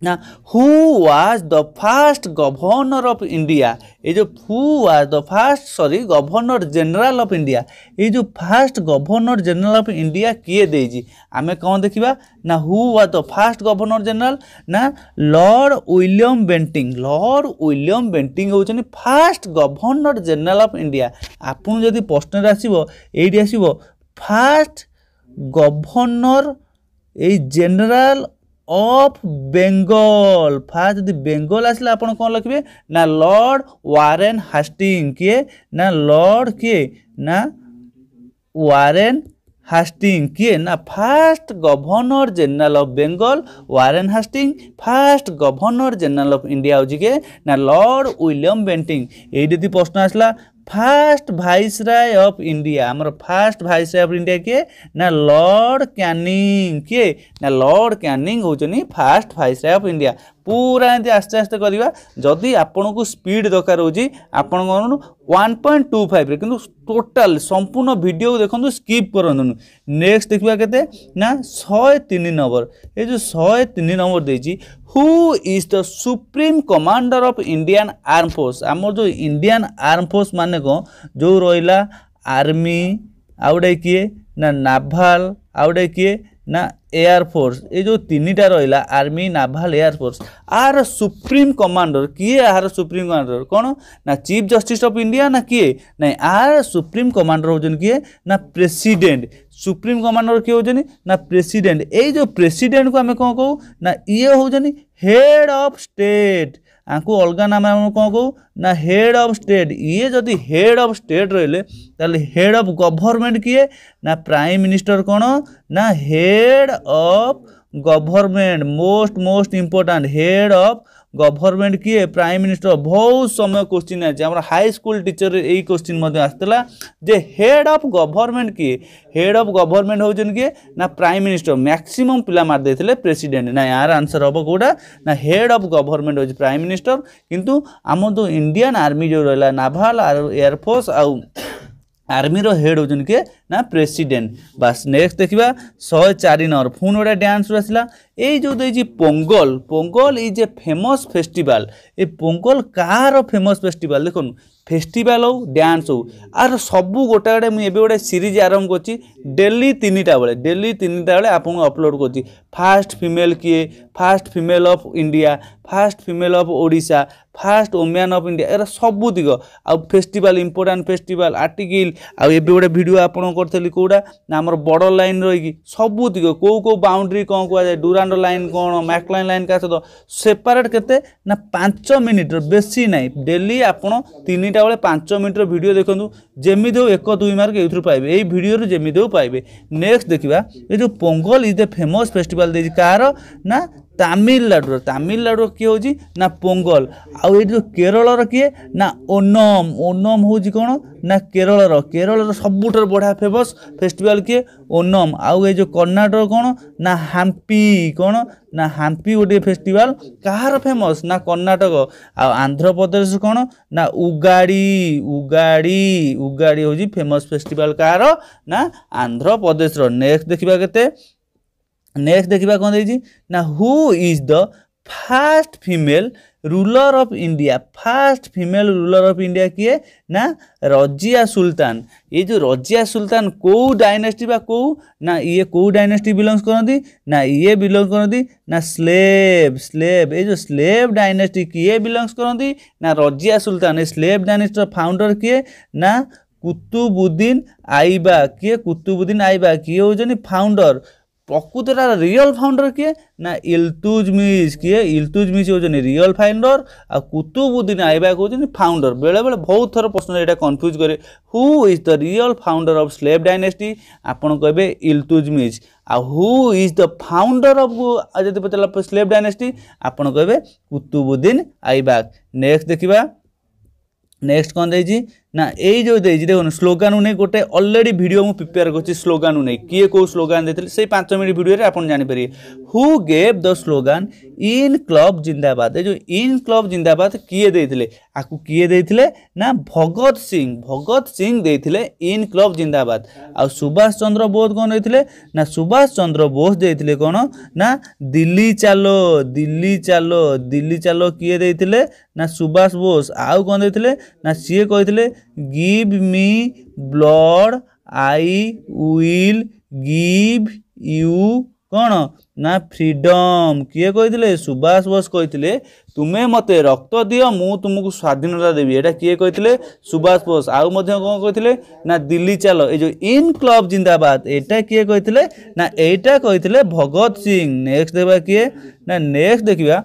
Now, who was the first governor of India? ये जो who was the first sorry governor general of India? ये जो first governor general of India किए देजी? आमे कौन देखिबा? ना who was the first governor general? ना Lord William Bentinck. Lord William Bentinck होचनी first governor general of India. आपुन जदि प्रश्न रासिबो, एडी आसिबो first governor ए general অফ বেঙ্গল ফার্স্ট যদি বেঙ্গল আসলে আপনার কম লিখবে না লর্ড ওয়ারেন হাস্টিং কি না লর্ড কি না ওয়ারেন হাস্টিং কি না first governor general of Bengal Warren Hastings first governor general of India হচ্ছে কি না লর্ড উইলিয়াম বেন্টিং এই যদি প্রশ্ন আসলা ফার্স্ট ভাইসরায় অফ ইন্ডিয়া আমার ফার্স্ট ভাইসরায় অফ ইন্ডিয়া কে না লর্ড ক্যানিং কে না লর্ড ক্যানিং হচ্ছেন ফার্স্ট ভাইসরায় অফ ইন্ডিয়া পুরা এমনি আস্তে আস্তে করা যদি আপনার স্পিড দরকার হচ্ছে আপনার ওয়ান পয়েন্ট টু ফাইভ্রে কিন্তু টোটাল সম্পূর্ণ ভিডিও দেখুন স্কিপ করতু নেক্সট দেখা কেতে না শহে তিন নম্বর এই যে শহে তিন নম্বর দিয়েছি who is the supreme commander of indian armed force amar jo indian armed force mane ko jo roila army audai kiye na naval audai kiye na air force ଏ ଯେଉଁ ତିନିଟା ରହିଲା ଆର୍ମି ନାଭାଲ ଏୟାରଫୋର୍ସ ଆର ସୁପ୍ରିମ୍ କମାଣ୍ଡର କିଏ ଆହାର supreme commander କ'ଣ ନା chief justice of India ନା କିଏ ନାଇଁ ଆର ସୁପ୍ରିମ୍ କମାଣ୍ଡର ହେଉଛନ୍ତି କିଏ ନା ପ୍ରେସିଡେଣ୍ଟ ସୁପ୍ରିମ୍ କମାଣ୍ଡର କିଏ ହେଉଛନ୍ତି ନା ପ୍ରେସିଡେଣ୍ଟ ଏଇ ଯେଉଁ ପ୍ରେସିଡେଣ୍ଟକୁ ଆମେ କ'ଣ କହୁ ନା ଇଏ ହେଉଛନ୍ତି ହେଡ୍ ଅଫ୍ ଷ୍ଟେଟ୍ ଆଙ୍କୁ ଅଲଗା ନାମ ଆମେ କ'ଣ କହୁ ନା ହେଡ୍ ଅଫ୍ ଷ୍ଟେଟ୍ ଇଏ ଯଦି ହେଡ୍ ଅଫ୍ ଷ୍ଟେଟ୍ ରହିଲେ ତାହେଲେ ହେଡ୍ ଅଫ୍ ଗଭର୍ଣ୍ଣମେଣ୍ଟ କିଏ ନା ପ୍ରାଇମ୍ ମିନିଷ୍ଟର କ'ଣ ନା head of government most most important head of government কি প্রাইম মিনিষ্টর বহু সময় কোশ্চিন আছে আমার হাই স্কুল টিচর এই কোশ্চিন আসছিলা যে হেড অফ গভর্নমেন্ট কি হেড অফ গভর্নমেন্ট হচ্ছেন কি না প্রাইম মিনিষ্টর ম্যাক্সিমম পিলা মারিদে প্রেসিডেন্ট না ইয়ার আনসর হব কোটা না হেড অফ গভর্নমেন্ট হচ্ছে প্রাইম মিনিষ্টর কিন্তু আমার যে ইন্ডিয়ান আর্মি যে রা নাভাল এয়ারফোর্স আউ ଆର୍ମିର ହେଡ଼୍ ହେଉଛନ୍ତି କିଏ ନା ପ୍ରେସିଡେଣ୍ଟ ବାସ୍ ନେକ୍ସଟ ଦେଖିବା ଶହେ ଚାରି ନମ୍ବର ପୁଣି ଗୋଟେ ଡ୍ୟାନ୍ସରୁ ଆସିଲା ଏଇ ଯେଉଁ ଦେଇଛି Pongal Pongal is a famous festival ଏ ପୋଙ୍ଗଲ କାହାର ଫେମସ୍ ଫେଷ୍ଟିଭାଲ ଦେଖନ୍ତୁ ফেস্টিভাল হোক ড্যান্স হোক আর সবু গোটা গোটে মু এবে গোটে সিরিজ আরম্ভ করছি ডেলি তিনটা বেড়ে ডেলি তিনটা বেড়ে আপনার অপলোড করছি ফার্স্ট ফিমেল কিয়ে first female of India first female of Odisha first woman of India এরা সবু দিক আেস্টিভাল ইম্পর্টাট ফেস্টিভাল আর্টিকল আবে গোটে ভিডিও আপনার করলে কোটা না আমার বড় লাইন রয়েকি সবু দিক কেউ কেউ বাউন্ডারি কম কুয়া ডুরান্ড লাইন কোণ ম্যাকলাইন লাইন কাছ সেপারেট কেতে না পাঁচ মিনিটর বেশি নাই ডেলি আপনার তিনটা তিনিটা বেলে পাঁচ মিনিটর ভিডিও দেখুন যেমি হোক এক দুই মার্ক এইথর পাইবে এই ভিডিওর যেমি হোক পাইবে নেক্সট দেখা এই যে Pongal is the famous festival দিয়েছি কার না ତାମିଲନାଡ଼ୁର ତାମିଲନାଡ଼ୁର କିଏ ହେଉଛି ନା ପୋଙ୍ଗଲ ଆଉ ଏଇ ଯେଉଁ କେରଳର କିଏ ନା ଓନମ୍ ଓନମ୍ ହେଉଛି କ'ଣ ନା କେରଳର କେରଳର ସବୁଠାରୁ ବଢ଼ିଆ ଫେମସ୍ ଫେଷ୍ଟିଭାଲ୍ କିଏ ଓନମ୍ ଆଉ ଏ ଯେଉଁ କର୍ଣ୍ଣାଟକ କ'ଣ ନା ହାମ୍ପି କ'ଣ ନା ହାମ୍ପି ଗୋଟିଏ ଫେଷ୍ଟିଭାଲ୍ କାହାର ଫେମସ୍ ନା କର୍ଣ୍ଣାଟକ ଆଉ ଆନ୍ଧ୍ରପ୍ରଦେଶ କ'ଣ ନା ଉଗାଡ଼ି ଉଗାଡ଼ି ଉଗାଡ଼ି ହେଉଛି ଫେମସ୍ ଫେଷ୍ଟିଭାଲ୍ କାହାର ନା ଆନ୍ଧ୍ରପ୍ରଦେଶର ନେକ୍ସଟ ଦେଖିବା କେତେ ନେକ୍ସଟ ଦେଖିବା କ'ଣ ଦେଇଛି ନା who is the first female ruler of India first female ruler of India କିଏ ନା ରଜିଆ ସୁଲତାନ ଏ ଯେଉଁ ରଜିଆ ସୁଲତାନ କେଉଁ ଡାଇନେଷ୍ଟି ବା କେଉଁ ନା ଇଏ କେଉଁ ଡାଇନେଷ୍ଟି ବିଲଙ୍ଗସ୍ କରନ୍ତି ନା ଇଏ ବିଲଙ୍ଗ କରନ୍ତି ନା ସ୍ଲେବ ସ୍ଲେବ ଏ ଯେଉଁ ସ୍ଲେବ ଡାଇନେଷ୍ଟି କିଏ ବିଲଙ୍ଗସ୍ କରନ୍ତି ନା ରଜିଆ ସୁଲତାନ ଏ ସ୍ଲେବ ଡାଇନେଷ୍ଟିର ଫାଉଣ୍ଡର କିଏ ନା କୁତୁବୁଦ୍ଦିନ ଆଇବା କିଏ କୁତୁବୁଦ୍ଦିନ ଆଇବା କିଏ ହେଉଛନ୍ତି ଫାଉଣ୍ଡର প্রকৃতটা রিয়েল ফাউন্ডর কি না ইলতুজমিজ কি ইলতুজমিজ হচ্ছেন রিয়েল ফাউন্ডর আর কুতুবুদ্দিন আইবাক হচ্ছেন ফাউন্ডর বেড়ে বেড়ে বহু থর প্রশ্ন এটা কনফ্যুজ করে who is the real founder of slave dynasty আপন কবে ইলতুজমিজ আর who is the founder of যদি পচারা স্লেভ ডাইনেস্টি আপন কবে কুতুবুদ্দিন আইবাক নেক্সট দেখিবা নেক্সট কোন দেইছি ନା ଏଇ ଯେଉଁ ଦେଇଛି ଦେଖନ୍ତୁ ସ୍ଲୋଗାନ୍ ନେଇ ଗୋଟେ ଅଲରେଡ଼ି ଭିଡ଼ିଓ ମୁଁ ପ୍ରିପେୟାର କରିଛି ସ୍ଲୋଗାନ୍ ନେଇ କିଏ କେଉଁ ସ୍ଲୋଗାନ୍ ଦେଇଥିଲେ ସେଇ ପାଞ୍ଚ ମିନିଟ୍ ଭିଡ଼ିଓରେ ଆପଣ ଜାଣିପାରିବେ ହୁ ଗେଭ୍ ଦ ସ୍ଲୋଗାନ୍ ଇନ୍ କ୍ଲବ୍ ଜିନ୍ଦାବାଦ ଏ ଯେଉଁ ଇନ୍ କ୍ଲବ୍ ଜିନ୍ଦାବାଦ କିଏ ଦେଇଥିଲେ আকু কিয়ে দেইথিলে না ভগত সিং ভগত সিং দেইথিলে ইনকলব জিন্দাবাদ আর সুভাষ চন্দ্র বোস কোন দেইথিলে না সুভাষ চন্দ্র বোস দেইথিলে কোন না দিল্লি চালো দিল্লি চালো দিল্লি চালো কিয়ে দেইথিলে না সুভাষ বোস আউ কোন দেইথিলে না সিয়ে কইথিলে give me blood I will give you କ'ଣ ନା ଫ୍ରିଡମ୍ କିଏ କହିଥିଲେ ସୁଭାଷ ବୋଷ କହିଥିଲେ ତୁମେ ମୋତେ ରକ୍ତ ଦିଅ ମୁଁ ତୁମକୁ ସ୍ୱାଧୀନତା ଦେବି ଏଇଟା କିଏ କହିଥିଲେ ସୁଭାଷ ବୋଷ ଆଉ ମଧ୍ୟ କ'ଣ କହିଥିଲେ ନା ଦିଲ୍ଲୀ ଚାଲ ଏଇ ଯେଉଁ ଇନ୍ କ୍ଲବ୍ ଜିନ୍ଦାବାଦ ଏଇଟା କିଏ କହିଥିଲେ ନା ଏଇଟା କହିଥିଲେ ଭଗତ ସିଂ ନେକ୍ସଟ ଦେଖିବା କିଏ ନା ନେକ୍ସଟ ଦେଖିବା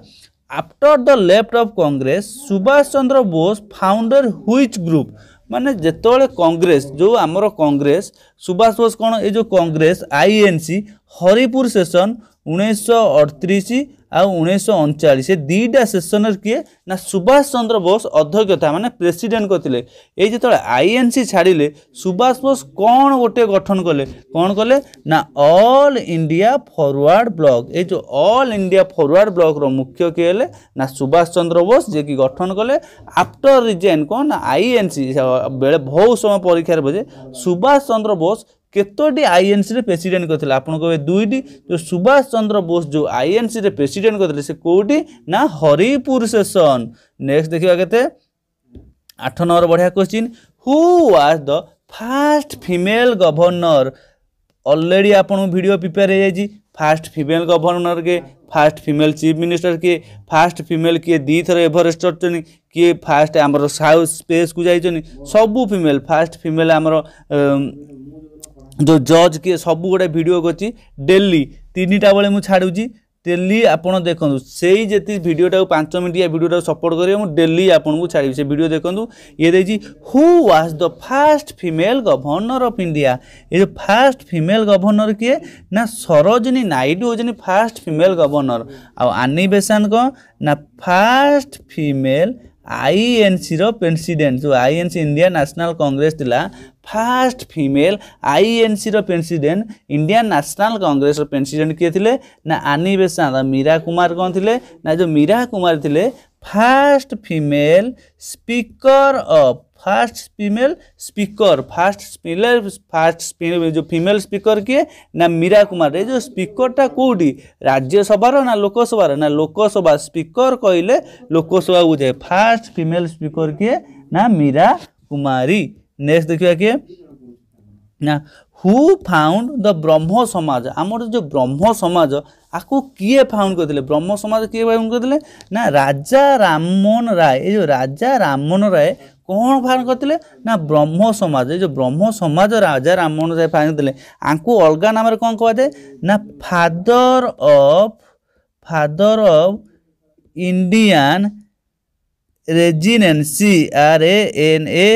after the left of Congress Subhash Chandra Bose founder which group ମାନେ ଯେତେବେଳେ କଂଗ୍ରେସ ଯେଉଁ ଆମର କଂଗ୍ରେସ ସୁଭାଷ ବୋଷ କ'ଣ ଏ ଯେଉଁ କଂଗ୍ରେସ ଆଇଏନ୍ସି ହରିପୁର ସେସନ୍ ଉଣେଇଶହ ଅଠତିରିଶ ଆଉ ଉଣେଇଶହ ଅଣଚାଳିଶ ଦୁଇଟା ସେସନରେ କିଏ ନା ସୁଭାଷ ଚନ୍ଦ୍ର ବୋଷ ଅଧ୍ୟକ୍ଷତା ମାନେ ପ୍ରେସିଡେଣ୍ଟ କରିଥିଲେ ଏଇ ଯେତେବେଳେ ଆଇଏନ୍ସି ଛାଡ଼ିଲେ ସୁଭାଷ ବୋଷ କ'ଣ ଗୋଟିଏ ଗଠନ କଲେ କ'ଣ କଲେ ନା ଅଲ୍ ଇଣ୍ଡିଆ ଫରୱାର୍ଡ଼ ବ୍ଲକ୍ ଏଇ ଯେଉଁ ଅଲ୍ ଇଣ୍ଡିଆ ଫରୱାର୍ଡ଼ ବ୍ଲକ୍ର ମୁଖ୍ୟ କିଏ ହେଲେ ନା ସୁଭାଷ ଚନ୍ଦ୍ର ବୋଷ ଯିଏକି ଗଠନ କଲେ ଆଫ୍ଟର୍ ରିଜେନ୍ କ'ଣ ନା ଆଇଏନ୍ସି ବେଳେ ବହୁ ସମୟ ପରୀକ୍ଷାରେ ବଜେ ସୁଭାଷ ଚନ୍ଦ୍ର ବୋଷ କେତୋଟି ଆଇଏନ୍ସିରେ ପ୍ରେସିଡେଣ୍ଟ କରିଥିଲେ ଆପଣ କହିବେ ଦୁଇଟି ଯେଉଁ ସୁଭାଷ ଚନ୍ଦ୍ର ବୋଷ ଯେଉଁ ଆଇଏନ୍ସିରେ ପ୍ରେସିଡେଣ୍ଟ କରିଥିଲେ ସେ କେଉଁଠି ନା ହରିପୁର ସେସନ୍ ନେକ୍ସଟ ଦେଖିବା କେତେ ଆଠ ନମ୍ବର ବଢ଼ିଆ question who was the first female governor already ଆପଣଙ୍କୁ ଭିଡ଼ିଓ ପ୍ରିପେୟାର ହେଇଯାଇଛି फास्ट फिमेल गवर्नर के फास्ट फिमेल चीफ मिनिस्टर के फास्ट फिमेल किए दुईथर एभरेस्ट चढ़ते किए फास्ट आमर साउथ स्पेस को जाइए सबू फिमेल फास्ट फिमेल आमर ଯେଉଁ ଜଜ୍ କିଏ ସବୁ ଗୋଟେ ଭିଡ଼ିଓ କରିଛି ଡେଲି ତିନିଟା ବେଳେ ମୁଁ ଛାଡ଼ୁଛି ଡେଲି ଆପଣ ଦେଖନ୍ତୁ ସେଇ ଯେତିକି ଭିଡ଼ିଓଟାକୁ ପାଞ୍ଚ ମିନିଟିଆ ଭିଡ଼ିଓଟାକୁ ସପୋର୍ଟ କରିବ ମୁଁ ଡେଲି ଆପଣଙ୍କୁ ଛାଡ଼ିବି ସେ ଭିଡ଼ିଓ ଦେଖନ୍ତୁ ଇଏ ଦେଇଛି who was the first female governor of India ଏ ଯେଉଁ ଫାଷ୍ଟ ଫିମେଲ୍ ଗଭର୍ଣ୍ଣର୍ କିଏ ନା ସରୋଜିନୀ ନାଇଡ଼ୁ ହେଉଛନ୍ତି ଫାଷ୍ଟ ଫିମେଲ୍ ଗଭର୍ଣ୍ଣର୍ ଆଉ ଆନି ବେସାନ୍ କ'ଣ ନା ଫାଷ୍ଟ ଫିମେଲ୍ ଆଇ ଏନ୍ ଆଇଏନ୍ସିର ପ୍ରେସିଡ଼େଣ୍ଟ ଯେଉଁ ଆଇଏନ୍ସି ଇଣ୍ଡିଆ ନ୍ୟାସନାଲ୍ କଂଗ୍ରେସ ଥିଲା ଫାଷ୍ଟ ଫିମେଲ୍ ଆଇଏନ୍ସିର ପ୍ରେସିଡ଼େଣ୍ଟ ଇଣ୍ଡିଆ ନ୍ୟାସନାଲ୍ କଂଗ୍ରେସର ପ୍ରେସିଡ଼େଣ୍ଟ କିଏ ଥିଲେ ନା ଆନି ବେସାନ୍ତ ମୀରା କୁମାର କ'ଣ ଥିଲେ ନା ଯେଉଁ ମୀରା କୁମାର ଥିଲେ first female speaker of first female speaker first speaker first जो फीमेल स्पीकर किए ना मीरा कुमार ये जो स्पीकरटा कौटी राज्यसभार ना लोकसभार ना लोकसभा स्पीकर कहले लोकसभा बुझाए फास्ट फीमेल स्पीकर किए ना मीरा कुमारी नेक्स्ट देखा किए ना হু ফাউন্ড দ ব্রহ্ম সমাজ আমার যে ব্রহ্ম সমাজ আকু কিয়ে ফাউন্ড করে ব্রহ্ম সমাজ কিয়ে ফাউন্ড করে না রাজা রামমোহন রায় এই যে রাজা রামমোহন রায় କ'ଣ ଫାଇନ୍ କରିଥିଲେ ନା ବ୍ରହ୍ମ ସମାଜ ଏଇ ଯେଉଁ ବ୍ରହ୍ମ ସମାଜ ରାଜା ରାମମୋହନ ରାୟ ଫାଇନ୍ କରିଥିଲେ ଆଙ୍କୁ ଅଲଗା ନାମରେ କ'ଣ କୁହାଯାଏ ନା father of father of Indian renaissance R A N A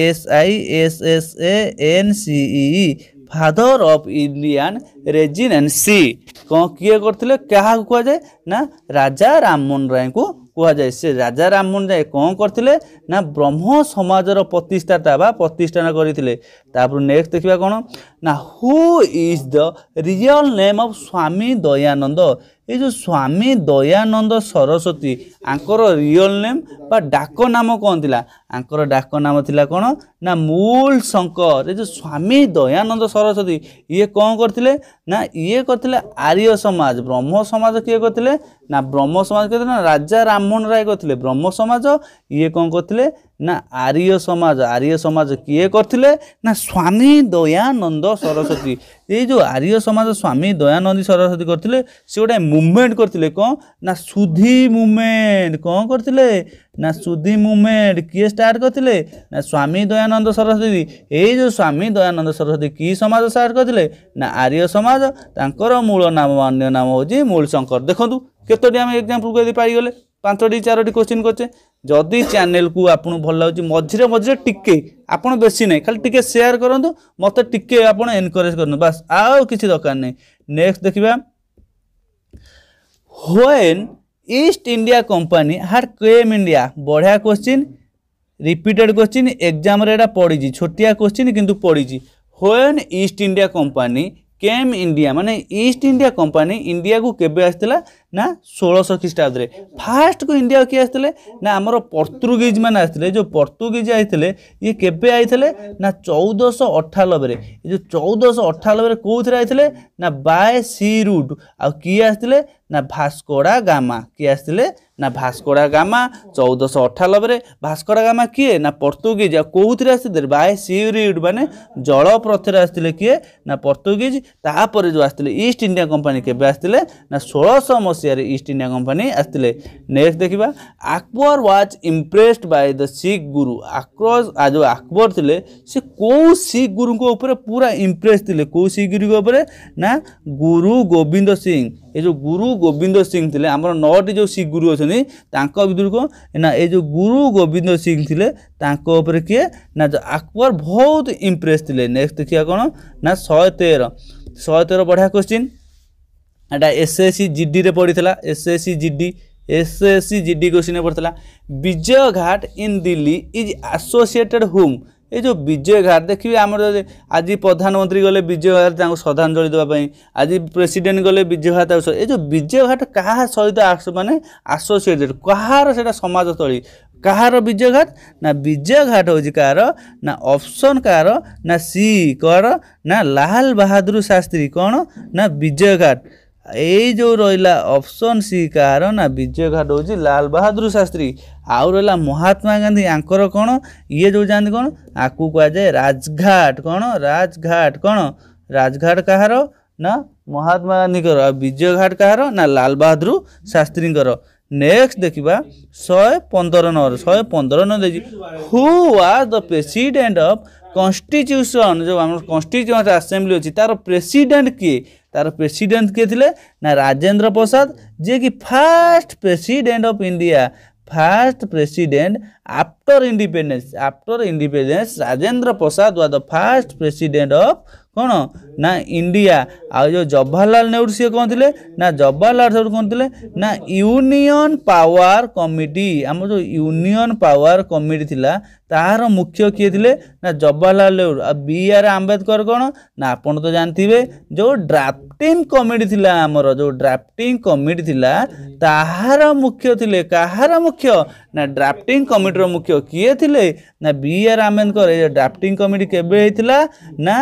S I S S A N C E father of Indian renaissance କ'ଣ କିଏ କରିଥିଲେ କାହାକୁ କୁହାଯାଏ ନା ରାଜା ରାମମୋହନ ରାୟଙ୍କୁ କୁହାଯାଏ ସେ ରାଜା ରାମମୋହନ ଯାଏ କ'ଣ କରିଥିଲେ ନା ବ୍ରହ୍ମ ସମାଜର ପ୍ରତିଷ୍ଠାତା ବା ପ୍ରତିଷ୍ଠାନ କରିଥିଲେ ତାପରେ ନେକ୍ସଟ ଦେଖିବା କ'ଣ ନା who is the real name of Swami Dayanand ଏ ଯେଉଁ ସ୍ୱାମୀ ଦୟାନନ୍ଦ ସରସ୍ୱତୀ ଆଙ୍କର ରିଅଲ ନେମ୍ ବା ଡାକ ନାମ କ'ଣ ଥିଲା ଆଙ୍କର ଡାକ ନାମ ଥିଲା କ'ଣ ନା ମୂଲ ଶଙ୍କର ଏ ଯେଉଁ ସ୍ୱାମୀ ଦୟାନନ୍ଦ ସରସ୍ୱତୀ ଇଏ କ'ଣ କରିଥିଲେ ନା ଇଏ କରିଥିଲେ ଆର୍ଯ୍ୟ ସମାଜ ବ୍ରହ୍ମ ସମାଜ କିଏ କରିଥିଲେ ନା ବ୍ରହ୍ମ ସମାଜ କରିଥିଲେ ନା ରାଜା ରାମମୋହନ ରାୟ କରିଥିଲେ ବ୍ରହ୍ମ ସମାଜ ଇଏ କ'ଣ କରିଥିଲେ ନା ଆର୍ଯ୍ୟ ସମାଜ ଆର୍ଯ୍ୟ ସମାଜ କିଏ କରିଥିଲେ ନା ସ୍ୱାମୀ ଦୟାନନ୍ଦ ସରସ୍ୱତୀ ଏଇ ଯେଉଁ ଆର୍ଯ୍ୟ ସମାଜ ସ୍ୱାମୀ ଦୟାନନ୍ଦୀ ସରସ୍ୱତୀ କରିଥିଲେ ସେ ଗୋଟେ ମୁଭମେଣ୍ଟ କରିଥିଲେ କ'ଣ ନା ସୁଧି ମୁଭମେଣ୍ଟ କ'ଣ କରିଥିଲେ ନା ସୁଧି ମୁଭମେଣ୍ଟ କିଏ ଷ୍ଟାର୍ଟ କରିଥିଲେ ନା ସ୍ୱାମୀ ଦୟାନନ୍ଦ ସରସ୍ୱତୀ ଏଇ ଯେଉଁ ସ୍ୱାମୀ ଦୟାନନ୍ଦ ସରସ୍ୱତୀ କି ସମାଜ ଷ୍ଟାର୍ଟ କରିଥିଲେ ନା ଆର୍ଯ୍ୟ ସମାଜ ତାଙ୍କର ମୂଳ ନାମ ଅନ୍ୟ ନାମ ହେଉଛି ମୂଳ ଶଙ୍କର ଦେଖନ୍ତୁ କେତୋଟି ଆମେ ଏକ୍ଜାମ୍ପଲ୍କୁ ଯଦି ପାଞ୍ଚଟି ଚାରୋଟି କୋଶ୍ଚିନ୍ କରିଛେ ଯଦି ଚ୍ୟାନେଲ୍କୁ ଆପଣଙ୍କୁ ଭଲ ଲାଗୁଛି ମଝିରେ ମଝିରେ ଟିକେ ଆପଣ ବେଶୀ ନାହିଁ ଖାଲି ଟିକେ ସେୟାର କରନ୍ତୁ ମୋତେ ଟିକେ ଆପଣ ଏନକରେଜ କରନ୍ତୁ ବାସ୍ ଆଉ କିଛି ଦରକାର ନାହିଁ ନେକ୍ସଟ ଦେଖିବା ହୋଏନ୍ ଇଷ୍ଟ ଇଣ୍ଡିଆ କମ୍ପାନୀ ହାର୍ କେମ୍ ଇଣ୍ଡିଆ ବଢ଼ିଆ କୋଶ୍ଚିନ୍ ରିପିଟେଡ଼ କୋଶ୍ଚିନ୍ ଏକ୍ଜାମ୍ରେ ଏଇଟା ପଡ଼ିଛି ଛୋଟିଆ କୋଶ୍ଚିନ୍ କିନ୍ତୁ ପଡ଼ିଛି when East India Company came India ମାନେ ଇଷ୍ଟ ଇଣ୍ଡିଆ କମ୍ପାନୀ ଇଣ୍ଡିଆକୁ କେବେ ଆସିଥିଲା ନା ଷୋଳଶହ ଖ୍ରୀଷ୍ଟାବ୍ଦରେ ଫାଷ୍ଟକୁ ଇଣ୍ଡିଆ କିଏ ଆସିଥିଲେ ନା ଆମର ପର୍ତ୍ତୁଗୀଜ ମାନେ ଆସିଥିଲେ ଯେଉଁ ପର୍ତ୍ତୁଗୀଜ ଆସିଥିଲେ ଇଏ କେବେ ଆସିଥିଲେ ନା ଚଉଦଶହ ଅଠାନବେରେ ଏ ଯେଉଁ ଚଉଦଶହ ଅଠାନବେରେ କେଉଁଥିରେ ଆସିଥିଲେ ନା ବାଏ ସି ରୁଟ୍ ଆଉ କିଏ ଆସିଥିଲେ ନା ଭାସ୍କୋଡ଼ା ଗାମା କିଏ ଆସିଥିଲେ ନା ଭାସ୍କୋଡ଼ା ଗାମା ଚଉଦଶହ ଅଠାନବେରେ ଭାସ୍କୋଡ଼ା ଗାମା କିଏ ନା ପର୍ତ୍ତୁଗୀଜ ଆଉ କେଉଁଥିରେ ଆସିଥିଲେ ବାଏ ସିରିଡ୍ ମାନେ ଜଳ ପଥରେ ଆସିଥିଲେ କିଏ ନା ପର୍ତ୍ତୁଗୀଜ ତାପରେ ଯେଉଁ ଆସିଥିଲେ ଇଷ୍ଟ ଇଣ୍ଡିଆ କମ୍ପାନୀ କେବେ ଆସିଥିଲେ ନା ଷୋଳଶହ ମସିହାରେ ଇଷ୍ଟ ଇଣ୍ଡିଆ କମ୍ପାନୀ ଆସିଥିଲେ ନେକ୍ସଟ ଦେଖିବା Akbar was impressed by the Sikh guru ଆକ୍ରଜ ଯେଉଁ ଆକବର ଥିଲେ ସେ କେଉଁ ଶିଖ୍ ଗୁରୁଙ୍କ ଉପରେ ପୁରା ଇମ୍ପ୍ରେସ୍ ଥିଲେ କେଉଁ ଶିଖ୍ ଗୁରୁଙ୍କ ଉପରେ ନା ଗୁରୁ ଗୋବିନ୍ଦ ସିଂ ଏ ଯେଉଁ ଗୁରୁ ଗୋବିନ୍ଦ ସିଂ ଥିଲେ ଆମର ନଅଟି ଯେଉଁ ଶିଖ ଗୁରୁ ଅଛନ୍ତି ତାଙ୍କ ଭିତରୁ କ'ଣ ନା ଏ ଯେଉଁ ଗୁରୁ ଗୋବିନ୍ଦ ସିଂ ଥିଲେ ତାଙ୍କ ଉପରେ କିଏ ନା ଆକବର ବହୁତ ଇମ୍ପ୍ରେସ୍ ଥିଲେ ନେକ୍ସଟ ଦେଖିବା କ'ଣ ନା ଶହେ ତେର ଶହେ ତେର ବଢ଼ିଆ କୋଶ୍ଚିନ୍ ଏଇଟା ଏସ୍ ଏସ୍ ସି ଜିଡ଼ିରେ ପଡ଼ିଥିଲା ଏସ୍ ଏସ୍ ସି ଜିଡ଼ି S S C G D question पड़ता Vijay Ghat in Delhi is associated whom ଏ ଯେଉଁ ବିଜୟ ଘାଟ ଦେଖିବେ ଆମର ଆଜି ପ୍ରଧାନମନ୍ତ୍ରୀ ଗଲେ ବିଜୟ ଘାଟ ତାଙ୍କୁ ଶ୍ରଦ୍ଧାଞ୍ଜଳି ଦେବା ପାଇଁ ଆଜି ପ୍ରେସିଡେଣ୍ଟ ଗଲେ ବିଜୟ ଘାଟ ଏ ଯେଉଁ ବିଜୟ ଘାଟ କାହା ସହିତ ମାନେ ଆସୋସିଏଟେଡ଼ କାହାର ସେଇଟା ସମାଜସ୍ଥଳୀ କାହାର ବିଜୟ ଘାଟ ନା ବିଜୟ ଘାଟ ହେଉଛି କାହାର ନା ଅପସନ୍ କାହାର ନା ସି କର ନା ଲାଲ ବାହାଦୁର ଶାସ୍ତ୍ରୀ କ'ଣ ନା ବିଜୟ ଘାଟ ଏଇ ଯେଉଁ ରହିଲା ଅପସନ୍ ସି କାହାର ନା ବିଜୟ ଘାଟ ହେଉଛି ଲାଲ ବାହାଦୁର ଶାସ୍ତ୍ରୀ ଆଉ ରହିଲା ମହାତ୍ମା ଗାନ୍ଧୀ ଆଙ୍କର କ'ଣ ଇଏ ଯେଉଁ ଯାଆନ୍ତି କ'ଣ ଆକୁ କୁହାଯାଏ ରାଜଘାଟ କ'ଣ ରାଜଘାଟ କ'ଣ ରାଜଘାଟ କାହାର ନା ମହାତ୍ମା ଗାନ୍ଧୀଙ୍କର ଆଉ ବିଜୟ ଘାଟ କାହାର ନା ଲାଲ ବାହାଦୁର ଶାସ୍ତ୍ରୀଙ୍କର ନେକ୍ସଟ ଦେଖିବା ଶହେ ପନ୍ଦର ନମ୍ବର ଶହେ ପନ୍ଦର ନମ୍ବର ଦେଇଛି who was the president of constitution যে আমার কনস্টিট্যুয়েন্ট আসেম্বলি অছি তার প্রেসিডেন্ট কি তার প্রেসিডেন্ট কি লে না রাজেন্দ্র প্রসাদ যে কি first president of India first president after independence after independence Rajendra Prasad was the first president of কোণ না ইন্ডিয়া আউ যে জওহরলাল নেহরু সি কোন লে না জওহরলাল নেহরু কোন লে না ইউনিয়ন পাওয়ার কমিটি আমার যে ইউনিয়ন পাওয়ার কমিটি লা ତାହାର ମୁଖ୍ୟ କିଏ ଥିଲେ ନା ଜବାହରଲାଲ ନେହେରୁ ଆଉ ବି ଆର୍ ଆମ୍ବେଦକର କ'ଣ ନା ଆପଣ ତ ଜାଣିଥିବେ ଯେଉଁ ଡ୍ରାଫ୍ଟିଂ କମିଟି ଥିଲା ଆମର ଯେଉଁ ଡ୍ରାଫ୍ଟିଂ କମିଟି ଥିଲା ତାହାର ମୁଖ୍ୟ ଥିଲେ କାହାର ମୁଖ୍ୟ ନା ଡ୍ରାଫ୍ଟିଂ କମିଟିର ମୁଖ୍ୟ କିଏ ଥିଲେ ନା ବି ଆର୍ ଆମ୍ବେଦକର ଏ ଡ୍ରାଫ୍ଟିଂ କମିଟି କେବେ ହେଇଥିଲା ନା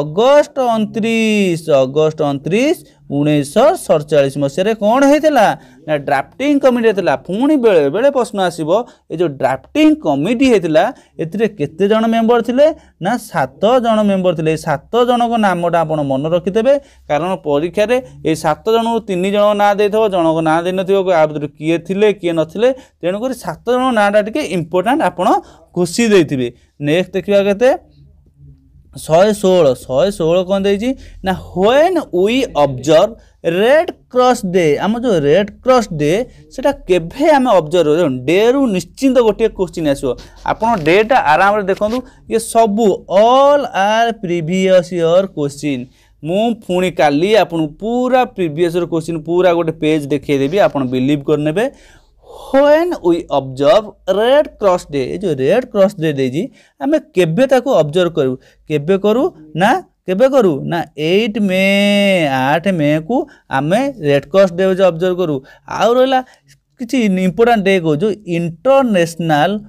ଅଗଷ୍ଟ ଅଣତିରିଶ ଅଗଷ୍ଟ ଅଣତିରିଶ ଉଣେଇଶହ ସଡ଼ଚାଳିଶ ମସିହାରେ କ'ଣ ହେଇଥିଲା ନା ଡ୍ରାଫ୍ଟିଂ କମିଟି ହେଇଥିଲା ପୁଣି ବେଳେବେଳେ ପ୍ରଶ୍ନ ଆସିବ ଏ ଯେଉଁ ଡ୍ରାଫ୍ଟିଂ କମିଟି ହେଇଥିଲା ଏଥିରେ କେତେ ଜଣ ମେମ୍ବର ଥିଲେ ନା ସାତ ଜଣ ମେମ୍ବର ଥିଲେ ଏ ସାତ ଜଣଙ୍କ ନାମଟା ଆପଣ ମନେ ରଖିଦେବେ କାରଣ ପରୀକ୍ଷାରେ ଏଇ ସାତ ଜଣଙ୍କୁ ତିନି ଜଣଙ୍କ ନାଁ ଦେଇଥିବ ଜଣଙ୍କ ନାଁ ଦେଇନଥିବ ଆ ଭିତରୁ କିଏ ଥିଲେ କିଏ ନଥିଲେ ତେଣୁକରି ସାତ ଜଣ ନାଁଟା ଟିକେ ଇମ୍ପୋର୍ଟାଣ୍ଟ ଆପଣ ଖୁସି ଦେଇଥିବେ ନେକ୍ସଟ ଦେଖିବା କେତେ ଶହେ ଷୋହଳ ଶହେ ଷୋହଳ କ'ଣ ଦେଇଛି ନା when we observe red cross day ଆମ ଯେଉଁ ରେଡ୍ କ୍ରସ୍ ଡେ ସେଇଟା କେବେ ଆମେ ଅବଜର୍ଭ କରୁ ଡେରୁ ନିଶ୍ଚିନ୍ତ ଗୋଟିଏ କୋଶ୍ଚିନ୍ ଆସିବ ଆପଣ ଡେଟା ଆରାମରେ ଦେଖନ୍ତୁ ଇଏ ସବୁ all are previous year question ମୁଁ ପୁଣି କାଲି ଆପଣଙ୍କୁ ପୁରା ପ୍ରିଭିୟସ୍ର କୋଶ୍ଚିନ୍ ପୁରା ଗୋଟେ ପେଜ୍ ଦେଖାଇଦେବି ଆପଣ ବିଲିଭ୍ କରିନେବେ when we observe red cross day ଏ ଯେଉଁ ରେଡ୍ କ୍ରସ୍ ଡେ ଦେଇଛି ଆମେ କେବେ ତାକୁ ଅବଜର୍ଭ କରିବୁ କେବେ କରୁ ନା କେବେ କରୁ ନା ଏଇଟ୍ ମେ ଆଠ ମେକୁ ଆମେ ରେଡ୍ କ୍ରସ୍ ଡେ ହେଉଛି ଅବଜର୍ଭ କରୁ ଆଉ ରହିଲା କିଛି ଇମ୍ପୋର୍ଟାଣ୍ଟ ଡେ କହୁଛୁ international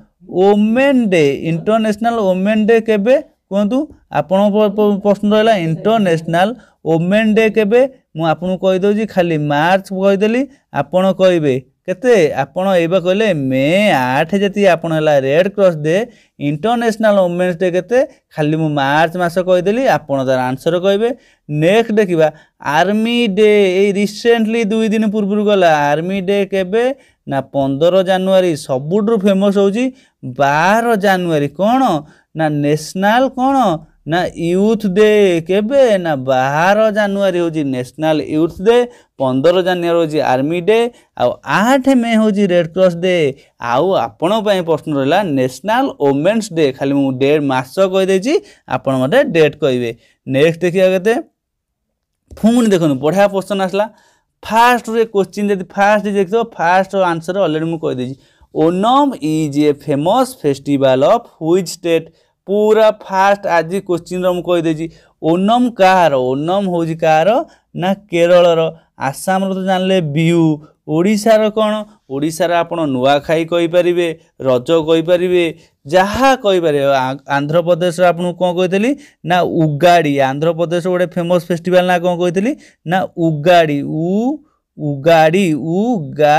women day international women day କେବେ କୁହନ୍ତୁ ଆପଣଙ୍କ ପ୍ରଶ୍ନ ରହିଲା ଇଣ୍ଟରନ୍ୟାସନାଲ ଓମେନ୍ ଡେ କେବେ ମୁଁ ଆପଣଙ୍କୁ କହିଦେଉଛି ଖାଲି ମାର୍ଚ୍ଚ କହିଦେଲି ଆପଣ କହିବେ କେତେ ଆପଣ ଏଇବା କହିଲେ ମେ ଆଠ ଯଦି ଆପଣ ହେଲା red cross day international women's day କେତେ ଖାଲି ମୁଁ ମାର୍ଚ୍ଚ ମାସ କହିଦେଲି ଆପଣ ତା'ର ଆନ୍ସର୍ କହିବେ ନେକ୍ସଟ ଦେଖିବା ଆର୍ମି ଡେ ଏଇ ରିସେଣ୍ଟଲି ଦୁଇ ଦିନ ପୂର୍ବରୁ ଗଲା ଆର୍ମି ଡେ କେବେ ନା ପନ୍ଦର ଜାନୁଆରୀ ସବୁଠାରୁ ଫେମସ୍ ହେଉଛି ବାର ଜାନୁଆରୀ କ'ଣ ନା ନ୍ୟାସନାଲ୍ କ'ଣ ନା ୟୁଥ୍ ଡେ କେବେ ନା ବାର ଜାନୁଆରୀ ହେଉଛି ନ୍ୟାସନାଲ୍ ୟୁଥ୍ ଡେ ପନ୍ଦର ଜାନୁଆରୀ ହେଉଛି ଆର୍ମି ଡେ ଆଉ ଆଠ ମେ ହେଉଛି ରେଡ୍ କ୍ରସ୍ ଡେ ଆଉ ଆପଣଙ୍କ ପାଇଁ ପ୍ରଶ୍ନ ରହିଲା ନ୍ୟାସନାଲ୍ ଓମେନ୍ସ ଡେ ଖାଲି ମୁଁ ଡେଟ୍ ମାସ କହିଦେଇଛି ଆପଣ ମୋତେ ଡେଟ୍ କହିବେ ନେକ୍ସଟ ଦେଖିବା କେତେ ପୁଣି ଦେଖନ୍ତୁ ବଢ଼ିଆ ପସନ୍ଦ ଆସିଲା ଫାଷ୍ଟରେ କୋଶ୍ଚିନ୍ ଯଦି ଫାଷ୍ଟ ଦେଖିଥିବ ଫାଷ୍ଟ ଆନ୍ସର୍ ଅଲରେଡ଼ି ମୁଁ କହିଦେଇଛି Onam is a famous festival of which state ପୁରା ଫାଷ୍ଟ ଆଜି କୋଶ୍ଚିନ୍ର ମୁଁ କହିଦେଇଛି ଓନମ୍ କାହାର ଓନମ୍ ହେଉଛି କାହାର ନା କେରଳର ଆସାମର ତ ଜାଣିଲେ ବିହୁ ଓଡ଼ିଶାର କ'ଣ ଓଡ଼ିଶାର ଆପଣ ନୂଆଖାଇ କହିପାରିବେ ରଜ କହିପାରିବେ ଯାହା କହିପାରିବେ ଆନ୍ଧ୍ରପ୍ରଦେଶର ଆପଣଙ୍କୁ କ'ଣ କହିଥିଲି ନା ଉଗାଡ଼ି ଆନ୍ଧ୍ରପ୍ରଦେଶ ଗୋଟେ ଫେମସ୍ ଫେଷ୍ଟିଭାଲ୍ ନା କ'ଣ କହିଥିଲି ନା ଉଗାଡ଼ି ଉ ଉଗାଡ଼ି ଉ ଗା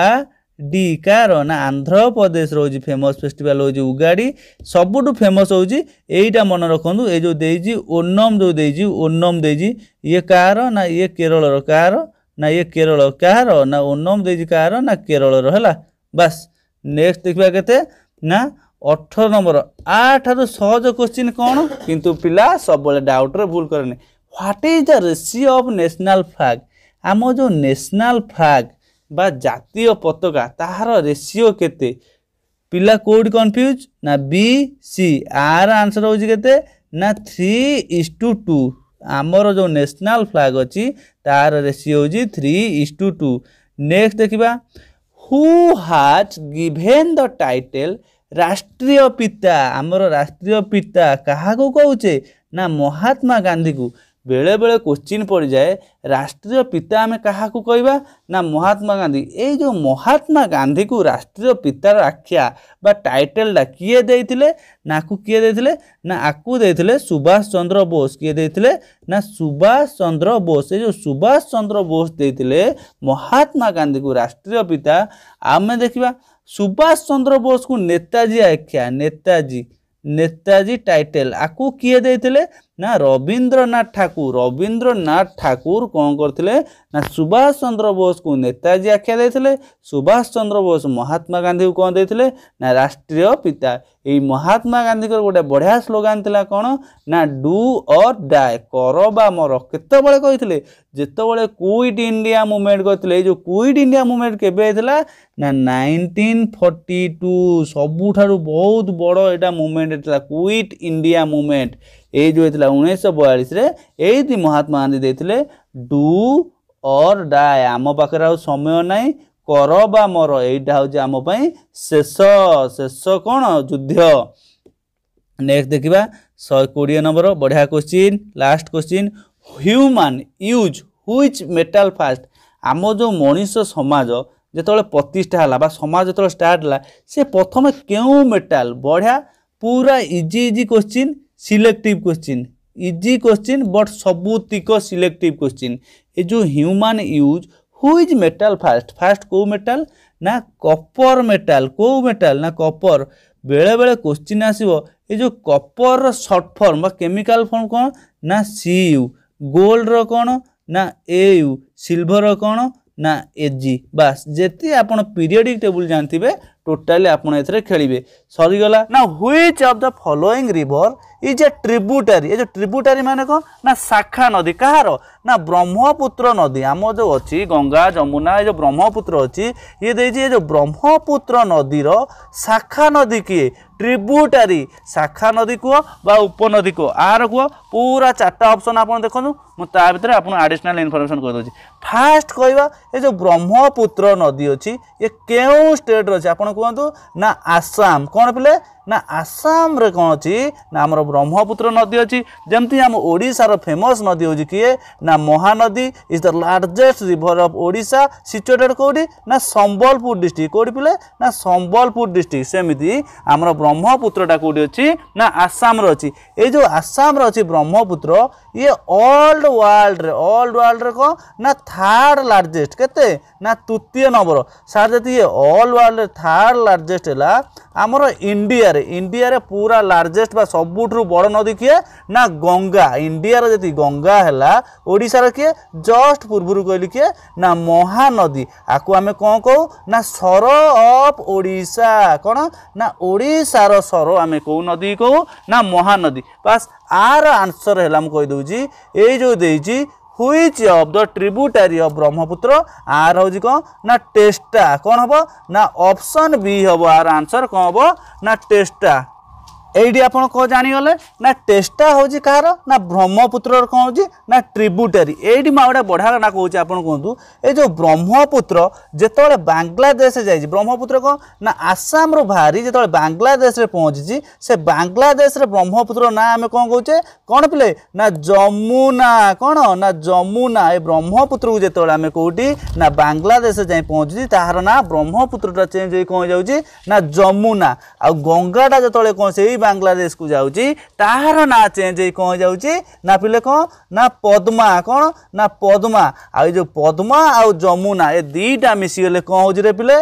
ଡି କାର ନା ଆନ୍ଧ୍ରପ୍ରଦେଶର ହେଉଛି ଫେମସ୍ ଫେଷ୍ଟିଭାଲ୍ ହେଉଛି ଉଗାଡ଼ି ସବୁଠୁ ଫେମସ୍ ହେଉଛି ଏଇଟା ମନେ ରଖନ୍ତୁ ଏ ଯେଉଁ ଦେଇଛି ଓନମ୍ ଯେଉଁ ଦେଇଛି ଓନମ୍ ଦେଇଛି ଇଏ କାହାର ନା ଇଏ କେରଳର କାହାର ନା ଇଏ କେରଳ କାହାର ନା ଓନମ୍ ଦେଇଛି କାହାର ନା କେରଳର ହେଲା ବାସ୍ ନେକ୍ସଟ ଦେଖିବା କେତେ ନା ଅଠର ନମ୍ବର ଆଠାରୁ ସହଜ କୋଶ୍ଚିନ୍ କ'ଣ କିନ୍ତୁ ପିଲା ସବୁବେଳେ ଡାଉଟ୍ରେ ଭୁଲ କରେନି what is the ratio of national flag ଆମ ଯେଉଁ ନ୍ୟାସନାଲ୍ ଫ୍ଲାଗ୍ বা জাতীয় পতাকা ତାହାର ରେସିଓ କେତେ ପିଲା କେଉଁଠି କନଫ୍ୟୁଜ୍ ନା ବି ସି ଆର ଆନ୍ସର୍ ହେଉଛି କେତେ ନା ଥ୍ରୀ ଇସ୍ ଟୁ ଟୁ ଆମର ଯେଉଁ ନ୍ୟାସନାଲ୍ ଫ୍ଲାଗ୍ ଅଛି ତାହାର ରେସିଓ ହେଉଛି ଥ୍ରୀ ଇସ୍ ଟୁ ଟୁ ନେକ୍ସଟ ଦେଖିବା who has given the title ରାଷ୍ଟ୍ରୀୟ ପିତା ଆମର ରାଷ୍ଟ୍ରୀୟ ପିତା କାହାକୁ କହୁଛେ ନା ମହାତ୍ମା ଗାନ୍ଧୀକୁ बेले बेले क्वेश्चन पड़ जाए राष्ट्रीय पिता आम क्या कह महात्मा गांधी ये महात्मा गांधी को राष्ट्रीय पितार आख्या बा टाइटलटा किए दे ना को किए देते ना आपको देते सुभाष चंद्र बोस किए देते ना सुभाष चंद्र बोस ये सुभाष चंद्र बोस देते महात्मा गांधी को राष्ट्रीय पिता आम देखा सुभाष चंद्र बोस को नेताजी आख्या नेताजी नेताजी टाइटल आपको किए दे না রবীন্দ্রনাথ ঠাকুর রবীন্দ্রনাথ ঠাকুর কোণ করলে না সুভাষ চন্দ্র বোসকে নেতাজী আখ্যা দিয়ে সুভাষ চন্দ্র বোস মহাত্মা গান্ধী কোণ দিয়ে না রাষ্ট্রীয় পিতা এই মহাত্মা গান্ধীকর গোটে বঢ়িয়া স্লোগান লা কোণ না ডু অর ডাଏ কর বা মর কেতবে কে যেতবে কুইট ইন্ডিয়া মুভমেন্ট করলে এই যে কুইট ইন্ডিয়া মুভমেন্ট কেবে হয়েছিল না নাইনটিন ফর্টি টু সবুঠার বহুত বড় এটা মুভমেন্ট হয়েছিল কুইট ইন্ডিয়া মুভমেন্ট ଏଇ ଯେଉଁ ହେଇଥିଲା ଉଣେଇଶହ ବୟାଳିଶରେ ଏଇଠି ମହାତ୍ମା ଗାନ୍ଧୀ ଦେଇଥିଲେ ଡୁ ଅର୍ ଡାଏ ଆମ ପାଖରେ ଆଉ ସମୟ ନାହିଁ କର ବା ମର ଏଇଟା ହେଉଛି ଆମ ପାଇଁ ଶେଷ ଶେଷ କ'ଣ ଯୁଦ୍ଧ ନେକ୍ସଟ ଦେଖିବା ଶହେ କୋଡ଼ିଏ ନମ୍ବର ବଢ଼ିଆ question last question human use which metal first ଆମ ଯେଉଁ ମଣିଷ ସମାଜ ଯେତେବେଳେ ପ୍ରତିଷ୍ଠା ହେଲା ବା ସମାଜ ଯେତେବେଳେ ଷ୍ଟାର୍ଟ ହେଲା ସେ ପ୍ରଥମେ କେଉଁ ମେଟାଲ୍ ବଢ଼ିଆ ପୁରା easy easy question selective question easy question but ସବୁତିକ ସିଲେକ୍ଟିଭ୍ କୋଶ୍ଚିନ୍ ଏ ଯେଉଁ human use which metal first first কেউ মেটাল না কপর মেটাল কেউ মেটাল না কপর বেড়ে বেড়ে কোশ্চিন আসব এই যে কপর সর্ট ফর্ম বা কেমিকাল ফর্ম কোণ না সি ইউ গোল্ডর কোণ না এ ইউ সিলভর কোণ না এজি বাস যেতে আপনার পিরিয়ডিক টেবুল জাঁথিবে টোটালি আপনার এতে খেলবে সরিগলা না which of the following river ଏଇ ଯେ ଟ୍ରିବୁଟାରୀ ଏ ଯେଉଁ ଟ୍ରିବ୍ୟୁଟାରୀ ମାନେ କ'ଣ ନା ଶାଖା ନଦୀ କାହାର ନା ବ୍ରହ୍ମପୁତ୍ର ନଦୀ ଆମ ଯେଉଁ ଅଛି ଗଙ୍ଗା ଯମୁନା ଏ ଯେଉଁ ବ୍ରହ୍ମପୁତ୍ର ଅଛି ଇଏ ଦେଇଛି ଏ ଯେଉଁ ବ୍ରହ୍ମପୁତ୍ର ନଦୀର ଶାଖା ନଦୀ କିଏ ଟ୍ରିବୁଟାରୀ ଶାଖା ନଦୀ କୁହ ବା ଉପନଦୀ କୁହ ଆର କୁହ ପୁରା ଚାରିଟା ଅପସନ୍ ଆପଣ ଦେଖନ୍ତୁ ମୁଁ ତା ଭିତରେ ଆପଣ ଆଡ଼ିସନାଲ୍ ଇନଫର୍ମେସନ୍ କରିଦେଉଛି ଫାଷ୍ଟ କହିବା ଏ ଯେଉଁ ବ୍ରହ୍ମପୁତ୍ର ନଦୀ ଅଛି ଇଏ କେଉଁ ଷ୍ଟେଟ୍ରେ ଅଛି ଆପଣ କୁହନ୍ତୁ ନା ଆସାମ କ'ଣ ପିଲେ ନା ଆସାମରେ କ'ଣ ଅଛି ନା ଆମର ବ୍ରହ୍ମପୁତ୍ର ନଦୀ ଅଛି ଯେମିତି ଆମ ଓଡ଼ିଶାର ଫେମସ୍ ନଦୀ ହେଉଛି କିଏ ନା Mahanadi is the largest river of Odisha situated କେଉଁଠି ନା ସମ୍ବଲପୁର ଡିଷ୍ଟ୍ରିକ୍ଟ କେଉଁଠି ପିଲେ ନା ସମ୍ବଲପୁର ଡିଷ୍ଟ୍ରିକ୍ଟ ସେମିତି ଆମର ବ୍ରହ୍ମପୁତ୍ରଟା କେଉଁଠି ଅଛି ନା ଆସାମରେ ଅଛି ଏଇ ଯେଉଁ ଆସାମରେ ଅଛି ବ୍ରହ୍ମପୁତ୍ର ଇଏ ଅଲ୍ଡ ୱାର୍ଲଡ଼ରେ ଅଲ୍ଡ ୱାର୍ଲଡ଼ରେ କ'ଣ ନା ଥାର୍ଡ଼ ଲାର୍ଜେଷ୍ଟ କେତେ ନା ତୃତୀୟ ନମ୍ବର ସାର୍ ଯଦି ଇଏ ଅଲ୍ ୱାର୍ଲଡ଼ରେ ଥାର୍ଡ଼ ଲାର୍ଜେଷ୍ଟ ହେଲା ଆମର ଇଣ୍ଡିଆ ଇଣ୍ଡିଆରେ ଇଣ୍ଡିଆରେ ପୁରା ଲାର୍ଜେଷ୍ଟ ବା ସବୁଠାରୁ ବଡ଼ ନଦୀ କିଏ ନା ଗଙ୍ଗା ଇଣ୍ଡିଆର ଯଦି ଗଙ୍ଗା ହେଲା ଓଡ଼ିଶାର କିଏ ଜଷ୍ଟ ପୂର୍ବରୁ କହିଲି କିଏ ନା ମହାନଦୀ ଆକୁ ଆମେ କ'ଣ କହୁ ନା ସର ଅଫ୍ ଓଡ଼ିଶା କ'ଣ ନା ଓଡ଼ିଶାର ସର ଆମେ କେଉଁ ନଦୀ କହୁ ନା ମହାନଦୀ ବାସ୍ ଆର ଆନ୍ସର୍ ହେଲା ମୁଁ କହିଦେଉଛି ଏଇ ଯେଉଁ ଦେଇଛି which of the tributary of Brahmaputra আর হচ্ছে কম না টেস্টা কম হব না অপশন বি হব আর আনসর কম হব না টেস্টা এইটি আপনার কেউ জাঁগলে না টেস্টা হচ্ছে কার না ব্রহ্মপুত্রর কম হচ্ছে না ট্রিব্যুটারি এইটি মু গোটে বঢ়িয়া না কুচি আপনার কুহতু এই যে ব্রহ্মপুত্র যেতবে বাংলাদেশ যাই ব্রহ্মপুত্র কম না আসামর বাহারি যেত বাংলাদেশে পৌঁছিছি সে বাংলাদেশের ব্রহ্মপুত্র না আমি কম কৌছে কম পিলে না যমুনা কম না যমুনা এ ব্রহ্মপুত্রক যেত আমি কোটি না বাংলাদেশে যাই পৌঁছিছি তাহার না ব্রহ্মপুত্রটা চেঞ্জ হয়ে কম যাচ্ছে না যমুনা আ গঙ্গাটা যেত কোণ সেই ବାଂଲାଦେଶକୁ ଯାଉଛି ତାହାର ନାଁ ଚେଞ୍ଜ ହେଇ କ'ଣ ହେଇଯାଉଛି ନା ପିଲେ କ'ଣ ନା ପଦ୍ମା କ'ଣ ନା ପଦ୍ମା ଆଉ ଏ ଯେଉଁ ପଦ୍ମା ଆଉ ଯମୁନା ଏ ଦୁଇଟା ମିଶିଗଲେ କ'ଣ ହେଉଛି ରେ ପିଲେ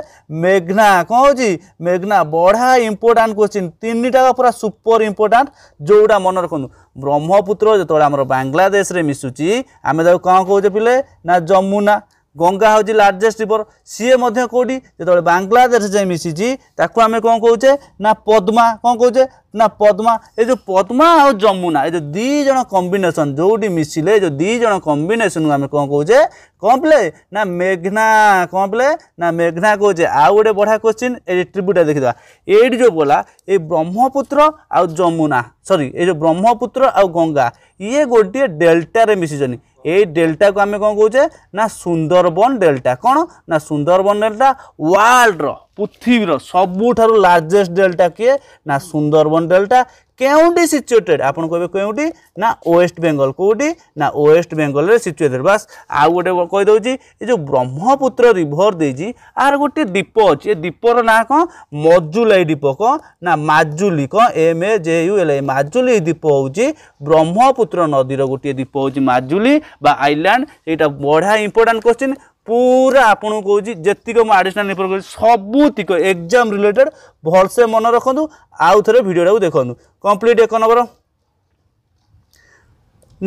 ମେଘନା କ'ଣ ହେଉଛି ମେଘନା ବଢ଼ା ଇମ୍ପୋର୍ଟାଣ୍ଟ କ୍ୱେଶ୍ଚିନ୍ ତିନିଟାକ ପୁରା ସୁପର ଇମ୍ପୋର୍ଟାଣ୍ଟ ଯେଉଁଟା ମନେ ରଖନ୍ତୁ ବ୍ରହ୍ମପୁତ୍ର ଯେତେବେଳେ ଆମର ବାଂଲାଦେଶରେ ମିଶୁଛି ଆମେ ତାକୁ କ'ଣ କହୁଛେ ପିଲେ ନା ଯମୁନା গঙ্গা ହେଉଛି ଲାର୍ଜେଷ୍ଟ ରିଭର ସିଏ ମଧ୍ୟ କେଉଁଠି ଯେତେବେଳେ ବାଂଲାଦେଶ ଯାଇ ମିଶିଛି ତାକୁ ଆମେ କ'ଣ କହୁଛେ ନା ପଦ୍ମା କ'ଣ କହୁଛେ ନା ପଦ୍ମା ଏ ଯେଉଁ ପଦ୍ମା ଆଉ ଯମୁନା ଏ ଯେଉଁ ଦୁଇ ଜଣ କମ୍ବିନେସନ୍ ଯେଉଁଠି ମିଶିଲେ ଏ ଯେଉଁ ଦୁଇ ଜଣ କମ୍ବିନେସନ୍କୁ ଆମେ କ'ଣ କହୁଛେ କ'ଣ ପିଲେ ନା ମେଘନା କ'ଣ ପିଲେ ନା ମେଘନା କହୁଛେ ଆଉ ଗୋଟେ ବଢ଼ିଆ କୋଶ୍ଚିନ୍ ଏ ଟ୍ରିବ୍ୟୁଟା ଦେଖିଦେବା ଏଇଠି ଯେଉଁ ବୋଲା ଏ ବ୍ରହ୍ମପୁତ୍ର ଆଉ ଯମୁନା ସରି ଏ ଯେଉଁ ବ୍ରହ୍ମପୁତ୍ର ଆଉ ଗଙ୍ଗା ଇଏ ଗୋଟିଏ ଡେଲ୍ଟାରେ ମିଶିଛନ୍ତି এই ডେଲ୍ଟାକୁ ଆମେ କ'ଣ କହୁଛେ ନା ସୁନ୍ଦରବନ ଡେଲ୍ଟା କ'ଣ ନା ସୁନ୍ଦରବନ ଡେଲ୍ଟା ୱାର୍ଲଡ଼ର ପୃଥିବୀର ସବୁଠାରୁ ଲାର୍ଜେଷ୍ଟ ଡେଲ୍ଟା କିଏ ନା ସୁନ୍ଦରବନ ଡେଲ୍ଟା କେଉଁଠି ସିଚୁଏଟେଡ୍ ଆପଣ କହିବେ କେଉଁଠି ନା ୱେଷ୍ଟ ବେଙ୍ଗଲ କେଉଁଠି ନା ୱେଷ୍ଟ ବେଙ୍ଗଲରେ ସିଚୁଏଟେଡ୍ ବାସ୍ ଆଉ ଗୋଟେ କହିଦେଉଛି ଏ ଯେଉଁ ବ୍ରହ୍ମପୁତ୍ର ରିଭର ଦେଇଛି ଆର ଗୋଟିଏ ଦ୍ୱୀପ ଅଛି ଏ ଦ୍ୱୀପର ନାଁ କ'ଣ ମଜୁଲାଇ ଦ୍ୱୀପ କ'ଣ ନା ମାଜୁଲି କ'ଣ M A J U L A Majuli ଦ୍ୱୀପ ହେଉଛି ବ୍ରହ୍ମପୁତ୍ର ନଦୀର ଗୋଟିଏ ଦ୍ୱୀପ ହେଉଛି ମାଜୁଲି ବା ଆଇଲ୍ୟାଣ୍ଡ ଏଇଟା ବଢ଼ିଆ ଇମ୍ପୋର୍ଟାଣ୍ଟ କ୍ୱେଶ୍ଚିନ୍ পুরা আপনার কৌছি যেতিক মু আডিশনাল ইম্পোর্ট করছি সবুতিক এক্সাম রিলেটেড ভালসে মনে রাখুন আউথরে ভিডিওটা দেখুন কমপ্লিট এক নম্বর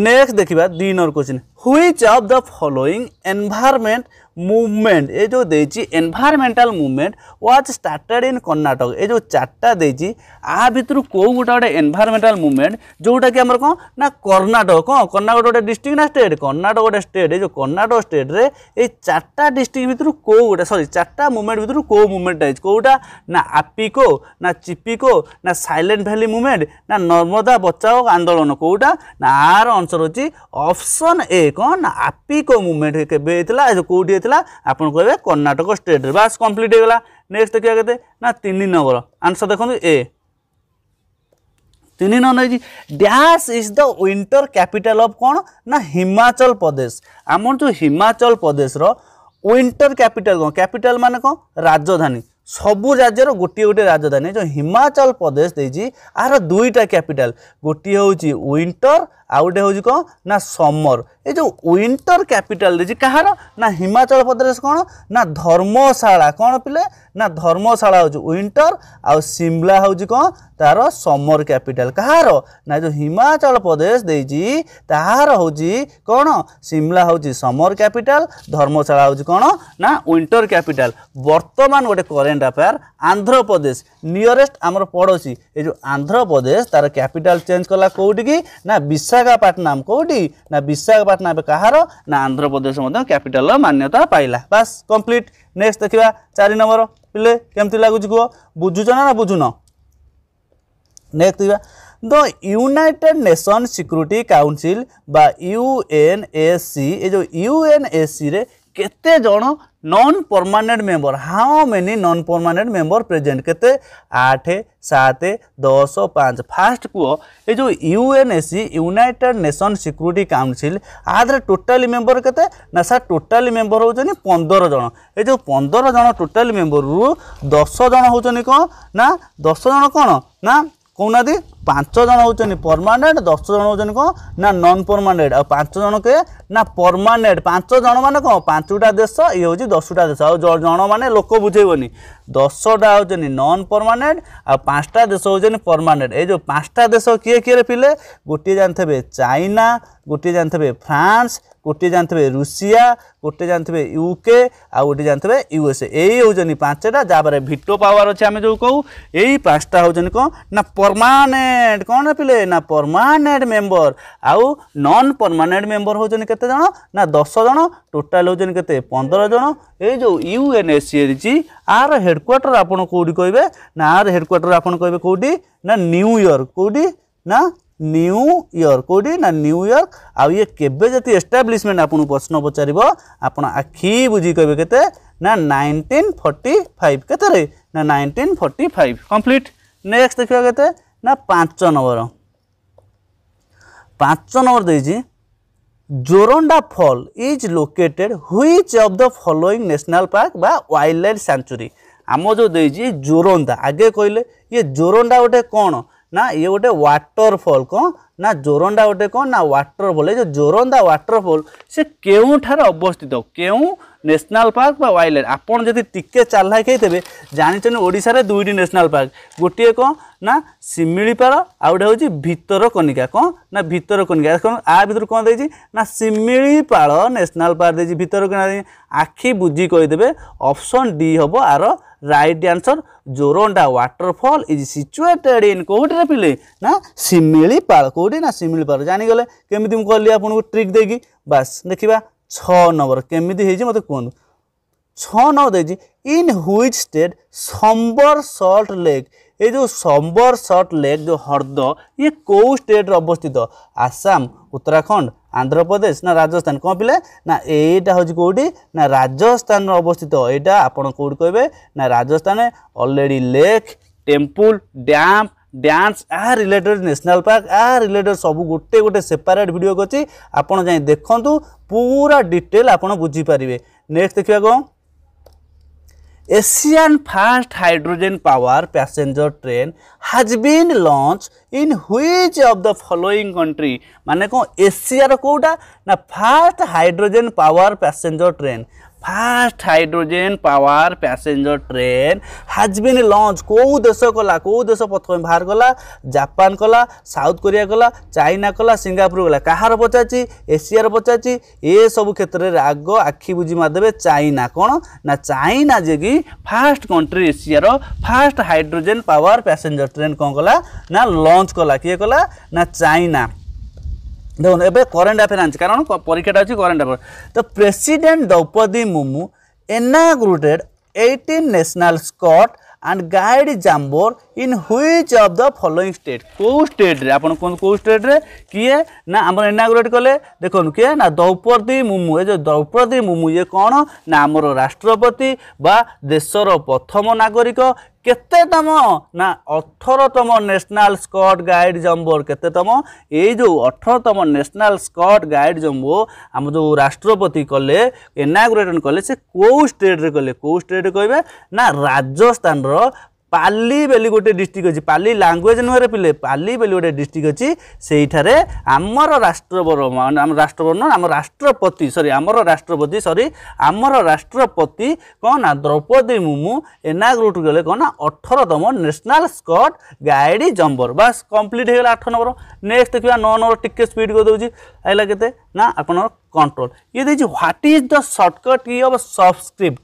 নেক্সট দেখা দুই number question which of the following environment movement এ ଯେଉଁ ଦେଇଛି environmental movement was started in Karnataka ଏ ଯେଉଁ ଚାରିଟା ଦେଇଛି ଆ ଭିତରୁ କେଉଁ ଗୋଟେ ଗୋଟେ ଏନ୍ଭାୟରମେଣ୍ଟାଲ ମୁଭମେଣ୍ଟ ଯେଉଁଟାକି ଆମର କ'ଣ ନା କର୍ଣ୍ଣାଟକ କ'ଣ କର୍ଣ୍ଣାଟକ ଗୋଟେ ଡିଷ୍ଟ୍ରିକ୍ଟ ନା ଷ୍ଟେଟ୍ କର୍ଣ୍ଣାଟକ ଗୋଟେ ଷ୍ଟେଟ୍ ଏ ଯେଉଁ କର୍ଣ୍ଣାଟକ ଷ୍ଟେଟ୍ରେ ଏଇ ଚାରିଟା ଡିଷ୍ଟ୍ରିକ୍ଟ ଭିତରୁ କେଉଁ ଗୋଟେ ସରି ଚାରିଟା ମୁଭମେଣ୍ଟ ଭିତରୁ କେଉଁ ମୁଭମେଣ୍ଟଟା ହେଇଛି କେଉଁଟା ନା ଆପିକୋ ନା ଚିପିକୋ ନା ସାଇଲେଣ୍ଟ ଭ୍ୟାଲି ମୁଭମେଣ୍ଟ ନା ନର୍ମଦା ବଚାଓ ଆନ୍ଦୋଳନ କେଉଁଟା ନା ଆର ଆନ୍ସର ହେଉଛି ଅପସନ୍ ଏ কম না আপিক মুভমেন্ট কেবে হয়েছিল কোটি হয়েছিল আপনার কে কর্ণাটক স্টেট্রে বাস কমপ্লিট হয়ে গলা নেক্সট দেখা কেতে না তিন নম্বর আনসর দেখুন এ তিন নম্বর হয়েছি dash is the winter capital of কোণ না হিমাচল প্রদেশ আমার যে হিমাচল প্রদেশর উইন্টর ক্যাপিটাল কোণ ক্যাপিটাল মানে কোণ রাজধানী সবু রাজ্যর গোটিয়ে গোটিয়ে রাজধানী যে হিমাচল প্রদেশ দিয়েছি আর দুইটা ক্যাপিটাল গোটিয়ে হচ্ছে উইন্টর ଆଉ ଗୋଟେ ହେଉଛି କ'ଣ ନା ସମର ଏ ଯେଉଁ ୱିଣ୍ଟର କ୍ୟାପିଟାଲ ଦେଇଛି କାହାର ନା ହିମାଚଳ ପ୍ରଦେଶ କ'ଣ ନା ଧର୍ମଶାଳା କ'ଣ ପିଲେ ନା ଧର୍ମଶାଳା ହେଉଛି ୱିଣ୍ଟର ଆଉ ସିମଲା ହେଉଛି କ'ଣ ତାର ସମର କ୍ୟାପିଟାଲ କାହାର ନା ଯେଉଁ ହିମାଚଳ ପ୍ରଦେଶ ଦେଇଛି ତାହାର ହେଉଛି କ'ଣ ସିମଲା ହେଉଛି ସମର କ୍ୟାପିଟାଲ ଧର୍ମଶାଳା ହେଉଛି କ'ଣ ନା ୱିଣ୍ଟର କ୍ୟାପିଟାଲ ବର୍ତ୍ତମାନ ଗୋଟେ କରେଣ୍ଟ ଆଫେୟାର ଆନ୍ଧ୍ରପ୍ରଦେଶ ନିୟରେଷ୍ଟ ଆମର ପଡ଼ୋଶୀ ଏ ଯେଉଁ ଆନ୍ଧ୍ରପ୍ରଦେଶ ତାର କ୍ୟାପିଟାଲ ଚେଞ୍ଜ କଲା କେଉଁଠିକି ନା ବିଶା ବିଶାଖାପାଟନାମ କେଉଁଠି ନା ବିଶାଖାପାଟନାମ କାହାର ନା ଆନ୍ଧ୍ରପ୍ରଦେଶ ମଧ୍ୟ କ୍ୟାପିଟାଲର ମାନ୍ୟତା ପାଇଲା ବାସ୍ କମ୍ପ୍ଲିଟ୍ ନେକ୍ସଟ ଦେଖିବା ଚାରି ନମ୍ବର ପିଲେ କେମିତି ଲାଗୁଛି କୁହ ବୁଝୁଛ ନା ବୁଝୁନ ନେକ୍ସଟ ଦେଖିବା the United Nation Security Council ବା ୟୁଏନ୍ଏସି ଏ ଯେଉଁ ୟୁଏନ୍ଏସିରେ କେତେ ଜଣ non permanent member how many non permanent member present केते आठ सात दस पाँच फास्ट कह ये जो UNSC United Nation Security Council आधे टोटाली मेंबर केते ना सर टोटाली मेंबर हूँ पंदर जन ये जो पंदर जन टोटाली मेंबर रु दस जन हूँ कौन ना दस जन कौन ना कहना পাঁচ জন হচ্ছেন পরমানেন্ট দশ জন হচ্ছেন কম না নন পরমানেন্ট আর পাঁচ জন কে না পরমানেন্ট পাঁচ জন মানে কম পাঁচটা দেশ ইয়ে হচ্ছে দশটা দেশ আর জন মানে লোক বুঝেবনি দশটা হচ্ছে নন পরমানেন্ট আঁচটা দেশ হচ্ছে পরমানেন্ট এই যে পাঁচটা দেশ কি কি পিলে গোটিয়ে জানিথে চাইনা গোটিয়ে জানিথে ফ্রান্স গোটিয়ে জানিথে রুষিয়া গোটিয়ে জানিথে ইউকে আউ গোটে জানিথে ইউএসএ এই হচ্ছে পাঁচটা যাপরে ভিটো পাওয়ার অছে আমি যে কৌ এই পাঁচটা হচ্ছে কম না পরমানেন্ট কম পিলে না পরমানেন্ট মেম্বর আউ নন পরমানেন্ট মেম্বর হচ্ছে কত জন না দশ জন টোটাল হচ্ছে কত পনেরো জন এই যে ইউএনএসি আর হেড হেডকোয়ার্টার আপন কোটি কহবে না আর হেডকোয়ার্টার আপন কহবে কোটি না নিউইয়র্ক কোটি না নিউইয়র্ক কোটি না নিউইয়র্ক আউ ইয়ে কেবে যদি এস্টাব্লিশমেন্ট আপনার প্রশ্ন পচারিব আপনার আখি বুঝি কহবে কেতে না নাইনটিন ফর্টি ফাইভ কেতে না nineteen forty five complete next দেখা কেতে না পাঁচ নম্বর পাঁচ নম্বর দিয়েছি Joranda fall is located which of the following national park বা ওয়াইল্ড লাইফ স্যাঞ্চুরি ଆମ ଯେଉଁ ଦେଇଛି ଜୋରନ୍ଦା ଆଗେ କହିଲେ ଇଏ ଜୋରନ୍ଦା ଗୋଟେ କ'ଣ ନା ଇଏ ଗୋଟେ ୱାଟରଫଲ୍ କ'ଣ ନା ଜୋରନ୍ଦା ଗୋଟେ କ'ଣ ନା ୱାଟରଫଲ୍ ଏ ଯେଉଁ ଜୋରନ୍ଦା ୱାଟରଫଲ୍ ସେ କେଉଁଠାରେ ଅବସ୍ଥିତ କେଉଁ ନ୍ୟାସନାଲ୍ ପାର୍କ ବା ୱାଇଲ୍ଡ ଲାଇଫ୍ ଆପଣ ଯଦି ଟିକେ ଚାଲାକ ହେଇଥିବେ ଜାଣିଛନ୍ତି ଓଡ଼ିଶାରେ ଦୁଇଟି ନ୍ୟାସନାଲ୍ ପାର୍କ ଗୋଟିଏ କ'ଣ ନା ଶିମିଳିପାଳ ଆଉ ଗୋଟେ ହେଉଛି ଭିତରକନିକା କ'ଣ ନା ଭିତରକନିକା କ'ଣ ଆ ଭିତରୁ କ'ଣ ଦେଇଛି ନା ଶିମିଳିପାଳ ନ୍ୟାସନାଲ୍ ପାର୍କ ଦେଇଛି ଭିତରକନିକା ଆଖି ବୁଝି କହିଦେବେ ଅପସନ୍ ଡି ହେବ ଆର right answer Joranda waterfall is situated in କେଉଁଠାରେ ପିଲେ ନା ଶିମିଳିପାଳ କେଉଁ কোটি না সিমিল পাওয়ার জানিগলে কেমিতি মু কলি আপনার ট্রিক দেখি বাস দেখা ছ নম্বর কেমিতি হয়েছে মতো কুহতু ছ নম্বর দিয়েছি in which state Sambhar salt lake এই যে সম্বর সল্ট লেক যে হ্রদ ইয়ে কেউ স্টেট্রে অবস্থিত আসাম উত্তরাখণ্ড আন্ধ্রপ্রদেশ না রাজস্থান কম পিলে না এইটা হচ্ছে কোটি না রাজস্থান অবস্থিত এটা আপনার কোটি কবে না রাজস্থানে already lake temple dam dance ଆ ରିଲେଟେଡ୍ ନ୍ୟାସନାଲ୍ ପାର୍କ ଆ ରିଲେଟେଡ୍ ସବୁ ଗୋଟେ ଗୋଟେ ସେପାରେଟ୍ ଭିଡ଼ିଓ ଅଛି ଆପଣ ଯାଇ ଦେଖନ୍ତୁ ପୁରା ଡିଟେଲ୍ ଆପଣ ବୁଝିପାରିବେ ନେକ୍ସଟ ଦେଖିବା କ'ଣ Asian fast hydrogen power passenger train has been launched in which of the following country মানে কোন এশিয়ার কোটা না first hydrogen power passenger train first hydrogen power passenger train has been launch কেউ দেশ কলা কেউ দেশ প্রথমে বাহার কলা জাপান কলা সাউথ কোরিয়া কলা চাইনা কলা সিঙ্গাপুর গলা কাহার পচারছি এসিয়ার পচারছি এসব ক্ষেত্রে আগ আখি বুঝি মারিদেবে চাইনা কোণ না চাইনা যে কি ফার্স্ট কন্ট্রি এসিয়ার first hydrogen power passenger train কম কলা না লঞ্চ কলা কি কলা না চাইনা দেখুন এবার করেন্ট আফেয়ার আনছে কারণ পরীক্ষাটা হচ্ছে করেন্ট আফেয়ার তো president Droupadi Murmu inaugurated eighteen national scout and guide jamboree in which of the following state কেউ স্টেট্রে আপনার কোন কেউ স্টেট্রে কিয়ে না আমার ইনাগুলেট কলে দেখুন কিয়ে না দ্রৌপদী মুর্মু এ যে দ্রৌপদী মুর্মু ইয়ে কোণ না আমার রাষ্ট্রপতি বা দেশর প্রথম নাগরিক কেতেতম না অঠরতম ন্যাশনাল স্কট গাইড জম্বোর কেতেতম এই যে অঠরতম ন্যাশনাল স্কট গাইড জম্বো আম যে রাষ্ট্রপতি কলে এনাগুরেটন কলে সে কেউ স্টেট্রে কলে কেউ স্টেট কহবে না রাজস্থানর পালি বলে গোটে ডিষ্ট্রিক্ট আছে পালি ল্যাঙ্গুয়েজ নুহে পিলে পালি বলে গোটে ডিষ্ট্রিক্ট আছে সেইখানে আমার রাষ্ট্রবর মানে আমার রাষ্ট্রবর্ণ আমার রাষ্ট্রপতি সরি আমার রাষ্ট্রপতি সরি আমার রাষ্ট্রপতি কনা দ্রৌপদী মুমু এনাগ্রুট গেলে কনা অঠরতম ন্যাশনাল স্কট গাইডি জম্বর বাস কমপ্লিট হয়ে গেল আট নম্বর নেক্সট দেখা ন নম্বর টিকি স্পিড করে দেছি আইলা কেতে না আপনার কন্ট্রোল ইয়ে দেখছি what is the shortcut key of subscript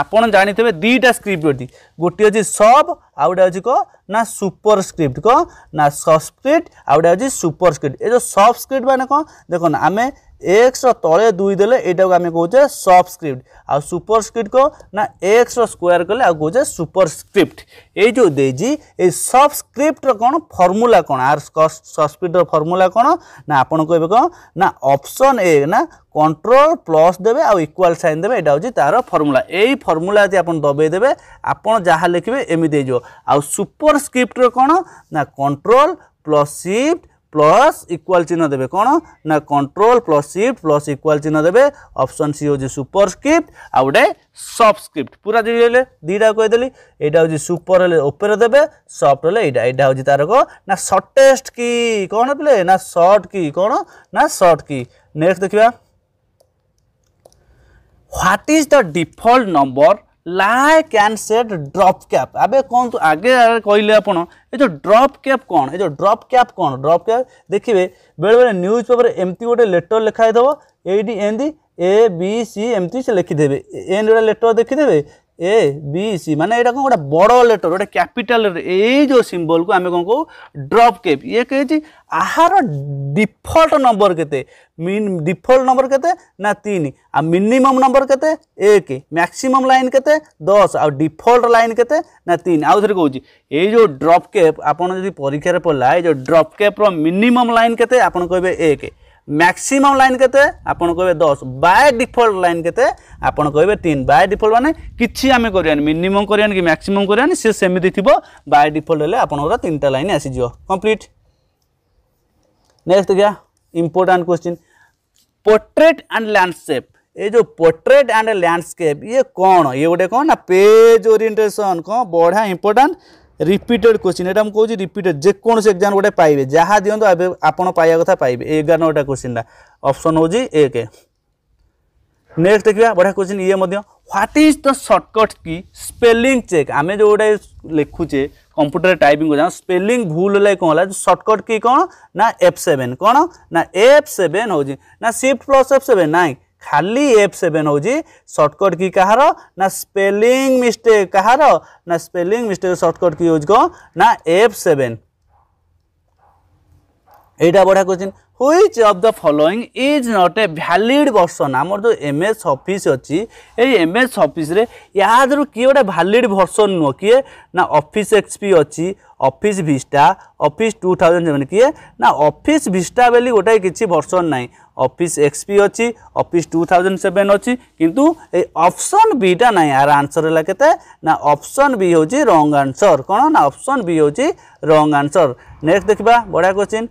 ଆପଣ ଜାଣିଥିବେ ଦୁଇଟା ସ୍କ୍ରିପ୍ଟ ଅଛି ଗୋଟିଏ ହେଉଛି ସବ୍ ଆଉ ଗୋଟେ ହେଉଛି କ'ଣ ନା ସୁପର ସ୍କ୍ରିପ୍ଟ କ'ଣ ନା ସବସ୍କ୍ରିପ୍ଟ ଆଉ ଗୋଟେ ହେଉଛି ସୁପର ସ୍କ୍ରିପ୍ଟ ଏ ଯେଉଁ ସବ୍ ସ୍କ୍ରିପ୍ଟ ମାନେ କ'ଣ ଦେଖନ୍ତୁ ଆମେ ଏକ୍ସର ତଳେ ଦୁଇ ଦେଲେ ଏଇଟାକୁ ଆମେ କହୁଛେ ସବସ୍କ୍ରିପ୍ଟ ଆଉ ସୁପରସ୍କ୍ରିପ୍ଟ କ'ଣ ନା ଏକ୍ସର ସ୍କୋୟାର କଲେ ଆଉ କହୁଛେ ସୁପରସ୍କ୍ରିପ୍ଟ ଏଇ ଯେଉଁ ଦେଇଛି ଏଇ ସବସ୍କ୍ରିପ୍ଟର କ'ଣ ଫର୍ମୁଲା କ'ଣ ଆର୍ ସବସ୍କ୍ରିପ୍ଟର ଫର୍ମୁଲା କ'ଣ ନା ଆପଣ କହିବେ କ'ଣ ନା ଅପସନ୍ ଏ ନା কন্ট্রোল প্লস দেবে আকুয়াল সাইন দেবে এটা হচ্ছে তার ফর্মুলা এই ফর্মুলা যদি আপনার দবাই দেবে আপনার যা লিখবে এমিতি হয়ে যাব আুপরস্ক্রিপ্টর কোণ না control plus shift plus equal চিহ্ন দেবে কোণ না control plus shift plus equal চিহ্ন দেবে অপসন সি হচ্ছে সুপরস্ক্রিপ্ট আউ গোটে সবস্ক্রিপ্ট পুরা দিলে দুইটা কইদেলি এইটা হচ্ছে সুপর হলে উপরে দেবে সফট হলে এইটা এইটা হচ্ছে তার না সর্টেস্ট কি কোণ পিলে না সর্ট কি কোণ না সর্ট কি নেক্সট দেখিবা what is the default number ଲା କ୍ୟାନ୍ ସେଟ୍ ଡ୍ରପ୍ କ୍ୟାପ୍ ଆବେ କୁହନ୍ତୁ ଆଗେ କହିଲେ ଆପଣ ଏ ଯେଉଁ ଡ୍ରପ୍ କ୍ୟାପ୍ କ'ଣ ଏ ଯେଉଁ ଡ୍ରପ୍ କ୍ୟାପ୍ କ'ଣ ଡ୍ରପ୍ କ୍ୟାପ୍ ଦେଖିବେ ବେଳେବେଳେ ନ୍ୟୁଜ୍ ପେପର୍ ଏମିତି ଗୋଟେ ଲେଟର୍ ଲେଖା ହେଇଥିବ ଏଇଠି ଏମିତି ଏ ବି ସି ଏମିତି ସେ ଲେଖିଦେବେ ଏନ୍ ଗୋଟେ ଲେଟର୍ ଦେଖିଦେବେ ए बी सी मान ये गोटे बड़ लेटर गोटे कैपिटाल लेटर यो सिम्बल को आम कौन कहू ड्रप केप ये कहे आहार डिफल्ट नंबर के डिफल्ट नंबर के ना तीन आ मिनिमम नंबर के मैक्सीम लाइन के दस आ डिफल्ट लाइन के तीन आउ थे कौन ये जो ड्रप केप आपड़ जब परीक्षा पड़ा ये जो ड्रप केप्र मिनिमम लाइन के आपड़ कहे एक ম্যাক্সিমাম লাইন কেতে আপনার কে দশ বাই ডিফল্ট লাইন কেতে আপনার কে তিন বাই ডিফল্ট মানে কিছু আমি করিয়ানি মিনিমম করিয়ানি কি ম্যাক্সিমম করিয়ানি সে সেমিতি থিব বাই ডিফল্ট হলে আপনার তিনটা লাইন আসিযোগ কমপ্লিট নেক্সট গিয়া important question portrait and landscape ये जो पोर्ट्रेट एंड लैंडस्केप ये कौन ये गोटे कौन ना पेज ओरिएंटेशन कौन बढ़िया इंपोर्टाट ରିପିଟେଡ଼୍ କୋଶ୍ଚିନ୍ ଏଇଟା ମୁଁ କହୁଛି ରିପିଟେଡ଼୍ ଯେକୌଣସି ଏକ୍ଜାମ୍ ଗୋଟେ ପାଇବେ ଯାହା ଦିଅନ୍ତୁ ଏବେ ଆପଣ ପାଇବା କଥା ପାଇବେ ଏଗାର ନଅଟା କୋଶ୍ଚିନ୍ଟା ଅପସନ୍ ହେଉଛି ଏକ ନେକ୍ସଟ ଦେଖିବା ବଢ଼ିଆ କୋଶ୍ଚିନ୍ ଇଏ ମଧ୍ୟ what is the shortcut key spelling check ଆମେ ଯେଉଁଟା ଲେଖୁଛେ କମ୍ପ୍ୟୁଟର ଟାଇପିଂ କରୁଛେ ସ୍ପେଲିଂ ଭୁଲ ହେଲେ କ'ଣ ହେଲା ସର୍ଟକଟ୍ କି କ'ଣ ନା ଏଫ୍ ସେଭେନ୍ କ'ଣ ନା ଏଫ୍ ସେଭେନ୍ ହେଉଛି ନା ସିଫ୍ଟ ପ୍ଲସ୍ ଏଫ୍ ସେଭେନ୍ ନାଇଁ ଖାଲି ଏଫ୍ ସେଭେନ୍ ହେଉଛି ସର୍ଟକଟ୍ କି କାହାର ନା ସ୍ପେଲିଂ ମିଷ୍ଟେକ୍ କାହାର ନା ସ୍ପେଲିଂ ମିଷ୍ଟେକ୍ ସର୍ଟକଟ୍ କି ହେଉଛି କ'ଣ ନା ଏଫ୍ ସେଭେନ୍ ଏଇଟା ବଢ଼ିଆ question which of the following is not a valid version আমার যে এম এস অফিস অছি এই এম এস অফিসে ইয়াদর কি গোটে ভ্যালিড ভর্সন নুহ কি না অফিস এক্সপি অছি office Vista office two thousand seven কি না অফিস ভিস্টা বেলি গোটে কিছু ভর্সন নাই অফিস এক্সপি অছি অফিস টু থাউজেন্ড সেভেন অছি কিন্তু এই অপশন বিটা নাই আর আনসর হল কেতে না অপশন বি হচ্ছে রং আনসর কোণ না অপশন বি হচ্ছে রং আনসর নেক্সট দেখা বড়া question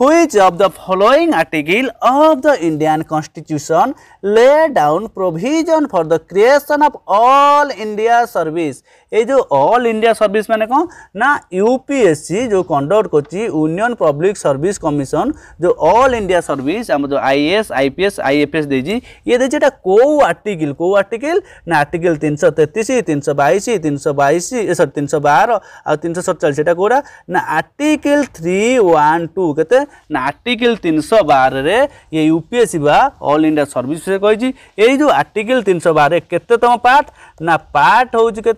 which of the following article of the Indian constitution lay down provision for the creation of all India service ये जो ऑल इंडिया सर्विस मैंने कौन ना यूपीएससी जो कंडक्ट कर यूनियन पब्लिक सर्विस कमिशन जो ऑल इंडिया सर्विस आम जो I S I P S I F S ये देखिए कौ आर्टिकल कौ आर्टिकल ना आर्टिकल तीन सौ तेतीस तीन सौ बैश तीन सौ बैश सरी तीन सौ बार आन सौ सतचाश ये कौटा ना आर्टिकल थ्री वन टू के आर्टिकल तीन सौ बारे ये यूपीएससी अल इंडिया सर्विस ये जो आर्टिकल तीन सौ बार केम पार्ट ना पार्ट हूँ के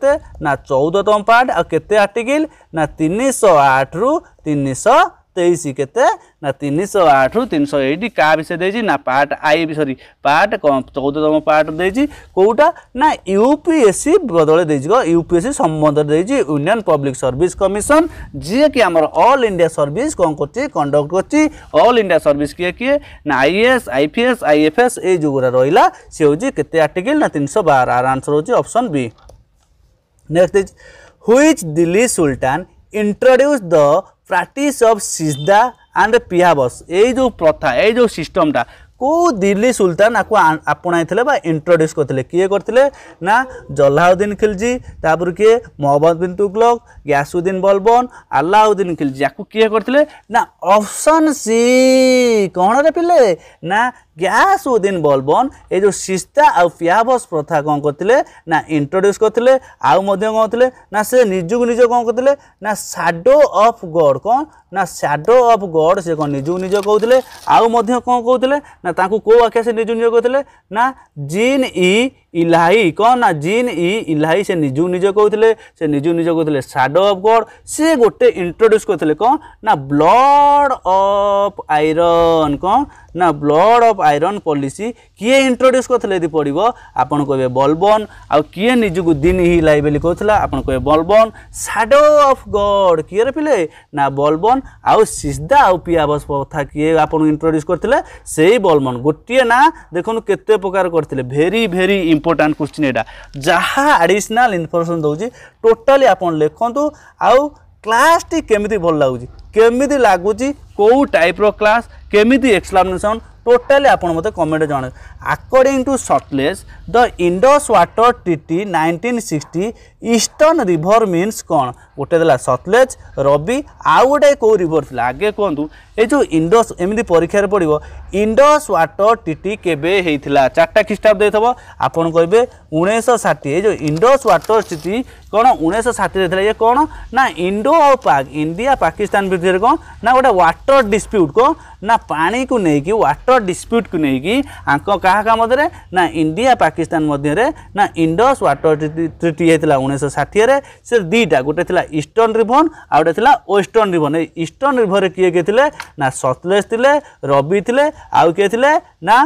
ନା ଚଉଦତମ ପାର୍ଟ ଆଉ କେତେ ଆର୍ଟିକିଲ୍ ନା ତିନିଶହ ଆଠରୁ ତିନିଶହ ତେଇଶ କେତେ ନା ତିନିଶହ ଆଠରୁ ତିନିଶହ ଏଇଟ କାହା ବିଷୟ ଦେଇଛି ନା ପାର୍ଟ ଆଇ ସରି ପାର୍ଟ ଚଉଦତମ ପାର୍ଟ ଦେଇଛି କେଉଁଟା ନା ୟୁ ପି ଏସ୍ ସି ବଦଳରେ ଦେଇଛି କ'ଣ ୟୁ ପି ଏସ୍ ସି ସମ୍ବନ୍ଧରେ ଦେଇଛି ୟୁନିୟନ୍ ପବ୍ଲିକ୍ ସର୍ଭିସ୍ କମିଶନ୍ ଯିଏକି ଆମର ଅଲ୍ ଇଣ୍ଡିଆ ସର୍ଭିସ୍ କ'ଣ କରୁଛି କଣ୍ଡକ୍ଟ କରୁଛି ଅଲ୍ ଇଣ୍ଡିଆ ସର୍ଭିସ୍ କିଏ କିଏ ନା I S I P S I F S ଏଇ ଯେଉଁଗୁଡ଼ା ରହିଲା ସେ ହେଉଛି କେତେ ଆର୍ଟିକିଲ୍ ନା ତିନିଶହ ବାର ଆର ଆନ୍ସର୍ ହେଉଛି option B Next is which Delhi Sultan introduced the practice of Sizda and Pihabas. এই যে প্রথা এই যে সিস্টমটা কেউ দিল্লি সুলতান আকু আপনাইলে বা ইন্ট্রোড্যুস করলে কি করলে না জলাউদ্দিন খিলজি তাপরে কি মোহাম্মদ বিন তুগলক গ্যাসুদ্দিন বলবন আল্লাউদ্দিন খিলজি আকু কি করলে না অপশন সি কোণরে পিলে না ଗ୍ୟାସ୍ ୱିଦିନ୍ ବଲବନ୍ ଏ ଯେଉଁ ସିସ୍ତା ଆଉ ପିଆବସ୍ ପ୍ରଥା କ'ଣ କରିଥିଲେ ନା ଇଣ୍ଟ୍ରୋଡ୍ୟୁସ୍ କରିଥିଲେ ଆଉ ମଧ୍ୟ କ'ଣ ଥିଲେ ନା ସେ ନିଜକୁ ନିଜ କ'ଣ କରିଥିଲେ ନା ସାଡ଼ୋ ଅଫ୍ ଗଡ଼୍ କ'ଣ ନା ସ୍ୟାଡ଼ୋ ଅଫ୍ ଗଡ଼୍ ସେ କ'ଣ ନିଜକୁ ନିଜ କହୁଥିଲେ ଆଉ ମଧ୍ୟ କ'ଣ କହୁଥିଲେ ନା ତାଙ୍କୁ କେଉଁ ଆଖ୍ୟା ସେ ନିଜକୁ ନିଜ କହୁଥିଲେ ନା ଜିନ୍ ଇ ଇଲାହି କ'ଣ ନା ଜିନ୍ ଇ ଇଲାହି ସେ ନିଜକୁ ନିଜ କହୁଥିଲେ ସେ ନିଜକୁ ନିଜ କହୁଥିଲେ ସାଡୋ ଅଫ୍ ଗଡ୍ ସେ ଗୋଟେ ଇଣ୍ଟ୍ରୋଡ୍ୟୁସ୍ କରିଥିଲେ କ'ଣ ନା ବ୍ଲଡ୍ ଅଫ୍ ଆଇରନ୍ କ'ଣ ନା ବ୍ଲଡ୍ ଅଫ୍ ଆଇରନ୍ ପଲିସି କିଏ ଇଣ୍ଟ୍ରୋଡ୍ୟୁସ୍ କରିଥିଲେ ଯଦି ପଡ଼ିବ ଆପଣ କହିବେ ବଲବନ୍ ଆଉ କିଏ ନିଜକୁ ଦିନ ହିଲାଇ ବୋଲି କହୁଥିଲା ଆପଣ କହିବେ ବଲବନ୍ ସାଡ଼ୋ ଅଫ୍ ଗଡ଼୍ କିଏ ପିଲେ ନା ବଲବନ୍ ଆଉ ସିସ୍ଦା ଆଉ ପିଆବସ୍ କଥା କିଏ ଆପଣଙ୍କୁ ଇଣ୍ଟ୍ରୋଡ୍ୟୁସ୍ କରିଥିଲେ ସେଇ ବଲବନ୍ ଗୋଟିଏ ନା ଦେଖନ୍ତୁ କେତେ ପ୍ରକାର କରିଥିଲେ ଭେରି ଭେରି ଇମ୍ପୋର୍ଟାଣ୍ଟ କ୍ୱେଶ୍ଚିନ୍ ଏଇଟା ଯାହା ଆଡ଼ିସନାଲ୍ ଇନଫର୍ମେସନ୍ ଦେଉଛି ଟୋଟାଲି ଆପଣ ଲେଖନ୍ତୁ ଆଉ କ୍ଲାସ୍ଟି କେମିତି ଭଲ ଲାଗୁଛି କେମିତି ଲାଗୁଛି କେଉଁ ଟାଇପ୍ର କ୍ଲାସ୍ କେମିତି ଏକ୍ସପ୍ଲାନେସନ୍ ଟୋଟାଲି ଆପଣ ମୋତେ କମେଣ୍ଟ ଜଣାଇ according to Sutlej the Indus water treaty nineteen sixty eastern river means କ'ଣ ଗୋଟେ ଦେଲା ସଟଲେଜ୍ ରବି ଆଉ ଗୋଟେ କେଉଁ ରିଭର ଥିଲା ଆଗେ କୁହନ୍ତୁ ଏ ଯେଉଁ ଇଣ୍ଡସ୍ ଏମିତି ପରୀକ୍ଷାରେ ପଡ଼ିବ ଇଣ୍ଡସ୍ ୱାଟର ଟ୍ରିଟି କେବେ ହେଇଥିଲା ଚାରିଟା ଖ୍ରୀଷ୍ଟାବ୍ଦ ଦେଇଥିବ ଆପଣ କହିବେ ଉଣେଇଶହ ଷାଠିଏ ଏ ଯେଉଁ ଇଣ୍ଡସ୍ ୱାଟର ଟ୍ରିଟି କ'ଣ ଉଣେଇଶହ ଷାଠିଏରେ ଥିଲା ଇଏ କ'ଣ ନା ଇଣ୍ଡୋ ଆଉ ପାକ୍ ଇଣ୍ଡିଆ ପାକିସ୍ତାନ ଭିତରେ କ'ଣ ନା ଗୋଟେ ୱାଟର ଡିସ୍ପ୍ୟୁଟ୍ କ'ଣ ନା ପାଣିକୁ ନେଇକି ୱାଟର ୱାଟର ଡିସ୍ପ୍ୟୁଟ୍କୁ ନେଇକି ଆଙ୍କ କାହା କାହା ମଧ୍ୟରେ ନା ଇଣ୍ଡିଆ ପାକିସ୍ତାନ ମଧ୍ୟରେ ନା ଇଣ୍ଡସ୍ ୱାଟର ଟ୍ରିଟି ହେଇଥିଲା ଉଣେଇଶହ ଷାଠିଏରେ ସେ ଦୁଇଟା ଗୋଟେ ଥିଲା ଇଷ୍ଟର୍ଣ୍ଣ ରିଭର୍ନ ଆଉ ଗୋଟେ ଥିଲା ୱେଷ୍ଟର୍ଣ୍ଣ ରିଭର୍ନ ଏଇ ଇଷ୍ଟର୍ଣ୍ଣ ରିଭର୍ରେ କିଏ କିଏ ଥିଲେ ନା ସତଲେଜ ଥିଲେ ରବି ଥିଲେ ଆଉ କିଏ ଥିଲେ ନା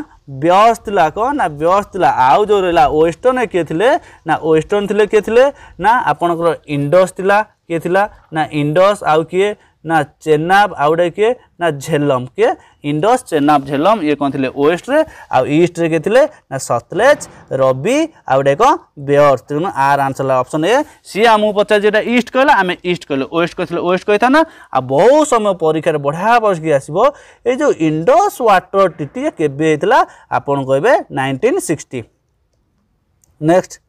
ବ୍ୟସ୍ ଥିଲା କ'ଣ ନା ବ୍ୟସ୍ ଥିଲା ଆଉ ଯେଉଁ ରହିଲା ୱେଷ୍ଟର୍ଣ୍ଣରେ କିଏ ଥିଲେ ନା ୱେଷ୍ଟର୍ଣ୍ଣ ଥିଲେ କିଏ ଥିଲେ ନା ଆପଣଙ୍କର ଇଣ୍ଡସ୍ ଥିଲା କିଏ ଥିଲା ନା ଇଣ୍ଡସ୍ ଆଉ କିଏ ନା ଚେନାବ ଆଉ ଗୋଟେ କିଏ ନା ଝେଲମ୍ କିଏ ଇଣ୍ଡସ୍ ଚେନାବ ଝେଲମ୍ ଇଏ କ'ଣ ଥିଲେ ୱେଷ୍ଟରେ ଆଉ ଇଷ୍ଟରେ କିଏ ଥିଲେ ନା ସତଲେଜ ରବି ଆଉ ଗୋଟେ କ'ଣ ବେୟର୍ସ ତେଣୁ ଆର୍ ଆନ୍ସର ହେଲା ଅପସନ୍ ଏ ସିଏ ଆମକୁ ପଚାରିଛି ଏଇଟା ଇଷ୍ଟ କହିଲା ଆମେ ଇଷ୍ଟ କହିଲେ ୱେଷ୍ଟ କହିଥିଲେ ୱେଷ୍ଟ କହିଥାନ୍ତା ଆଉ ବହୁ ସମୟ ପରୀକ୍ଷାରେ ବଢ଼ିଆ ବସିକି ଆସିବ ଏଇ ଯେଉଁ ଇଣ୍ଡସ୍ ୱାଟର ଟିଟି କେବେ ହେଇଥିଲା ଆପଣ କହିବେ nineteen sixty next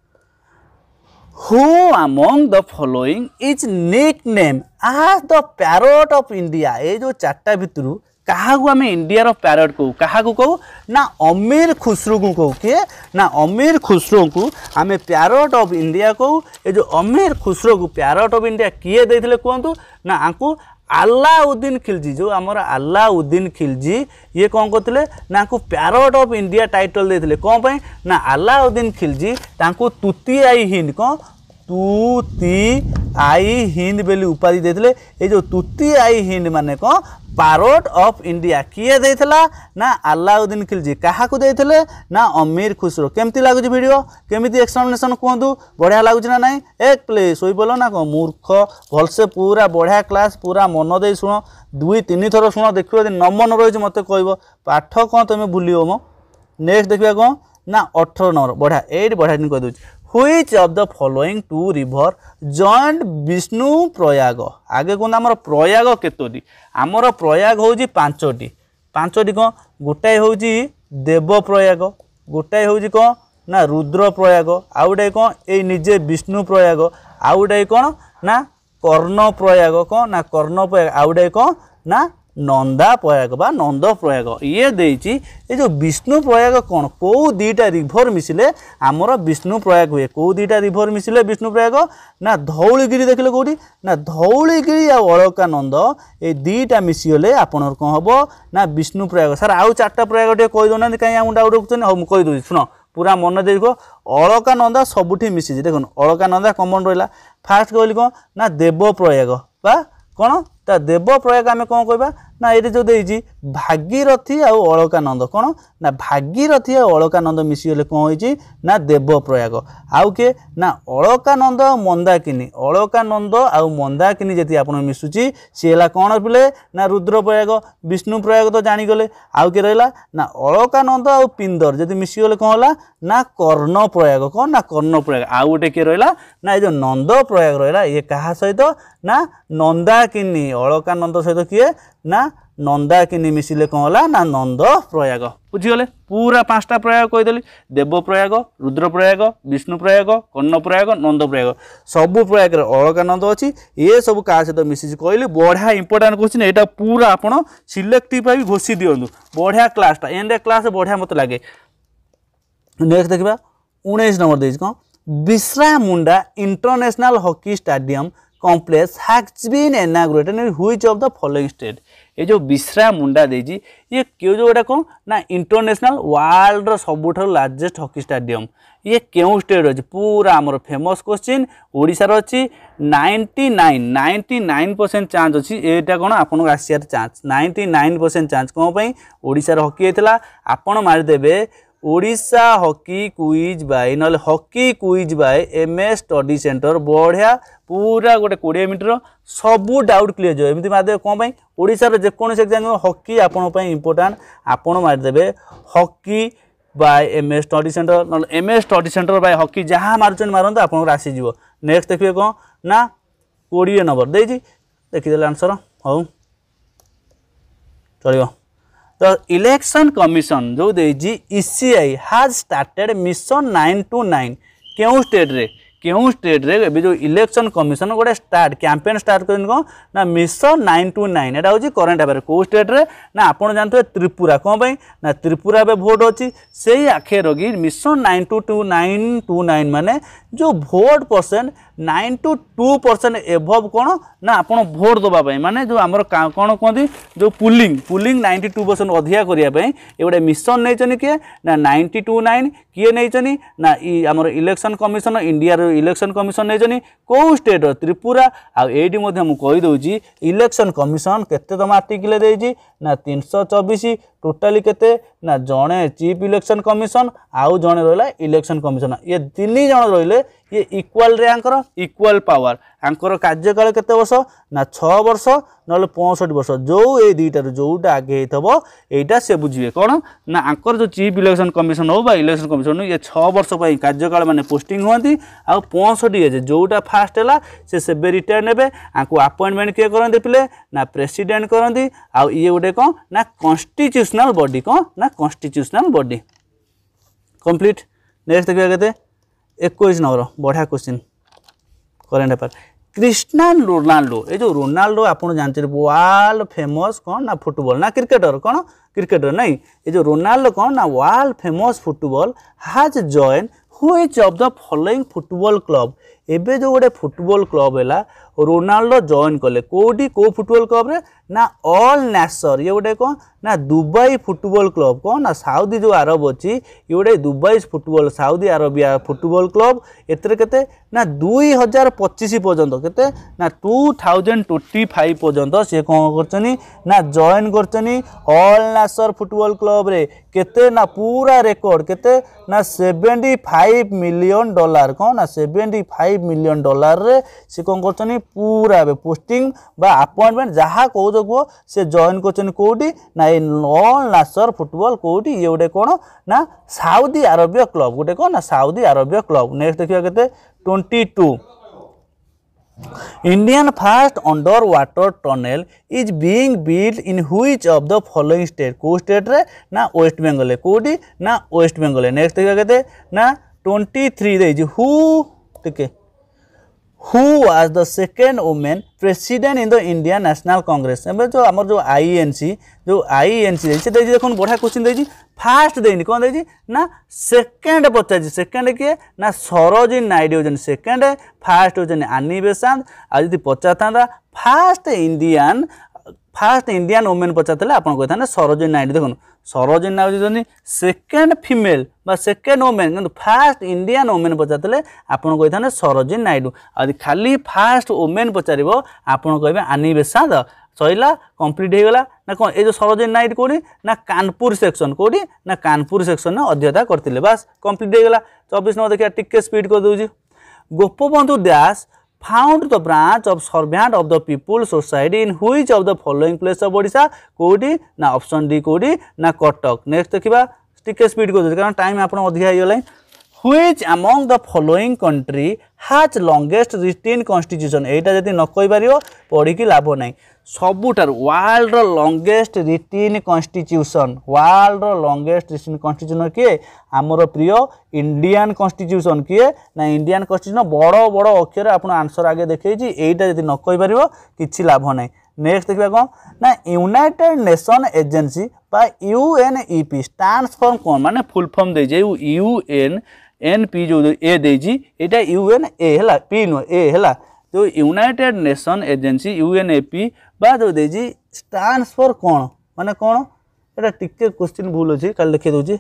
Who among the following is nicknamed as the parrot of India? এই যে চারটা ভিতরু কাহাকু আমি ইন্ডিয়ার প্যারট কৌ কাহাকু কৌ না অমির খুসরুকু কৌ কি না অমির খুসরুকু আমি প্যারট অফ ইন্ডিয়া কৌ এ যে অমির খুসরুকু প্যারট অফ ইন্ডিয়া কিয়ে দিয়ে কুহতু না আকু ଆଲ୍ଲାଉଦ୍ଦିନ ଖିଲଜି ଯେଉଁ ଆମର ଆଲ୍ଲାଉଦ୍ଦିନ ଖିଲଜି ଇଏ କ'ଣ କରୁଥିଲେ ନା ଆଙ୍କୁ ପ୍ୟାରଟ୍ ଅଫ୍ ଇଣ୍ଡିଆ ଟାଇଟଲ୍ ଦେଇଥିଲେ କ'ଣ ପାଇଁ ନା ଆଲ୍ଲାଉଦ୍ଦିନ ଖିଲଜି ତାଙ୍କୁ ତୁତି ଆଇ ହିନ୍ଦ କ'ଣ তুতি আই হিন্দ বলে উপাধি দিয়ে এই যে তুতি আই হিন্দ মানে কম পারোট অফ ইন্ডিয়া কিয়ে দেইলা না আল্লাউদ্দিন খিলজি কাহাকু দেইলে না অমির খুসরো কেমতি লাগুছি ভিডিও কেমিতি এক্সপ্লানেসন কুহতু বঢ়িয়া লাগুছি না নাই এক প্লে শোইপল না কম মূর্খ ভলসে পুরা বঢ়িয়া ক্লাস পুরা মন দিয়ে শুণ দুই তিন থর শুণ দেখব যদি ন মন রয়েছে মতো কহব পাঠ কম তুমি ভুলিও মো নেক্সট দেখবা কম না অঠর নম্বর বঢ়িয়া এইটি বঢ়িয়া দিন কহিদেছি which of the following two river joint Vishnuprayag ଆଗେ କୁହନ୍ତୁ ଆମର ପ୍ରୟାଗ କେତୋଟି ଆମର ପ୍ରୟାଗ ହେଉଛି ପାଞ୍ଚଟି ପାଞ୍ଚଟି କ'ଣ ଗୋଟାଏ ହେଉଛି ଦେବ ପ୍ରୟାଗ ଗୋଟାଏ ହେଉଛି କ'ଣ ନା ରୁଦ୍ର ପ୍ରୟାଗ ଆଉ ଗୋଟାଏ କ'ଣ ଏଇ ନିଜେ ବିଷ୍ଣୁ ପ୍ରୟାଗ ଆଉ ଗୋଟାଏ କ'ଣ ନା କର୍ଣ୍ଣ ପ୍ରୟାଗ କ'ଣ ନା କର୍ଣ୍ଣ ପ୍ରୟାଗ ଆଉ ଗୋଟାଏ କ'ଣ ନା ନନ୍ଦା ପ୍ରୟାଗ ବା ନନ୍ଦ ପ୍ରୟାଗ ଇଏ ଦେଇଛି ଏ ଯେଉଁ ବିଷ୍ଣୁ ପ୍ରୟାଗ କ'ଣ କେଉଁ ଦୁଇଟା ରିଭର୍ ମିଶିଲେ ଆମର ବିଷ୍ଣୁ ପ୍ରୟାଗ ହୁଏ କେଉଁ ଦୁଇଟା ରିଭର୍ ମିଶିଲେ ବିଷ୍ଣୁ ପ୍ରୟାଗ ନା ଧଉଳିଗିରି ଦେଖିଲେ କେଉଁଠି ନା ଧଉଳିଗିରି ଆଉ ଅଳକାନନ୍ଦ ଏ ଦୁଇଟା ମିଶିଗଲେ ଆପଣଙ୍କର କ'ଣ ହେବ ନା ବିଷ୍ଣୁ ପ୍ରୟାଗ ସାର୍ ଆଉ ଚାରିଟା ପ୍ରୟାଗ ଟିକେ କହିଦେଉନାହାନ୍ତି କାହିଁକି ଆମକୁ ଡାଉଟ୍ ରଖୁଛନ୍ତି ହଉ ମୁଁ କହିଦେଉଛି ଶୁଣ ପୁରା ମନେ ଦେଖ ଅଳକାନନ୍ଦା ସବୁଠି ମିଶିଛି ଦେଖନ୍ତୁ ଅଳକାନନ୍ଦା କମନ୍ ରହିଲା ଫାର୍ଷ୍ଟ କହିଲି କ'ଣ ନା ଦେବ ପ୍ରୟାଗ ବା କ'ଣ ତା ଦେବ ପ୍ରୟୋଗ ଆମେ କ'ଣ କହିବା ନା ଏଇଟା ଯେଉଁ ଦେଇଛି ଭାଗିରଥୀ ଆଉ ଅଳକାନନ୍ଦ କ'ଣ ନା ଭାଗିରଥୀ ଆଉ ଅଳକାନନ୍ଦ ମିଶିଗଲେ କ'ଣ ହୋଇଛି ନା ଦେବପ୍ରୟାଗ ଆଉ କିଏ ନା ଅଳକାନନ୍ଦ ଆଉ ମନ୍ଦାକିନୀ ଅଳକାନନ୍ଦ ଆଉ ମନ୍ଦାକିନୀ ଯେତିକି ଆପଣ ମିଶୁଛି ସିଏ ହେଲା କ'ଣ ପିଲେ ନା ରୁଦ୍ରପ୍ରୟାଗ ବିଷ୍ଣୁ ପ୍ରୟାଗ ତ ଜାଣିଗଲେ ଆଉ କିଏ ରହିଲା ନା ଅଳକାନନ୍ଦ ଆଉ ପିନ୍ଦର ଯଦି ମିଶିଗଲେ କ'ଣ ହେଲା ନା କର୍ଣ୍ଣପ୍ରୟାଗ କ'ଣ ନା କର୍ଣ୍ଣପ୍ରୟାଗ ଆଉ ଗୋଟେ କିଏ ରହିଲା ନା ଏ ଯେଉଁ ନନ୍ଦପ୍ରୟାଗ ରହିଲା ଇଏ କାହା ସହିତ ନା ନନ୍ଦାକିନୀ ଅଳକାନନ୍ଦ ସହିତ କିଏ ନା ନନ୍ଦା କିନି ମିଶିଲେ କ'ଣ ହେଲା ନା ନନ୍ଦ ପ୍ରୟାଗ ବୁଝିଗଲେ ପୁରା ପାଞ୍ଚଟା ପ୍ରୟାଗ କହିଦେଲି ଦେବ ପ୍ରୟାଗ ରୁଦ୍ର ପ୍ରୟାଗ ବିଷ୍ଣୁ ପ୍ରୟାଗ କର୍ଣ୍ଣ ପ୍ରୟାଗ ନନ୍ଦ ପ୍ରୟାଗ ସବୁ ପ୍ରୟାଗରେ ଅଳକା ନନ୍ଦ ଅଛି ଏସବୁ କାହା ସହିତ ମିଶିଛି କହିଲି ବଢ଼ିଆ ଇମ୍ପୋର୍ଟାଣ୍ଟ କ୍ୱେଶ୍ଚିନ୍ ଏଇଟା ପୁରା ଆପଣ ସିଲେକ୍ଟିଭ୍ ପାଇଁ ଘୋଷି ଦିଅନ୍ତୁ ବଢ଼ିଆ କ୍ଲାସ୍ଟା ଏଣ୍ଡ କ୍ଲାସ୍ ବଢ଼ିଆ ମୋତେ ଲାଗେ ନେକ୍ସଟ ଦେଖିବା ଉଣେଇଶ ନମ୍ବର ଦେଇଛି କ'ଣ ବିଶ୍ରା Munda international hockey stadium complex has been inaugurated in which of the following state ये जो विश्रा मुंडा देजी ये क्यों जो गोटे कौन ना इंटरनेशनल वर्ल्ड सबुठ लार्जेस्ट हकी स्टाडियम ये क्यों स्टेट अच्छे पूरा आम फेमस क्वेश्चन ओडार अच्छी ninety nine ninety nine percent chance अच्छी यहाँ कौन आप आसार chance ninety nine percent chance कौन ओडार हकी होता आपड़ मारिदेवे ଓଡ଼ିଶା ହକି କୁଇଜ୍ ବାଇ ନହେଲେ hockey quiz by M A study centre ବଢ଼ିଆ ପୁରା ଗୋଟେ କୋଡ଼ିଏ ମିନିଟ୍ର ସବୁ ଡାଉଟ୍ କ୍ଲିୟର ଯିବ ଏମିତି ମାରିଦେବେ କ'ଣ ପାଇଁ ଓଡ଼ିଶାର ଯେକୌଣସି ଏକ୍ଜାମ୍ ହକି ଆପଣଙ୍କ ପାଇଁ ଇମ୍ପୋର୍ଟାଣ୍ଟ ଆପଣ ମାରିଦେବେ hockey by M S study centre নহলে M S study centre by hockey যা মারুছেন মারতে আপনার আসিযোগ নেক্সট দেখবে কম না কোড়িয়ে নম্বর দিয়েছি দেখিদেলে আনসর হো চলব The election commission, though the ECI has started mission 929. क्यों स्टेट क्यों स्टेट जो इलेक्शन कमिशन गोटे स्टार्ट कैंपेन स्टार्ट कर मिशन नाइन टू नाइन यहाँ हूँ करेन्ट अफेयर कौ स्टेट रे ना आप जानते त्रिपुरा कौन पाई ना त्रिपुरा ए भोट अच्छी से ही आखे रखी mission nine two two nine two nine मान जो vote percent nine two two percent ଏଭଭ୍ କ'ଣ ନା ଆପଣ ଭୋଟ୍ ଦେବା ପାଇଁ ମାନେ ଯେଉଁ ଆମର କ'ଣ କୁହନ୍ତି ଯେଉଁ polling polling ninety two percent ଅଧିକା କରିବା ପାଇଁ ଏଗୁଡ଼େ ମିଶନ୍ ନେଇଛନ୍ତି କିଏ ନା ନାଇଣ୍ଟି ଟୁ ନାଇନ୍ କିଏ ନେଇଛନ୍ତି ନା ଆମର ଇଲେକ୍ସନ୍ କମିଶନ ଇଣ୍ଡିଆର ଇଲେକ୍ସନ୍ କମିଶନ ନେଇଛନ୍ତି କେଉଁ ଷ୍ଟେଟ୍ର ତ୍ରିପୁରା ଆଉ ଏଇଠି ମଧ୍ୟ ମୁଁ କହିଦେଉଛି ଇଲେକ୍ସନ୍ କମିଶନ କେତେ ତମ ଆର୍ଟିକିଲ ଦେଇଛି ନା ତିନିଶହ ଚବିଶ ଟୋଟାଲି କେତେ ନା ଜଣେ ଚିଫ୍ ଇଲେକ୍ସନ୍ କମିଶନ୍ ଆଉ ଜଣେ ରହିଲା ଇଲେକ୍ସନ୍ କମିଶନର୍ ଇଏ ତିନି ଜଣ ରହିଲେ ଇଏ ଇକ୍ୱାଲ୍ରେ ଆଙ୍କର ଇକ୍ୱାଲ୍ ପାୱାର ଆଙ୍କର କାର୍ଯ୍ୟକାଳ କେତେ ବର୍ଷ ନା ଛଅ ବର୍ଷ ନହେଲେ ପଞ୍ଚଷଠି ବର୍ଷ ଯେଉଁ ଏଇ ଦୁଇଟାରୁ ଯେଉଁଟା ଆଗେ ହେଇଥିବ ଏଇଟା ସେ ବୁଝିବେ କ'ଣ ନା ଆଙ୍କର ଯେଉଁ ଚିଫ୍ ଇଲେକ୍ସନ୍ କମିଶନ୍ ହେଉ ବା ଇଲେକ୍ସନ୍ କମିଶନ୍ ଇଏ ଛଅ ବର୍ଷ ପାଇଁ କାର୍ଯ୍ୟକାଳ ମାନେ ପୋଷ୍ଟିଂ ହୁଅନ୍ତି ଆଉ ପଞ୍ଚଷଠି ଏଜ୍ ଯେଉଁଟା ଫାଷ୍ଟ ହେଲା ସେ ସେବେ ରିଟାୟାର ନେବେ ଆଙ୍କୁ ଆପଏଣ୍ଟମେଣ୍ଟ କିଏ କରନ୍ତି ପିଲେ ନା ପ୍ରେସିଡେଣ୍ଟ କରନ୍ତି ଆଉ ଇଏ ଗୋଟେ କ'ଣ ନା କନଷ୍ଟିଚ୍ୟୁସନ୍ कॉन्स्टिट्यूशनल बॉडी कौन ना कॉन्स्टिट्यूशनल बॉडी कंप्लीट नेक्स्ट देखिए कहते एक नंबर बढ़िया question current affair Cristiano Ronaldo ये जो रोनाल्डो आप जानते वर्ल्ड फेमस कौन ना फुटबॉल ना क्रिकेटर कौन क्रिकेटर नहीं ये जो रोनाल्डो कौन ना world famous football has join हुई of the following football club ଏବେ ଯେଉଁ ଗୋଟେ ଫୁଟବଲ୍ କ୍ଲବ୍ ହେଲା ରୋନାଲ୍ଡୋ ଜଏନ୍ କଲେ କେଉଁଠି କେଉଁ ଫୁଟବଲ୍ କ୍ଲବ୍ରେ ନା ଅଲ୍ ନ୍ୟାସର ଇଏ ଗୋଟେ କ'ଣ ନା ଦୁବାଇ ଫୁଟବଲ୍ କ୍ଲବ୍ କ'ଣ ନା ସାଉଦି ଯେଉଁ ଆରବ ଅଛି ଇଏ ଗୋଟେ Dubai football Saudi Arabia football club ଏଥିରେ କେତେ ନା ଦୁଇ ହଜାର ପଚିଶ ପର୍ଯ୍ୟନ୍ତ କେତେ ନା ଟୁ ଥାଉଜେଣ୍ଡ ଟ୍ୱେଣ୍ଟି ଫାଇଭ୍ ପର୍ଯ୍ୟନ୍ତ ସିଏ କ'ଣ କରିଛନ୍ତି ନା ଜଏନ୍ କରିଛନ୍ତି ଅଲ୍ ନ୍ୟାସର ଫୁଟବଲ୍ କ୍ଲବ୍ରେ କେତେ ନା ପୁରା ରେକର୍ଡ଼ କେତେ ନା ସେଭେଣ୍ଟି ଫାଇଭ୍ ମିଲିୟନ୍ ଡଲାର କ'ଣ ନା seventy five five million dollar से कौन कर पूरा पोस्टिंग आपइंटमेंट जहाँ कौ जो से जॉन करोटी ना ये नल नासर फुटबल कौटी ये गोटे कौन ना साउदी आरब क्लब गोटे कौन ना साउदी आरब क्लब नेक्स्ट देखिए कैसे twenty Indian first under water tunnel is being build in which of the following state कौ स्टेट्रे ना वेस्ट बेंगल कौटी ना वेस्ट बेंगल नेक्स्ट देखिए ना ट्वेंटी थ्री देखिए who was the second women president in the India National Congress एवं जो आम जो आईएनसी e जो आईएनसी से देखो बढ़िया क्वेश्चन देखिए फास्ट देनी कौन देखिए ना सेकेंड पचार सेकेंड किए ना सरोजी नायडू हो सेकेंड फास्ट हो आनी बेसांत आज पचार था first Indian first Indian women पचार आपको सरोजी सरोजिन नायडू देखो ସରୋଜିନୀ ନାଗୁଛନ୍ତି ସେକେଣ୍ଡ ଫିମେଲ୍ ବା ସେକେଣ୍ଡ ଓମେନ୍ କିନ୍ତୁ ଫାର୍ଷ୍ଟ ଇଣ୍ଡିଆନ୍ ଓମେନ୍ ପଚାରିଥିଲେ ଆପଣ କହିଥାନ୍ତେ ସରୋଜିନୀ ନାଇଡ଼ୁ ଆଉ ଖାଲି ଫାର୍ଷ୍ଟ ଓମେନ୍ ପଚାରିବ ଆପଣ କହିବେ ଆନି ବେସାଦ ସରିଲା କମ୍ପ୍ଲିଟ୍ ହୋଇଗଲା ନା କ'ଣ ଏ ଯେଉଁ ସରୋଜିନୀ ନାଇଡ଼ କେଉଁଠି ନା କାନପୁର ସେକ୍ସନ୍ କେଉଁଠି ନା କାନପୁର ସେକ୍ସନ୍ରେ ଅଧ୍ୟତା କରିଥିଲେ ବାସ୍ କମ୍ପ୍ଲିଟ୍ ହୋଇଗଲା ଚବିଶ ନମ୍ବର ଦେଖିବା ଟିକେ ସ୍ପିଡ଼୍ କରିଦେଉଛି Gopabandhu Das found the branch of servant of the people society in which of the following place of odisha kodi na option d kodi na kotak next dekhiba stick speed go karan time apan adhiya yola which among the following country has longest written constitution eita jodi na koi pario padiki labo nai ସବୁଠାରୁ ୱାର୍ଲଡ଼ର longest written constitution ୱାର୍ଲଡ଼ର longest written constitution କିଏ ଆମର ପ୍ରିୟ Indian constitution କିଏ ନା Indian constitution ବଡ଼ ବଡ଼ ଅକ୍ଷରରେ ଆପଣ ଆନ୍ସର୍ ଆଗେ ଦେଖେଇଛି ଏଇଟା ଯଦି ନ କହିପାରିବ କିଛି ଲାଭ ନାହିଁ ନେକ୍ସଟ ଦେଖିବା କ'ଣ ନା ୟୁନାଇଟେଡ଼ ନେସନ୍ ଏଜେନ୍ସି ବା U N E P stands form କ'ଣ ମାନେ ଫୁଲ୍ ଫର୍ମ ଦେଇଛି ୟୁ ଏନ୍ ଏନ୍ ପି ଯେଉଁ ଏ ଦେଇଛି ଏଇଟା ୟୁ ଏନ୍ ଏ ହେଲା ପି ନୁହେଁ ଏ ହେଲା जो यूनिटेड नेशन एजेन्सी यूएनएपी बाद दे स्टांस फॉर कौन मान कौन एटा टे क्वेश्चन भूल अच्छे कल लिखे दूसरी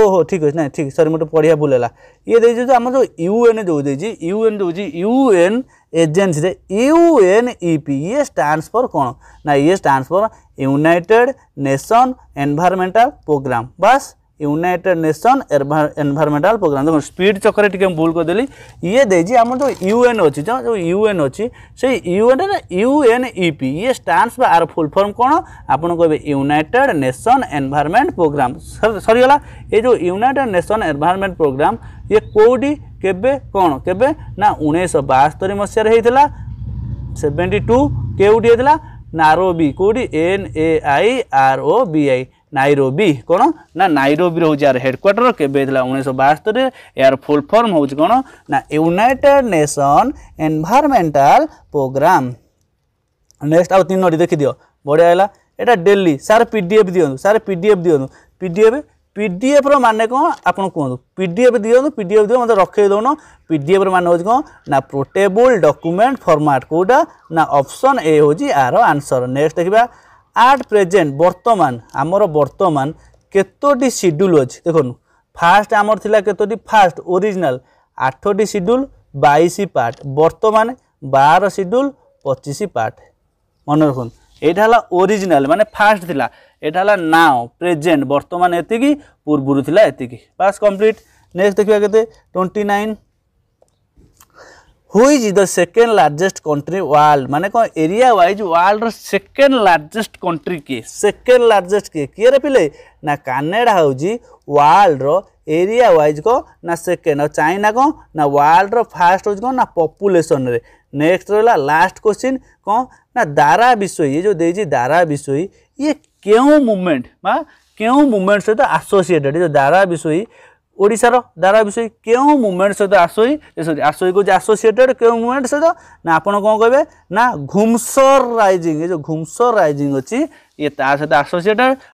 ओहो ठीक अच्छे ना ठीक सरी मोटे पढ़िया भूल है ये देखिए आम जो यूएन जो then they UN agency UN EP ये स्टांस फर कौन ना ये stands for United Nation Environmental programme बास ୟୁନାଇଟେଡ୍ ନେସନ୍ ଏନଭାରମେଣ୍ଟାଲ ପ୍ରୋଗ୍ରାମ୍ ଦେଖନ୍ତୁ ସ୍ପିଡ୍ ଚକରେ ଟିକେ ଭୁଲ କରିଦେଲି ଇଏ ଦେଇଛି ଆମର ଯେଉଁ ୟୁଏନ୍ ଅଛି ଯେଉଁ ୟୁଏନ୍ ଅଛି ସେଇ ୟୁଏନ୍ରେ ଇ ପି ଇଏ ଷ୍ଟାନ୍ସ ବା ଆର ଫୁଲ୍ ଫର୍ମ କ'ଣ ଆପଣ କହିବେ ୟୁନାଇଟେଡ୍ ନେସନ୍ ଏନଭାରମେଣ୍ଟ ପ୍ରୋଗ୍ରାମ୍ ସରିଗଲା ଏ ଯେଉଁ ୟୁନାଇଟେଡ୍ ନେସନ୍ ଏନଭାରମେଣ୍ଟ ପ୍ରୋଗ୍ରାମ୍ ଇଏ କେଉଁଠି କେବେ କ'ଣ କେବେ ନା ଉଣେଇଶହ ବାସ୍ତରି ମସିହାରେ ହେଇଥିଲା ସେଭେଣ୍ଟି ଟୁ କେଉଁଠି ହେଇଥିଲା ବି କେଉଁଠି N A I R O B I Nairobi কোণ না নাইরোবি রয়েছে আর হেডকোয়ার্টর কেবে হয়েছিল উনিশশো বাস্তরে এর ফুল ফর্ম হচ্ছে কোণ না United Nation Environmental programme next আউ তিনোটি দেখি দিও বড়িয়া হল এটা ডেলি স্যার পিডিএফ দিও স্যার পিডিএফ দিও পিডিএফ পিডিএফর মানে কম আপনার কুহতু পিডিএফ দিও পিডিএফ দিও মতো রখাই দৌন পিডিএফর মানে হচ্ছে কম না পোর্টেবল ডকুমেন্ট ফর্মাট কোটা না অপশন এ হচ্ছে আর আনসর নেক্সট দেখা ଆଟ୍ ପ୍ରେଜେଣ୍ଟ ବର୍ତ୍ତମାନ ଆମର ବର୍ତ୍ତମାନ କେତୋଟି ସିଡ୍ୟୁଲ୍ ଅଛି ଦେଖନ୍ତୁ ଫାଷ୍ଟ ଆମର ଥିଲା କେତୋଟି ଫାଷ୍ଟ ଓରିଜିନାଲ୍ ଆଠଟି ସିଡ୍ୟୁଲ୍ বাইশ পার্ট বর্তমান বার সিডুল পঁচিশ পার্ট মনে রাখুন এটা হল ওরিজিনাল মানে ফার্স্ট লা এটা হল নাও প্রেজেন্ট বর্তমান এতিকি পূর্বর লা এতিকি বাস কমপ্লিট নেক্সট দেখা কেতে twenty nine which is the second largest country world মানে কোন এরিয়া ওয়াইজ ওয়ার্ল্ডর সেকেন্ড লার্জেস্ট কন্ট্রি কি সেকেন্ড লার্জেস্ট কি কি রে পিলে না কানাডা হউজি ওয়ার্ল্ডর এরিয়া ওয়াইজ কো না সেকেন্ড আর চাইনা কো না ওয়ার্ল্ডর ফার্স্ট হউজ কো না পপুলেশন রে নেক্সট রহলা লাস্ট क्वेश्चन কো না দারা বিশ্বই ये जो देजी दारा बिसोई ये क्यों मूवमेंट बा क्यों मूवमेंट से तो एसोसिएटेड जो दारा बिसोई ଓଡ଼ିଶାର ଦାରା ବିଷୟ କେଉଁ ମୁଭମେଣ୍ଟ ସହିତ ଆସୋଇ ସରି ଆସୋଇ କହୁଛି ଆସୋସିଏଟେଡ଼ କେଉଁ ମୁଭମେଣ୍ଟ ସହିତ ନା ଆପଣ କ'ଣ କହିବେ ନା ଘୁମସର ରାଇଜିଂ ଏ ଯେଉଁ ଘୁମସର ରାଇଜିଂ ଅଛି ଇଏ ତା ସହିତ ଆସୋସିଏଟେଡ଼